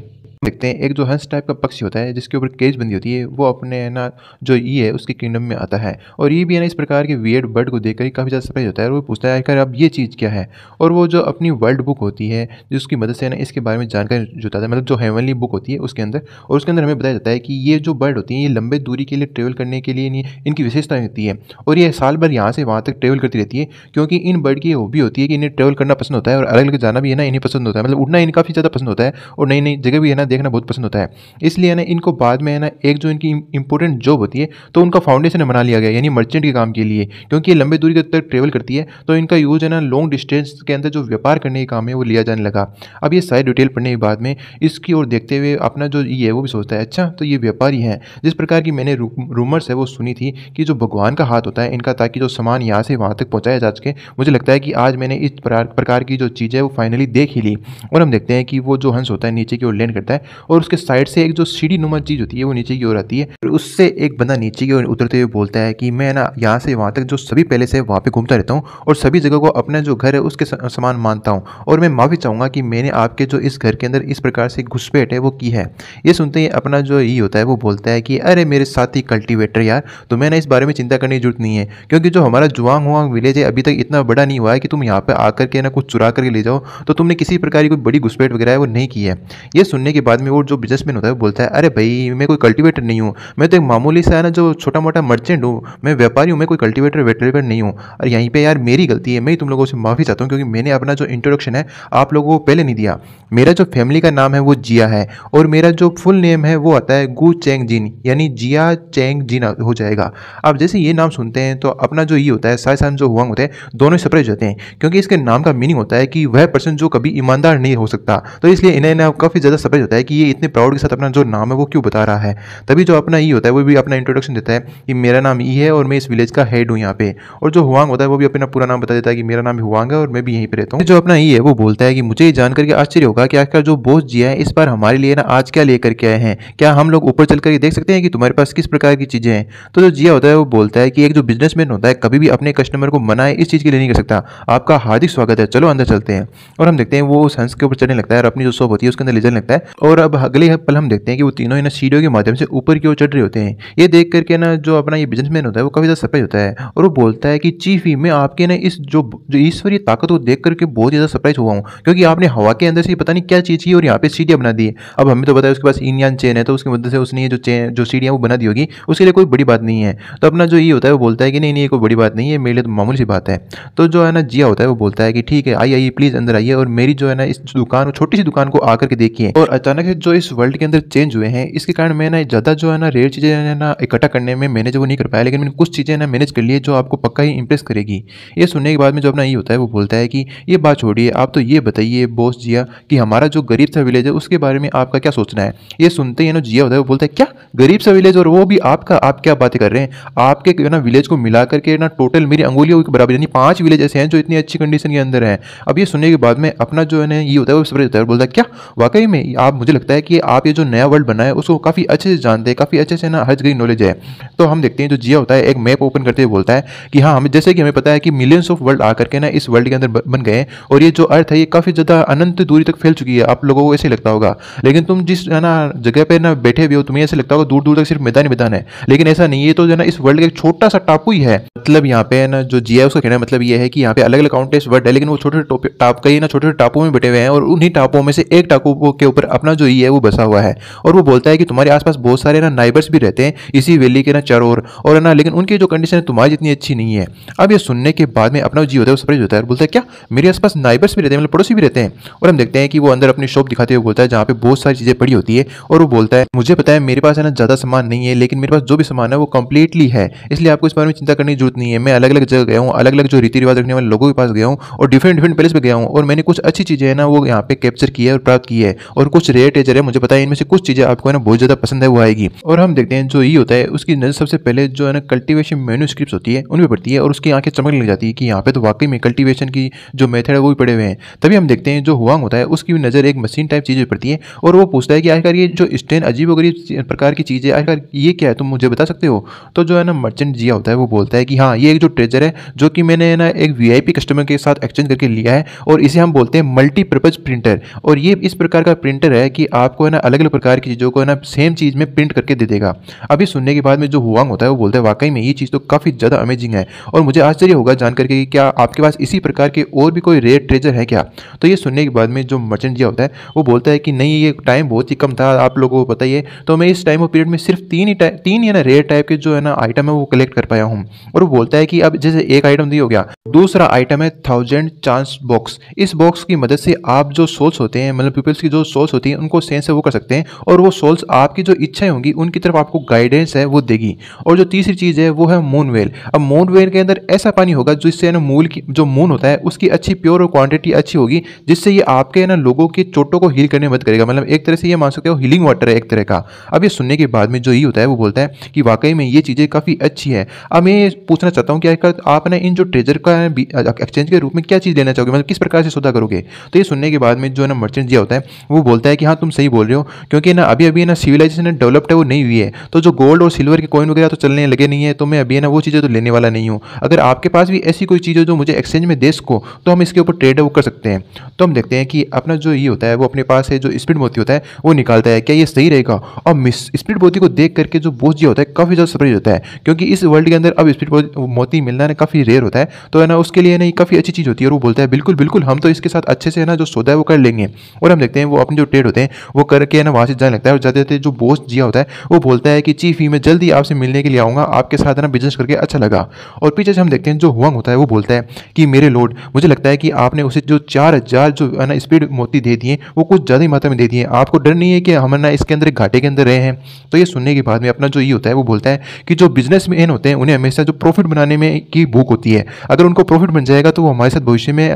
देखते हैं एक जो हंस टाइप का पक्षी होता है जिसके ऊपर केज बंदी होती है वो अपने है ना जो ई है उसके किंगडम में आता है और ये भी है ना इस प्रकार के वियर्ड बर्ड को देखकर ही काफ़ी ज़्यादा सरप्राइज होता है और वो पूछता है कि अब ये चीज़ क्या है और वो जो अपनी वर्ल्ड बुक होती है जिसकी मदद से ना इसके बारे में जानकारी जुटाता है मतलब जो हेवनली बुक होती है उसके अंदर और उसके अंदर हमें बताया जाता है कि ये जो बर्ड होती है ये लंबे दूरी के लिए ट्रेवल करने के लिए इनकी विशेषता होती है और ये साल भर यहाँ से वहाँ तक ट्रेवल करती रहती है क्योंकि इन बर्ड की हॉबी होती है कि इन्हें ट्रेवल करना पसंद होता है और अलग अलग जाना भी है ना इन्हें पसंद होता है मतलब उड़ना इन्हें काफ़ी ज़्यादा पसंद होता है और नई नई जगह भी है ना देखना बहुत पसंद होता है इसलिए ना इनको बाद में है ना एक जो इनकी इंपॉर्टेंट जॉब होती है तो उनका फाउंडेशन बना लिया गया यानी मर्चेंट के काम के लिए क्योंकि ये लंबे दूरी तक ट्रेवल करती है तो इनका यूज है ना लॉन्ग डिस्टेंस के अंदर जो व्यापार करने का काम है वो लिया जाने लगा अब ये सारी डिटेल पढ़ने के बाद में इसकी ओर देखते हुए अपना जो ये है वो भी सोचता है अच्छा तो ये व्यापारी है जिस प्रकार की मैंने रूमर्स है वो सुनी थी कि जो भगवान का हाथ होता है इनका ताकि जो सामान यहाँ से वहाँ तक पहुँचाया जा सके मुझे लगता है कि आज मैंने इस प्रकार की जो चीज़ है वो फाइनली देख ही ली और हम देखते हैं कि वो जो हंस होता है नीचे की ओर लैंड करता है है और उसके साइड से एक जो सीढ़ी नुमा चीज़ होती है वो नीचे की ओर आती है और उससे एक बंदा नीचे की ओर उतरते हुए बोलता है कि मैं ना यहाँ से वहाँ तक जो सभी पहले से वहाँ पे घूमता रहता हूँ और सभी जगह को अपना जो घर है उसके समान मानता हूँ और मैं माफ़ी चाहूंगा कि मैंने आपके जो इस घर के अंदर इस प्रकार से घुसपैठ है वो की है ये सुनते ही अपना जो ये होता है वो बोलता है कि अरे मेरे साथ कल्टीवेटर यार तो मैं इस बारे में चिंता करने की जरूरत नहीं है क्योंकि जो हमारा जुआंग हुआंग विलेज है अभी तक इतना बड़ा नहीं हुआ है कि तुम यहाँ पे आकर के ना कुछ चुरा करके ले जाओ तो तुमने किसी प्रकार की कोई बड़ी घुसपैठ वगैरह वो नहीं की है ये सुनने के बाद में वो जो बिजनेसमैन होता है वो बोलता है अरे भाई मैं कोई कल्टीवेटर नहीं हूँ मैं तो एक मामूली सा है ना जो छोटा मोटा मर्चेंट हूँ मैं व्यापारी हूँ मैं कोई कल्टीवेटर वेटिवेटर नहीं हूँ और यहीं पर यार मेरी गलती है मैं तुम लोगों से माफ़ी चाहता हूँ क्योंकि मैंने अपना जो इंट्रोडक्शन है आप लोगों को पहले नहीं दिया मेरा जो फैमिली का नाम है वो जिया है और मेरा जो फुल नेम है वो आता है गु चेंग जिन यानी जिया चैंग जिन हो जाएगा अब जैसे ये नाम सुनते हैं तो अपना जो ये होता है साइसान जो हुआ होते हैं दोनों सरप्राइज होते हैं क्योंकि इसके नाम का मीनिंग होता है कि वह पर्सन जो कभी ईमानदार नहीं हो सकता तो इसलिए इन्हें काफ़ी ज़्यादा सरप्राइज होता है है कि ये इतने प्राउड के साथ अपना जो नाम है वो क्यों बता रहा है तभी जो अपना ई होता है वो भी अपना इंट्रोडक्शन देता है कि मेरा नाम ई है और मैं इस विलेज का हेड हूँ यहाँ पे और जो हुआंग होता है वो भी अपना पूरा नाम बता देता है कि मेरा नाम हुआंग है और मैं भी यहीं पर रहता हूँ जो अपना ई है वो बोलता है कि मुझे ये जानकर के आश्चर्य होगा कि आखिर जो बोस जी है इस बार हमारे लिए ना आज क्या लेकर के आए हैं क्या हम लोग ऊपर चल करके देख सकते हैं कि तुम्हारे पास किस प्रकार की चीज़ें हैं तो जो जिया होता है वो बोलता है कि एक जो बिजनेसमैन होता है कभी भी अपने कस्टमर को मनाए इस चीज़ के लिए नहीं कर सकता आपका हार्दिक स्वागत है चलो अंदर चलते हैं और हम देखते हैं वो संस के ऊपर चढ़ने लगता है और अपनी जो शॉप होती है उसके अंदर ले जाने लगता है और अब अगले पल हम देखते हैं कि वो तीनों ही ना सीढ़ियों के माध्यम से ऊपर की ओर चढ़ रहे होते हैं ये देख करके ना जो अपना ये बिजनेसमैन होता है वो काफ़ी ज़्यादा सरप्राइज होता है और वो बोलता है कि चीफ ही मैं आपके ना इस जो जो ईश्वरीय ताकत को देख करके बहुत ज़्यादा सरप्राइज हुआ हूँ क्योंकि आपने हवा के अंदर से पता नहीं क्या चीज़ की और यहाँ पे सीढ़ियाँ बना दी अब हमें तो बताया उसके पास इंडियन चेन है तो उसकी मदद से उसने जो चेन जो सीढ़ियाँ वो बना दी होगी उसके लिए कोई बड़ी बात नहीं है तो अपना जो ये होता है वो बोलता है कि नहीं नहीं ये कोई बड़ी बात नहीं है मेरे लिए तो मामूली सी बात है तो जो है ना जिया होता है वो बोलता है कि ठीक है आई आइए प्लीज़ अंदर आइए और मेरी जो है ना इस दुकान छोटी सी दुकान को आकर के देखिए और अचानक अचानक से जो इस वर्ल्ड के अंदर चेंज हुए हैं इसके कारण मैं ना ज़्यादा जो है ना रेयर चीज़ें है ना इकट्ठा करने में मैनेज वो नहीं कर पाया लेकिन मैंने कुछ चीज़ें ना मैनेज कर लिए जो आपको पक्का ही इंप्रेस करेगी ये सुनने के बाद में जो अपना ये होता है वो बोलता है कि ये बात छोड़िए आप तो ये बताइए बोस जिया कि हमारा जो गरीब सा विलेज है उसके बारे में आपका क्या सोचना है ये सुनते ही ना जिया होता है वो बोलता है क्या गरीब सा विलेज और वो भी आपका आप क्या बातें कर रहे हैं आपके ना विलेज को मिला करके ना टोटल मेरी अंगुलियों के बराबर यानी पाँच विलेज ऐसे हैं जो इतनी अच्छी कंडीशन के अंदर हैं अब ये सुनने के बाद में अपना जो है ना ये होता है वो सरप्राइज होता है बोलता है क्या वाकई में आप मुझे मुझे लगता है कि आप ये जो नया वर्ल्ड बना है उसको काफ़ी अच्छे से जानते हैं काफ़ी अच्छे से ना हज गई नॉलेज है तो हम देखते हैं जो जिया होता है एक मैप ओपन करते हुए बोलता है कि हाँ हमें जैसे कि हमें पता है कि मिलियंस ऑफ वर्ल्ड आकर के ना इस वर्ल्ड के अंदर बन गए और ये जो अर्थ है ये काफ़ी ज़्यादा अनंत दूरी तक फैल चुकी है आप लोगों को ऐसे लगता होगा लेकिन तुम जिस है ना जगह पर ना बैठे भी हो तुम्हें ऐसे लगता होगा दूर दूर तक सिर्फ मैदान ही मैदान है लेकिन ऐसा नहीं है तो ना इस वर्ल्ड का एक छोटा सा टापू ही है मतलब यहाँ पे ना जो जिया उसका कहना मतलब ये है कि यहाँ पे अलग अलग काउंटेस वर्ड है लेकिन वो छोटे छोटे टाप कई ना छोटे छोटे टापू में बैठे हुए हैं और उन्हीं टापों में से एक टापू के ऊपर अपना अपना जो ई है वो बसा हुआ है और वो बोलता है कि तुम्हारे आसपास बहुत सारे ना नाइबर्स भी रहते हैं इसी वैली के ना चरोर और है ना लेकिन उनकी जो कंडीशन है तुम्हारी जितनी अच्छी नहीं है अब ये सुनने के बाद में अपना जी होता है वो सरप्राइज होता है और बोलता है क्या मेरे आसपास नाइबर्स भी रहते हैं मतलब पड़ोसी भी रहते हैं और हम देखते हैं कि वो अंदर अपनी शॉप दिखाते हुए बोलता है जहाँ पे बहुत सारी चीज़ें पड़ी होती है और वो बोलता है मुझे पता है मेरे पास है ना ज़्यादा सामान नहीं है लेकिन मेरे पास जो भी सामान है वो कम्प्लीटली है इसलिए आपको इस बारे में चिंता करने की जरूरत नहीं है मैं अलग अलग जगह गया हूँ अलग अलग जो रीति रिवाज रखने वाले लोगों के पास गया हूँ और डिफरेंट डिफरेंट प्लेस पर गया हूँ और मैंने कुछ अच्छी चीज़ें है ना वो यहाँ पे कैप्चर की है और प्राप्त की है और कुछ रेट है जरा मुझे पता है इनमें से कुछ चीज़ें आपको ना बहुत ज़्यादा पसंद है वो आएगी और हम देखते हैं जो ये होता है उसकी नज़र सबसे पहले जो है ना कल्टिवेशन मेन्यू स्क्रिप्ट होती है उनमें पड़ती है और उसकी आंखें चमक लग जाती है कि यहाँ पे तो वाकई में कल्टिवेशन की जो मेथड है वो भी पड़े हुए हैं तभी हम देखते हैं जो हुआंग होता है उसकी भी नज़र एक मशीन टाइप चीज़ पड़ती है और वो पूछता है कि आजकल ये जो स्टेन अजीब वगरीब प्रकार की चीज़ है आजकल ये क्या है तुम मुझे बता सकते हो तो जो है ना मर्चेंट जिया होता है वो बोलता है कि हाँ ये एक जो ट्रेजर है जो कि मैंने ना एक वी कस्टमर के साथ एक्सचेंज करके लिया है और इसे हम बोलते हैं मल्टीपर्पज़ प्रिंटर और ये इस प्रकार का प्रिंटर है है कि आपको है ना अलग अलग प्रकार की चीज़ों को है ना सेम चीज़ में प्रिंट करके दे देगा अभी सुनने के बाद में जो हुआंग होता है वो बोलता है वाकई में ये चीज़ तो काफ़ी ज़्यादा अमेजिंग है और मुझे आश्चर्य होगा जान करके कि क्या आपके पास इसी प्रकार के और भी कोई रेड ट्रेजर है क्या तो ये सुनने के बाद में जो मर्चेंट जिया होता है वो बोलता है कि नहीं ये टाइम बहुत ही कम था आप लोगों को पता ही है तो मैं इस टाइम और पीरियड में सिर्फ तीन ही तीन ही ना रेड टाइप के जो है ना आइटम है वो कलेक्ट कर पाया हूँ और वो बोलता है कि अब जैसे एक आइटम दी हो गया दूसरा आइटम है थाउजेंड चांस बॉक्स इस बॉक्स की मदद से आप जो सोच होते हैं मतलब पीपल्स की जो सोच होती है उनको सेंस से वो कर सकते हैं और वो सोल्स आपकी जो इच्छाएं होंगी उनकी तरफ आपको गाइडेंस है वो देगी और जो तीसरी चीज़ है वो है मून वेल अब मून वेल के अंदर ऐसा पानी होगा जिससे ना मूल की जो मून होता है उसकी अच्छी प्योर और क्वांटिटी अच्छी होगी जिससे ये आपके ना लोगों के चोटों को हील करने में मदद करेगा मतलब एक तरह से ये मान सकते हो हीलिंग वाटर है एक तरह का अब ये सुनने के बाद में जो ये होता है वो बोलता है कि वाकई में ये चीज़ें काफ़ी अच्छी है अब मैं पूछना चाहता हूँ कि आखिर आप ना इन जो ट्रेजर का एक्सचेंज के रूप में क्या चीज़ लेना चाहोगे मतलब किस प्रकार से सौदा करोगे तो ये सुनने के बाद में जो है ना मर्चेंट जिया होता है वो बोलता है कि हाँ तुम सही बोल रहे हो क्योंकि ना अभी अभी ना सिविलाइजेशन डेवलप्ड है वो नहीं हुई है तो जो गोल्ड और सिल्वर के कॉइन वगैरह तो चलने लगे नहीं है तो मैं अभी ना वो चीज़ें तो लेने वाला नहीं हूँ अगर आपके पास भी ऐसी कोई चीज़ हो जो मुझे एक्सचेंज में दे सको तो हम इसके ऊपर ट्रेड वो कर सकते हैं तो हम देखते हैं कि अपना जो ये होता है वो अपने पास है जो स्पीड मोती होता है वो निकालता है क्या ये सही रहेगा और स्पीड मोती को देख करके जो बोझ होता है काफ़ी ज़्यादा सरप्राइज होता है क्योंकि इस वर्ल्ड के अंदर अब स्पीड मोती मिलना ना काफ़ी रेयर होता है तो है ना उसके लिए ना काफ़ी अच्छी चीज़ होती है और वो बोलता है बिल्कुल बिल्कुल हम तो इसके साथ अच्छे से है ना जो सौदा है वो कर लेंगे और हम देखते हैं वो अपने जो ट्रेड होते हैं जाते हैं वो करके है ना वहाँ से जाने लगता है और जाते जाते जो बोस जिया होता है वो बोलता है कि चीफ ही मैं जल्दी आपसे मिलने के लिए आऊँगा आपके साथ है ना बिजनेस करके अच्छा लगा और पीछे से हम देखते हैं जो हुआ होता है वो बोलता है कि मेरे लोड मुझे लगता है कि आपने उसे जो चार हज़ार जो है ना स्पीड मोती दे दिए वो कुछ ज़्यादा ही मात्रा में दे दिए आपको डर नहीं है कि हम ना इसके अंदर घाटे के अंदर रहे हैं तो ये सुनने के बाद में अपना जो ये होता है वो बोलता है कि जो बिजनेस मैन होते हैं उन्हें हमेशा जो प्रॉफिट बनाने में की भूख होती है अगर उनको प्रॉफिट बन जाएगा तो वो हमारे साथ भविष्य में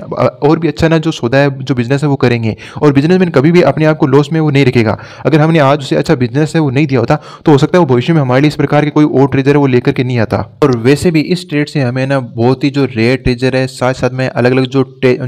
और भी अच्छा ना जो सौदा है जो बिजनेस है वो करेंगे और बिजनेसमैन कभी भी अपने आप को लॉस में वो नहीं रखेगा अगर हमने आज उसे अच्छा बिजनेस है वो नहीं दिया होता तो हो सकता है वो भविष्य में हमारे लिए इस प्रकार के कोई और ट्रेजर है वो लेकर के नहीं आता और वैसे भी इस ट्रेड से हमें ना बहुत ही जो रेयर ट्रेजर है साथ साथ में अलग अलग जो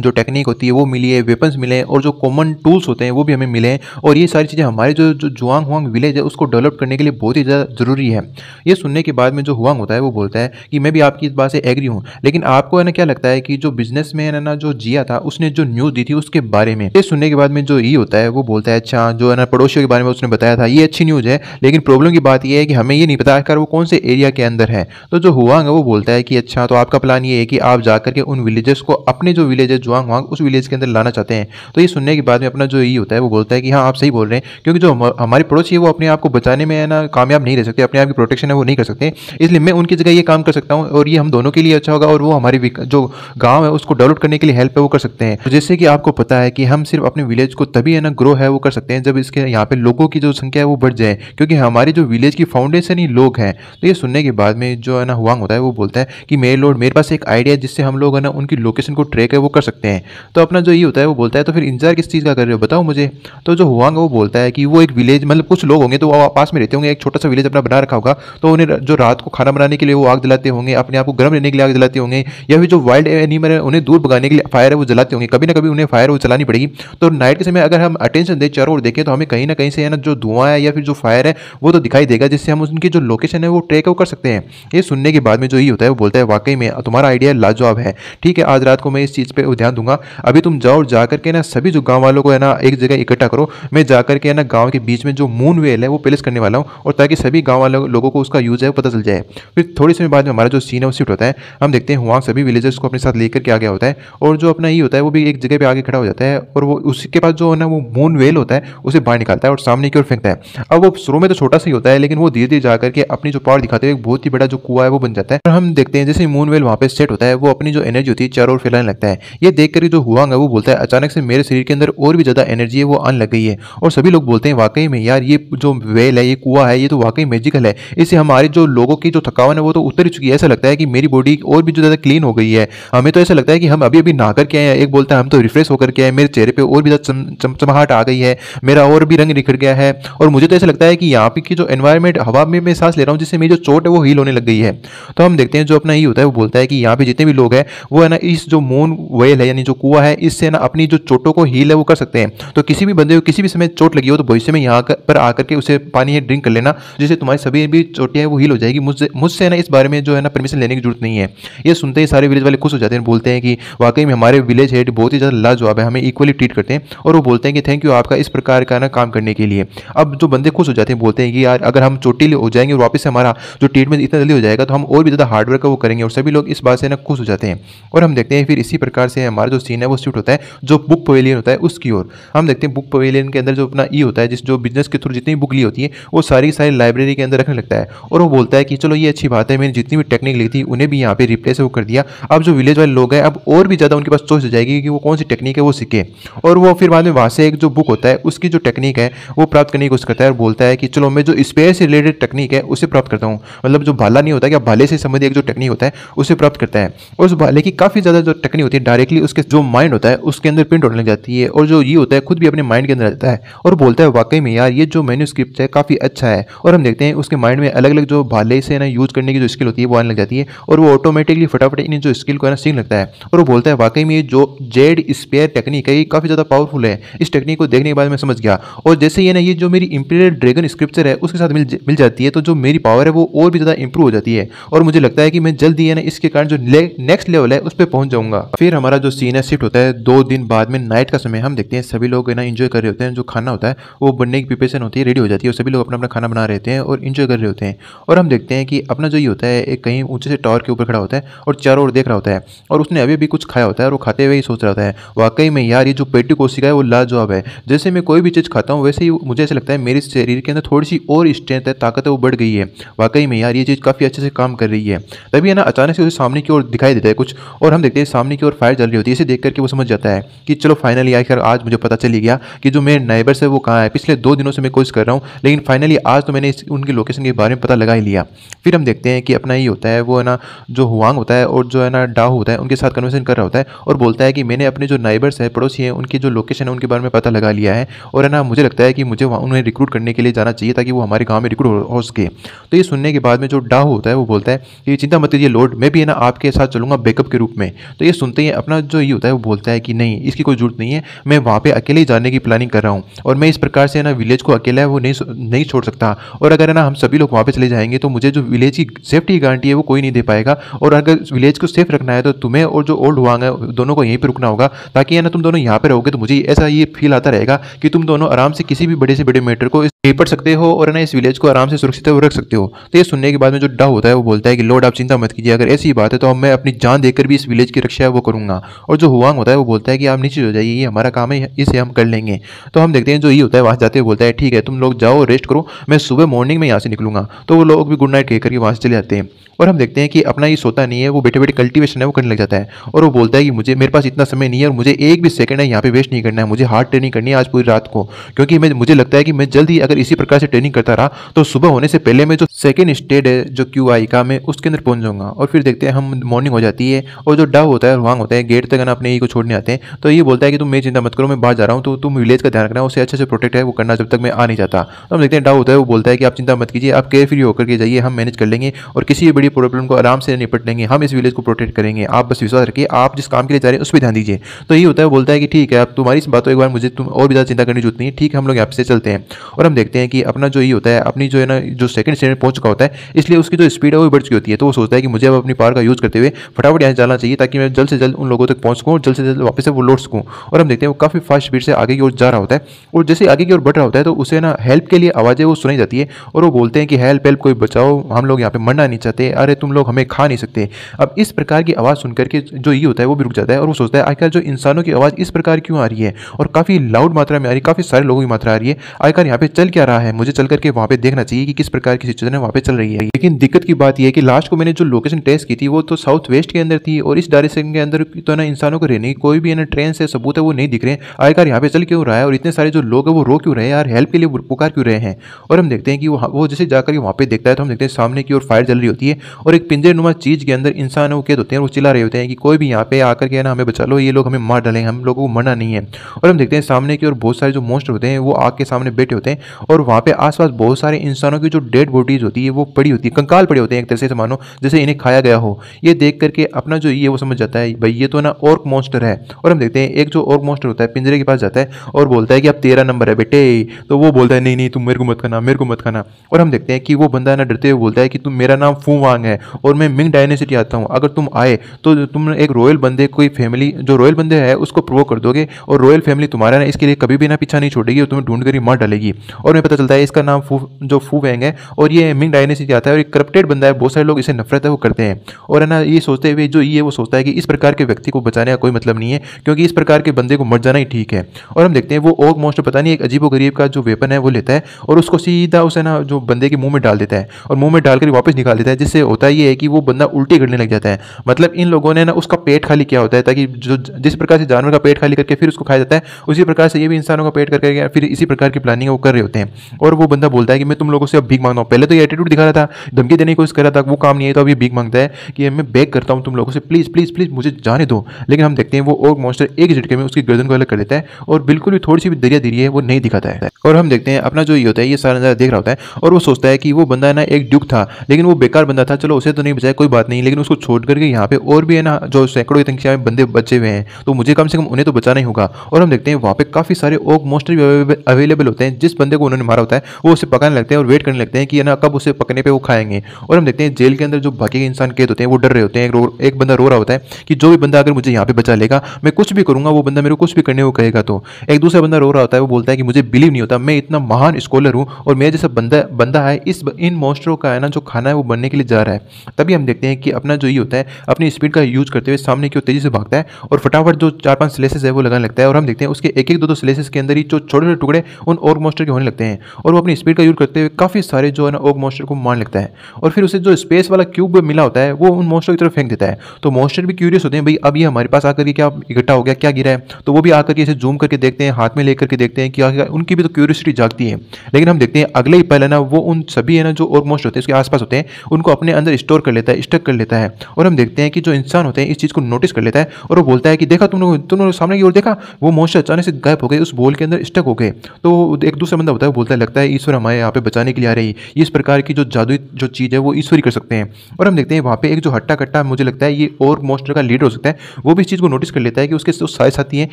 जो टेक्निक होती है वो मिली है वेपन्स मिले हैं और जो कॉमन टूल्स होते हैं वो भी हमें मिले हैं और ये सारी चीज़ें हमारे जो जो जुआंग हुआंग विलेज है उसको डेवलप करने के लिए बहुत ही ज़्यादा ज़रूरी है ये सुनने के बाद में जो हुआंग होता है वो बोलता है कि मैं भी आपकी इस बात से एग्री हूँ लेकिन आपको है ना क्या लगता है कि जो में है ना जो जिया था उसने जो न्यूज़ दी थी उसके बारे में ये सुनने के बाद में जो ई होता है वो बोलता है है अच्छा जो है ना पड़ोसियों के बारे में उसने बताया था ये अच्छी न्यूज़ है लेकिन प्रॉब्लम की बात यह है कि हमें ये नहीं पता कर वो कौन से एरिया के अंदर है तो जो हुआ है वो बोलता है कि अच्छा तो आपका प्लान ये है कि आप जाकर के उन विलेजेस को अपने जो विलेज है जुआंग हुआंग उस विलेज के अंदर लाना चाहते हैं तो ये सुनने के बाद में अपना जो ये होता है वो बोलता है कि हाँ आप सही बोल रहे हैं क्योंकि जो हमारे पड़ोसी है वो अपने आप को बचाने में ना कामयाब नहीं रह सकते अपने आप की प्रोटेक्शन है वो नहीं कर सकते इसलिए मैं उनकी जगह ये काम कर सकता हूँ और ये हम दोनों के लिए अच्छा होगा और वो हमारी जो गाँव है उसको डेवलप करने के लिए हेल्प है वो कर सकते हैं तो जैसे कि आपको पता है कि हम सिर्फ अपने विलेज को तभी है ना ग्रो है वो कर सकते हैं जब इसके यहाँ पे लोगों की जो संख्या है वो बढ़ जाए क्योंकि हमारी जो विलेज की फाउंडेशन ही लोग हैं तो ये सुनने के बाद में जो है ना हुआंग होता है वो बोलता है कि मेरे लोड मेरे पास एक आइडिया जिससे हम लोग है ना उनकी लोकेशन को ट्रैक है वो कर सकते हैं तो अपना जो ये होता है वो बोलता है तो फिर इंतजार किस चीज़ का कर रहे हो बताओ मुझे तो जो हुआंग वो बोलता है कि वो एक विलेज मतलब कुछ लोग होंगे तो वो पास में रहते होंगे एक छोटा सा विलेज अपना बना रखा होगा तो उन्हें जो रात को खाना बनाने के लिए वो आग जलाते होंगे अपने आप को गर्म रहने के लिए आग जलाते होंगे या फिर जो वाइल्ड एनिमल है उन्हें दूर भगाने के लिए फायर है वो जलाते होंगे कभी ना कभी उन्हें फायर वो चलानी पड़ेगी तो नाइट के समय अगर हम अटेंशन सीधे चारों ओर देखें तो हमें कहीं ना कहीं से है ना जो धुआं है या फिर जो फायर है वो तो दिखाई देगा जिससे हम उनकी जो लोकेशन है वो ट्रेक वो कर सकते हैं ये सुनने के बाद में जो ही होता है वो बोलता है वाकई में तुम्हारा आइडिया लाजवाब है ठीक है आज रात को मैं इस चीज़ पर ध्यान दूंगा अभी तुम जाओ और जा करके ना सभी जो गाँव वालों को है ना एक जगह इकट्ठा करो मैं जा करके ना गाँव के बीच में जो मून वेल है वो प्लेस करने वाला हूँ और ताकि सभी गाँव वालों लोगों को उसका यूज़ है पता चल जाए फिर थोड़ी समय बाद में हमारा जो सीन है वो शिफ्ट होता है हम देखते हैं वहाँ सभी विलेजर्स को अपने साथ लेकर के आ गया होता है और जो अपना ही होता है वो भी एक जगह पर आगे खड़ा हो जाता है और वो उसके पास जो है ना वो मून वेल जेल होता है उसे बाहर निकालता है और सामने की ओर फेंकता है अब वो शुरू में तो छोटा सा ही होता है लेकिन वो धीरे धीरे जाकर के अपनी जो पावर दिखाते हुए बहुत ही बड़ा जो कुआ है वो बन जाता है और हम देखते हैं जैसे मून वेल वहाँ पे सेट होता है वो अपनी जो एनर्जी होती है चारों ओर फैलाने लगता है ये देख कर जो हुआ है वो बोलता है अचानक से मेरे शरीर के अंदर और भी ज़्यादा एनर्जी है वो आने लग गई है और सभी लोग बोलते हैं वाकई में यार ये जो वेल है ये कुआ है ये तो वाकई मेजिकल है इससे हमारे जो लोगों की जो थकावन है वो तो उतर चुकी है ऐसा लगता है कि मेरी बॉडी और भी जो ज़्यादा क्लीन हो गई है हमें तो ऐसा लगता है कि हम अभी अभी नहा करके आए हैं एक बोलता है हम तो रिफ्रेश होकर के आए मेरे चेहरे पर और भी ज़्यादा चमचमाहट आ गई है मेरा और भी रंग निखर गया है और मुझे तो ऐसा लगता है कि यहाँ पे की जो एनवायरमेंट हवा में मैं सांस ले रहा हूँ जिससे मेरी जो चोट है वो हील होने लग गई है तो हम देखते हैं जो अपना ही होता है वो बोलता है कि यहाँ पे जितने भी लोग हैं वो है ना इस जो मोन वेल है यानी जो कुआ है इससे ना अपनी जो चोटों को हील है वो कर सकते हैं तो किसी भी बंदे को किसी भी समय चोट लगी हो तो भविष्य में यहाँ पर आकर के उसे पानी ड्रिंक कर लेना जिससे तुम्हारी सभी भी चोटियाँ है वो हील हो जाएगी मुझसे मुझसे ना इस बारे में जो है ना परमिशन लेने की जरूरत नहीं है ये सुनते ही सारे विलेज वाले खुश हो जाते हैं बोलते हैं कि वाकई में हमारे विलेज हेड बहुत ही ज़्यादा लाजवाब है हमें इक्वली ट्रीट करते हैं और वो बोलते हैं कि थैंक यू आपका का इस प्रकार का ना काम करने के लिए अब जो बंदे खुश हो जाते हैं बोलते हैं कि यार अगर हम चोटीले हो जाएंगे और वापस से हमारा जो ट्रीटमेंट इतना जल्दी हो जाएगा तो हम और भी ज़्यादा हार्डवर्क का वो करेंगे और सभी लोग इस बात से ना खुश हो जाते हैं और हम देखते हैं फिर इसी प्रकार से हमारा जो सीन है वो शिफ्ट होता है जो बुक पवेलियन होता है उसकी ओर हम देखते हैं बुक पवेलियन के अंदर जो अपना ई e होता है जिस जो बिजनेस के थ्रू जितनी बुक ली होती है वो सारी सारी लाइब्रेरी के अंदर रखने लगता है और वो बोलता है कि चलो ये अच्छी बात है मैंने जितनी भी टेक्निक ली थी उन्हें भी यहाँ पर रिप्लेस वो कर दिया अब जो विलेज वाले लोग हैं अब और भी ज़्यादा उनके पास चॉइस हो जाएगी कि वो कौन सी टेक्निक है वो सीखे और वो फिर बाद में वहाँ से एक जो बुक होता है होता है उसकी जो टेक्निक है वो प्राप्त करने की कोशिश करता है और बोलता है कि चलो मैं जो स्पेस से रिलेटेड टेक्निक है उसे प्राप्त करता हूँ मतलब जो भाला नहीं होता है क्या भाले से संबंधित एक जो टेक्निक होता है उसे प्राप्त करता है उस भाले की काफ़ी ज़्यादा जो टेक्निक होती है डायरेक्टली उसके जो माइंड होता है उसके अंदर प्रिंट होने लग जाती है और जो ये होता है खुद भी अपने माइंड के अंदर रहता है और बोलता है वाकई में यार ये जो मेन्यू स्क्रिप्ट है काफ़ी अच्छा है और हम देखते हैं उसके माइंड में अलग अलग जो भाले से ना यूज़ करने की जो स्किल होती है वो आने लग जाती है और वो ऑटोमेटिकली फटाफट इन जो स्किल को है ना सीख लगता है और वो बोलता है वाकई में ये जो जेड स्पेयर टेक्निक है ये काफ़ी ज़्यादा पावरफुल है इस टेक्निक को देखने के बाद मैं समझ गया और जैसे ये ना ये जो मेरी इंपीरियर ड्रैगन स्क्रिप्चर है उसके साथ मिल मिल जाती है तो जो मेरी पावर है वो और भी ज़्यादा इंप्रूव हो जाती है और मुझे लगता है कि मैं जल्दी है ना इसके कारण जो ने, नेक्स्ट लेवल है उस पर पहुंच जाऊंगा फिर हमारा जो सीन है शिफ्ट होता है दो दिन बाद में नाइट का समय हम देखते हैं सभी लोग ना इन्जॉय कर रहे होते हैं जो खाना होता है वो बनने की प्रिपेशन होती है रेडी हो जाती है और सभी लोग अपना अपना खाना बना रहते हैं और इन्जॉय कर रहे होते हैं और हम देखते हैं कि अपना जो ये होता है एक कहीं ऊंचे से टावर के ऊपर खड़ा होता है और चारों ओर देख रहा होता है और उसने अभी भी कुछ खाया होता है और वो खाते हुए ही सोच रहा होता है वाकई में यार ये जो पेटी कोशिका है वो लाजवाब है जिस जैसे मैं कोई भी चीज़ खाता हूँ वैसे ही मुझे ऐसा लगता है मेरे शरीर के अंदर थोड़ी सी और स्ट्रेंथ है ताकत है वो बढ़ गई है वाकई में यार ये चीज़ काफ़ी अच्छे से काम कर रही है तभी है ना अचानक से उसे सामने की ओर दिखाई देता है कुछ और हम देखते हैं सामने की ओर फायर चल रही होती है इसे देख करके वो समझ जाता है कि चलो फाइनली आखिर आज मुझे पता चली गया कि जो मेरे नाइबर्स है वो कहाँ है पिछले दो दिनों से मैं कोशिश कर रहा हूँ लेकिन फाइनली आज तो मैंने उनकी लोकेशन के बारे में पता लगा ही लिया फिर हम देखते हैं कि अपना ही होता है वो है ना जो हुआंग होता है और जो है ना डाह होता है उनके साथ कन्वर्सेशन कर रहा होता है और बोलता है कि मैंने अपने जो नाइबर्स है पड़ोसी हैं उनकी जो लोकेशन है उनके बारे में पता लगा लिया किया है और है ना मुझे लगता है कि मुझे वहाँ उन्हें रिक्रूट करने के लिए जाना चाहिए ताकि वो हमारे गाँव में रिक्रूट हो सके तो ये सुनने के बाद में जो डा होता है वो बोलता है कि चिंता मत करिए लोड मैं भी है ना आपके साथ चलूँगा बैकअप के रूप में तो ये सुनते ही अपना जो ये होता है वो बोलता है कि नहीं इसकी कोई जरूरत नहीं है मैं वहाँ पर अकेले ही जाने की प्लानिंग कर रहा हूँ और मैं इस प्रकार से है ना विलेज को अकेला है वो नहीं नहीं छोड़ सकता और अगर है ना हम सभी लोग वहाँ पर चले जाएंगे तो मुझे जो विलेज की सेफ्टी गारंटी है वो कोई नहीं दे पाएगा और अगर विलेज को सेफ रखना है तो तुम्हें और जो ओल्ड हुआ है दोनों को यहीं पर रुकना होगा ताकि है ना तुम दोनों यहाँ पर रहोगे तो मुझे ऐसा ये फील आता रहेगा मिला कि तुम दोनों आराम से किसी भी बड़े से बड़े मैटर को निपट सकते हो और ना इस विलेज को आराम से सुरक्षित रख सकते हो तो ये सुनने के बाद में जो डा होता है वो बोलता है कि लॉर्ड आप चिंता मत कीजिए अगर ऐसी बात है तो मैं अपनी जान देकर भी इस विलेज की रक्षा वो करूंगा और जो हुआंग होता है वो बोलता है कि आप नीचे हो जाइए ये हमारा काम है इसे हम कर लेंगे तो हम देखते हैं जो ये होता है वहां जाते हुए बोलता है ठीक है तुम लोग जाओ रेस्ट करो मैं सुबह मॉर्निंग में यहाँ से निकलूंगा तो वो लोग भी गुड नाइट कहकर करके वहाँ से चले जाते हैं और हम देखते हैं कि अपना ये सोता नहीं है वो बैठे बैठे कल्टीवेशन है वो करने लग जाता है और वो बोलता है कि मुझे मेरे पास इतना समय नहीं है और मुझे एक भी सेकंड है यहाँ पे वेस्ट नहीं करना है मुझे हार्ड ट्रेनिंग करनी है आज पूरी रात को क्योंकि मैं मुझे लगता है कि मैं जल्दी अगर इसी प्रकार से ट्रेनिंग करता रहा तो सुबह होने से पहले मैं जो सेकेंड स्टेड है जो क्यू आई का मैं उसके अंदर पहुंच जाऊंगा और फिर देखते हैं हम मॉर्निंग हो जाती है और जो डव होता है वांग होता है गेट तक अपने ही को छोड़ने आते हैं तो ये बोलता है कि तुम मैं चिंता मत करो मैं बाहर जा रहा हूँ तो तुम विलेज का ध्यान रखना उसे अच्छे से प्रोटेक्ट है वो करना जब तक मैं आ नहीं जाता तो हम देखते हैं डव होता है वो बोलता है कि आप चिंता मत कीजिए आप केयर फ्री होकर के जाइए हम मैनेज कर लेंगे और किसी भी बड़ी प्रॉब्लम को आराम से निपट लेंगे हम इस विलेज को प्रोटेक्ट करेंगे आप बस विश्वास रखिए आप जिस काम के लिए जा रहे हैं उस पर ध्यान दीजिए तो यही होता है बोलता है कि ठीक है अब तुम्हारी इस बात को एक बार मुझे तुम और ज़्यादा चिंता करने की जरूरत नहीं ठीक है हम लोग यहाँ से चलते हैं और हम देखते हैं कि अपना जो ये होता है अपनी जो है ना जो सेकंड स्टैंड पहुंच चुका होता है इसलिए उसकी जो स्पीड है वो बढ़ चुकी होती है तो वो सोचता है कि मुझे अब अपनी पावर का यूज़ करते हुए फटाफट यहाँ जाना चाहिए ताकि मैं जल्द से जल्द उन लोगों तक पहुँच सकूँ जल्द से जल्द वापस से वो लौट सकूँ और हम देखते हैं वो काफ़ी फास्ट स्पीड से आगे की ओर जा रहा होता है और जैसे आगे की ओर बढ़ रहा होता है तो उसे ना हेल्प के लिए आवाज़ें वो सुनाई जाती है और वो बोलते हैं कि हेल्प हेल्प कोई बचाओ हम लोग यहाँ पर मरना नहीं चाहते अरे तुम लोग हमें खा नहीं सकते अब इस प्रकार की आवाज़ सुन करके जो ये होता है वो भी रुक जाता है और वो सोचता है आजकल जो इंसानों की आवाज़ इस प्रकार क्यों आ रही है और काफ़ी लाउड मात्रा में आ रही काफ़ी सारे लोगों की मात्रा आ रही है आखिर यहाँ पे चल क्या रहा है मुझे चल करके वहाँ पे देखना चाहिए कि किस प्रकार की सिचुएशन वहाँ पे चल रही है लेकिन दिक्कत की बात यह है कि लास्ट को मैंने जो लोकेशन टेस्ट की थी वो तो साउथ वेस्ट के अंदर थी और इस डायरेक्शन के अंदर तो ना इंसानों को रहने की कोई भी ना ट्रेन से सबूत है वो नहीं दिख रहे आखिर यहाँ पे चल क्यों रहा है और इतने सारे जो लोग है वो रो क्यों रहे हैं यार हेल्प के लिए पुकार क्यों रहे हैं और हम देखते हैं कि वो जैसे जाकर वहाँ पे देखता है तो हम देखते हैं सामने की ओर फायर चल रही होती है और एक पिंजर चीज के अंदर इंसान वो कैद होते हैं वो चिल्ला रहे होते हैं कि कोई भी यहाँ पे आकर के ना हमें बचा लो ये लोग हमें मार डालें हम लोगों को मना नहीं है और हम देखते हैं सामने की ओर अंदर बहुत सारे जो मोस्टर होते हैं वो आग के सामने बैठे होते हैं और वहाँ पे आसपास बहुत सारे इंसानों की जो डेड बॉडीज़ होती है वो पड़ी होती है कंकाल पड़े होते हैं एक तरह से मानो जैसे इन्हें खाया गया हो ये देख करके अपना जो ये वो समझ जाता है भाई ये तो ना और मोस्टर है और हम देखते हैं एक जो और मोस्टर होता है पिंजरे के पास जाता है और बोलता है कि अब तेरा नंबर है बेटे तो वो बोलता है नहीं नहीं तुम मेरे को मत खाना मेरे को मत खाना और हम देखते हैं कि वो बंदा ना डरते हुए बोलता है कि तुम मेरा नाम फू वांग है और मैं मिंग डायनेसिटी आता हूँ अगर तुम आए तो तुम एक रॉयल बंदे कोई फैमिली जो रॉयल बंदे है उसको प्रोवोक कर दोगे और रॉयल फैमिली तुम्हारा ना इसके लिए कभी भी ना पीछा नहीं छोड़ेगी और तुम्हें ढूंढ कर ही मार डालेगी और मैं पता चलता है इसका नाम फू जो फू वैंग है और ये मिंग डायनेसी आता है और एक करप्टेड बंदा है बहुत सारे लोग इसे नफरत है वो करते हैं और है ना ये सोचते हुए जो ये वो सोचता है कि इस प्रकार के व्यक्ति को बचाने का कोई मतलब नहीं है क्योंकि इस प्रकार के बंदे को मर जाना ही ठीक है और हम देखते हैं वो ओग मोस्ट पता नहीं एक अजीबो गरीब का जो वेपन है वो लेता है और उसको सीधा उसे ना जो बंदे के मुंह में डाल देता है और मुंह में डालकर वापस निकाल देता है जिससे होता ये है कि वो बंदा उल्टी करने लग जाता है मतलब इन लोगों ने ना उसका पेट खाली किया होता है ताकि जो जिस प्रकार से जानवर का पेट खाली करके फिर उसको खाया जाता है उसी प्रकार से ये भी इंसानों का पेट करके कर फिर इसी प्रकार की प्लानिंग वो कर रहे होते हैं और वो बंदा बोलता है कि मैं तुम लोगों से अब भीख मांगता हूँ पहले तो ये एटीट्यूड दिखा रहा था धमकी देने की कोशिश कर रहा था वो काम नहीं है तो अभी भीख मांगता है कि मैं बैग करता हूँ तुम लोगों से प्लीज़ प्लीज़ प्लीज़ मुझे जाने दो लेकिन हम देखते हैं वो और मोस्टर एक झटके में उसकी गर्दन को अलग कर देता है और बिल्कुल भी थोड़ी सी भी दरिया दिरी है वो नहीं दिखाता है और हम देखते हैं अपना जो ये होता है ये सारा नज़ारा देख रहा होता है और वो सोचता है कि वो बंदा ना एक ड्यूक था लेकिन वो बेकार बंदा था चलो उसे तो नहीं बचाया कोई बात नहीं लेकिन उसको छोड़ करके यहाँ पे और भी है ना जो सैकड़ों की संख्या में बंदे बचे हुए हैं तो मुझे कम से कम उन्हें तो बचाना ही होगा और हम देखते हैं वहाँ पे काफ़ी सारे ओक मोस्टर भी अवेलेबल होते हैं जिस बंदे को उन्होंने मारा होता है वो उसे पकाने लगते हैं और वेट करने लगते हैं कि ना कब उसे पकने पर वो खाएंगे और हम देखते हैं जेल के अंदर जो बाकी के इंसान कैद होते हैं वो डर रहे होते हैं एक बंदा रो रहा होता है कि जो भी बंदा अगर मुझे यहाँ पे बचा लेगा मैं कुछ भी करूँगा वो बंदा मेरे को कुछ भी करने को कहेगा तो एक दूसरा बंदा रो रहा होता है वो बोलता है कि मुझे बिलीव नहीं होता मैं इतना महान स्कॉलर हूँ और मेरा जैसा बंदा बंदा है इस इन मोस्टरों का है ना जो खाना है वो बनने के लिए जा रहा है तभी हम देखते हैं कि अपना जो ये होता है अपनी स्पीड का यूज करते हुए सामने की ओर तेजी से भागता है और फटाफट जो चार पांच स्लेसेस है वो लगाने लगता है और हम देखते हैं उसके एक एक दो दो स्लेसेस के अंदर ही जो छोटे छोटे टुकड़े उन ओग मॉस्टर के होने लगते हैं और वो अपनी स्पीड का यूज करते हुए काफ़ी सारे जो है ना ओग मॉस्टर को मार लगता है और फिर उसे जो स्पेस वाला क्यूब मिला होता है वो उन मॉस्टर की तरफ फेंक देता है तो मॉस्टर भी क्यूरियस होते हैं भाई अब ये हमारे पास आकर क्या इकट्ठा हो गया क्या गिरा है तो वो भी आकर इसे जूम करके देखते हैं हाथ में लेकर के देखते हैं कि उनकी भी तो क्यूरियसिटी जागती है लेकिन हम देखते हैं अगले ही पहले ना वो उन सभी है ना जो ओग मॉस्टर होते हैं उसके आसपास होते हैं उनको अपने अंदर स्टोर कर लेता है स्टक कर लेता है और हम देखते हैं कि जो इंसान होते हैं इस चीज़ को नोटिस कर लेता है और वो बोलता है कि देखा तुम लोग तुम लोग सामने की ओर देखा वो मॉस्टर अचानक से गायब हो गए गए उस बोल के अंदर स्टक हो गए तो एक दूसरा बंदा होता है बोलता है लगता है ईश्वर हमारे यहाँ पे बचाने के लिए आ रही इस प्रकार की जो जादुई जो चीज़ है वो ईश्वरी कर सकते हैं और हम देखते हैं वहाँ पे एक जो हट्टा कट्टा मुझे लगता है ये और मोस्टर का लीडर हो सकता है वो भी इस चीज़ को नोटिस कर लेता है कि उसके जो सारे साथी हैं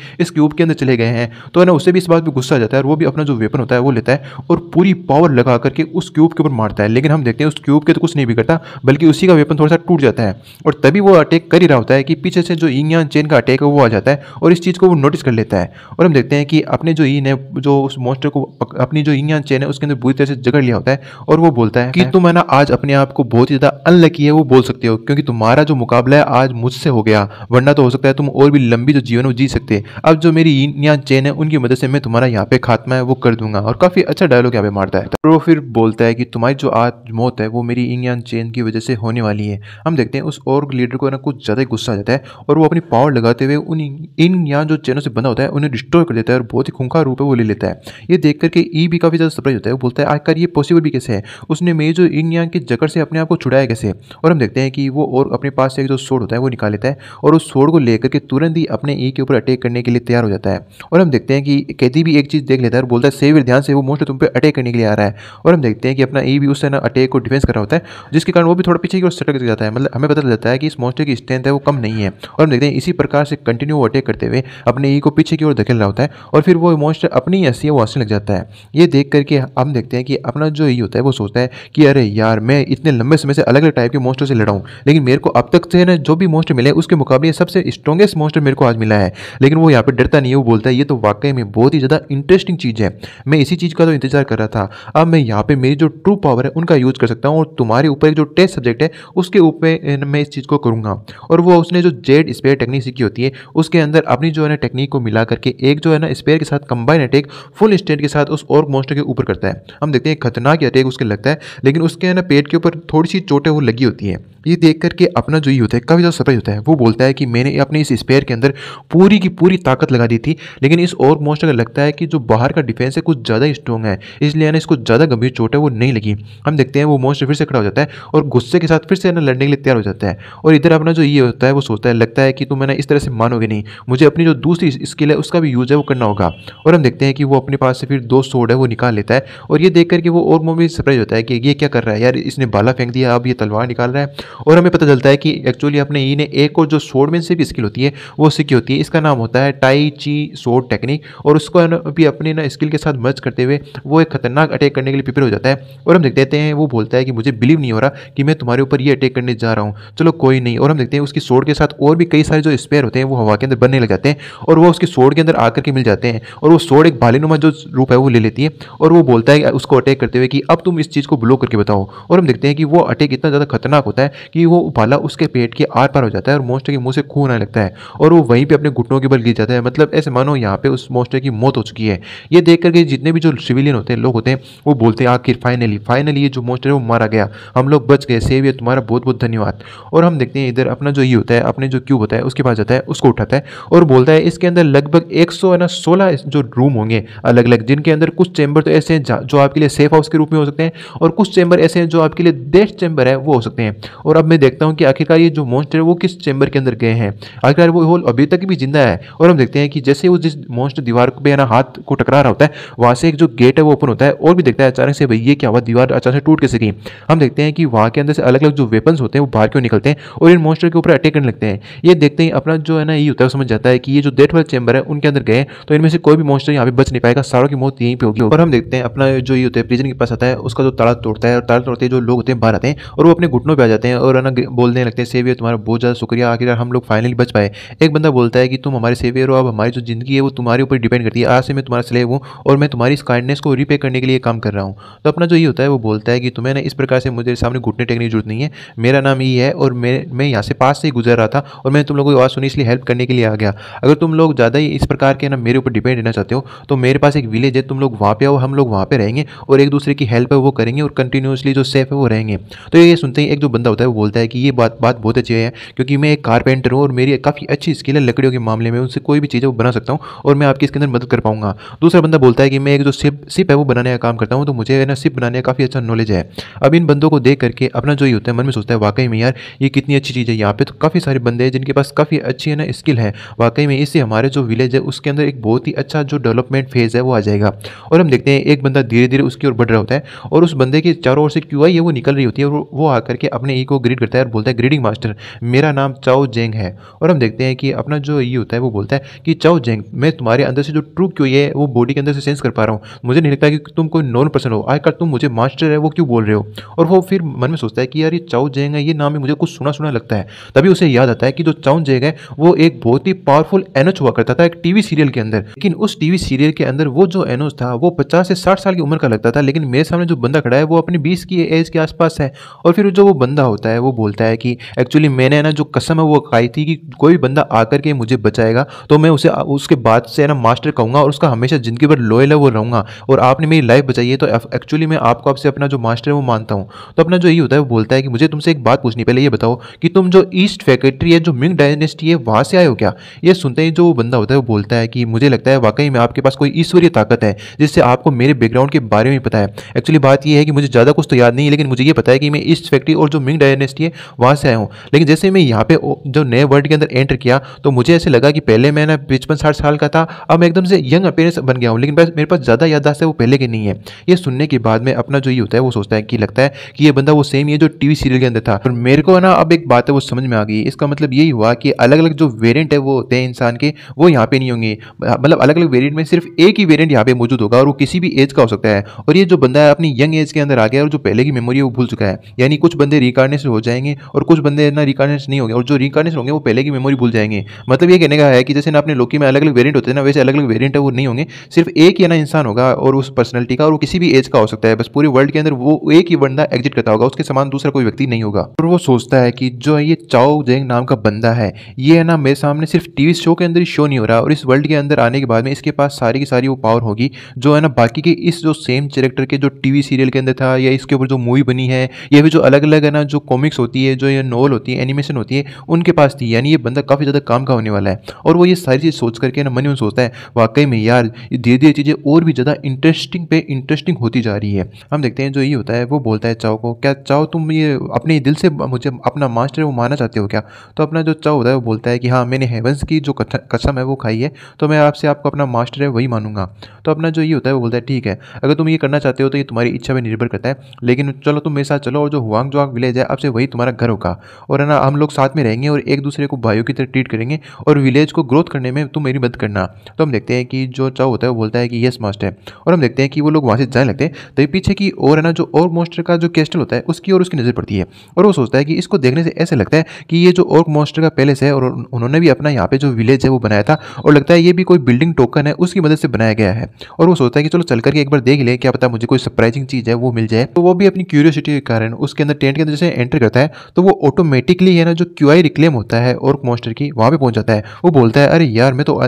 इस क्यूब के अंदर चले गए हैं तो है ना उससे भी इस बात पर गुस्सा आ जाता है और वो भी अपना जो वेपन होता है वो लेता है और पूरी पावर लगा करके उस क्यूब के ऊपर मारता है लेकिन हम देखते हैं उस क्यूब के तो कुछ नहीं बिगड़ता बल्कि उसी का वेपन थोड़ा सा टूट जाता है और तभी वो अटैक कर ही रहा होता है कि पीछे से जो इंग चेन का अटैक है वो आ जाता है और इस चीज़ को वो नोटिस कर लेता है और हम देखते हैं कि अपने जो इन है जो उस मोस्टर को अपनी जो या चेन है उसके अंदर बुरी तरह से जगड़ लिया होता है और वो बोलता है कि तुम है ना आज अपने आप को बहुत ही ज़्यादा अनलकी है वो बोल सकते हो क्योंकि तुम्हारा जो मुकाबला है आज मुझसे हो गया वरना तो हो सकता है तुम और भी लंबी जो जीवन वो जी सकते अब जो मेरी या चेन है उनकी मदद से मैं तुम्हारा यहाँ पे खात्मा है वो कर दूंगा और काफ़ी अच्छा डायलॉग यहाँ पे मारता है और तो वो फिर बोलता है कि तुम्हारी जो आज मौत है वो मेरी इन चेन की वजह से होने वाली है हम देखते हैं उस और लीडर को ना कुछ ज़्यादा गुस्सा आ जाता है और वो अपनी पावर लगाते हुए उन इन या जो चेनों से बना होता है उन्हें डिस्ट्रॉय कर देता है अंदर बहुत ही खूंखा रूप है वो ले लेता है ये देख करके ई भी काफ़ी ज़्यादा सरप्राइज होता है वो बोलता है आखिर ये पॉसिबल भी कैसे है उसने मेरी जो इन यांग की जकड़ से अपने आप को छुड़ाया कैसे और हम देखते हैं कि वो और अपने पास से एक जो सोड़ होता है वो निकाल लेता है और उस सोड़ को लेकर के तुरंत ही अपने ई के ऊपर अटैक करने के लिए तैयार हो जाता है और हम देखते हैं कि कैदी भी एक चीज़ देख लेता है और बोलता है सेवियर ध्यान से वो मोस्ट तुम पर अटैक करने के लिए आ रहा है और हम देखते हैं कि अपना ई भी उससे ना अटैक को डिफेंस कर रहा होता है जिसके कारण वो भी थोड़ा पीछे की ओर सटक जाता है मतलब हमें पता चलता है कि इस मोस्टर की स्ट्रेंथ है वो कम नहीं है और हम देखते हैं इसी प्रकार से कंटिन्यू अटैक करते हुए अपने ई को पीछे की ओर धकेल रहा होता है और फिर वो मॉन्स्टर अपनी ही हंसी है वो हंसने लग जाता है ये देख करके हम देखते हैं कि अपना जो ये होता है वो सोचता है कि अरे यार मैं इतने लंबे समय से अलग अलग टाइप के मॉन्स्टर से लड़ाऊँ लेकिन मेरे को अब तक से ना जो भी मॉन्स्टर मिले उसके मुकाबले सबसे स्ट्रॉगेस्ट मॉन्स्टर मेरे को आज मिला है लेकिन वो यहाँ पर डरता नहीं है वो बोलता है ये तो वाकई में बहुत ही ज़्यादा इंटरेस्टिंग चीज़ है मैं इसी चीज़ का तो इंतजार कर रहा था अब मैं यहाँ पर मेरी जो ट्रू पावर है उनका यूज़ कर सकता हूँ और तुम्हारे ऊपर जो टेस्ट सब्जेक्ट है उसके ऊपर मैं इस चीज़ को करूँगा और वो उसने जो जेड स्पेयर टेक्निक सीखी होती है उसके अंदर अपनी जो है ना टेक्निक को मिला करके एक जो है ना स्पेयर के साथ कंबाइन अटैक फुल स्टेट के साथ उस और मॉन्स्टर के ऊपर करता है हम देखते हैं खतरनाक अटैक उसके लगता है लेकिन उसके ना पेट के ऊपर थोड़ी सी चोटें वो लगी होती है ये देख करके अपना जो ही होता है काफ़ी ज़्यादा सरप्राइज होता है वो बोलता है कि मैंने अपने इस स्पेयर के अंदर पूरी की पूरी ताकत लगा दी थी लेकिन इस और मॉन्स्टर का लगता है कि जो बाहर का डिफेंस है कुछ ज़्यादा स्ट्रॉन्ग है इसलिए ना इसको ज़्यादा गंभीर चोट है वो नहीं लगी हम देखते हैं वो मॉन्स्टर फिर से खड़ा हो जाता है और गुस्से के साथ फिर से ना लड़ने के लिए तैयार हो जाता है और इधर अपना जो ये होता है वो सोचता है लगता है कि तुम मैंने इस तरह से मानोगे नहीं मुझे अपनी जो दूसरी स्किल है उसका भी यूज है वो करना होगा और हम देखते हैं कि वो अपने पास से फिर दो सोड है वो निकाल लेता है और ये देख करके वो और मोमी सरप्राइज होता है कि ये क्या कर रहा है यार इसने बाला फेंक दिया अब ये तलवार निकाल रहा है और हमें पता चलता है कि एक्चुअली अपने ई ने एक और जो सोड में से भी स्किल होती है वो सीखी होती है इसका नाम होता है टाई ची सोड टेक्निक और उसको भी अपने ना स्किल के साथ मर्ज करते हुए वो एक खतरनाक अटैक करने के लिए प्रिपेयर हो जाता है और हम देखते हैं वो बोलता है कि मुझे बिलीव नहीं हो रहा कि मैं तुम्हारे ऊपर ये अटैक करने जा रहा हूँ चलो कोई नहीं और हम देखते हैं उसकी सोड के साथ और भी कई सारे जो स्पेयर होते हैं वो हवा के अंदर बनने लग जाते हैं और वो उसकी सोड के अंदर आकर के मिल जाते हैं करते हैं और वो सोड एक भालेनुमा जो रूप है वो ले लेती है और वो बोलता है उसको अटैक करते हुए कि अब तुम इस चीज़ को ब्लो करके बताओ और हम देखते हैं कि वो अटैक इतना ज़्यादा खतरनाक होता है कि वो भाला उसके पेट के आर पार हो जाता है और मोस्टर के मुँह से खून आने लगता है और वो वहीं पर अपने घुटनों के बल गिर जाता है मतलब ऐसे मानो यहाँ पे उस मोस्टर की मौत हो चुकी है ये देख करके जितने भी जो सिविलियन होते हैं लोग होते हैं वो बोलते हैं आखिर फाइनली फाइनली ये जो मोस्टर है वो मारा गया हम लोग बच गए सेव ये तुम्हारा बहुत बहुत धन्यवाद और हम देखते हैं इधर अपना जो ये होता है अपने जो क्यूब होता है उसके पास जाता है उसको उठाता है और बोलता है इसके अंदर लगभग एक सौ है ना सोलह जो रूम होंगे अलग अलग जिनके अंदर कुछ चैम्बर तो ऐसे हैं जो आपके लिए सेफ हाउस के रूप में हो सकते हैं और कुछ चैम्बर ऐसे हैं जो आपके लिए डेस्ट चैम्बर है वो हो सकते हैं और अब मैं देखता हूँ कि आखिरकार ये जो मॉन्स्टर है वो किस चैम्बर के अंदर गए हैं आखिरकार वो होल अभी तक भी जिंदा है और हम देखते हैं कि जैसे वो जिस मॉन्स्टर दीवार पर ना हाथ को टकरा रहा होता है वहाँ से एक जो गेट है वो ओपन होता है और भी देखता है अचानक से भाई ये क्या हुआ दीवार अचानक से टूट के सकी हम देखते हैं कि वहाँ के अंदर से अलग अलग जो वेपन्स होते हैं वो बाहर क्यों निकलते हैं और इन मॉन्स्टर के ऊपर अटैक करने लगते हैं ये देखते ही अपना जो है ना ये होता है समझ जाता है कि ये जो डेट वाला चैम्बर है उनके अंदर गए तो तो इनमें से कोई भी मॉन्स्टर यहाँ पे बच नहीं पाएगा सारों की मौत यहीं पे होगी और हम देखते हैं अपना जो ये होता है प्रिजन के पास आता है उसका जो ताला तोड़ता है और ताला तोड़ते जो लोग होते हैं बाहर आते हैं और वो अपने घुटनों पर आ जाते हैं और ना बोलने लगते हैं सेवियर तुम्हारा बहुत ज़्यादा शुक्रिया आखिर हम लोग फाइनली बच पाए एक बंदा बोलता है कि तुम हमारे सेवियर हो अब हमारी जो जिंदगी है वो तुम्हारे ऊपर डिपेंड करती है आज से मैं तुम्हारा स्लेव हूँ और मैं तुम्हारी इस काइंडनेस को रिपे करने के लिए काम कर रहा हूँ तो अपना जो ये होता है वो बोलता है कि तुम्हें ना इस प्रकार से मुझे सामने घुटने टेकने की जरूरत नहीं है मेरा नाम ही है और मैं मैं यहाँ से पास से गुजर रहा था और मैंने तुम लोगों की आवाज़ सुनी इसलिए हेल्प करने के लिए आ गया अगर तुम लोग ज़्यादा ही इस प्रकार के ना मेरे ऊपर डिपेंड रहना चाहते हो तो मेरे पास एक विलेज है तुम लोग वहाँ पे आओ हम लोग वहाँ पे रहेंगे और एक दूसरे की हेल्प है वो करेंगे और कंटिन्यूसली जो सेफ है वो रहेंगे तो ये सुनते ही एक जो बंदा होता है वो बोलता है कि ये बात बात बहुत अच्छी है क्योंकि मैं एक कारपेंटर हूँ और मेरी काफ़ी अच्छी स्किल है लकड़ियों के मामले में उनसे कोई भी चीज़ है वो बना सकता हूँ और मैं आपकी इसके अंदर मदद कर पाऊंगा दूसरा बंदा बोलता है कि मैं एक जो सिप सिप है वो बनाने का काम करता हूँ तो मुझे ना सिप बनाने का काफ़ी अच्छा नॉलेज है अब इन बंदों को देख करके अपना जो ही होता है मन में सोचता है वाकई में यार ये कितनी अच्छी चीज़ है यहाँ पर तो काफ़ी सारे बंदे हैं जिनके पास काफ़ी अच्छी है ना स्किल है वाकई में इससे हमारे जो विलेज है उसके अंदर एक बहुत बहुत ही अच्छा जो डेवलपमेंट फेज़ है वो आ जाएगा और हम देखते हैं एक बंदा धीरे धीरे उसकी ओर बढ़ रहा होता है और उस बंदे के चारों ओर से क्यू आई है वो निकल रही होती है और वो आकर के अपने ई e को ग्रीड करता है और बोलता है ग्रीडिंग मास्टर मेरा नाम चाओ जेंग है और हम देखते हैं कि अपना जो ई e होता है वो बोलता है कि चाओ जेंग मैं तुम्हारे अंदर से जो ट्रू क्यू है वो बॉडी के अंदर से सेंस कर पा रहा हूँ मुझे नहीं लगता कि तुम कोई नॉन पर्सन हो आजकल तुम मुझे मास्टर है वो क्यों बोल रहे हो और वो फिर मन में सोचता है कि यार ये चाउ जेंग है ये नाम ही मुझे कुछ सुना सुना लगता है तभी उसे याद आता है कि जो चाउन जेंग है वो एक बहुत ही पावरफुल एनएच हुआ करता था एक टीवी सीरियल के अंदर लेकिन उस टीवी सीरियल के अंदर वो जो एनोस था वो पचास से साठ साल की उम्र का लगता था लेकिन मेरे सामने जो बंदा खड़ा है वो अपनी बीस की एज के आसपास है और फिर जो वो बंदा होता है वो बोलता है कि एक्चुअली मैंने ना जो कसम है वो खाई थी कि कोई बंदा आकर के मुझे बचाएगा तो मैं उसे उसके बाद से ना मास्टर कहूंगा और उसका हमेशा जिंदगी भर लॉयल है वो रहूंगा और आपने मेरी लाइफ बचाई है तो एक्चुअली मैं आपको आपसे अपना जो मास्टर है वो मानता हूँ तो अपना जो ये होता है वो बोलता है कि मुझे तुमसे एक बात पूछनी पहले ये बताओ कि तुम जो ईस्ट फैक्ट्री है जो मिंग डायनेस्टी है वहाँ से आए हो क्या ये सुनते ही जो बंदा होता है वो बोलता है कि मुझे लगता है वाकई में आपके पास कोई ईश्वरीय ताकत है जिससे आपको मेरे बैकग्राउंड के बारे में पता है एक्चुअली बात यह है कि मुझे ज़्यादा कुछ तो याद नहीं है लेकिन मुझे यह पता है कि मैं ईस्ट फैक्ट्री और जो मिंग डायनेस्टी है वहां से आया हूँ लेकिन जैसे मैं यहाँ पे जो नए वर्ल्ड के अंदर एंटर किया तो मुझे ऐसे लगा कि पहले मैं ना पचपन साठ साल का था अब मैं एकदम से यंग अपेयरेंस बन गया हूँ लेकिन मेरे पास ज़्यादा याददाश्त है वो पहले की नहीं है ये सुनने के बाद में अपना जो ये होता है वो सोचता है कि लगता है कि ये बंदा वो सेम है जो टीवी सीरियल के अंदर था पर मेरे को ना अब एक बात है वो समझ में आ गई इसका मतलब यही हुआ कि अलग अलग जो वेरियंट है वो होते हैं इंसान के वो यहाँ पे नहीं होंगे मतलब अलग अलग वेरियंट में सिर्फ एक ही वेरियंट यहाँ पे मौजूद होगा और वो किसी भी एज का हो सकता है और ये जो बंदा है अपनी यंग एज के अंदर आ गया और जो पहले की मेमोरी है वो भूल चुका है यानी कुछ बंदे रिकार्डनेस हो जाएंगे और कुछ बंदे इतना रिकार्डनेस नहीं होंगे और जो रिकार्डनेस होंगे वो पहले की मेमोरी भूल जाएंगे मतलब ये कहने का है कि जैसे ना अपने लोकी में अलग अलग वेरियंट होते हैं ना वैसे अलग अलग वेरियंट है वो नहीं होंगे सिर्फ एक ही ना इंसान होगा और उस पर्सनलिटी का और वो किसी भी एज का हो सकता है बस पूरे वर्ल्ड के अंदर वो एक ही बंदा एग्जिट करता होगा उसके समान दूसरा कोई व्यक्ति नहीं होगा और वो सोचता है कि जो ये चाओ जेंग नाम का बंदा है ये है ना मेरे सामने सिर्फ टीवी शो के अंदर ही शो नहीं हो रहा और इस वर्ल्ड के अंदर आने आने के बाद में इसके पास सारी की सारी वो पावर होगी जो है ना बाकी के इस जो सेम चैरेक्टर के जो टीवी सीरियल के अंदर था या इसके ऊपर जो मूवी बनी है या फिर जो अलग अलग है ना जो कॉमिक्स होती है जो ये नॉवल होती है एनिमेशन होती है उनके पास थी यानी ये बंदा काफ़ी ज़्यादा काम का होने वाला है और वो ये सारी चीज़ सोच करके ना मन में सोचता है वाकई में यार धीरे धीरे चीज़ें और भी ज़्यादा इंटरेस्टिंग पे इंटरेस्टिंग होती जा रही है हम देखते हैं जो ये होता है वो बोलता है चाओ को क्या चाओ तुम ये अपने दिल से मुझे अपना मास्टर है वो मानना चाहते हो क्या तो अपना जो चाओ होता है वो बोलता है कि हाँ मैंने हेवंस की जो कसम है वो खाई है तो मैं हिसाब से आपको अपना मास्टर है वही मानूंगा तो अपना जो ये होता है वो बोलता है ठीक है अगर तुम ये करना चाहते हो तो ये तुम्हारी इच्छा पर निर्भर करता है लेकिन चलो तुम मेरे साथ चलो और जो हुआंग जो विलेज है अब से वही तुम्हारा घर होगा और है ना हम लोग साथ में रहेंगे और एक दूसरे को भाइयों की तरह ट्रीट करेंगे और विलेज को ग्रोथ करने में तुम मेरी मदद करना तो हम देखते हैं कि जो चाव होता है वो बोलता है कि येस मास्टर और हम देखते हैं कि वो लोग वहाँ से जाने लगते हैं तभी तो पीछे की और है ना जो और मोस्टर का जो कैस्टल होता है उसकी और उसकी नज़र पड़ती है और वो सोचता है कि इसको देखने से ऐसे लगता है कि ये जो और मोस्टर का पैलेस है और उन्होंने भी अपना यहाँ पे जो विलेज है वो बनाया था और लगता है ये भी कोई बिल्डिंग टोकन है उसकी मदद से बनाया गया है और वो सोचता है कि चलो चल करके एक बार देख ले क्या पता मुझे कोई सरप्राइजिंग चीज़ है वो मिल जाए तो वो भी अपनी क्यूरियोसिटी के कारण उसके अंदर टेंट के अंदर जैसे एंटर करता है तो वो ऑटोमेटिकली है ना जो क्यू रिक्लेम होता है और मोस्टर की वहां पर पहुंच जाता है वो बोलता है अरे यार मैं तो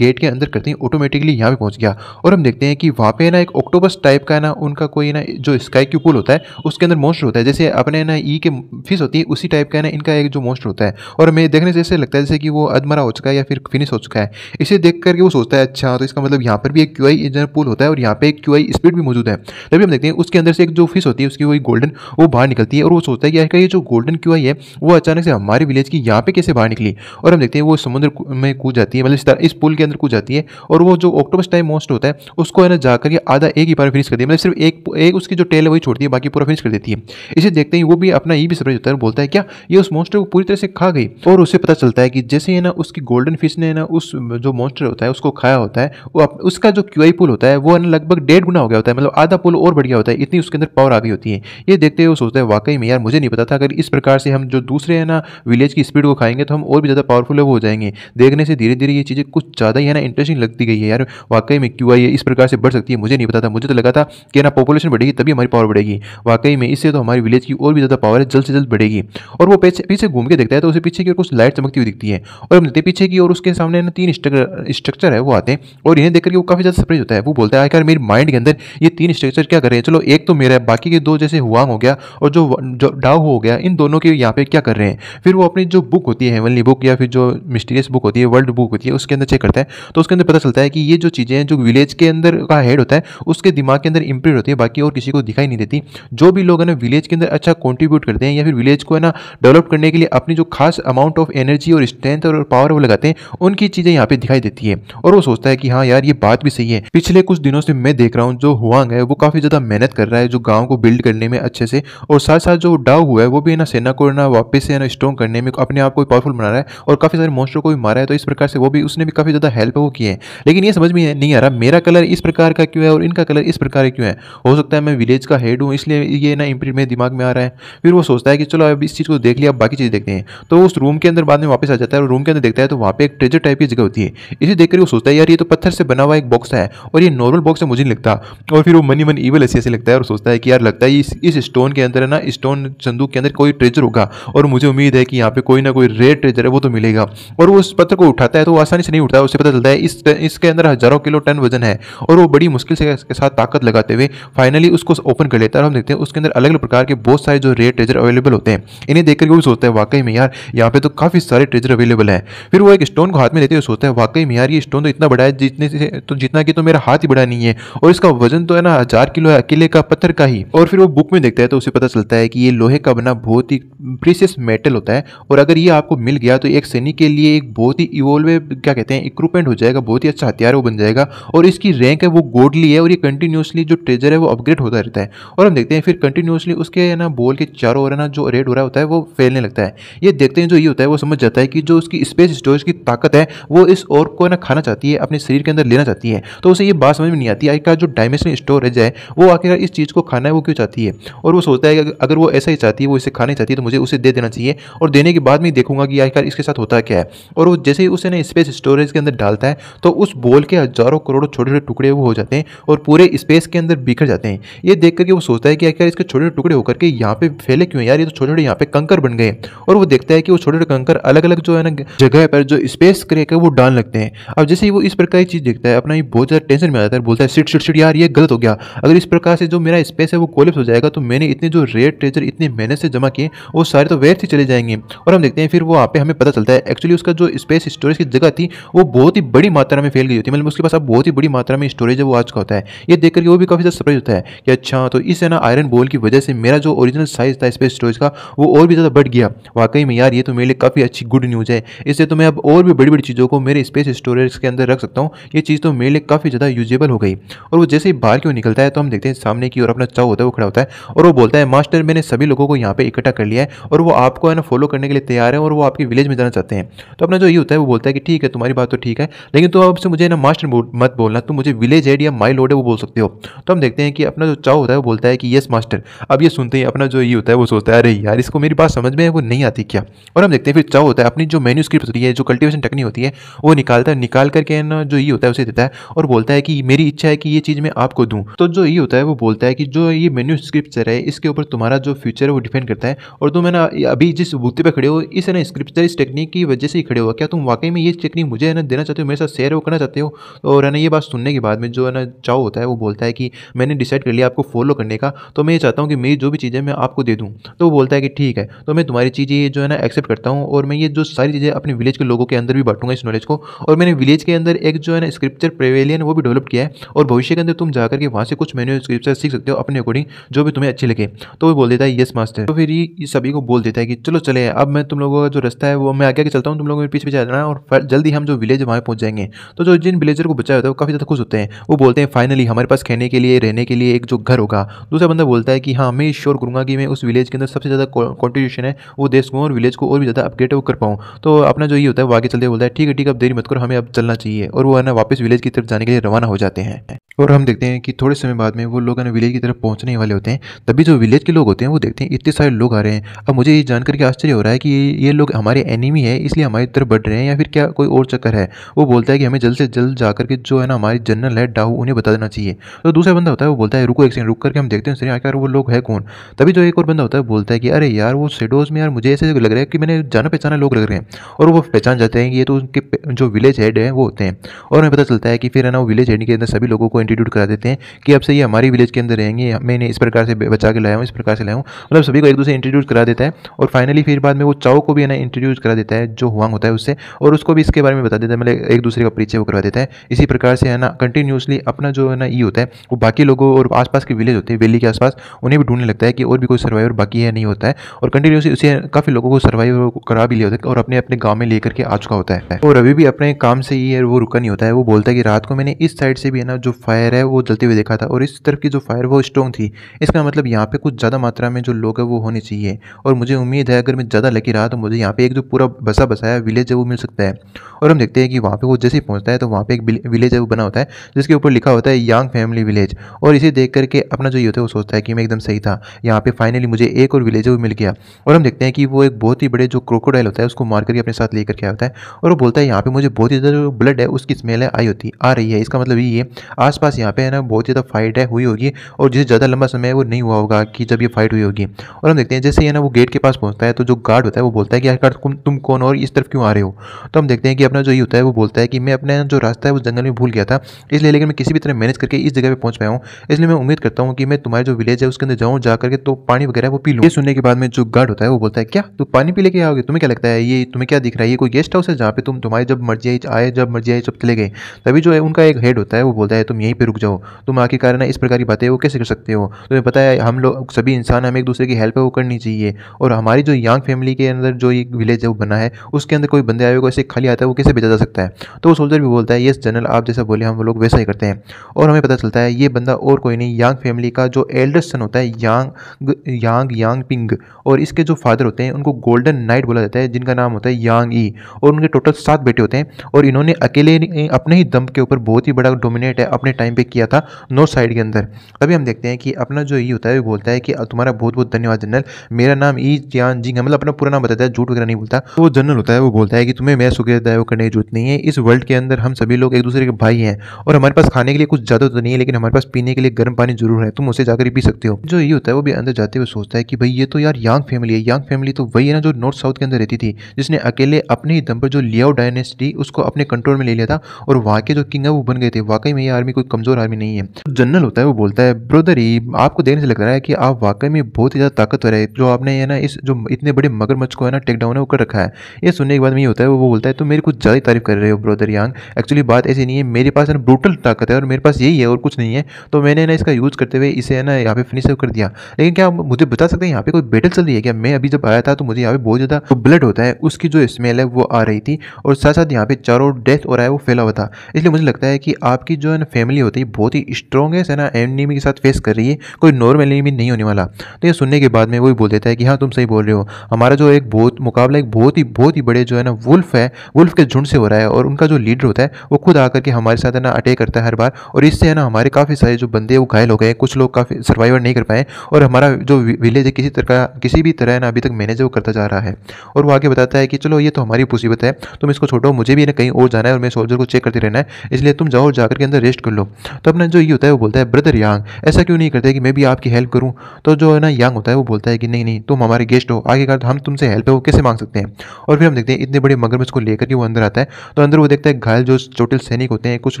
गेट के अंदर करती हूँ ऑटोमेटिकली यहाँ पर पहुंच गया और हम देखते हैं कि वहाँ पे ना एक ऑक्टोबस टाइप का ना उनका कोई ना जो स्काई क्यू पुल होता है उसके अंदर मोस्टर होता है जैसे अपने ना ई e के फिस होती है उसी टाइप का ना इनका एक जो मोस्टर होता है और हमें देखने से ऐसे लगता है जैसे कि वो अधमरा हो चुका है या फिर फिनिश हो चुका है इसे देख करके वो सोचता है अच्छा तो इसका मतलब यहाँ पर भी एक क्यू आई इंजन पुल होता है और यहाँ पे एक क्यू आई स्पीड भी मौजूद है तभी हम देखते हैं उसके अंदर से एक जो फिश होती है उसकी वही गोल्डन वो बाहर निकलती है और वो सोचता है कि यार ये जो गोल्डन क्यू आई है वो अचानक से हमारे विलेज की यहाँ पे कैसे बाहर निकली और हम देखते हैं वो समुद्र में कूद जाती है मतलब इस पुल के अंदर कूद जाती है और वो जो ऑक्टोबस टाइम मोस्ट होता है उसको है ना जाकर के आधा एक ही बार फिनिश कर दिया मतलब सिर्फ एक एक उसकी जो टेल है वही छोड़ती है बाकी पूरा फिनिश कर देती है इसे देखते ही वो भी अपना ये भी सरप्राइज होता है बोलता है क्या ये उस मोस्टर को पूरी तरह से खा गई और उसे पता चलता है कि जैसे है ना उसकी गोल्डन फिश ने ना उस जो मोस्टर होता है उसको खाया होता है वो उसका जो क्यू पुल होता है वो लगभग डेढ़ गुना हो गया होता है मतलब आधा पुल और बढ़ गया होता है इतनी उसके अंदर पावर आ गई होती है ये देखते हुए सोचते हैं वाकई में यार मुझे नहीं पता था अगर इस प्रकार से हम जो दूसरे है ना विलेज की स्पीड को खाएंगे तो हम और भी ज़्यादा पावरफुल हो जाएंगे देखने से धीरे धीरे ये चीज़ें कुछ ज़्यादा ही है ना इंटरेस्टिंग लगती गई है यार वाकई में क्यू इस प्रकार से बढ़ सकती है मुझे नहीं पता था मुझे तो लगा था कि ना पॉपुलेशन बढ़ेगी तभी हमारी पावर बढ़ेगी वाकई में इससे तो हमारी विलेज की और भी ज़्यादा पावर है जल्द से जल्द बढ़ेगी और वो पीछे घूम के देखता है तो उसे पीछे की कुछ लाइट चमकती हुई दिखती है और हम देखते पीछे की और उसके सामने ना तीन स्ट्रक्चर स्ट्रक्चर है वो आते हैं और इन्हें देखकर वो काफ़ी ज़्यादा सरप्राइज होता है वो बोलता है आखिर मेरे माइंड के अंदर ये तीन स्ट्रक्चर क्या कर रहे हैं चलो एक तो मेरा है बाकी के दो जैसे हुआ हो गया और जो जो डाव हो गया इन दोनों के यहाँ पे क्या कर रहे हैं फिर वो अपनी जो बुक होती है वनली बुक या फिर जो मिस्टीरियस बुक होती है वर्ल्ड बुक होती है उसके अंदर चेक करता है तो उसके अंदर पता चलता है कि ये जो चीज़ें हैं जो विलेज के अंदर का हेड होता है उसके दिमाग के अंदर इंप्रूव होती है बाकी और किसी को दिखाई नहीं देती जो भी लोग है ना विलेज के अंदर अच्छा कॉन्ट्रीब्यूट करते हैं या फिर विलेज को है ना डेवलप करने के लिए अपनी जो खास अमाउंट ऑफ एनर्जी और स्ट्रेंथ और पावर वो लगाते हैं उनकी चीज़ें यहाँ पर दिखाई देती है और वो सोचता है कि हाँ यार ये बात भी सही है पिछले कुछ दिनों से मैं देख रहा हूँ जो हुआंग है वो काफी ज्यादा मेहनत कर रहा है जो गाँव को बिल्ड करने में अच्छे से और साथ साथ जो डाउ हुआ है वो भी ना सेना को ना वापस से ना स्ट्रॉन्ग करने में अपने आप को पावरफुल बना रहा है और काफी सारे मोस्टर को भी मारा है तो इस प्रकार से वो भी उसने भी काफी ज्यादा हेल्प वो किए लेकिन ये समझ में नहीं आ रहा मेरा कलर इस प्रकार का क्यों है और इनका कलर इस प्रकार क्यों है हो सकता है मैं विलेज का हेड हूँ इसलिए ये ना इम्प्रिट मेरे दिमाग में आ रहा है फिर वो सोचता है कि चलो अब इस चीज़ को देख लिया बाकी चीज़ देखते हैं तो उस रूम के अंदर बाद में वापस आ जाता है और रूम के अंदर देखता है तो वहाँ पे एक ट्रेजर टाइप की जगह होती है इसे देखकर लोग सोचता है यार ये तो पत्थर से बना हुआ एक बॉक्स है और ये नॉर्मल बॉक्स है मुझे नहीं लगता और फिर वो मनी मन ईवल ऐसे ऐसे लगता है और सोचता है कि यार लगता है इस स्टोन के अंदर है ना स्टोन संदूक के अंदर कोई ट्रेजर होगा और मुझे उम्मीद है कि यहाँ पे कोई ना कोई रेड ट्रेजर है वो तो मिलेगा और वो उस पत्थर को उठाता है तो आसानी से नहीं उठता उसे पता चलता है इसके अंदर हजारों किलो टन वजन है और वो बड़ी मुश्किल से इसके साथ ताकत लगाते हुए फाइनली उसको ओपन कर लेता है और हम देखते हैं उसके अंदर अलग अलग प्रकार के बहुत सारे जो रेड ट्रेजर अवेलेबल होते हैं इन्हें देखकर वो सोचता है वाकई में यार यहाँ पे तो काफ़ी सारे ट्रेजर अवेलेबल है फिर वो एक स्टोन को हाथ में लेते हुए सोचता है वाकई में यार ये स्टोन तो इतना बड़ा है जितने से तो जितना कि तो मेरा हाथ ही बड़ा नहीं है और इसका वजन तो है ना हजार किलो है अकेले का पत्थर का ही और फिर वो बुक में देखता है तो उसे पता चलता है कि ये लोहे का बना बहुत ही प्रीसियस मेटल होता है और अगर ये आपको मिल गया तो एक सैनिक के लिए एक बहुत ही इवोल्व क्या कहते हैं इक्विपमेंट हो जाएगा बहुत ही अच्छा हथियार वो बन जाएगा और इसकी रैंक है वो गोडली है और ये कंटिन्यूसली जो ट्रेजर है वो अपग्रेड होता रहता है और हम देखते हैं फिर कंटिन्यूसली उसके ना बोल के चारों ओर ना जो रेड हो रहा होता है वो फैलने लगता है ये देखते हैं जो ये होता है वो समझ जाता है कि जो उसकी स्पेस स्टोरेज की ताकत है वो इस और को ना खाना करना चाहती है अपने शरीर के अंदर लेना चाहती है तो उसे ये बात समझ में नहीं आती आखिरकार जो डायमेंशनल स्टोरेज है वो आखिरकार इस चीज़ को खाना है वो क्यों चाहती है और वो सोचता है कि अगर वो ऐसा ही चाहती है वो इसे खानी चाहती है तो मुझे उसे दे देना चाहिए और देने के बाद मैं देखूंगा कि आखिरकार इसके साथ होता क्या है और वो जैसे ही उसे ना स्पेस स्टोरेज के अंदर डालता है तो उस बोल के हज़ारों करोड़ों छोटे छोटे टुकड़े वो हो जाते हैं और पूरे स्पेस के अंदर बिखर जाते हैं ये देख करके वो सोचता है कि आखिर इसके छोटे छोटे टुकड़े होकर के यहाँ पे फैले क्यों यार ये तो छोटे छोटे यहाँ पे कंकर बन गए और वो देखता है कि वो छोटे छोटे कंकर अलग अलग जो है ना जगह पर जो स्पेस क्रिएट है वो डालने लगते हैं अब जैसे ही वो इस प्रकार की चीज़ देखता है अपना ये बहुत ज़्यादा टेंशन में आ जाता है बोलता है सिट सिट सिट यार ये गलत हो गया अगर इस प्रकार से जो मेरा स्पेस है वो कोलेप्स हो जाएगा तो मैंने इतने जो रेड ट्रेजर इतने मेहनत से जमा किए वो सारे तो वेस्ट ही चले जाएंगे और हम देखते हैं फिर वो आप हमें पता चलता है एक्चुअली उसका जो स्पेस स्टोरेज की जगह थी वो बहुत ही बड़ी मात्रा में फैल गई होती मतलब उसके पास अब बहुत ही बड़ी मात्रा में स्टोरेज है वो आज का होता है ये देख करके वो भी काफ़ी ज़्यादा सरप्राइज होता है कि अच्छा तो इस है ना आयरन बोल की वजह से मेरा जो ओरिजिनल साइज था स्पेस स्टोरेज का वो और भी ज़्यादा बढ़ गया वाकई में यार ये तो मेरे लिए काफ़ी अच्छी गुड न्यूज़ है इससे तो मैं अब और भी बड़ी बड़ी चीज़ों को मेरे स्पेस स्टोरेज बॉक्स के अंदर रख सकता हूँ ये चीज़ तो मेरे लिए काफ़ी ज़्यादा यूजेबल हो गई और वो जैसे ही बाहर क्यों निकलता है तो हम देखते हैं सामने की ओर अपना चाव होता है वो खड़ा होता है और वो बोलता है मास्टर मैंने सभी लोगों को यहाँ पर इकट्ठा कर लिया है और वो आपको है ना फॉलो करने के लिए तैयार है और वो आपके विलेज में जाना चाहते हैं तो अपना जो ये होता है वो बोलता है कि ठीक है तुम्हारी बात तो ठीक है लेकिन तो आपसे मुझे ना मास्टर मत बोलना तुम मुझे विलेज हेड या माई लोड है वो बोल सकते हो तो हम देखते हैं कि अपना जो चाव होता है वो बोलता है कि येस मास्टर अब ये सुनते ही अपना जो ये होता है वो सोचता है अरे यार इसको मेरी बात समझ में है वो नहीं आती क्या और हम देखते हैं फिर चाव होता है अपनी जो मेन्यू स्क्रिप्ट होती है जो कल्टिवेशन टेक्निक होती है वो निकालता है निकाल निकाल करके ना जो ई होता है उसे देता है और बोलता है कि मेरी इच्छा है कि ये चीज़ मैं आपको दूँ तो जो ई होता है वो बोलता है कि जो ये मेन्यू स्क्रिप्चर है इसके ऊपर तुम्हारा जो फ्यूचर है वो डिपेंड करता है और तुम है ना अभी जिस बूते पर खड़े हो इस ना स्क्रिप्चर इस टेक्निक की वजह से ही खड़े हो क्या तुम वाकई में ये टेक्निक मुझे है ना देना चाहते हो मेरे साथ शेयर वो करना चाहते हो और ना ये बात सुनने के बाद में जो है ना चाओ होता है वो बोलता है कि मैंने डिसाइड कर लिया आपको फॉलो करने का तो मैं ये चाहता हूँ कि मेरी जो भी चीज़ें मैं आपको दे दूँ तो वो बोलता है कि ठीक है तो मैं तुम्हारी चीज़ें जो है ना एक्सेप्ट करता हूँ और मैं ये जो सारी चीज़ें अपने विलेज के लोगों के अंदर भी बांटूंगा इस नॉलेज को और मैंने विलेज इंग्लिश के अंदर एक जो है ना स्क्रिप्चर प्रेवेलियन वो भी डेवलप किया है और भविष्य के अंदर तुम जाकर के वहाँ से कुछ मैन्यू स्क्रिप्चर सीख सकते हो अपने अकॉर्डिंग जो भी तुम्हें अच्छी लगे तो वो बोल देता है येस मास्टर तो फिर ये सभी को बोल देता है कि चलो चले अब मैं तुम लोगों का जो रास्ता है वो मैं आगे आगे चलता हूँ तुम लोगों के पीछे पीछे आ जाना और जल्दी हम जो विलेज वहाँ पहुँच जाएंगे तो जो जिन विलेजर को बचाया होता है वो काफ़ी ज़्यादा खुश होते हैं वो बोलते हैं फाइनली हमारे पास खेने के लिए रहने के लिए एक जो घर होगा दूसरा बंदा बोलता है कि हाँ मैं श्योर करूँगा कि मैं उस विलेज के अंदर सबसे ज़्यादा कॉन्ट्रीब्यूशन है वो देश को और विलेज को और भी ज़्यादा अपग्रेड कर पाऊँ तो अपना जो ये होता है वो आगे चलते बोलता है ठीक है ठीक है अब देरी मत करो हमें अब चल चलना चाहिए और वो है ना वापस विलेज की तरफ जाने के लिए रवाना हो जाते हैं और हम देखते हैं कि थोड़े समय बाद में वो लोग है ना विलेज की तरफ पहुंचने वाले होते हैं तभी जो विलेज के लोग होते हैं वो देखते हैं इतने सारे लोग आ रहे हैं अब मुझे ये जानकर के आश्चर्य हो रहा है कि ये लोग हमारे एनिमी है इसलिए हमारी तरफ बढ़ रहे हैं या फिर क्या कोई और चक्कर है वो बोलता है कि हमें जल्द से जल्द जाकर के जो है ना हमारी जनरल है डाहू उन्हें बता देना चाहिए तो दूसरा बंदा होता है वो बोलता है रुको एक सेकंड रुक करके हम देखते हैं सर आखिर वो लोग है कौन तभी जो एक और बंदा होता है बोलता है कि अरे यार वो शेडोज में यार मुझे ऐसे लग रहा है कि मैंने जाना पहचाना लोग लग रहे हैं और वो पहचान जाते हैं कि ये तो उनके जो विलेज हेड है वो होते हैं और हमें पता चलता है कि फिर है ना वो विलेज हेड के अंदर सभी लोगों को इंट्रोड्यूट करा देते हैं कि अब से ये हमारी विलेज के अंदर रहेंगे मैंने इस प्रकार से बचा के लाया हूँ इस प्रकार से लाया हूँ मतलब सभी को एक दूसरे इंट्रोड्यूस करा देता है और फाइनली फिर बाद में वो चाओ को भी है ना इंट्रोड्यूस करा देता है जो हुआ होता है उससे और उसको भी इसके बारे में बता देता है मतलब एक दूसरे का परिचय वो करवा देता है इसी प्रकार से है ना कंटिन्यूसली अपना जो है ना ये होता है वो बाकी लोगों और आसपास के विलेज होते हैं वेली के आसपास उन्हें भी ढूंढने लगता है कि और भी कोई सर्वाइवर बाकी है नहीं होता है और कंटिन्यूसली उसे काफ़ी लोगों को सर्वाइवर करा भी लिया होता है और अपने अपने गाँव में लेकर के आ चुका होता है और अभी भी अपने काम से ही है वो रुका नहीं होता है वो बोलता है कि रात को मैंने इस साइड से भी है ना जो फायर है वो जलते हुए देखा था और इस तरफ की जो फायर वो स्ट्रॉन्ग थी इसका मतलब यहाँ पे कुछ ज़्यादा मात्रा में जो लोग है वो होने चाहिए और मुझे उम्मीद है अगर मैं ज़्यादा लकी रहा तो मुझे यहाँ पे एक जो पूरा बसा बसाया विलेज है वो मिल सकता है और हम देखते हैं कि वहाँ पर वो जैसे ही पहुँचता है तो वहाँ पर एक विलेज है वो बना होता है जिसके ऊपर लिखा होता है यांग फैमिली विलेज और इसे देख करके अपना जो ये होता है वो सोचता है कि मैं एकदम सही था यहाँ पे फाइनली मुझे एक और विलेज है वो मिल गया और हम देखते हैं कि वो एक बहुत ही बड़े जो क्रोकोडाइल होता है उसको मार करके अपने साथ लेकर के आता है और वो बोलता है यहाँ पे मुझे बहुत ही ज़्यादा ब्लड है उसकी स्मेल है आई होती आ रही है इसका मतलब ये है पास यहाँ पे है ना बहुत ज़्यादा फाइट है हुई होगी और जिसे ज़्यादा लंबा समय है वो नहीं हुआ होगा कि जब ये फाइट हुई होगी और हम देखते हैं जैसे ही है ना वो गेट के पास पहुँचता है तो जो गार्ड होता है वो बोलता है कि आखिर तुम कौन और इस तरफ क्यों आ रहे हो तो हम देखते हैं कि अपना जो ये होता है वो बोलता है कि मैं अपना जो रास्ता है वो जंगल में भूल गया था इसलिए लेकिन मैं किसी भी तरह मैनेज करके इस जगह पर पहुँच पाया हूँ इसलिए मैं उम्मीद करता हूँ कि मैं तुम्हारे जो विलेज है उसके अंदर जाऊँ जा करके तो पानी वगैरह वो पी लूँ ये सुनने के बाद में जो गार्ड होता है वो बोलता है क्या तू पानी पी लेके आओगे तुम्हें क्या लगता है ये तुम्हें क्या दिख रहा है ये कोई गेस्ट हाउस है जहाँ पे तुम तुम्हारी जब मर्जी आए जब मर्जी आई जब चले गए तभी जो है उनका एक हेड होता है वो बोलता है तुम यहीं पर रुक जाओ तुम आखिर कारण है इस प्रकार की बातें वो कैसे कर सकते हो तुम्हें पता है हम लोग सभी इंसान हमें एक दूसरे की हेल्प है वो करनी चाहिए और हमारी जो यंग फैमिली के अंदर जो एक विलेज है वो बना है उसके अंदर कोई बंदे आए को ऐसे खाली आता है वो कैसे भेजा जा सकता है तो वो सोल्जर भी बोलता है येस जनरल आप जैसा बोले हम लोग वैसा ही करते हैं और हमें पता चलता है ये बंदा और कोई नहीं यांग फैमिली का जो एल्डर सन होता है यांग यांग यांग पिंग और इसके जो फादर होते हैं उनको गोल्डन नाइट बोला जाता है जिनका नाम होता है यांग ई और उनके टोटल सात बेटे होते हैं और इन्होंने उन्होंने अकेले अपने ही दम के ऊपर बहुत ही बड़ा डोमिनेट है अपने टाइम पे किया था नॉर्थ साइड के अंदर तभी हम देखते हैं कि अपना जो ये होता है वो बोलता है कि तुम्हारा बहुत बहुत धन्यवाद जनरल मेरा नाम ई जियान जिंग मतलब अपना पूरा नाम बताता है झूठ वगैरह नहीं बोलता वो जनरल होता है वो बोलता है कि तुम्हें मैं सुखदाय करने की जरूरत नहीं है इस वर्ल्ड के अंदर हम सभी लोग एक दूसरे के भाई हैं और हमारे पास खाने के लिए कुछ ज़्यादा तो नहीं है लेकिन हमारे पास पीने के लिए गर्म पानी जरूर है तुम उसे जाकर पी सकते हो जो ये होता है वो भी अंदर जाते हुए सोचता है कि भाई ये तो यार यंग फैमिली है यंग फैमिली तो वही है ना जो नॉर्थ साउथ के अंदर रहती थी जिसने अकेले अपने ही दम पर जो लियाओ डायनेस्टी उसको अपने कंट्रोल में ले लिया था और वहाँ के जो किंग है वो बन गए थे वाकई में ये आर्मी कोई कमज़ोर आर्मी नहीं है जनरल होता है वो बोलता है ही आपको देखने से लग रहा है कि आप वाकई में बहुत ही ज़्यादा ताकतवर है जो आपने ना इस जो इतने बड़े मगरमच्छ को है ना टेकडाउन है वो कर रखा है ये सुनने के बाद में ये होता है वो बोलता है तो मेरी कुछ ज़्यादा तारीफ कर रहे हो ब्रोदर यांग एक्चुअली बात ऐसी नहीं है मेरे पास है ना ब्रूटल ताकत है और मेरे पास यही है और कुछ नहीं है तो मैंने ना इसका यूज़ करते हुए इसे है ना यहाँ पे फिनिश कर दिया लेकिन क्या मुझे बता सकते हैं यहाँ पे कोई बैटल चल रही है क्या मैं अभी जब आया था तो मुझे यहाँ पे बहुत ज़्यादा ब्लड होता है उसकी जो स्मेल है वो आ रही थी और साथ साथ यहाँ पे चारों डेथ हो रहा है वो फैला हुआ था इसलिए मुझे लगता है कि आपकी जो है ना फैमिली होती है बहुत ही स्ट्रॉगेस्ट है ना एनिमी के साथ फेस कर रही है कोई नॉर्मल एनिमी नहीं होने वाला तो ये सुनने के बाद में वो भी बोल देता है कि हाँ तुम सही बोल रहे हो हमारा जो एक बहुत मुकाबला एक बहुत ही बहुत ही बड़े जो है ना वुल्फ है वुल्फ के झुंड से हो रहा है और उनका जो लीडर होता है वो खुद आकर के हमारे साथ है ना अटैक करता है हर बार और इससे है ना हमारे काफ़ी सारे जो बंदे वो घायल हो गए कुछ लोग काफ़ी सर्वाइवर नहीं कर पाए और हमारा जो विलेज है किसी तरह किसी भी तरह ना अभी तक मैनेज वो करता जा रहा है और वो आगे बताता है कि चलो ये तो हमारी मुसीबत है तुम इसको छोड़ो मुझे भी ना कहीं और जाना है और मेरे सोल्जर को चेक करते रहना है इसलिए तुम जाओ जाकर के अंदर रेस्ट कर लो तो अपना जो ये होता है वो बोलता है ब्रदर यांग ऐसा क्यों नहीं करते कि मैं भी आपकी हेल्प करूँ तो जो है ना यांग होता है वो बोलता है कि नहीं नहीं तुम हमारे गेस्ट हो आगे कार हम तुमसे हेल्प है वो कैसे मांग सकते हैं और फिर हम देखते हैं इतने बड़े मगरमच्छ को लेकर के वो अंदर आता है तो अंदर वो देखता है घायल जो चोटिल सैनिक होते हैं कुछ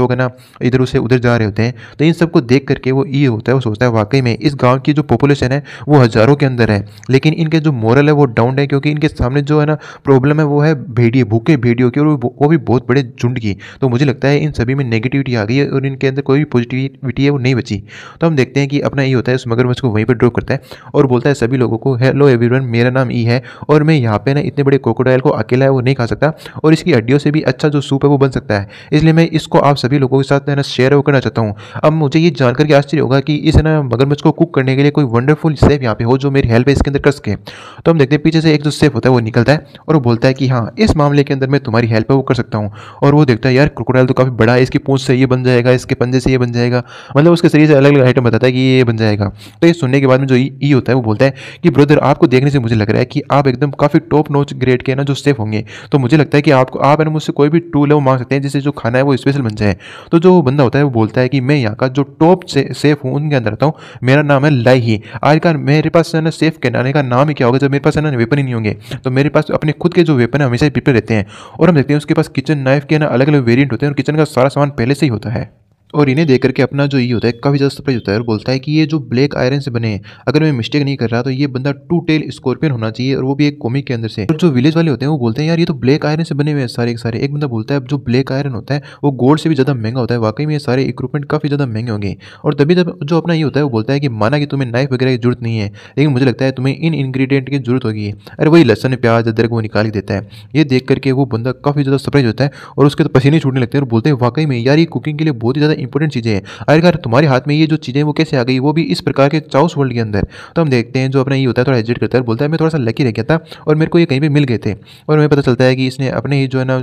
लोग है ना इधर उसे उधर जा रहे होते हैं तो इन सबको देख करके वो ये होता है वो सोचता है वाकई में इस गाँव की जो पॉपुलेशन है वो हज़ारों के अंदर है लेकिन इनके जो मॉरल है वो डाउन है क्योंकि इनके सामने जो है ना प्रॉब्लम है वो है भेड़िए भूखे भेड़ियों की और वो भी बहुत बड़े बड़े झुंड की तो मुझे लगता है इन सभी में नेगेटिविटी आ गई है और इनके अंदर कोई भी पॉजिटिविटी है वो नहीं बची तो हम देखते हैं कि अपना ई होता है उस मैं उसको वहीं पर ड्रॉप करता है और बोलता है सभी लोगों को हेलो एवरीवन मेरा नाम ई e है और मैं यहाँ पे ना इतने बड़े क्रोकोडाइल को अकेला है वो नहीं खा सकता और इसकी हड्डियों से भी अच्छा जो सूप है वो बन सकता है इसलिए मैं इसको आप सभी लोगों के साथ है ना शेयर वो करना चाहता हूँ अब मुझे ये जानकर के आश्चर्य होगा कि इस ना मगरमच्छ को कुक करने के लिए कोई वंडरफुल सेफ यहाँ पे हो जो मेरी हेल्प है इसके अंदर कर सके तो हम देखते हैं पीछे से एक जो सेफ होता है वो निकलता है और वो बोलता है कि हाँ इस मामले के अंदर मैं तुम्हारी हेल्प है वो कर सकता हूँ और वो देखता है यार क्रोकोडाइल तो काफ़ी बड़ा है इसकी पूछ से ये बन जाएगा इसके पंजे से ये बन जाएगा मतलब उसके शरीर से अलग अलग आइटम बताता है कि ये बन जाएगा तो ये सुनने के बाद में जो ई होता है वो बोलता है कि ब्रदर आपको देखने से मुझे लग रहा है कि आप एकदम काफ़ी टॉप नोच ग्रेड के ना जो सेफ होंगे तो मुझे लगता है कि आपको आप ना मुझसे कोई भी टू लेवल मांग सकते हैं जिससे जो खाना है वो स्पेशल बन जाए तो जो बंदा होता है वो बोलता है कि मैं यहाँ का जो टॉप सेफ हूँ उनके अंदर रहता हूँ मेरा नाम है लाई ही आजकल मेरे पास ना सेफ कहने का नाम ही क्या होगा जब मेरे पास ना वेपन ही नहीं होंगे तो मेरे पास अपने खुद के जो वेपन है हमेशा प्रिपेयर रहते हैं और हम देखते हैं उसके पास किचन नाइफ नाइफ के ना अलग अलग वेरियंट होते हैं और किचन का सारा सामान पहले से ही होता है और इन्हें देख करके अपना जो ये होता है काफ़ी ज़्यादा सरप्राइज होता है और बोलता है कि ये जो ब्लैक आयरन से बने हैं अगर मैं मिस्टेक नहीं कर रहा तो ये बंदा टू टेल स्कॉर्पियन होना चाहिए और वो भी एक कॉमिक के अंदर से और जो विलेज वाले होते हैं वो बोलते हैं यार ये तो ब्लैक आयरन से बने हुए हैं सारे के सारे एक बंदा बोलता है जो ब्लैक आयरन होता है वो गोल्ड से भी ज़्यादा महंगा होता है वाकई में ये सारे इक्विपमेंट काफ़ी ज़्यादा महंगे होंगे और तभी जब जो अपना ये होता है वो बोलता है कि माना कि तुम्हें नाइफ वगैरह की जरूरत नहीं है लेकिन मुझे लगता है तुम्हें इन इंग्रीडियंट की जरूरत होगी अरे वही लहसन प्याज अदरक वो निकाल ही देता है ये देख करके वो बंदा काफ़ी ज़्यादा सरप्राइज होता है और उसके तो पसीने छूटने लगते हैं और बोलते हैं वाकई में यार ये कुकिंग के लिए बहुत ही ज़्यादा इंपॉर्टेंट चीज़ें हैं आखिरकार तुम्हारे हाथ में ये जो चीज़ें वो कैसे आ गई वो भी इस प्रकार के चाउस वर्ल्ड के अंदर तो हम देखते हैं जो अपना ये होता है थोड़ा एजिट करता है बोलता है मैं थोड़ा सा लकी रह गया था और मेरे को ये कहीं पर मिल गए थे और हमें पता चलता है कि इसने अपने ही जो है ना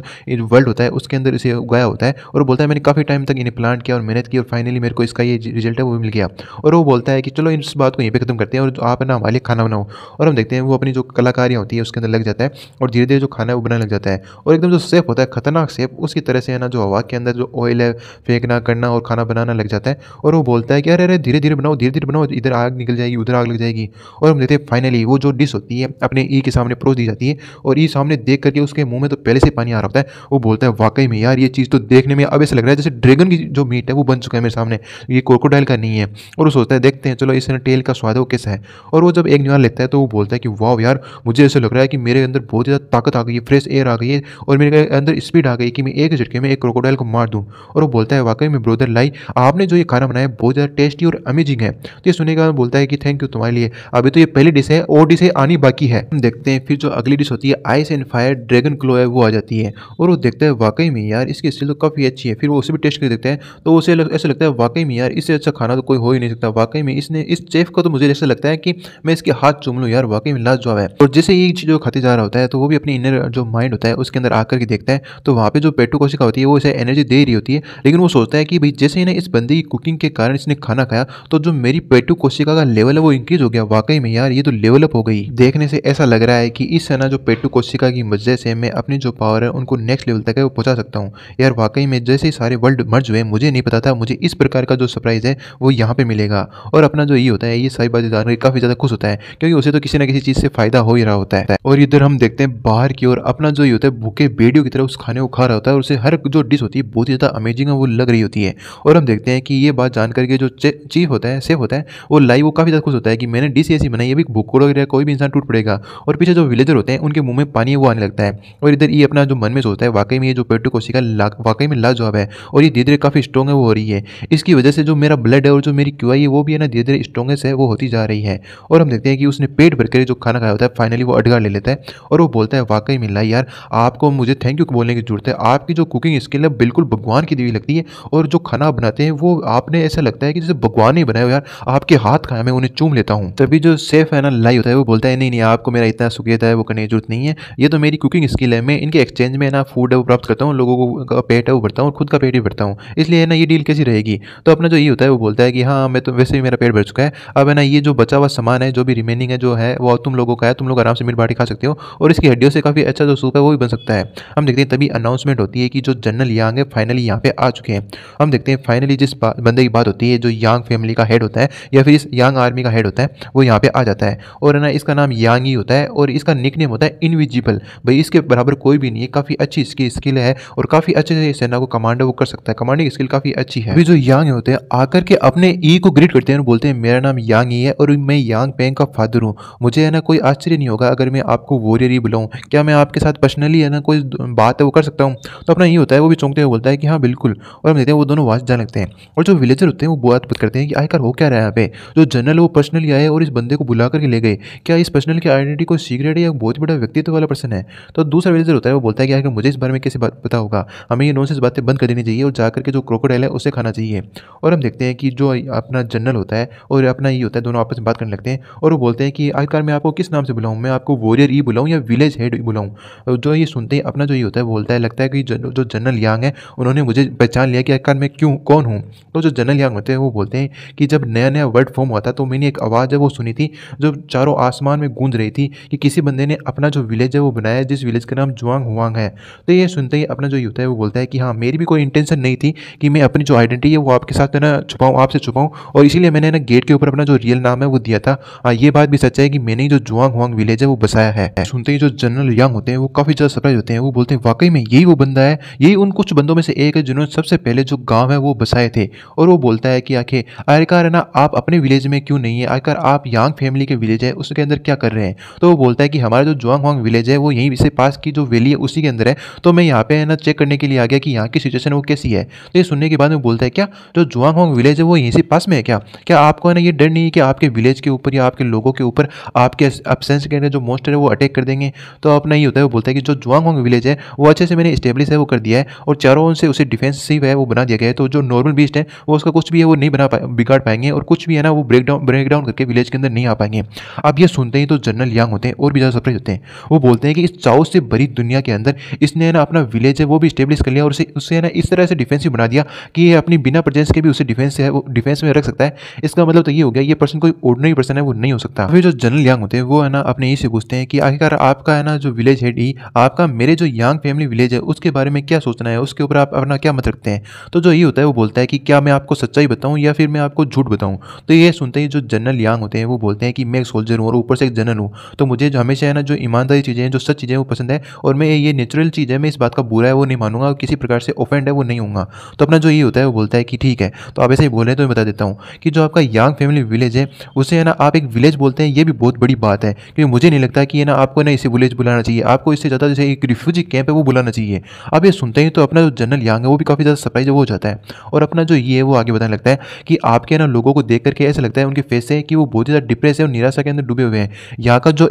वर्ल्ड होता है उसके अंदर इसे उगाया होता है और बोलता है मैंने काफ़ी टाइम तक इन्हें प्लान किया और मेहनत की और फाइनली मेरे को इसका ये रिजल्ट है वो मिल गया और वो बोलता है कि चलो इस बात को यहीं पर खत्म करते हैं और आप ना हमारे खाना बनाओ और हम देखते हैं वो अपनी जो कलाकारियाँ होती है उसके अंदर लग जाता है और धीरे धीरे जो खाना है वो बनाने लग जाता है और एकदम जो सेफ होता है खतरनाक सेफ उसकी तरह से है ना जो हवा के अंदर जो ऑयल है फेंकना करना बनाना और खाना बनाना लग जाता है और वो बोलता है कि अरे अरे धीरे धीरे बनाओ धीरे धीरे बनाओ इधर आग निकल जाएगी उधर आग लग जाएगी और हम देखते हैं फाइनली वो जो डिश होती है अपने ई के सामने परोस दी जाती है और ई सामने देख करके उसके मुँह में तो पहले से पानी आ रहा होता है वो बोलता है वाकई में यार ये चीज़ तो देखने में अब ऐसा लग रहा है जैसे ड्रैगन की जो मीट है वो बन चुका है मेरे सामने ये कोकोडाइल का नहीं है और वो सोचता है देखते हैं चलो इस टेल का स्वाद है वो कैसा है और वो जब एक निवार लेता है तो वो बोलता है कि वाह यार मुझे ऐसा लग रहा है कि मेरे अंदर बहुत ज़्यादा ताकत आ गई है फ्रेश एयर आ गई है और मेरे अंदर स्पीड आ गई कि मैं एक झटके में एक क्रोकोडाइल को मार दूँ और वो बोलता है वाकई में ब्रो ब्रदर लाई आपने जो ये खाना बनाया बहुत ज़्यादा टेस्टी और अमेजिंग है तो ये सुनने का बोलता है कि थैंक यू तुम्हारे लिए अभी तो ये पहली डिश है और डिशें आनी बाकी है हम देखते हैं फिर जो अगली डिश होती है ice and fire dragon claw है वो आ जाती है और वो देखता है वाकई में यार इसकी स्टिल तो काफ़ी अच्छी है फिर वो उसे भी टेस्ट कर देखता हैं तो उसे ऐसा लगता है वाकई में यार इससे अच्छा खाना तो कोई हो ही नहीं सकता वाकई में इसने इस चेफ का तो मुझे ऐसा लगता है कि मैं इसके हाथ चूम लूँ यार वाकई में जवाब है और जैसे ये चीज़ खाते जा रहा होता है तो वो भी अपनी इनर जो माइंड होता है उसके अंदर आकर के देखता है तो वहाँ पर जो पेटू कोशिका होती है वो इसे एनर्जी दे रही होती है लेकिन वो सोचता है कि भी जैसे ही ना इस बंदे की कुकिंग के कारण इसने खाना खाया तो जो मेरी पेटू कोशिका का लेवल है वो इंक्रीज हो गया वाकई में यार ये तो लेवल अप हो गई देखने से ऐसा लग रहा है कि इस ना जो पेटू कोशिका की वजह से मैं अपनी जो पावर है उनको नेक्स्ट लेवल तक है वो पहुंचा सकता हूँ यार वाकई में जैसे ही सारे वर्ल्ड मर्ज हुए मुझे नहीं पता था मुझे इस प्रकार का जो सरप्राइज़ है वो यहाँ पे मिलेगा और अपना जो ये होता है ये सारी बातें जानकर काफ़ी ज़्यादा खुश होता है क्योंकि उसे तो किसी ना किसी चीज़ से फायदा हो ही रहा होता है और इधर हम देखते हैं बाहर की ओर अपना जो ये होता है भूखे बेडियो की तरह उस खाने को खा रहा होता है और उसे हर जो डिश होती है बहुत ही ज़्यादा अमेजिंग है वो लग रही होती है और हम देखते हैं कि ये बात जान करके जो चीफ होता है सेफ होता है वो लाइव वो काफ़ी ज़्यादा खुश होता है कि मैंने डी सी e बनाई अभी भूखोड़ो या कोई भी इंसान टूट पड़ेगा और पीछे जो विलेजर होते हैं उनके मुंह में पानी वो आने लगता है और इधर ये अपना जो मन में सोचता है वाकई में ये जो पेट्रो कोशिका वाकई में लाजवाब है और ये धीरे धीरे काफ़ी स्ट्रॉग है वो हो रही है इसकी वजह से जो मेरा ब्लड है और जो मेरी क्यू है वो भी है ना धीरे धीरे स्ट्रॉन्गेस्ट है वो होती जा रही है और हम देखते हैं कि उसने पेट भर जो खाना खाया होता है फाइनली वो अटगा ले लेता है और वो बोलता है वाकई मिला यार आपको मुझे थैंक यू बोलने की जरूरत है आपकी जो कुकिंग स्किल है बिल्कुल भगवान की देवी लगती है और जो खाना बनाते हैं वो आपने ऐसा लगता है कि जैसे भगवान ही बनाए यार आपके हाथ खाया मैं उन्हें चूम लेता हूँ तभी जो सेफ है ना लाई होता है वो बोलता है नहीं नहीं आपको मेरा इतना सुखियत है वो करने की जरूरत नहीं है ये तो मेरी कुकिंग स्किल है मैं इनके एक्सचेंज में ना फूड है वो प्राप्त करता हूँ लोगों का पेट है वो भरता हूँ खुद का पेट भी भरता हूँ इसलिए ना ये डील कैसी रहेगी तो अपना जो ये होता है वो बोलता है कि हाँ मैं तो वैसे ही मेरा पेट भर चुका है अब है ना ये जो बचा हुआ सामान है जो भी रिमेनिंग है जो है वो तुम लोगों का है तुम लोग आराम से मिल बाटी खा सकते हो और इसकी हड्डियों से काफ़ी अच्छा जो सूप है वो भी बन सकता है हम देखते हैं तभी अनाउंसमेंट होती है कि जो जनरल यांग है फाइनली यहाँ पे आ चुके हैं हम देखते हैं फाइनली जिस बंदे की बात होती है जो यांग फैमिली का हेड होता है या फिर इस यांग आर्मी का हेड होता है वो यहाँ पे आ जाता है और ना इसका नाम यांग ही होता है और इसका निक नेम होता है इनविजिबल भाई इसके बराबर कोई भी नहीं है काफ़ी अच्छी इसकी स्किल है और काफ़ी अच्छे से सेना को कमांड वो कर सकता है कमांडिंग स्किल काफ़ी अच्छी है जो यांग होते हैं आकर के अपने ई e को ग्रीट करते हैं और बोलते हैं मेरा नाम यांग ही है और मैं यांग पेंग का फादर हूँ मुझे है ना कोई आश्चर्य नहीं होगा अगर मैं आपको वॉरियर ही बुलाऊँ क्या मैं आपके साथ पर्सनली है ना कोई बात है वो कर सकता हूँ तो अपना ये e होता है वो भी चौंकते हुए बोलता है कि हाँ बिल्कुल और हम देखते हैं वो दोनों आवाज़ जाने लगते हैं और जो विलेजर होते हैं वो बात बात करते हैं कि आखिर हो क्या रहा है यहाँ पे जो जनरल वो पर्सनली आए और इस बंदे को बुला करके ले गए क्या इस पर्सनल की आइडेंटिटी को सीक्रेट है या बहुत बड़ा व्यक्तित्व वाला पर्सन है तो दूसरा विलेजर होता है वो बोलता है कि आखिर मुझे इस बारे में कैसे पता होगा हमें ये नॉनसेंस बातें बंद कर देनी चाहिए और जाकर के जो क्रोकोडाइल है उसे खाना चाहिए और हम देखते हैं कि जो अपना जनरल होता है और अपना ये होता है दोनों आपस में बात करने लगते हैं और वो बोलते हैं कि आखिरकार मैं आपको किस नाम से बुलाऊँ मैं आपको वॉरियर ही बुलाऊँ या विलेज हेड ही बुलाऊँ जो ये सुनते हैं अपना जो ये होता है बोलता है लगता है कि जो जनरल यांग है उन्होंने मुझे पहचान लिया कि आखिर मैं क्यों कौन हूँ तो जो जनरल यंग होते हैं वो बोलते हैं कि जब नया नया वर्ड फॉर्म हुआ था तो मैंने एक आवाज़ है वो सुनी थी जो चारों आसमान में गूंज रही थी कि किसी बंदे ने अपना जो विलेज है वो बनाया जिस विलेज का नाम जुआंग हुआंग है तो ये सुनते ही अपना जो यूथ है वो बोलता है कि हाँ मेरी भी कोई इंटेंशन नहीं थी कि मैं अपनी जो आइडेंटिटी है वो आपके साथ ना छुपाऊँ आपसे छुपाऊँ और इसीलिए मैंने ना गेट के ऊपर अपना जो रियल नाम है वो दिया था हाँ ये बात भी सच है कि मैंने जो जुआंग हुआंग विलेज है वो बसाया है सुनते ही जो जनरल यंग होते हैं वो काफ़ी ज़्यादा सरप्राइज होते हैं वो बोलते हैं वाकई में यही वो बंदा है यही उन कुछ बंदों में से एक है जिन्होंने सबसे पहले जो गांव है वो बसाए थे और वो बोलता है कि आखिर आयरकार है ना आप अपने विलेज में क्यों नहीं है आखिर आप यांग फैमिली के विलेज है उसके अंदर क्या कर रहे हैं तो वो बोलता है कि हमारा जो जुआंग वांग विलेज है वो यहीं से पास की जो वैली है उसी के अंदर है तो मैं यहाँ पे है ना चेक करने के लिए आ गया कि यहाँ की सिचुएशन वो कैसी है तो ये सुनने के बाद वो बोलता है क्या जो जुआंग वांग विलेज है वो यहीं से पास में है क्या क्या आपको है ना ये डर नहीं है कि आपके विलेज के ऊपर या आपके लोगों के ऊपर आपके अपसेंस के अंदर जो मोस्टर है वो अटैक कर देंगे तो अपना ये होता है वो बोलता है कि जो जुआंग वांग विलेज है वो अच्छे से मैंने स्टेब्लिश है वो कर दिया है और चारों से उसे डिफेंसिव है वो बना दिया गया गए तो जो नॉर्मल बीस्ट है वो उसका कुछ भी है वो नहीं बना पाए बिगाड़ पाएंगे और कुछ भी है ना वो ब्रेक डाउन ब्रेक डाउन करके विलेज के अंदर नहीं आ पाएंगे अब ये सुनते ही तो जनरल यांग होते हैं और भी ज़्यादा सरप्राइज होते हैं वो बोलते हैं कि इस चाओ से भरी दुनिया के अंदर इसने ना अपना विलेज है वो भी स्टेब्लिश कर लिया और उसे उससे ना इस तरह से डिफेंसिव बना दिया कि ये अपनी बिना प्रजेंस के भी उसे डिफेंस है वो डिफेंस में रख सकता है इसका मतलब तो ये हो गया ये पर्सन कोई ऑर्डनरी पर्सन है वो नहीं हो सकता फिर जो जनरल यांग होते हैं वो है ना अपने यही से पूछते हैं कि आखिरकार आपका है ना जो विलेज हेड ही आपका मेरे जो यांग फैमिली विलेज है उसके बारे में क्या सोचना है उसके ऊपर आप अपना क्या मत रखते हैं तो जो यही होता है वो बोलता है कि क्या मैं आपको सच्चाई बताऊं या फिर मैं आपको झूठ बताऊं तो ये सुनते ही जो जनरल यांग होते हैं वो बोलते हैं कि मैं एक सोल्जर हूँ और ऊपर से एक जनरल हूँ तो मुझे जो हमेशा है ना जो ईमानदारी चीज़ें हैं जो सच चीज़ें वो पसंद है और मैं ये नेचुरल चीज़ है मैं इस बात का बुरा है वो नहीं मानूंगा और किसी प्रकार से ऑफेंड है वो नहीं हूँ तो अपना जो ये होता है वो बोलता है कि ठीक है तो आप ऐसे ही बोले तो मैं बता देता हूँ कि जो आपका यांग फैमिली विलेज है उसे है ना आप एक विलेज बोलते हैं ये भी बहुत बड़ी बात है क्योंकि मुझे नहीं लगता कि ना आपको ना इसे विलेज बुलाना चाहिए आपको इससे ज़्यादा जैसे एक रिफ्यूजी कैंप है वो बुलाना चाहिए अब ये सुनते हैं तो अपना जो जनरल यांग है वो भी काफ़ी ज़्यादा सरप्राइज हो जाता है जाता है और अपना जो ये है वो आगे बताने लगता है कि आपके ना लोगों को देख करके ऐसा लगता है उनके फेस से कि वो बहुत ज़्यादा डिप्रेस है और निराशा के अंदर डूबे हुए हैं यहाँ का जो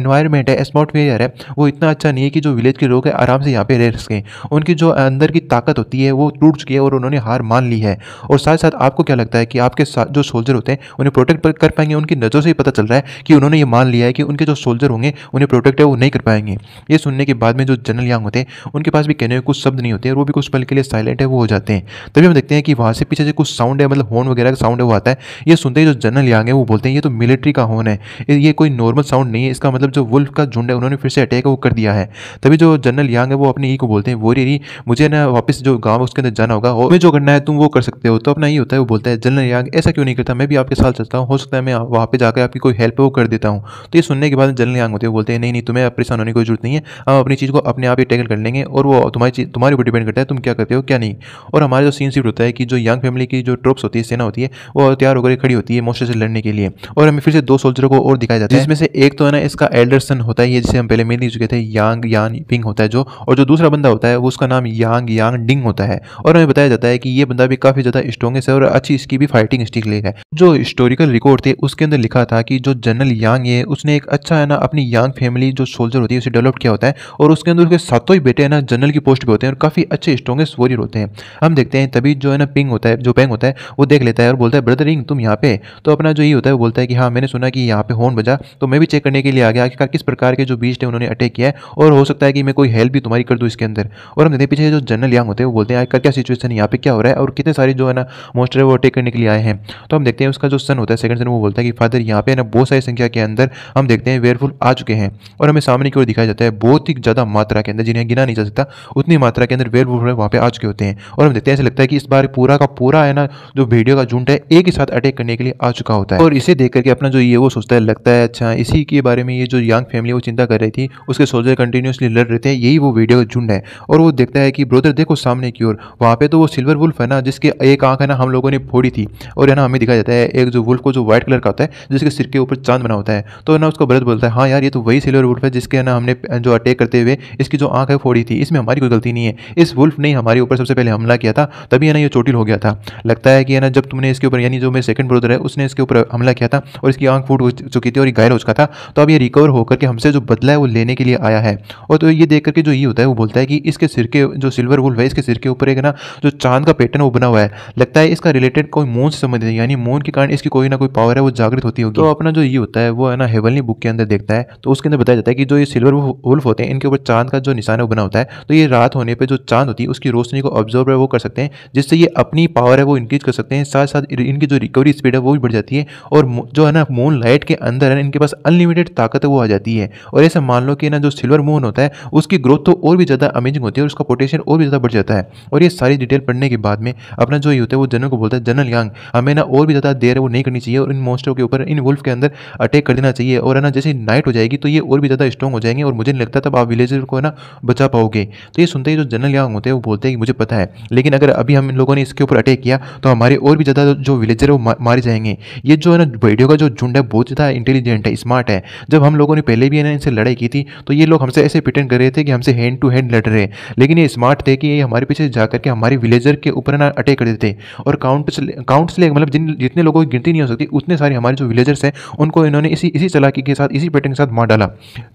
एनवायरमेंट है एसमोटफेयर है वो इतना अच्छा नहीं है कि जो विलेज के लोग हैं आराम से यहाँ पर रह सकें उनकी जो अंदर की ताकत होती है वो टूट चुकी है और उन्होंने हार मान ली है और साथ साथ आपको क्या लगता है कि आपके जो सोल्जर होते हैं उन्हें प्रोटेक्ट कर पाएंगे उनकी नज़रों से ही पता चल रहा है कि उन्होंने ये मान लिया है कि उनके जो सोल्जर होंगे उन्हें प्रोटेक्ट है वो नहीं कर पाएंगे ये सुनने के बाद में जो जनरल यांग होते हैं उनके पास भी कहने में कुछ शब्द नहीं होते और वो भी कुछ पल के लिए साइलेंट है वो हो जाते हैं करते हैं तभी हम देखते हैं कि वहाँ से पीछे जो कुछ साउंड है मतलब हॉर्न वगैरह का साउंड वो आता है ये सुनते ही जो जनरल यांग है वो बोलते हैं ये तो मिलिट्री का हॉर्न है ये कोई नॉर्मल साउंड नहीं है इसका मतलब जो वुल्फ का झुंड है उन्होंने फिर से अटैक वो कर दिया है तभी जो जनरल यांग है वो अपनी ई को बोलते हैं वो री मुझे ना वापस जो गाँव है उसके अंदर जाना होगा और जो करना है तुम वो कर सकते हो तो अपना ही होता है वो बोलता है जनरल यांग ऐसा क्यों नहीं करता मैं भी आपके साथ चलता हूँ हो सकता है मैं वहाँ पर जाकर आपकी कोई हेल्प वो कर देता हूँ तो ये सुनने के बाद जनरल यांग होते हैं बोलते हैं नहीं नहीं तुम्हें परेशान होने की कोई जरूरत नहीं है हम अपनी चीज़ को अपने आप ही टैकल कर लेंगे और वो तुम्हारी तुम्हारे ऊपर डिपेंड करता है तुम क्या करते हो क्या नहीं और हमारा जो सीन शिफ्ट होता है कि जो यंग फैमिली की जो ट्रुप्स होती है सेना होती है वो तैयार होकर खड़ी होती है मोस्टर से लड़ने के लिए और हमें फिर से दो सोल्जरों को और दिखाया जाता है जिसमें से एक तो है ना इसका एल्डर सन होता है जिसे हम पहले मिल नहीं चुके थे यांग यान पिंग होता है जो और जो दूसरा बंदा होता है वो उसका नाम यांग यांग डिंग होता है और हमें बताया जाता है कि ये बंदा भी काफी ज्यादा स्ट्रॉगेस्ट है और अच्छी इसकी भी फाइटिंग स्टिक ले है जो हिस्टोरिकल रिकॉर्ड थे उसके अंदर लिखा था कि जो जनरल यांग है उसने एक अच्छा है ना अपनी यांग फैमिली जो सोल्जर होती है उसे डेवलप किया होता है और उसके अंदर उसके सातों ही बेटे है ना जनरल की पोस्ट पर होते हैं और काफी अच्छे स्ट्रॉगेस्ट वॉरियर होते हैं हम देखते हैं तभी जो है ना पिंग होता है जो पेंग होता है वो देख लेता है और बोलता है ब्रदर रिंग तुम यहाँ पे तो अपना जो ये होता है वो बोलता है कि हाँ मैंने सुना कि यहाँ पे होन बजा तो मैं भी चेक करने के लिए आ गया आखिरकार किस प्रकार के जो बीस्ट है उन्होंने अटैक किया है और हो सकता है कि मैं कोई हेल्प भी तुम्हारी कर दूँ इसके अंदर और हम देखते हैं पीछे जो जनरल यांग होते हैं वो बोलते हैं आखिरकार क्या सिचुएशन है यहाँ पे क्या हो रहा है और कितने सारे जो है ना मोस्टर है वो अटैक करने के लिए आए हैं तो हम देखते हैं उसका जो सन होता है सेकंड सन वो बोलता है कि फादर यहाँ पे ना बहुत सारी संख्या के अंदर हम देखते हैं वेयरफुल आ चुके हैं और हमें सामने की ओर दिखाया जाता है बहुत ही ज़्यादा मात्रा के अंदर जिन्हें गिना नहीं जा सकता उतनी मात्रा के अंदर वेयरफुल वहाँ पर आ चुके होते हैं और हम देखते हैं ऐसे लगता है कि इस बार पूरा का पूरा है ना जो भेड़ियों का झुंड है एक ही साथ अटैक करने के लिए आ चुका होता है और इसे देख करके अपना जो ये वो सोचता है लगता है अच्छा इसी के बारे में ये जो यंग फैमिली वो चिंता कर रही थी उसके सोल्जर कंटिन्यूसली लड़ रहे थे यही वो वीडियो का झुंड है और वो देखता है कि ब्रोदर देखो सामने की ओर वहाँ पे तो वो सिल्वर वुल्फ है ना जिसके एक आंख है ना हम लोगों ने फोड़ी थी और है ना हमें दिखाया जाता है एक जो वुल्फ को जो व्हाइट कलर का होता है जिसके सिर के ऊपर चांद बना होता है तो ना उसका भरत बोलता है हाँ यार ये तो वही सिल्वर वुल्फ है जिसके ना हमने जो अटैक करते हुए इसकी जो आंख है फोड़ी थी इसमें हमारी कोई गलती नहीं है इस वुल्फ ने हमारे ऊपर सबसे पहले हमला किया था तभी है ना ये चोटिल हो गया था लगता है कि है ना जब तुमने इसके ऊपर यानी जो मेरे सेकंड ब्रदर है उसने इसके ऊपर हमला किया था और इसकी आंख फूट चुकी थी और ये घायल हो चुका था तो अब ये रिकवर होकर के हमसे जो बदला है वो लेने के लिए आया है और तो ये देख करके जो ये होता है वो बोलता है कि इसके सिर के जो सिल्वर वुल्फ है इसके सिर के ऊपर एक ना जो चांद का पैटर्न वो बना हुआ है लगता है इसका रिलेटेड कोई मून से संबंधित है यानी मून के कारण इसकी कोई ना कोई पावर है वो जागृत होती होगी तो अपना जो ये होता है वो है ना हेवलनी बुक के अंदर देखता है तो उसके अंदर बताया जाता है कि जो ये सिल्वर वुल्फ होते हैं इनके ऊपर चांद का जो निशान है वो बना होता है तो ये रात होने पर जो चांद होती है उसकी रोशनी को ऑब्जर्व है वो कर सकते हैं जिससे ये अपनी पावर है वो इंक्रीज कर सकते हैं साथ साथ इनकी जो रिकवरी स्पीड है वो भी बढ़ जाती है और जो है ना मून लाइट के अंदर है इनके पास अनलिमिटेड ताकत है वो आ जाती है और ऐसा मान लो कि ना जो सिल्वर मून होता है उसकी ग्रोथ तो और भी ज़्यादा अमेजिंग होती है और उसका पोटेंशियल और भी ज़्यादा बढ़ जाता है और ये सारी डिटेल पढ़ने के बाद में अपना जो ये होता है वो जनरल को बोलता है जनरल यांग हमें ना और भी ज़्यादा देर है वो नहीं करनी चाहिए और इन मॉन्स्टर के ऊपर इन वुल्फ के अंदर अटैक कर देना चाहिए और है ना जैसे नाइट हो जाएगी तो ये और भी ज़्यादा स्ट्रॉग हो जाएंगे और मुझे नहीं लगता तब आप विलेजर को है ना बचा पाओगे तो ये सुनते ही जो जनरल यांग होते हैं वो बोलते हैं कि मुझे पता है लेकिन अगर अभी हम लोगों ने इसके ऊपर अटैक किया तो हमारे और भी ज़्यादा जो विलेजर है वो मारे जाएंगे ये जो है ना वीडियो का जो झुंड है बहुत ज़्यादा इंटेलिजेंट है स्मार्ट है जब हम लोगों ने पहले भी है ना इनसे लड़ाई की थी तो ये लोग हमसे ऐसे पिटन कर रहे थे कि हमसे हैंड टू हैंड लड़ रहे लेकिन ये स्मार्ट थे कि ये हमारे पीछे जा करके हमारे विलेजर के ऊपर ना अटैक कर देते और काउंट्स काउंट्स ले मतलब जिन जितने लोगों की गिनती नहीं हो सकती उतने सारे हमारे जो विलेजर्स हैं उनको इन्होंने इसी इसी चलाकी के साथ इसी पैटर्न के साथ मार डाला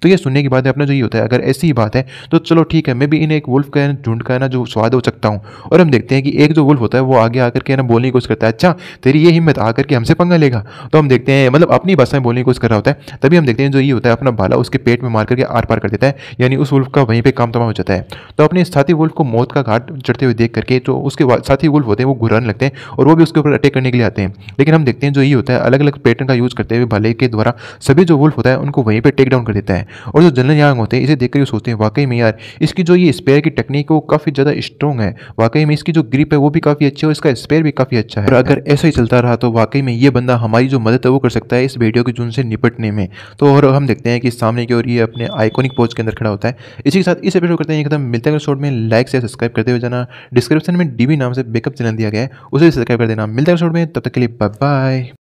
तो ये सुनने की बात है अपना जो ये होता है अगर ऐसी ही बात है तो चलो ठीक है मैं भी इन्हें एक वुल्फ का झुंड का ना जो स्वाद हो सकता हूँ और और हम देखते हैं कि एक जो वुल्फ होता है वो आगे आकर के ना बोलने की कोशिश करता है अच्छा तेरी ये हिम्मत आकर के हमसे पंगा लेगा तो हम देखते हैं मतलब अपनी भाषा में बोलने की कोशिश कर रहा होता है तभी हम देखते हैं जो ये होता है अपना भाला उसके पेट में मार करके आर पार कर देता है यानी उस वुल्फ का वहीं पर काम तमाम हो जाता है तो अपने साथी वुल्फ को मौत का घाट चढ़ते हुए देख करके तो उसके साथी वुल्फ होते हैं वो घुराने लगते हैं और वो भी उसके ऊपर अटैक करने के लिए आते हैं लेकिन हम देखते हैं जो ये होता है अलग अलग पैटर्न का यूज़ करते हुए भाले के द्वारा सभी जो वुल्फ होता है उनको वहीं पर टेक डाउन कर देता है और जो जनरल यांग होते हैं इसे देखकर ये सोचते हैं वाकई में यार इसकी जो ये स्पेयर की टेक्निक वो काफ़ी ज़्यादा स्ट्रॉन्ग है वाकई में इसकी जो ग्रिप है वो भी काफ़ी अच्छी है और इसका स्पेयर भी काफ़ी अच्छा है और अगर ऐसा ही चलता रहा तो वाकई में ये बंदा हमारी जो मदद है वो कर सकता है इस वीडियो के जून से निपटने में तो और हम देखते हैं कि सामने की ओर ये अपने आइकोनिक पोज के अंदर खड़ा होता है इसी के साथ इस एपिसोड करते हैं एकदम मिलते हैं शॉर्ट में लाइक से सब्सक्राइब करते हुए जाना डिस्क्रिप्शन में डीबी नाम से बेकअप चैनल दिया गया है उसे सब्सक्राइब कर देना मिलते हैं शॉर्ट में तब तक के लिए बाय बाय